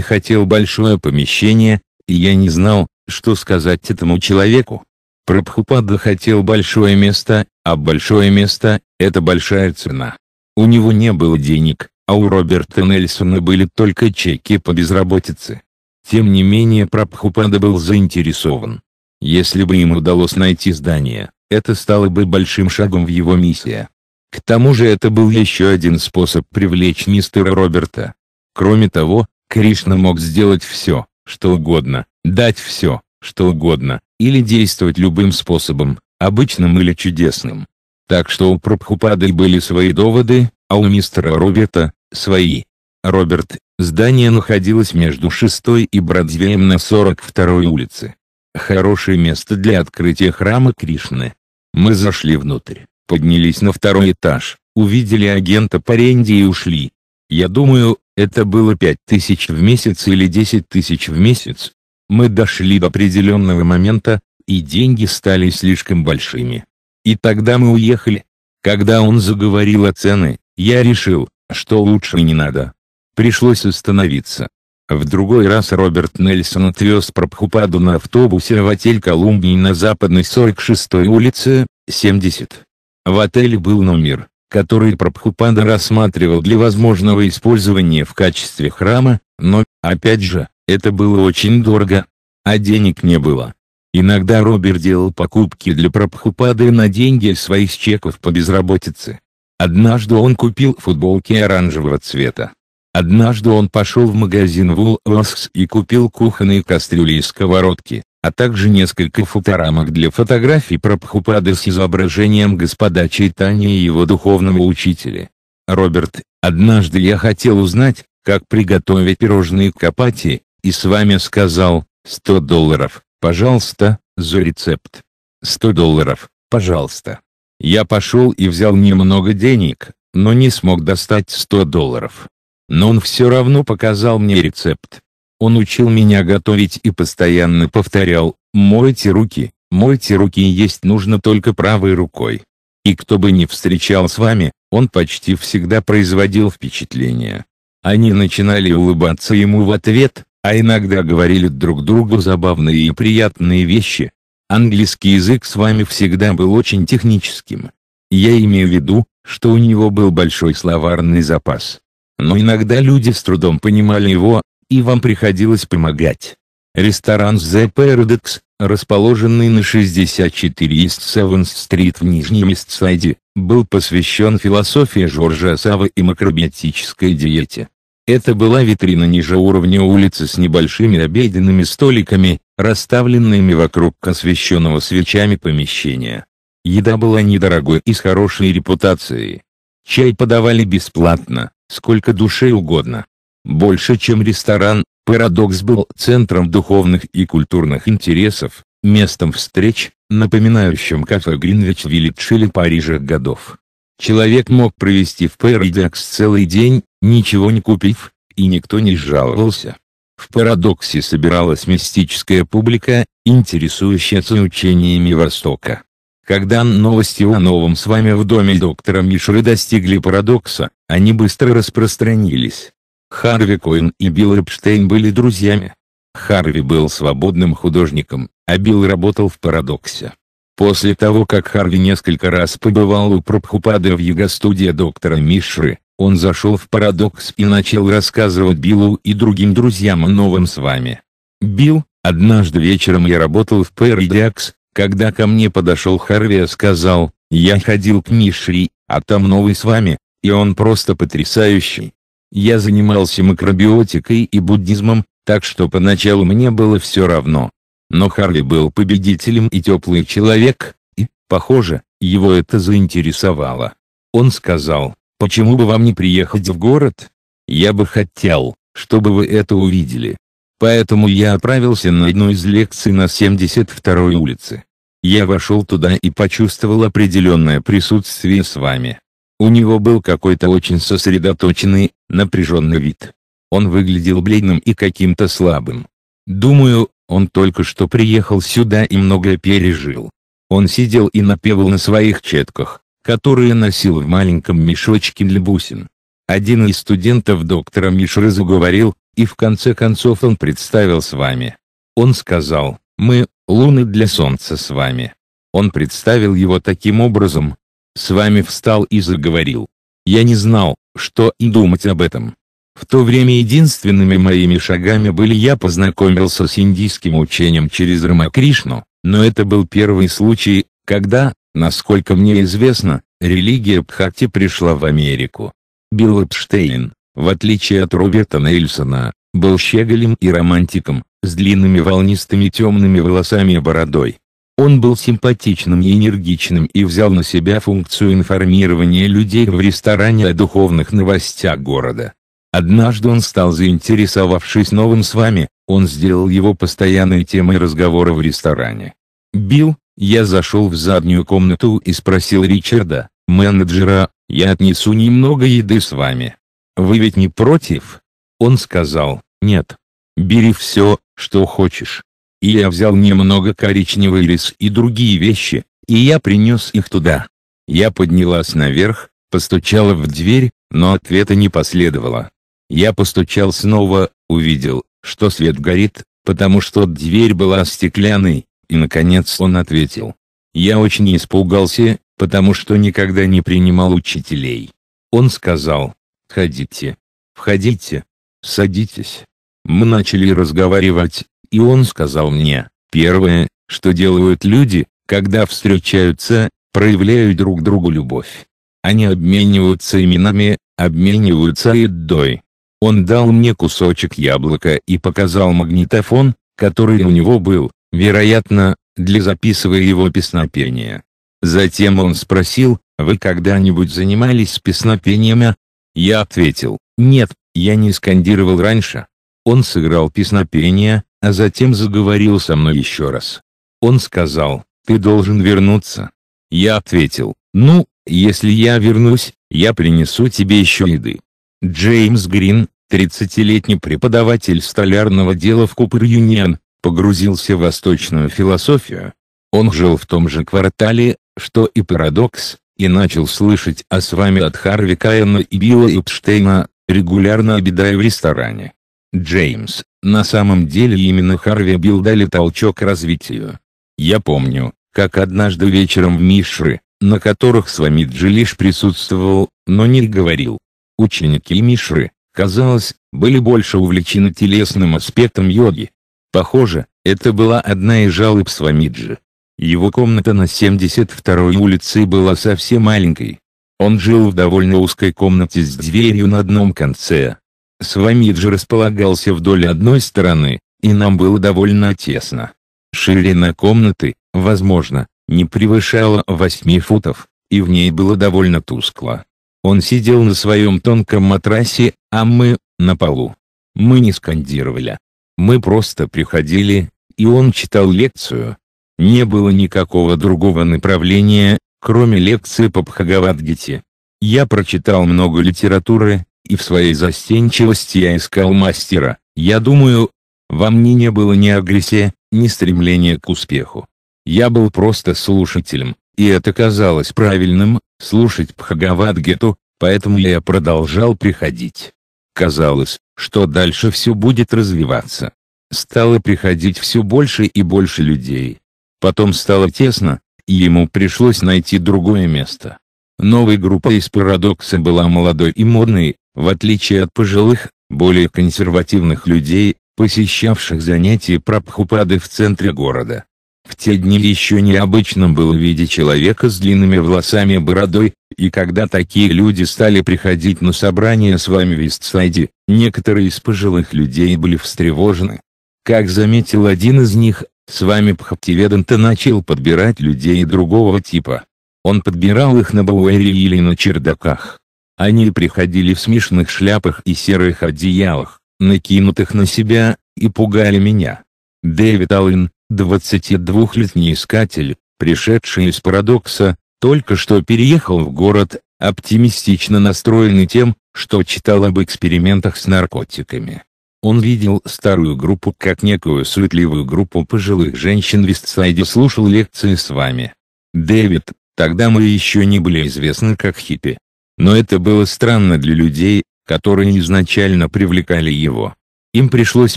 хотел большое помещение, и я не знал, что сказать этому человеку. Прабхупада хотел большое место, а большое место – это большая цена. У него не было денег, а у Роберта Нельсона были только чеки по безработице. Тем не менее Прабхупада был заинтересован. Если бы им удалось найти здание, это стало бы большим шагом в его миссии. К тому же это был еще один способ привлечь мистера Роберта. Кроме того, Кришна мог сделать все, что угодно, дать все, что угодно, или действовать любым способом, обычным или чудесным. Так что у Прабхупады были свои доводы, а у мистера Роберта – свои. Роберт, здание находилось между 6 и Бродвеем на 42-й улице. Хорошее место для открытия храма Кришны. Мы зашли внутрь, поднялись на второй этаж, увидели агента по аренде и ушли. Я думаю, это было 5 тысяч в месяц или 10 тысяч в месяц. Мы дошли до определенного момента, и деньги стали слишком большими. И тогда мы уехали. Когда он заговорил о цены, я решил, что лучше не надо. Пришлось остановиться. В другой раз Роберт Нельсон отвез Прабхупаду на автобусе в отель Колумбии на западной 46-й улице, 70. В отеле был номер, который Прабхупада рассматривал для возможного использования в качестве храма, но, опять же, это было очень дорого, а денег не было. Иногда Роберт делал покупки для Прабхупады на деньги своих чеков по безработице. Однажды он купил футболки оранжевого цвета. Однажды он пошел в магазин Woolworths и купил кухонные кастрюли и сковородки, а также несколько фоторамок для фотографий Прабхупады с изображением господа Чайтани и его духовного учителя. Роберт, однажды я хотел узнать, как приготовить пирожные капати, и с вами сказал, 100 долларов. Пожалуйста, за рецепт. 100 долларов, пожалуйста. Я пошел и взял немного денег, но не смог достать 100 долларов. Но он все равно показал мне рецепт. Он учил меня готовить и постоянно повторял «мойте руки, мойте руки есть нужно только правой рукой». И кто бы ни встречал с вами, он почти всегда производил впечатление. Они начинали улыбаться ему в ответ, а иногда говорили друг другу забавные и приятные вещи. Английский язык с вами всегда был очень техническим. Я имею в виду, что у него был большой словарный запас. Но иногда люди с трудом понимали его, и вам приходилось помогать. Ресторан The Paradox, расположенный на 64 East 7 Street в Нижнем Истсайде, был посвящен философии Жоржа Савы и макробиотической диете. Это была витрина ниже уровня улицы с небольшими обеденными столиками, расставленными вокруг освещенного свечами помещения. Еда была недорогой и с хорошей репутацией. Чай подавали бесплатно, сколько душе угодно. Больше чем ресторан, Парадокс был центром духовных и культурных интересов, местом встреч, напоминающим кафе Гринвич Виллидж или Парижа годов. Человек мог провести в Парадокс целый день, ничего не купив, и никто не жаловался. В Парадоксе собиралась мистическая публика, интересующаяся учениями Востока. Когда новости о новом с вами в доме доктора Мишры достигли Парадокса, они быстро распространились. Харви Коин и Билл Эпштейн были друзьями. Харви был свободным художником, а Билл работал в Парадоксе. После того как Харви несколько раз побывал у Прабхупады в йога-студии доктора Мишры, он зашел в парадокс и начал рассказывать Биллу и другим друзьям о новом с вами. Билл, однажды вечером я работал в Перидиакс, когда ко мне подошел Харви и сказал, я ходил к Мишри, а там новый с вами, и он просто потрясающий. Я занимался макробиотикой и буддизмом, так что поначалу мне было все равно. Но Харли был победителем и теплый человек, и, похоже, его это заинтересовало. Он сказал, почему бы вам не приехать в город? Я бы хотел, чтобы вы это увидели. Поэтому я отправился на одну из лекций на 72-й улице. Я вошел туда и почувствовал определенное присутствие с вами. У него был какой-то очень сосредоточенный, напряженный вид. Он выглядел бледным и каким-то слабым. Думаю, он только что приехал сюда и многое пережил. Он сидел и напевал на своих четках, которые носил в маленьком мешочке для бусин. Один из студентов доктора Мишры заговорил, и в конце концов он представил с вами. Он сказал, мы, луны для солнца с вами. Он представил его таким образом. С вами встал и заговорил. Я не знал, что и думать об этом. В то время единственными моими шагами были я познакомился с индийским учением через Рамакришну, но это был первый случай, когда, насколько мне известно, религия Бхакти пришла в Америку. Билл Эпштейн, в отличие от Роберта Нельсона, был щеголем и романтиком, с длинными волнистыми темными волосами и бородой. Он был симпатичным и энергичным и взял на себя функцию информирования людей в ресторане о духовных новостях города. Однажды он стал заинтересовавшись новым с вами, он сделал его постоянной темой разговора в ресторане. «Билл, я зашел в заднюю комнату и спросил Ричарда, менеджера, я отнесу немного еды с вами. Вы ведь не против?» Он сказал, «Нет. Бери все, что хочешь». И я взял немного коричневый рис и другие вещи, и я принес их туда. Я поднялась наверх, постучала в дверь, но ответа не последовало. Я постучал снова, увидел, что свет горит, потому что дверь была стеклянной, и наконец он ответил. Я очень испугался, потому что никогда не принимал учителей. Он сказал, «Входите, "Ходите, садитесь». Мы начали разговаривать, и он сказал мне, «Первое, что делают люди, когда встречаются, проявляют друг другу любовь. Они обмениваются именами, обмениваются едой, он дал мне кусочек яблока и показал магнитофон, который у него был, вероятно, для записывая его песнопения. Затем он спросил, «Вы когда-нибудь занимались песнопениями?» Я ответил, «Нет, я не скандировал раньше». Он сыграл песнопение, а затем заговорил со мной еще раз. Он сказал, «Ты должен вернуться». Я ответил, «Ну, если я вернусь, я принесу тебе еще еды». Джеймс Грин, 30-летний преподаватель столярного дела в Купер-Юнион, погрузился в восточную философию. Он жил в том же квартале, что и Парадокс, и начал слышать о с вами от Харви Каена и Билла Эпштейна, регулярно обедая в ресторане. Джеймс, на самом деле именно Харви Билл дали толчок развитию. Я помню, как однажды вечером в Мишры, на которых с вами Джилиш присутствовал, но не говорил, Ученики Мишры, казалось, были больше увлечены телесным аспектом йоги. Похоже, это была одна из жалоб Свамиджи. Его комната на 72-й улице была совсем маленькой. Он жил в довольно узкой комнате с дверью на одном конце. Свамиджи располагался вдоль одной стороны, и нам было довольно тесно. Ширина комнаты, возможно, не превышала 8 футов, и в ней было довольно тускло. Он сидел на своем тонком матрасе, а мы — на полу. Мы не скандировали. Мы просто приходили, и он читал лекцию. Не было никакого другого направления, кроме лекции по Бхагавадгите. Я прочитал много литературы, и в своей застенчивости я искал мастера. Я думаю, во мне не было ни агрессии, ни стремления к успеху. Я был просто слушателем, и это казалось правильным, слушать Пхагавадгету, поэтому я продолжал приходить. Казалось, что дальше все будет развиваться. Стало приходить все больше и больше людей. Потом стало тесно, и ему пришлось найти другое место. Новая группа из парадокса была молодой и модной, в отличие от пожилых, более консервативных людей, посещавших занятия Прабхупады в центре города. В те дни еще необычно было видеть человека с длинными волосами и бородой, и когда такие люди стали приходить на собрания с вами в Истсайде, некоторые из пожилых людей были встревожены. Как заметил один из них, с вами Пхаптиведанта начал подбирать людей другого типа. Он подбирал их на Бауэре или на чердаках. Они приходили в смешных шляпах и серых одеялах, накинутых на себя, и пугали меня. Дэвид Аллен, 22-летний искатель, пришедший из парадокса, только что переехал в город, оптимистично настроенный тем, что читал об экспериментах с наркотиками. Он видел старую группу как некую суетливую группу пожилых женщин в Вестсайде слушал лекции с вами. Дэвид, тогда мы еще не были известны как хиппи. Но это было странно для людей, которые изначально привлекали его. Им пришлось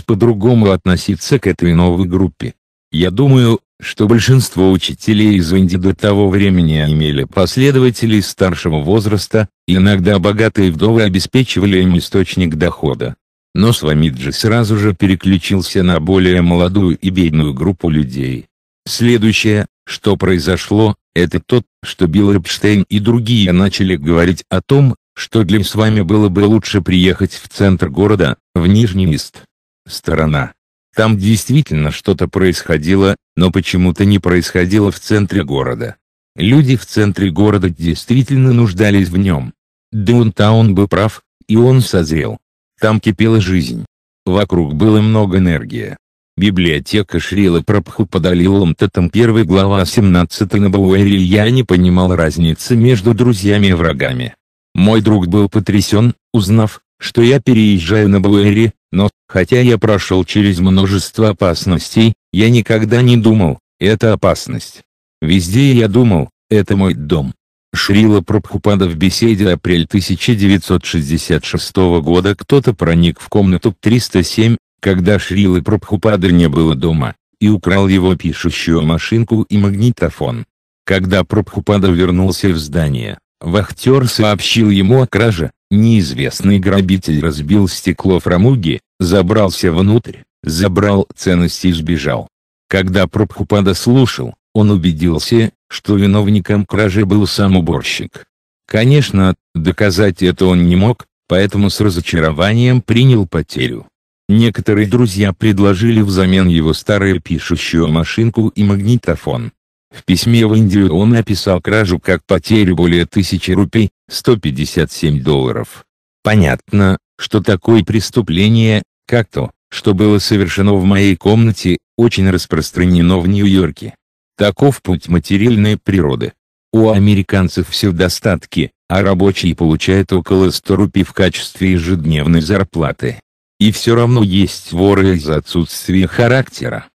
по-другому относиться к этой новой группе. Я думаю, что большинство учителей из Индии до того времени имели последователей старшего возраста, иногда богатые вдовы обеспечивали им источник дохода. Но Свамиджи сразу же переключился на более молодую и бедную группу людей. Следующее, что произошло, это то, что Билл Эпштейн и другие начали говорить о том, что для с вами было бы лучше приехать в центр города, в Нижний Ист. Сторона, там действительно что-то происходило, но почему-то не происходило в центре города. Люди в центре города действительно нуждались в нем. Даунтаун был прав, и он созрел. Там кипела жизнь. Вокруг было много энергии. Библиотека Шрила Прабхупада Лиламтатам 1 глава 17 Набауэри я не понимал разницы между друзьями и врагами. Мой друг был потрясен, узнав, что я переезжаю на Бауэри, но, хотя я прошел через множество опасностей, я никогда не думал, это опасность. Везде я думал, это мой дом. Шрила Прабхупада в беседе апрель 1966 года кто-то проник в комнату 307, когда Шрилы Прабхупады не было дома, и украл его пишущую машинку и магнитофон. Когда Прабхупада вернулся в здание, Вахтер сообщил ему о краже. Неизвестный грабитель разбил стекло фрамуги, забрался внутрь, забрал ценности и сбежал. Когда Прабхупада слушал, он убедился, что виновником кражи был сам уборщик. Конечно, доказать это он не мог, поэтому с разочарованием принял потерю. Некоторые друзья предложили взамен его старую пишущую машинку и магнитофон. В письме в Индию он описал кражу как потерю более тысячи рупий, 157 долларов. Понятно, что такое преступление, как то, что было совершено в моей комнате, очень распространено в Нью-Йорке. Таков путь материальной природы. У американцев все в достатке, а рабочие получают около 100 рупий в качестве ежедневной зарплаты. И все равно есть воры из-за отсутствия характера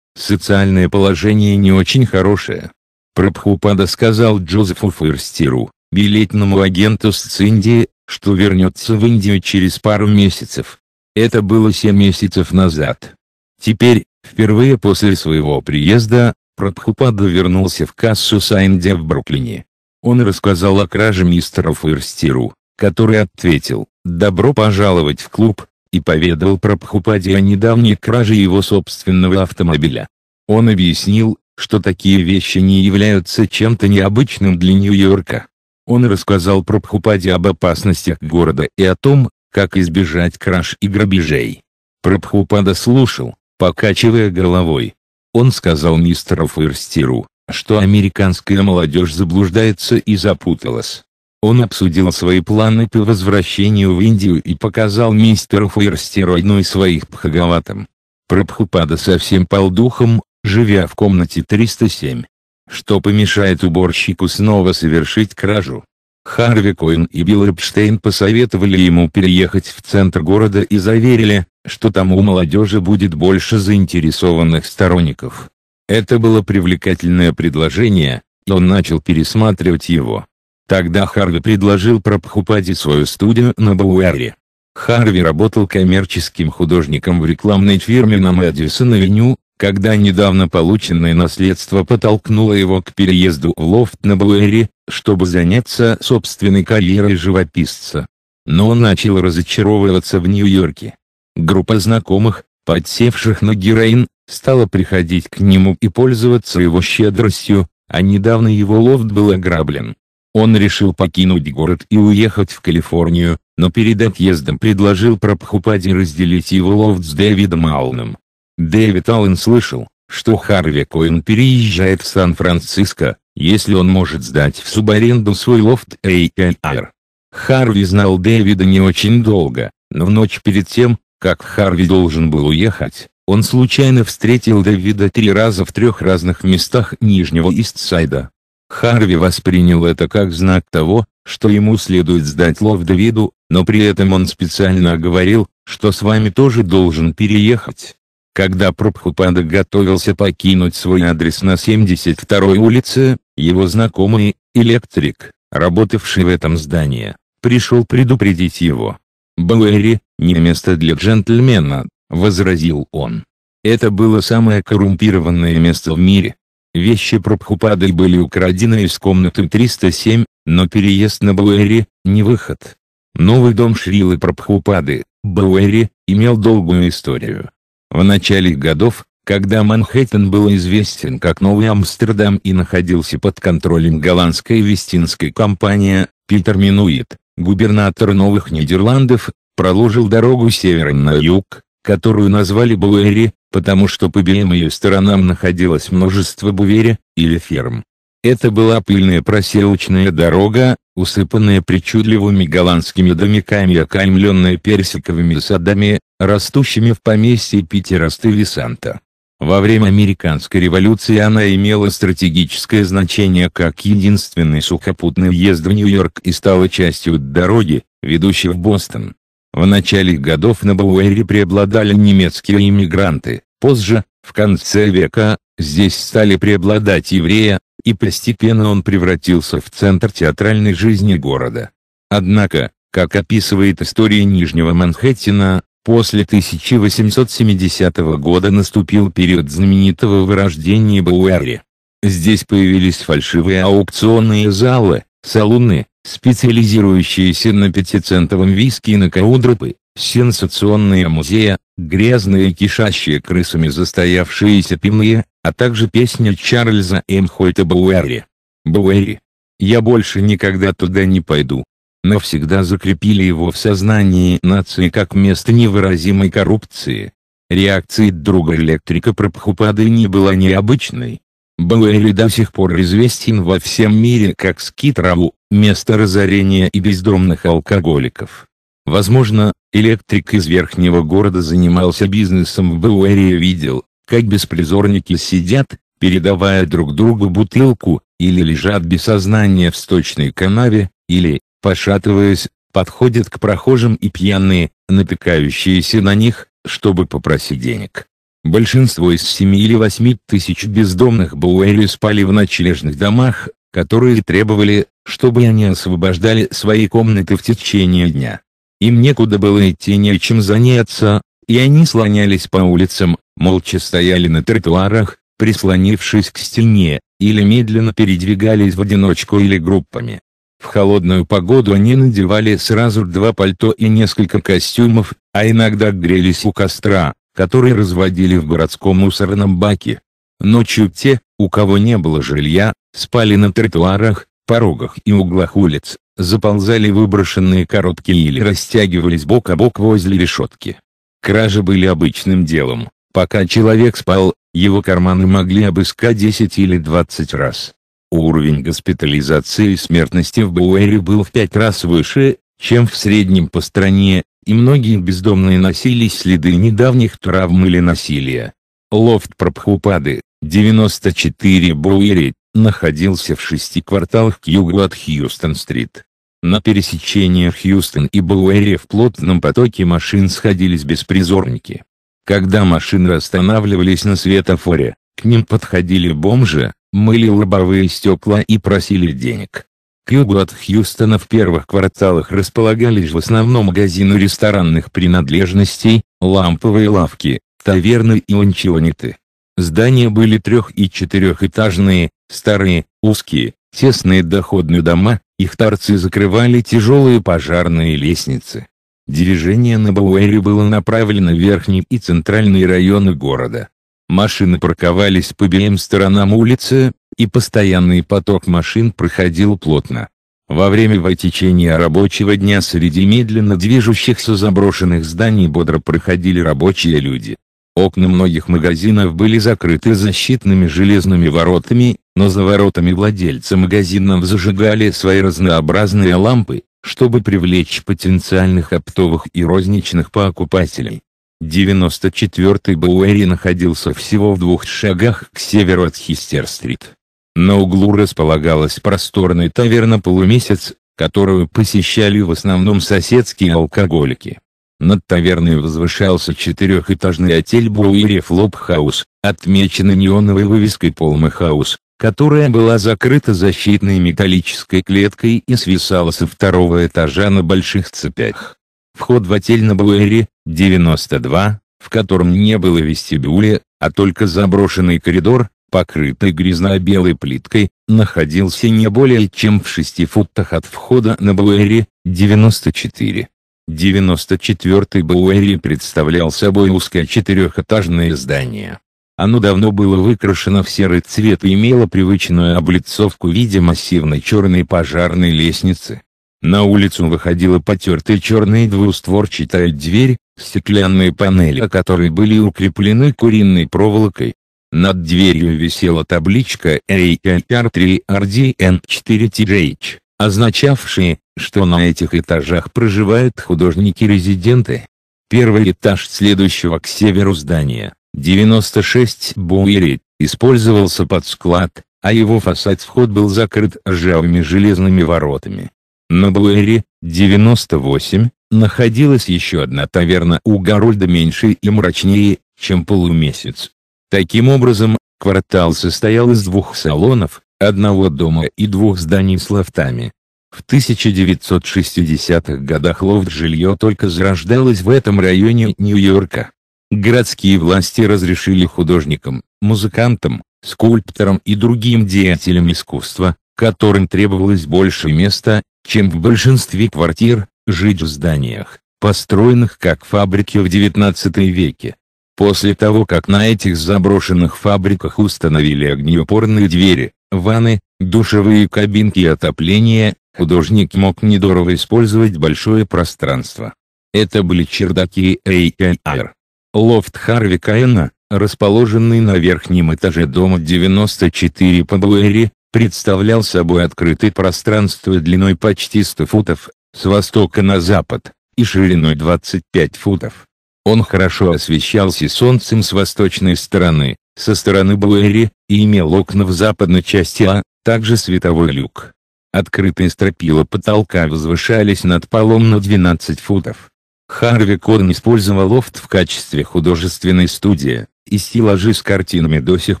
социальное положение не очень хорошее. Прабхупада сказал Джозефу Ферстиру, билетному агенту с Индии, что вернется в Индию через пару месяцев. Это было семь месяцев назад. Теперь, впервые после своего приезда, Прабхупада вернулся в кассу Сайндия в Бруклине. Он рассказал о краже мистера Ферстиру, который ответил, «Добро пожаловать в клуб, и поведал про Пхупаде о недавней краже его собственного автомобиля. Он объяснил, что такие вещи не являются чем-то необычным для Нью-Йорка. Он рассказал про Пхупаде об опасностях города и о том, как избежать краж и грабежей. Прабхупада слушал, покачивая головой. Он сказал мистеру Ферстеру, что американская молодежь заблуждается и запуталась. Он обсудил свои планы по возвращению в Индию и показал мистеру Фуэрстероидну и своих пхагаватам. Прабхупада совсем пал духом, живя в комнате 307. Что помешает уборщику снова совершить кражу? Харви Коин и Билл Эпштейн посоветовали ему переехать в центр города и заверили, что там у молодежи будет больше заинтересованных сторонников. Это было привлекательное предложение, и он начал пересматривать его. Тогда Харви предложил Прабхупаде свою студию на Бауэре. Харви работал коммерческим художником в рекламной фирме на Мэдисон-авеню, когда недавно полученное наследство подтолкнуло его к переезду в лофт на Бауэре, чтобы заняться собственной карьерой живописца. Но он начал разочаровываться в Нью-Йорке. Группа знакомых, подсевших на героин, стала приходить к нему и пользоваться его щедростью, а недавно его лофт был ограблен. Он решил покинуть город и уехать в Калифорнию, но перед отъездом предложил Прабхупаде разделить его лофт с Дэвидом Алленом. Дэвид Аллен слышал, что Харви Коин переезжает в Сан-Франциско, если он может сдать в субаренду свой лофт ALR. Харви знал Дэвида не очень долго, но в ночь перед тем, как Харви должен был уехать, он случайно встретил Дэвида три раза в трех разных местах Нижнего Истсайда. Харви воспринял это как знак того, что ему следует сдать лов Давиду, но при этом он специально оговорил, что с вами тоже должен переехать. Когда Прабхупада готовился покинуть свой адрес на 72-й улице, его знакомый, электрик, работавший в этом здании, пришел предупредить его. Буэри не место для джентльмена», — возразил он. Это было самое коррумпированное место в мире. Вещи Прабхупады были украдены из комнаты 307, но переезд на Бауэри – не выход. Новый дом Шрилы Прабхупады, Бауэри, имел долгую историю. В начале годов, когда Манхэттен был известен как Новый Амстердам и находился под контролем голландской вестинской компании, Питер Минуит, губернатор Новых Нидерландов, проложил дорогу севером на юг, которую назвали Буэри, потому что по обеим ее сторонам находилось множество бувери или ферм. Это была пыльная проселочная дорога, усыпанная причудливыми голландскими домиками и окаймленная персиковыми садами, растущими в поместье Питерасты Висанта. Во время американской революции она имела стратегическое значение как единственный сухопутный въезд в Нью-Йорк и стала частью дороги, ведущей в Бостон. В начале годов на Бауэре преобладали немецкие иммигранты, позже, в конце века, здесь стали преобладать евреи, и постепенно он превратился в центр театральной жизни города. Однако, как описывает история Нижнего Манхэттена, после 1870 года наступил период знаменитого вырождения Бауэри. Здесь появились фальшивые аукционные залы, салуны, специализирующиеся на пятицентовом виски и на каудропы, сенсационные музеи, грязные кишащие крысами застоявшиеся пивные, а также песня Чарльза М. Хойта Буэри. Буэри. Я больше никогда туда не пойду. Но всегда закрепили его в сознании нации как место невыразимой коррупции. Реакция друга электрика Прабхупады не была необычной. Бауэри до сих пор известен во всем мире как Скитрау, место разорения и бездомных алкоголиков. Возможно, электрик из верхнего города занимался бизнесом в Бауэри и видел, как беспризорники сидят, передавая друг другу бутылку, или лежат без сознания в сточной канаве, или, пошатываясь, подходят к прохожим и пьяные, напекающиеся на них, чтобы попросить денег. Большинство из 7 или 8 тысяч бездомных Буэрию спали в ночлежных домах, которые требовали, чтобы они освобождали свои комнаты в течение дня. Им некуда было идти нечем заняться, и они слонялись по улицам, молча стояли на тротуарах, прислонившись к стене, или медленно передвигались в одиночку или группами. В холодную погоду они надевали сразу два пальто и несколько костюмов, а иногда грелись у костра, которые разводили в городском мусорном баке. Ночью те, у кого не было жилья, спали на тротуарах, порогах и углах улиц, заползали выброшенные коробки или растягивались бок о бок возле решетки. Кражи были обычным делом. Пока человек спал, его карманы могли обыскать 10 или 20 раз. Уровень госпитализации и смертности в Буэре был в 5 раз выше, чем в среднем по стране, и многие бездомные носили следы недавних травм или насилия. Лофт Прабхупады, 94 Буэри, находился в шести кварталах к югу от Хьюстон-стрит. На пересечении Хьюстон и Буэри в плотном потоке машин сходились беспризорники. Когда машины останавливались на светофоре, к ним подходили бомжи, мыли лобовые стекла и просили денег. К югу от Хьюстона в первых кварталах располагались в основном магазины ресторанных принадлежностей, ламповые лавки, таверны и ланчонеты. Здания были трех- и четырехэтажные, старые, узкие, тесные доходные дома, их торцы закрывали тяжелые пожарные лестницы. Движение на Бауэре было направлено в верхние и центральные районы города. Машины парковались по обеим сторонам улицы, и постоянный поток машин проходил плотно. Во время течения рабочего дня среди медленно движущихся заброшенных зданий бодро проходили рабочие люди. Окна многих магазинов были закрыты защитными железными воротами, но за воротами владельцы магазинов зажигали свои разнообразные лампы, чтобы привлечь потенциальных оптовых и розничных покупателей. 94-й Буэри находился всего в двух шагах к северу от Хистер-стрит. На углу располагалась просторная таверна «Полумесяц», которую посещали в основном соседские алкоголики. Над таверной возвышался четырехэтажный отель Буэри Флопхаус, отмеченный неоновой вывеской Полмахаус, которая была закрыта защитной металлической клеткой и свисала со второго этажа на больших цепях. Вход в отель на Буэри, 92, в котором не было вестибюля, а только заброшенный коридор, покрытой грязно-белой плиткой, находился не более чем в шести футах от входа на Буэри, 94. 94-й Буэри представлял собой узкое четырехэтажное здание. Оно давно было выкрашено в серый цвет и имело привычную облицовку в виде массивной черной пожарной лестницы. На улицу выходила потертая черная двустворчатая дверь, стеклянные панели которой были укреплены куриной проволокой, над дверью висела табличка AAR3RDN4TH, означавшая, что на этих этажах проживают художники-резиденты. Первый этаж следующего к северу здания, 96 Буэри, использовался под склад, а его фасад вход был закрыт ржавыми железными воротами. На Буэри, 98, находилась еще одна таверна у Гарольда меньше и мрачнее, чем полумесяц. Таким образом, квартал состоял из двух салонов, одного дома и двух зданий с лофтами. В 1960-х годах лофт-жилье только зарождалось в этом районе Нью-Йорка. Городские власти разрешили художникам, музыкантам, скульпторам и другим деятелям искусства, которым требовалось больше места, чем в большинстве квартир, жить в зданиях, построенных как фабрики в XIX веке. После того как на этих заброшенных фабриках установили огнеупорные двери, ванны, душевые кабинки и отопление, художник мог недорого использовать большое пространство. Это были чердаки A&R. Лофт Харви Каэна, расположенный на верхнем этаже дома 94 по Буэри, представлял собой открытое пространство длиной почти 100 футов, с востока на запад, и шириной 25 футов. Он хорошо освещался солнцем с восточной стороны, со стороны Буэри, и имел окна в западной части А, также световой люк. Открытые стропила потолка возвышались над полом на 12 футов. Харви Корн использовал лофт в качестве художественной студии, и стеллажи с картинами до сих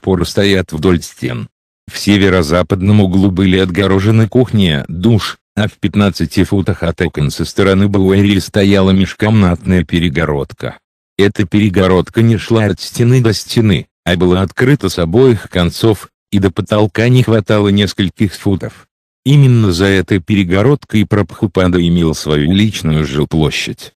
пор стоят вдоль стен. В северо-западном углу были отгорожены кухня, душ, а в 15 футах от окон со стороны Бауэриль стояла межкомнатная перегородка. Эта перегородка не шла от стены до стены, а была открыта с обоих концов, и до потолка не хватало нескольких футов. Именно за этой перегородкой Прабхупада имел свою личную жилплощадь.